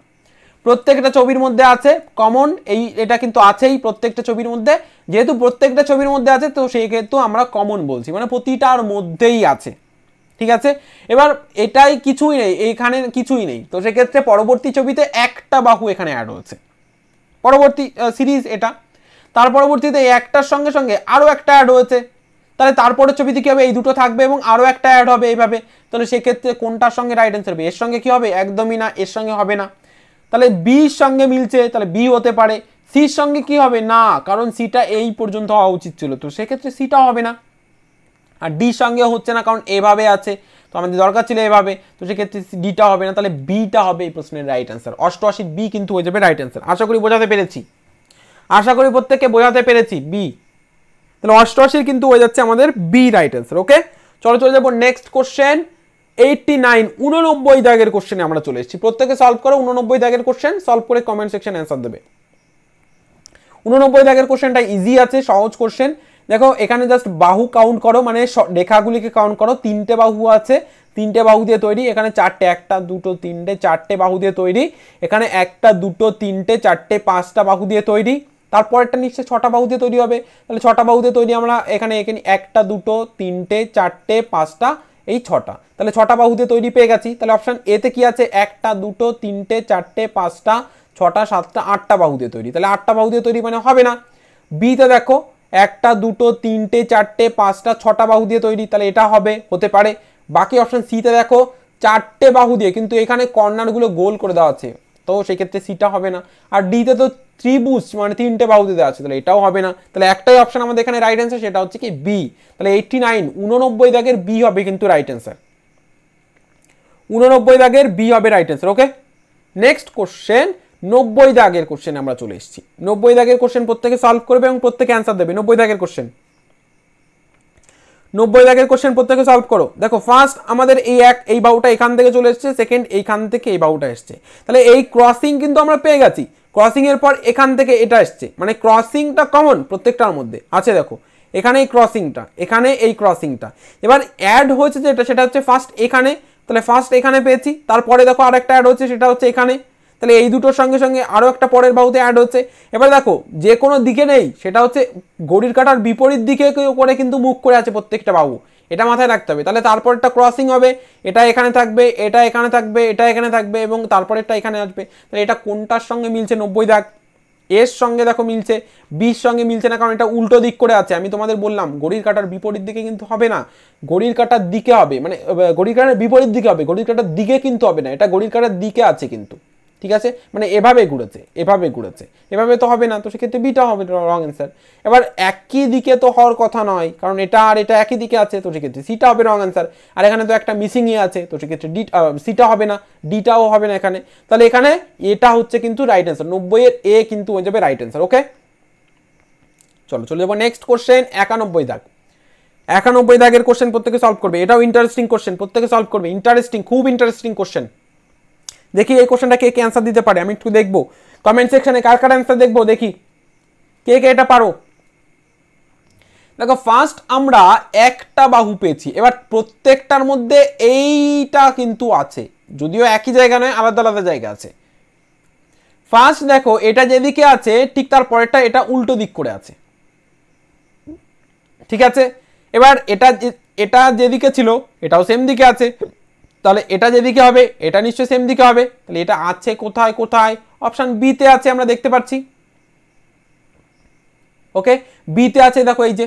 প্রত্যেকটা ছবির মধ্যে আছে কমন এই এটা কিন্তু আছেই প্রত্যেকটা ছবির মধ্যে যেহেতু প্রত্যেকটা ছবির মধ্যে আছে তো সেক্ষেত্রেও আমরা কমন বলছি মানে প্রতিটার মধ্যেই আছে ঠিক আছে এবার এটাই কিছুই নেই এইখানে কিছুই নেই তো সেক্ষেত্রে পরবর্তী ছবিতে একটা বাহু এখানে অ্যাড হয়েছে পরবর্তী সিরিজ এটা তার পরবর্তীতে এই একটার সঙ্গে সঙ্গে আরও একটা অ্যাড হয়েছে তাহলে তারপরের ছবিতে কী হবে এই দুটো থাকবে এবং আরও একটা অ্যাড হবে এইভাবে তাহলে সেক্ষেত্রে কোনটার সঙ্গে রাইট অ্যান্সার হবে এর সঙ্গে কী হবে একদমই না এর সঙ্গে হবে না তাহলে বির সঙ্গে মিলছে তাহলে বি হতে পারে সির সঙ্গে কি হবে না কারণ সিটা এই পর্যন্ত হওয়া উচিত ছিল তো সেক্ষেত্রে সিটা হবে না আর ডির সঙ্গে হচ্ছে না কারণ এভাবে আছে তো আমাদের দরকার ছিল এভাবে তো সেক্ষেত্রে ডিটা হবে না তাহলে বিটা হবে এই প্রশ্নের রাইট অ্যান্সার অষ্টআশির বি কিন্তু হয়ে যাবে রাইট অ্যান্সার আশা করি বোঝাতে পেরেছি আশা করি প্রত্যেককে বোঝাতে পেরেছি বি তাহলে অষ্টআশির কিন্তু হয়ে যাচ্ছে আমাদের বি রাইট অ্যান্সার ওকে চলো চলে যাবো নেক্সট কোশ্চেন এইটি নাইন উননব্বই দাগের কোশ্চেনে আমরা চলে এসেছি প্রত্যেকে সলভ করো উননব্বই দাগের কোশ্চেন সলভ করে কমেন্ট সেকশন অ্যান্সার দেবে উননব্বই দাগের কোশ্চেনটা ইজি আছে সহজ কোশ্চেন দেখো এখানে জাস্ট বাহু কাউন্ট করো মানে রেখাগুলিকে কাউন্ট করো তিনটে বাহু আছে তিনটে বাহু দিয়ে তৈরি এখানে চারটে একটা দুটো তিনটে চারটে বাহু দিয়ে তৈরি এখানে একটা দুটো তিনটে চারটে পাঁচটা বাহু দিয়ে তৈরি তারপরেরটা নিশ্চয় ছটা বাহু দিয়ে তৈরি হবে তাহলে ছটা বাহু দিয়ে তৈরি আমরা এখানে এখানে একটা দুটো তিনটে চারটে পাঁচটা এই ছটা তাহলে ছটা বাহু দিয়ে তৈরি পেয়ে গেছি তাহলে অপশান এতে কি আছে একটা দুটো তিনটে চারটে পাঁচটা ছটা সাতটা আটটা বাহু দিয়ে তৈরি তাহলে আটটা বাহু দিয়ে তৈরি মানে হবে না বিতে দেখো একটা দুটো তিনটে চারটে পাঁচটা ছটা বাহু দিয়ে তৈরি তাহলে এটা হবে হতে পারে বাকি অপশান সিতে দেখো চারটে বাহু দিয়ে কিন্তু এখানে কর্নারগুলো গোল করে দেওয়া আছে তো সেক্ষেত্রে সিটা হবে না আর ডিতে তো ত্রিভুজ মানে তিনটে বাহু দিতে আছে তাহলে এটাও হবে না তাহলে একটাই অপশন আমাদের এখানে রাইট অ্যান্সার সেটা হচ্ছে কি বি তাহলে এইটটি নাইন উননব্বই দাগের বি হবে কিন্তু রাইট অ্যান্সার উননব্বই দাগের বি হবে right answer okay next question নব্বই দাগের কোশ্চেন আমরা চলে এসেছি নব্বই দাগের কোশ্চেন প্রত্যেকে সলভ করবে এবং প্রত্যেকে অ্যান্সার দেবে নব্বই দাগের কোশ্চেন নব্বই দাগের কোশ্চেন প্রত্যেকে সলভ করো দেখো ফার্স্ট আমাদের এই এক এই বাউটা এখান থেকে চলে এসছে সেকেন্ড এইখান থেকে এই বাউটা এসছে তাহলে এই ক্রসিং কিন্তু আমরা পেয়ে গেছি ক্রসিংয়ের পর এখান থেকে এটা এসছে মানে ক্রসিংটা কমন প্রত্যেকটার মধ্যে আছে দেখো এখানে এই ক্রসিংটা এখানে এই ক্রসিংটা এবার অ্যাড হয়েছে যেটা সেটা হচ্ছে ফার্স্ট এখানে তাহলে ফার্স্ট এখানে পেয়েছি তারপরে দেখো আর একটা অ্যাড হচ্ছে সেটা হচ্ছে এখানে তাহলে এই দুটোর সঙ্গে সঙ্গে আরও একটা পরের বাহুতে অ্যাড হচ্ছে এবার দেখো যে কোনো দিকে নেই সেটা হচ্ছে গড়ির কাটার বিপরীত দিকে করে কিন্তু মুখ করে আছে প্রত্যেকটা বাহু এটা মাথায় রাখতে হবে তাহলে তারপরটা ক্রসিং হবে এটা এখানে থাকবে এটা এখানে থাকবে এটা এখানে থাকবে এবং তারপরেরটা এখানে আসবে তাহলে এটা কোনটার সঙ্গে মিলছে নব্বই দাগ এর সঙ্গে দেখো মিলছে বিশ সঙ্গে মিলছে না কারণ এটা উল্টো দিক করে আছে আমি তোমাদের বললাম গড়ির কাটার বিপরীত দিকে কিন্তু হবে না গড়ির কাটার দিকে হবে মানে গড়ির কাটার বিপরীত দিকে হবে গড়ির কাটার দিকে কিন্তু হবে না এটা গড়ির কাটার দিকে আছে কিন্তু ঠিক আছে মানে এভাবে ঘুরেছে এভাবে ঘুরেছে এভাবে তো হবে না তো সেক্ষেত্রে বিটা হবে রং অ্যান্সার এবার একই দিকে তো হওয়ার কথা নয় কারণ এটা আর এটা একই দিকে আছে তো সেক্ষেত্রে সিটা হবে রং অ্যান্সার আর এখানে তো একটা মিসিংই আছে তো সেক্ষেত্রে ডি সিটা হবে না ডিটাও হবে না এখানে তাহলে এখানে এটা হচ্ছে কিন্তু রাইট অ্যান্সার নব্বইয়ের এ কিন্তু হয়ে যাবে রাইট অ্যান্সার ওকে চলো চলে যাবো নেক্সট কোশ্চেন একানব্বই দাগ একানব্বই দাগের কোশ্চেন প্রত্যেকে সলভ করবে এটাও ইন্টারেস্টিং কোশ্চেন প্রত্যেকে সলভ করবে ইন্টারেস্টিং খুব ইন্টারেস্টিং কোশ্চেন দেখি এই কোশ্চেনটা কে কে অ্যান্সার দিতে পারে আমি একটু দেখবো কমেন্ট সেকশনে কার কার অ্যান্সার দেখবো দেখি কে কে এটা পারো দেখো ফার্স্ট আমরা একটা বাহু পেয়েছি এবার প্রত্যেকটার মধ্যে এইটা কিন্তু আছে যদিও একই জায়গা নয় আলাদা আলাদা জায়গা আছে ফার্স্ট দেখো এটা যেদিকে আছে ঠিক তার পরেরটা এটা উল্টো দিক করে আছে ঠিক আছে এবার এটা এটা যেদিকে ছিল এটাও সেম দিকে আছে তাহলে এটা যেদিকে হবে এটা নিশ্চয়ই সেম দিকে হবে তাহলে এটা আছে কোথায় কোথায় অপশান বিতে আছে আমরা দেখতে পাচ্ছি ওকে বিতে আছে দেখো এই যে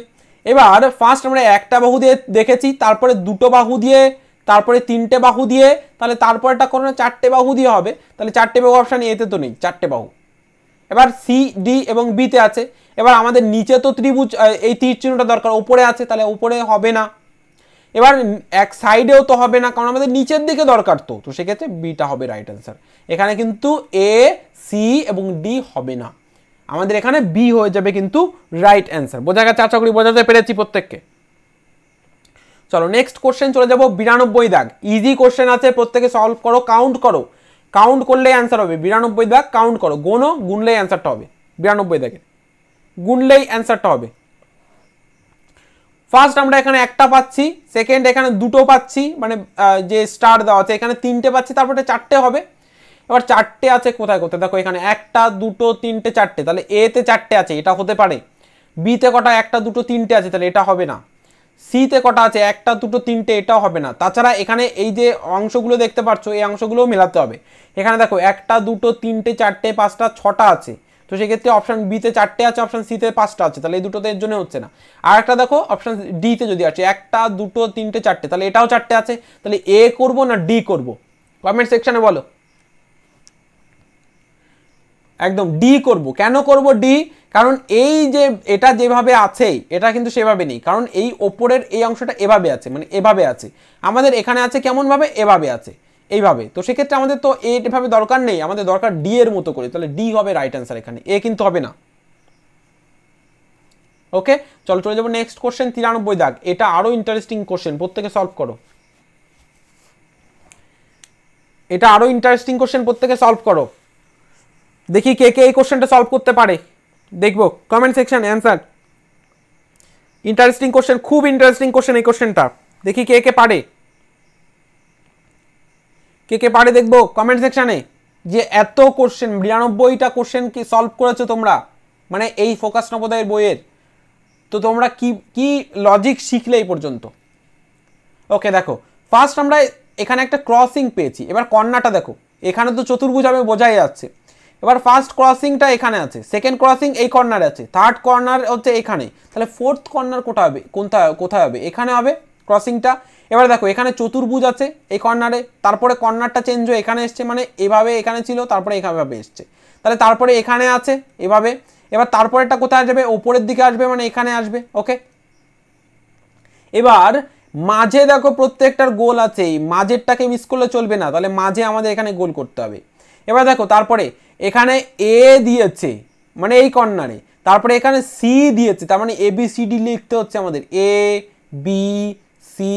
এবার ফার্স্ট আমরা একটা বাহু দিয়ে দেখেছি তারপরে দুটো বাহু দিয়ে তারপরে তিনটে বাহু দিয়ে তাহলে তারপরটা কোনো চারটে বাহু দিয়ে হবে তাহলে চারটে বাহু অপশান এতে তো নেই চারটে বাহু এবার সি ডি এবং বিতে আছে এবার আমাদের নিচে তো ত্রিভুজ এই তীর চিহ্নটা দরকার ওপরে আছে তাহলে ওপরে হবে না এবার এক সাইডেও তো হবে না কারণ আমাদের নিচের দিকে দরকার তো তো সেক্ষেত্রে বিটা হবে রাইট অ্যান্সার এখানে কিন্তু এ সি এবং ডি হবে না আমাদের এখানে বি হয়ে যাবে কিন্তু রাইট অ্যান্সার বোঝা গেছে আশা করি বোঝাতে পেরেছি প্রত্যেককে চলো নেক্সট কোশ্চেন চলে যাবো বিরানব্বই দাগ ইজি কোশ্চেন আছে প্রত্যেকে সলভ করো কাউন্ট করো কাউন্ট করলে অ্যান্সার হবে বিরানব্বই দাগ কাউন্ট করো গোনো গুনলেই অ্যান্সারটা হবে বিরানব্বই দাগের গুনলেই অ্যান্সারটা হবে ফার্স্ট আমরা এখানে একটা পাচ্ছি সেকেন্ড এখানে দুটো পাচ্ছি মানে যে স্টার দেওয়া আছে এখানে তিনটে পাচ্ছি তারপরে চারটে হবে এবার চারটে আছে কোথায় কোথায় দেখো এখানে একটা দুটো তিনটে চারটে তাহলে এতে চারটে আছে এটা হতে পারে বিতে কটা একটা দুটো তিনটে আছে তাহলে এটা হবে না সিতে কটা আছে একটা দুটো তিনটে এটাও হবে না তাছাড়া এখানে এই যে অংশগুলো দেখতে পাচ্ছ এই অংশগুলোও মেলাতে হবে এখানে দেখো একটা দুটো তিনটে চারটে পাঁচটা ছটা আছে তো সেক্ষেত্রে অপশান বিতে চারটে আছে অপশান সিতে পাঁচটা আছে তাহলে এই দুটোতে এর জন্য হচ্ছে না আর একটা দেখো অপশান ডিতে যদি আছে একটা দুটো তিনটে চারটে তাহলে এটাও চারটে আছে তাহলে এ করব না ডি করব কমেন্ট সেকশানে বলো একদম ডি করব কেন করব ডি কারণ এই যে এটা যেভাবে আছে এটা কিন্তু সেভাবে নেই কারণ এই ওপরের এই অংশটা এভাবে আছে মানে এভাবে আছে আমাদের এখানে আছে কেমনভাবে এভাবে আছে এইভাবে তো সেক্ষেত্রে আমাদের তো এভাবে দরকার নেই আমাদের দরকার ডি এর মতো করে তাহলে ডি হবে রাইট অ্যান্সার এখানে এ কিন্তু হবে না ওকে চলো চলে যাবো নেক্সট কোশ্চেন তিরানব্বই দাগ এটা আরও ইন্টারেস্টিং কোশ্চেন প্রত্যেকে সলভ করো এটা আরও ইন্টারেস্টিং কোশ্চেন প্রত্যেকে সলভ করো দেখি কে কে এই কোশ্চেনটা সলভ করতে পারে দেখবো comment section answer interesting question খুব ইন্টারেস্টিং কোশ্চেন এই কোশ্চেনটা দেখি কে কে পারে কে কে পারে দেখবো কমেন্ট সেকশানে যে এত কোশ্চেন বিরানব্বইটা কোশ্চেন কি সলভ করেছো তোমরা মানে এই ফোকাস নবোদয়ের বইয়ের তো তোমরা কি কি লজিক শিখলে এই পর্যন্ত ওকে দেখো ফার্স্ট আমরা এখানে একটা ক্রসিং পেয়েছি এবার কর্নাটা দেখো এখানে তো চতুর্ভুজ আমি বোঝাই যাচ্ছে এবার ফার্স্ট ক্রসিংটা এখানে আছে সেকেন্ড ক্রসিং এই কর্নারে আছে থার্ড কর্নার হচ্ছে এখানে তাহলে ফোর্থ কর্নার কোথায় হবে কোনটা কোথায় হবে এখানে হবে ক্রসিংটা এবারে দেখো এখানে চতুর্ভুজ আছে এই কর্নারে তারপরে কর্নারটা চেঞ্জ হয়ে এখানে এসছে মানে এভাবে এখানে ছিল তারপরে এখানেভাবে এসছে তাহলে তারপরে এখানে আছে এভাবে এবার তারপরেরটা কোথায় আসবে ওপরের দিকে আসবে মানে এখানে আসবে ওকে এবার মাঝে দেখো প্রত্যেকটার গোল আছে মাঝেরটাকে মিস করলে চলবে না তাহলে মাঝে আমাদের এখানে গোল করতে হবে এবার দেখো তারপরে এখানে এ দিয়েছে মানে এই কর্নারে তারপরে এখানে সি দিয়েছে তার মানে এ বি সি ডি লিখতে হচ্ছে আমাদের A B C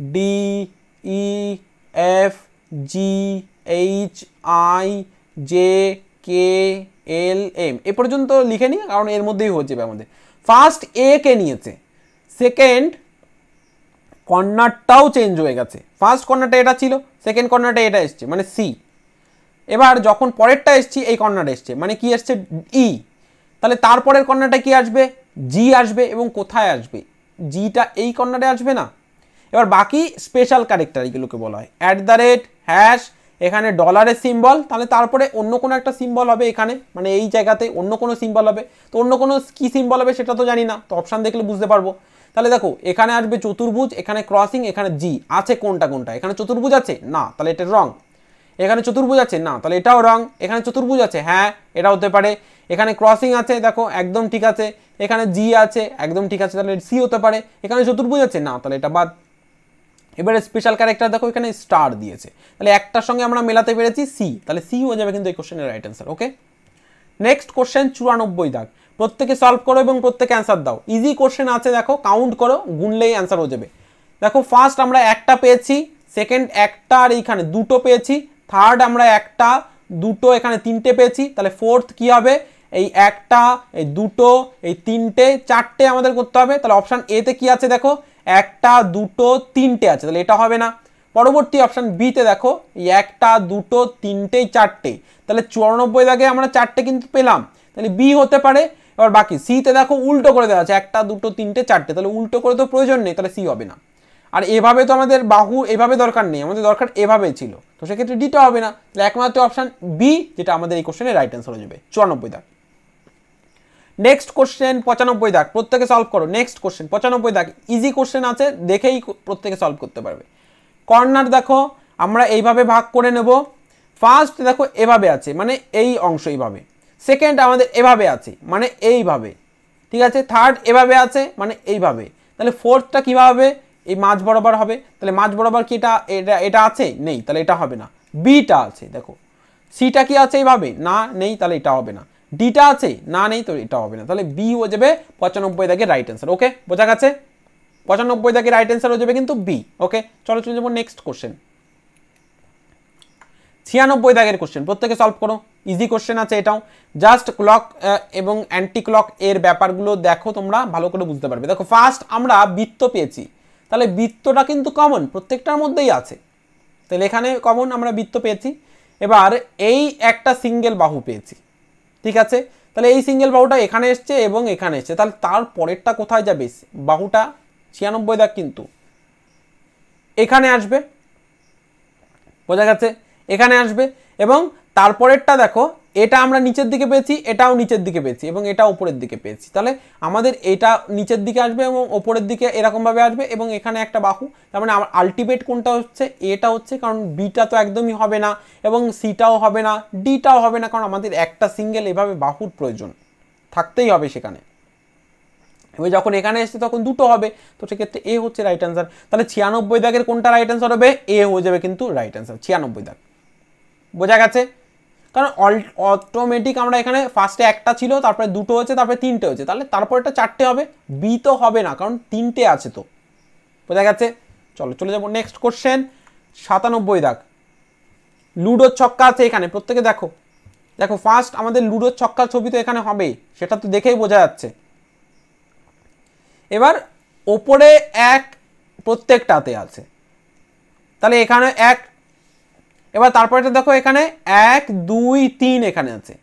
D E F G H I J K L M এ পর্যন্ত লিখে নিই কারণ এর মধ্যেই হয়ে যাবে আমাদের ফার্স্ট এ কে নিয়েছে সেকেন্ড কর্নারটাও চেঞ্জ হয়ে গেছে ফার্স্ট কর্নারটা এটা ছিল সেকেন্ড কর্নারটা এটা এসছে মানে সি এবার যখন পরেরটা এসছি এই কর্নারটা এসছে মানে কি আসছে ই e। তাহলে তারপরের কর্নারটা কি আসবে জি আসবে এবং কোথায় আসবে জিটা এই কর্নারে আসবে না এবার বাকি স্পেশাল ক্যারেক্টার এগুলোকে বলা হয় অ্যাট দ্য রেট হ্যাশ এখানে ডলারের সিম্বল তাহলে তারপরে অন্য কোনো একটা সিম্বল হবে এখানে মানে এই জায়গাতে অন্য কোনো সিম্বল হবে তো অন্য কোনো কী সিম্বল হবে সেটা তো জানি না তো অপশান দেখলে বুঝতে পারবো তাহলে দেখো এখানে আসবে চতুর্ভুজ এখানে ক্রসিং এখানে জি আছে কোনটা কোনটা এখানে চতুর্ভুজ আছে না তাহলে এটা রং এখানে চতুর্ভুজ আছে না তাহলে এটাও রং এখানে চতুর্ভুজ আছে হ্যাঁ এটা হতে পারে এখানে ক্রসিং আছে দেখো একদম ঠিক আছে এখানে জি আছে একদম ঠিক আছে তাহলে সি হতে পারে এখানে চতুর্ভুজ আছে না তাহলে এটা বাদ এবারে স্পেশাল ক্যারেক্টার দেখো এখানে স্টার দিয়েছে তাহলে একটার সঙ্গে আমরা মেলাতে পেরেছি সি তাহলে সি হয়ে যাবে কিন্তু এই কোশ্চেনের right answer okay next question চুরানব্বই দাগ প্রত্যেকে সলভ করো এবং প্রত্যেকে অ্যান্সার দাও ইজি কোশ্চেন আছে দেখো কাউন্ট করো গুনলেই অ্যান্সার হয়ে যাবে দেখো ফার্স্ট আমরা একটা পেয়েছি সেকেন্ড একটা আর এইখানে দুটো পেয়েছি থার্ড আমরা একটা দুটো এখানে তিনটে পেয়েছি তাহলে ফোর্থ কি হবে এই একটা এই দুটো এই তিনটে চারটে আমাদের করতে হবে তাহলে অপশান এতে কি আছে দেখো একটা দুটো তিনটে আছে তাহলে এটা হবে না পরবর্তী অপশান বিতে দেখো একটা দুটো তিনটেই চারটে তাহলে চুরানব্বই দাগে আমরা চারটে কিন্তু পেলাম তাহলে বি হতে পারে এবার বাকি সিতে দেখো উল্টো করে দেওয়া আছে একটা দুটো তিনটে চারটে তাহলে উল্টো করে তো প্রয়োজন নেই তাহলে সি হবে না আর এভাবে তো আমাদের বাহু এভাবে দরকার নেই আমাদের দরকার এভাবে ছিল তো সেক্ষেত্রে ডিটা হবে না তাহলে একমাত্র অপশান বি যেটা আমাদের এই কোশ্চেনের রাইট অ্যান্সার হয়ে যাবে চুরানব্বই দাগ নেক্সট কোশ্চেন পঁচানব্বই দাগ প্রত্যেকে সলভ করো নেক্সট কোশ্চেন পঁচানব্বই দাগ ইজি কোশ্চেন আছে দেখেই প্রত্যেকে সলভ করতে পারবে কর্নার দেখো আমরা এইভাবে ভাগ করে নেব ফার্স্ট দেখো এভাবে আছে মানে এই অংশ এইভাবে সেকেন্ড আমাদের এভাবে আছে মানে এইভাবে ঠিক আছে থার্ড এভাবে আছে মানে এইভাবে তাহলে ফোর্থটা কীভাবে এই মাছ বরাবর হবে তাহলে মাছ বরাবর কি এটা এটা এটা আছে নেই তাহলে এটা হবে না বিটা আছে দেখো সিটা কি আছে এইভাবে না নেই তাহলে এটা হবে না ডিটা আছে না নেই তো এটা হবে না তাহলে বি হয়ে যাবে পঁচানব্বই দাগে রাইট অ্যান্সার ওকে বোঝা গেছে পঁচানব্বই দাগে রাইট অ্যান্সার হয়ে যাবে কিন্তু বি ওকে চলো চলে যাবো নেক্সট কোশ্চেন ছিয়ানব্বই দাগের কোশ্চেন প্রত্যেকে সলভ করো ইজি কোশ্চেন আছে এটাও জাস্ট ক্লক এবং অ্যান্টি ক্লক এর ব্যাপারগুলো দেখো তোমরা ভালো করে বুঝতে পারবে দেখো ফার্স্ট আমরা বৃত্ত পেয়েছি তাহলে বৃত্তটা কিন্তু কমন প্রত্যেকটার মধ্যেই আছে তাহলে এখানে কমন আমরা বৃত্ত পেয়েছি এবার এই একটা সিঙ্গেল বাহু পেয়েছি ঠিক আছে তাহলে এই সিঙ্গেল বাহুটা এখানে এসছে এবং এখানে এসছে তাহলে তার পরেরটা কোথায় যাবে বাহুটা ছিয়ানব্বই দাগ কিন্তু এখানে আসবে বোঝা গেছে এখানে আসবে এবং তারপরেরটা দেখো এটা আমরা নিচের দিকে পেয়েছি এটাও নিচের দিকে পেয়েছি এবং এটা উপরের দিকে পেয়েছি তাহলে আমাদের এটা নিচের দিকে আসবে এবং ওপরের দিকে এরকমভাবে আসবে এবং এখানে একটা বাহু তার মানে আমার আলটিমেট কোনটা হচ্ছে এটা হচ্ছে কারণ বিটা তো একদমই হবে না এবং সিটাও হবে না ডিটাও হবে না কারণ আমাদের একটা সিঙ্গেল এভাবে বাহুর প্রয়োজন থাকতেই হবে সেখানে এবার যখন এখানে এসছে তখন দুটো হবে তো সেক্ষেত্রে এ হচ্ছে রাইট অ্যান্সার তাহলে ছিয়ানব্বই দাগের কোনটা রাইট অ্যান্সার হবে এ হয়ে যাবে কিন্তু রাইট অ্যান্সার ছিয়ানব্বই দাগ বোঝা গেছে কারণ অটোমেটিক আমরা এখানে ফার্স্টে একটা ছিল তারপরে দুটো হচ্ছে তারপরে তিনটে হয়েছে তাহলে তারপরেটা চারটে হবে বি তো হবে না কারণ তিনটে আছে তো বোঝা গেছে চলো চলে যাবো নেক্সট কোশ্চেন সাতানব্বই দাগ লুডোর ছক্কা আছে এখানে প্রত্যেকে দেখো দেখো ফার্স্ট আমাদের লুডোর ছক্কার ছবি তো এখানে হবে সেটা তো দেখেই বোঝা যাচ্ছে এবার ওপরে এক প্রত্যেকটাতে আছে তাহলে এখানে এক এবার তারপরেটা দেখো এখানে এক দুই তিন এখানে আছে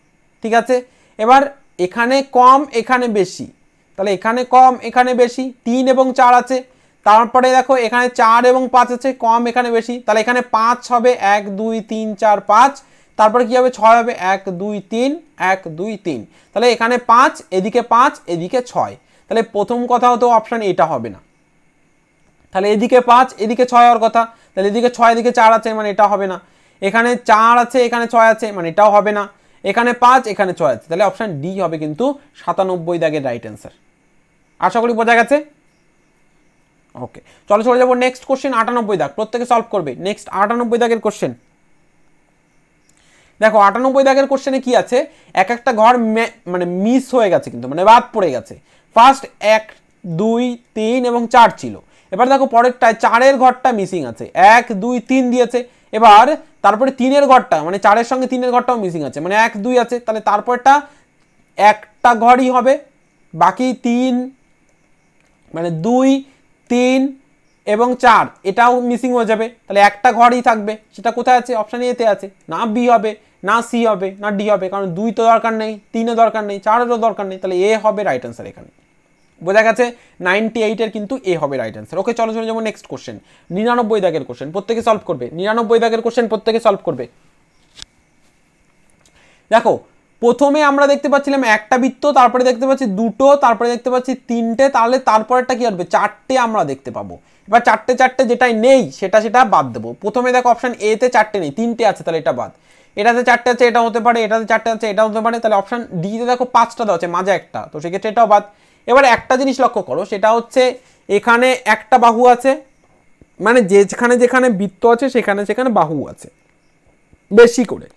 ঠিক আছে এবার এখানে কম এখানে বেশি তাহলে এখানে কম এখানে বেশি তিন এবং চার আছে তারপরে দেখো এখানে চার এবং পাঁচ আছে কম এখানে বেশি তাহলে এখানে পাঁচ হবে এক দুই তিন চার পাঁচ তারপরে কী হবে ছয় হবে এক দুই তিন এক দুই তিন তাহলে এখানে পাঁচ এদিকে পাঁচ এদিকে ছয় তাহলে প্রথম কথা হতো অপশান এটা হবে না তাহলে এদিকে পাঁচ এদিকে ছয় হওয়ার কথা তাহলে এদিকে ছয় এদিকে চার আছে মানে এটা হবে না এখানে চার আছে এখানে ছয় আছে মানে এটাও হবে না এখানে পাঁচ এখানে ছয় আছে তাহলে অপশান ডি হবে কিন্তু সাতানব্বই দাগের রাইট অ্যান্সার আশা করি বোঝা গেছে ওকে চলো চলে যাবো নেক্সট কোশ্চেন আটানব্বই দাগ প্রত্যেকে সলভ করবে নেক্সট আটানব্বই দাগের কোশ্চেন দেখো আটানব্বই দাগের কোশ্চেনে কি আছে এক একটা ঘর মানে মিস হয়ে গেছে কিন্তু মানে বাদ পড়ে গেছে ফার্স্ট এক দুই তিন এবং চার ছিল এবার দেখো পরেরটায় চারের ঘরটা মিসিং আছে এক দুই তিন দিয়েছে এবার তারপরে তিনের ঘরটা মানে চারের সঙ্গে তিনের ঘরটাও মিসিং আছে মানে এক দুই আছে তাহলে তারপরটা একটা ঘরই হবে বাকি তিন মানে দুই তিন এবং চার এটাও মিসিং হয়ে যাবে তাহলে একটা ঘরই থাকবে সেটা কোথায় আছে অপশান এতে আছে না বি হবে না সি হবে না ডি হবে কারণ দুই তো দরকার নেই তিনও দরকার নেই চারেরও দরকার নেই তাহলে এ হবে রাইট অ্যান্সার এখানে বোঝা গেছে নাইনটি এইটের কিন্তু এ হবে রাইট অ্যান্সার ওকে চলো চলো যেমন নেক্সট কোশ্চেন নিরানব্বই দাগের কোশ্চেন প্রত্যেকে সলভ করবে নিরানব্বই দাগের কোশ্চেন প্রত্যেকে সলভ করবে দেখো প্রথমে আমরা দেখতে পাচ্ছিলাম একটা বৃত্ত তারপরে দেখতে পাচ্ছি দুটো তারপরে দেখতে পাচ্ছি তিনটে তাহলে তারপরেরটা কী আসবে চারটে আমরা দেখতে পাবো এবার চারটে চারটে যেটাই নেই সেটা সেটা বাদ দেবো প্রথমে দেখো অপশান এতে চারটে নেই তিনটে আছে তাহলে এটা বাদ এটাতে চারটে আছে এটা হতে পারে এটাতে চারটে আছে এটা হতে পারে তাহলে অপশান ডিতে দেখো পাঁচটা দেওয়া আছে মাঝে একটা তো সেক্ষেত্রে এটাও বাদ এবার একটা জিনিস লক্ষ্য করো সেটা হচ্ছে এখানে একটা বাহু আছে মানে যেখানে যেখানে বৃত্ত আছে সেখানে সেখানে বাহু আছে বেশি করে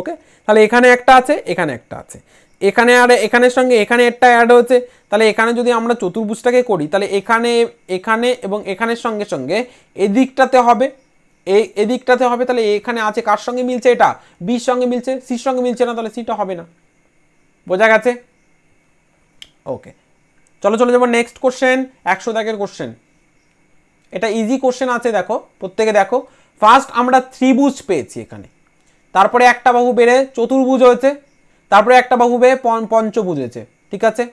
ওকে তাহলে এখানে একটা আছে এখানে একটা আছে এখানে আর এখানের সঙ্গে এখানে একটা অ্যাড হয়েছে তাহলে এখানে যদি আমরা চতুর্ভুজটাকে করি তাহলে এখানে এখানে এবং এখানের সঙ্গে সঙ্গে এদিকটাতে হবে এই এদিকটাতে হবে তাহলে এখানে আছে কার সঙ্গে মিলছে এটা বির সঙ্গে মিলছে সির সঙ্গে মিলছে না তাহলে সিটা হবে না বোঝা গেছে ওকে চলো চলো যাবো নেক্সট কোশ্চেন একশো দাগের কোশ্চেন এটা ইজি কোশ্চেন আছে দেখো প্রত্যেকে দেখো ফার্স্ট আমরা ত্রিভুজ পেয়েছি এখানে তারপরে একটা বাহু বেড়ে চতুর্ভুজ হয়েছে তারপরে একটা বাহু বেড়ে পঞ্চভুজ হয়েছে ঠিক আছে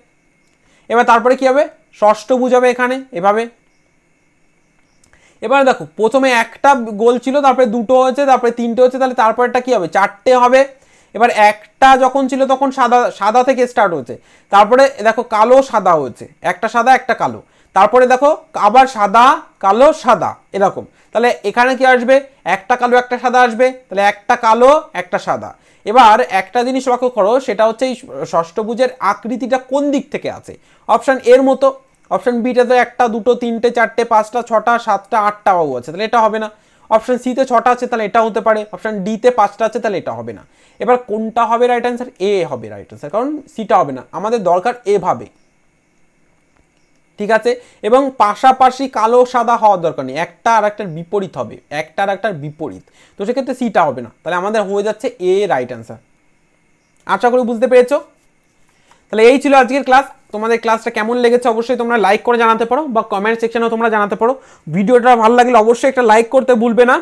এবার তারপরে কী হবে ষষ্ঠভুজ হবে এখানে এভাবে এবার দেখো প্রথমে একটা গোল ছিল তারপরে দুটো হয়েছে তারপরে তিনটে হচ্ছে তাহলে তারপরটা কী হবে চারটে হবে এবার একটা যখন ছিল তখন সাদা সাদা থেকে স্টার্ট হয়েছে তারপরে দেখো কালো সাদা হয়েছে একটা সাদা একটা কালো তারপরে দেখো আবার সাদা কালো সাদা এরকম তাহলে এখানে কি আসবে একটা কালো একটা সাদা আসবে তাহলে একটা কালো একটা সাদা এবার একটা জিনিস লক্ষ্য করো সেটা হচ্ছে এই ষষ্ঠভুজের আকৃতিটা কোন দিক থেকে আছে অপশান এর মতো অপশান বিটাতে একটা দুটো তিনটে চারটে পাঁচটা ছটা সাতটা আটটা বাবু আছে তাহলে এটা হবে না অপশান সিতে ছটা আছে তাহলে এটা হতে পারে অপশান ডিতে পাঁচটা আছে তাহলে এটা হবে না এবার কোনটা হবে রাইট অ্যান্সার এ হবে রাইট অ্যান্সার কারণ সিটা হবে না আমাদের দরকার এভাবে ঠিক আছে এবং পাশাপাশি কালো সাদা হওয়ার দরকার নেই একটা আর একটার বিপরীত হবে একটা আর একটার বিপরীত তো সেক্ষেত্রে সিটা হবে না তাহলে আমাদের হয়ে যাচ্ছে এ রাইট অ্যান্সার আশা করি বুঝতে পেরেছো তাহলে এই ছিল আজকের ক্লাস তোমাদের ক্লাসটা কেমন লেগেছে অবশ্যই তোমরা লাইক করে জানাতে পারো বা কমেন্ট সেকশনেও তোমরা জানাতে পারো ভিডিওটা ভালো লাগলে অবশ্যই একটা লাইক করতে ভুলবে না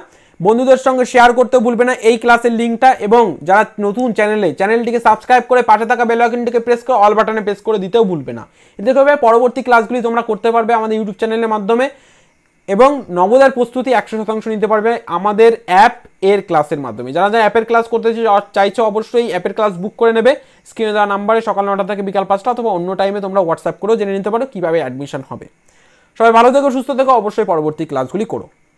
বন্ধুদের সঙ্গে শেয়ার করতে ভুলবে না এই ক্লাসের লিঙ্কটা এবং যারা নতুন চ্যানেলে চ্যানেলটিকে সাবস্ক্রাইব করে পাশে থাকা বেল প্রেস করে অল বাটনে প্রেস করে দিতেও ভুলবে না এতে হবে পরবর্তী ক্লাসগুলি তোমরা করতে পারবে আমাদের ইউটিউব চ্যানেলের মাধ্যমে এবং নবদার প্রস্তুতি একশো শতাংশ নিতে পারবে আমাদের অ্যাপ এর ক্লাসের মাধ্যমে যারা যারা অ্যাপের ক্লাস করতে চাইছো অবশ্যই অ্যাপের ক্লাস বুক করে নেবে স্ক্রিনে দেওয়া নাম্বারে সকাল নটা থেকে বিকাল পাঁচটা অথবা অন্য টাইমে তোমরা হোয়াটসঅ্যাপ করেও জেনে নিতে পারো কীভাবে অ্যাডমিশন হবে সবাই ভালো থেকো সুস্থ থেকো অবশ্যই পরবর্তী ক্লাসগুলি করো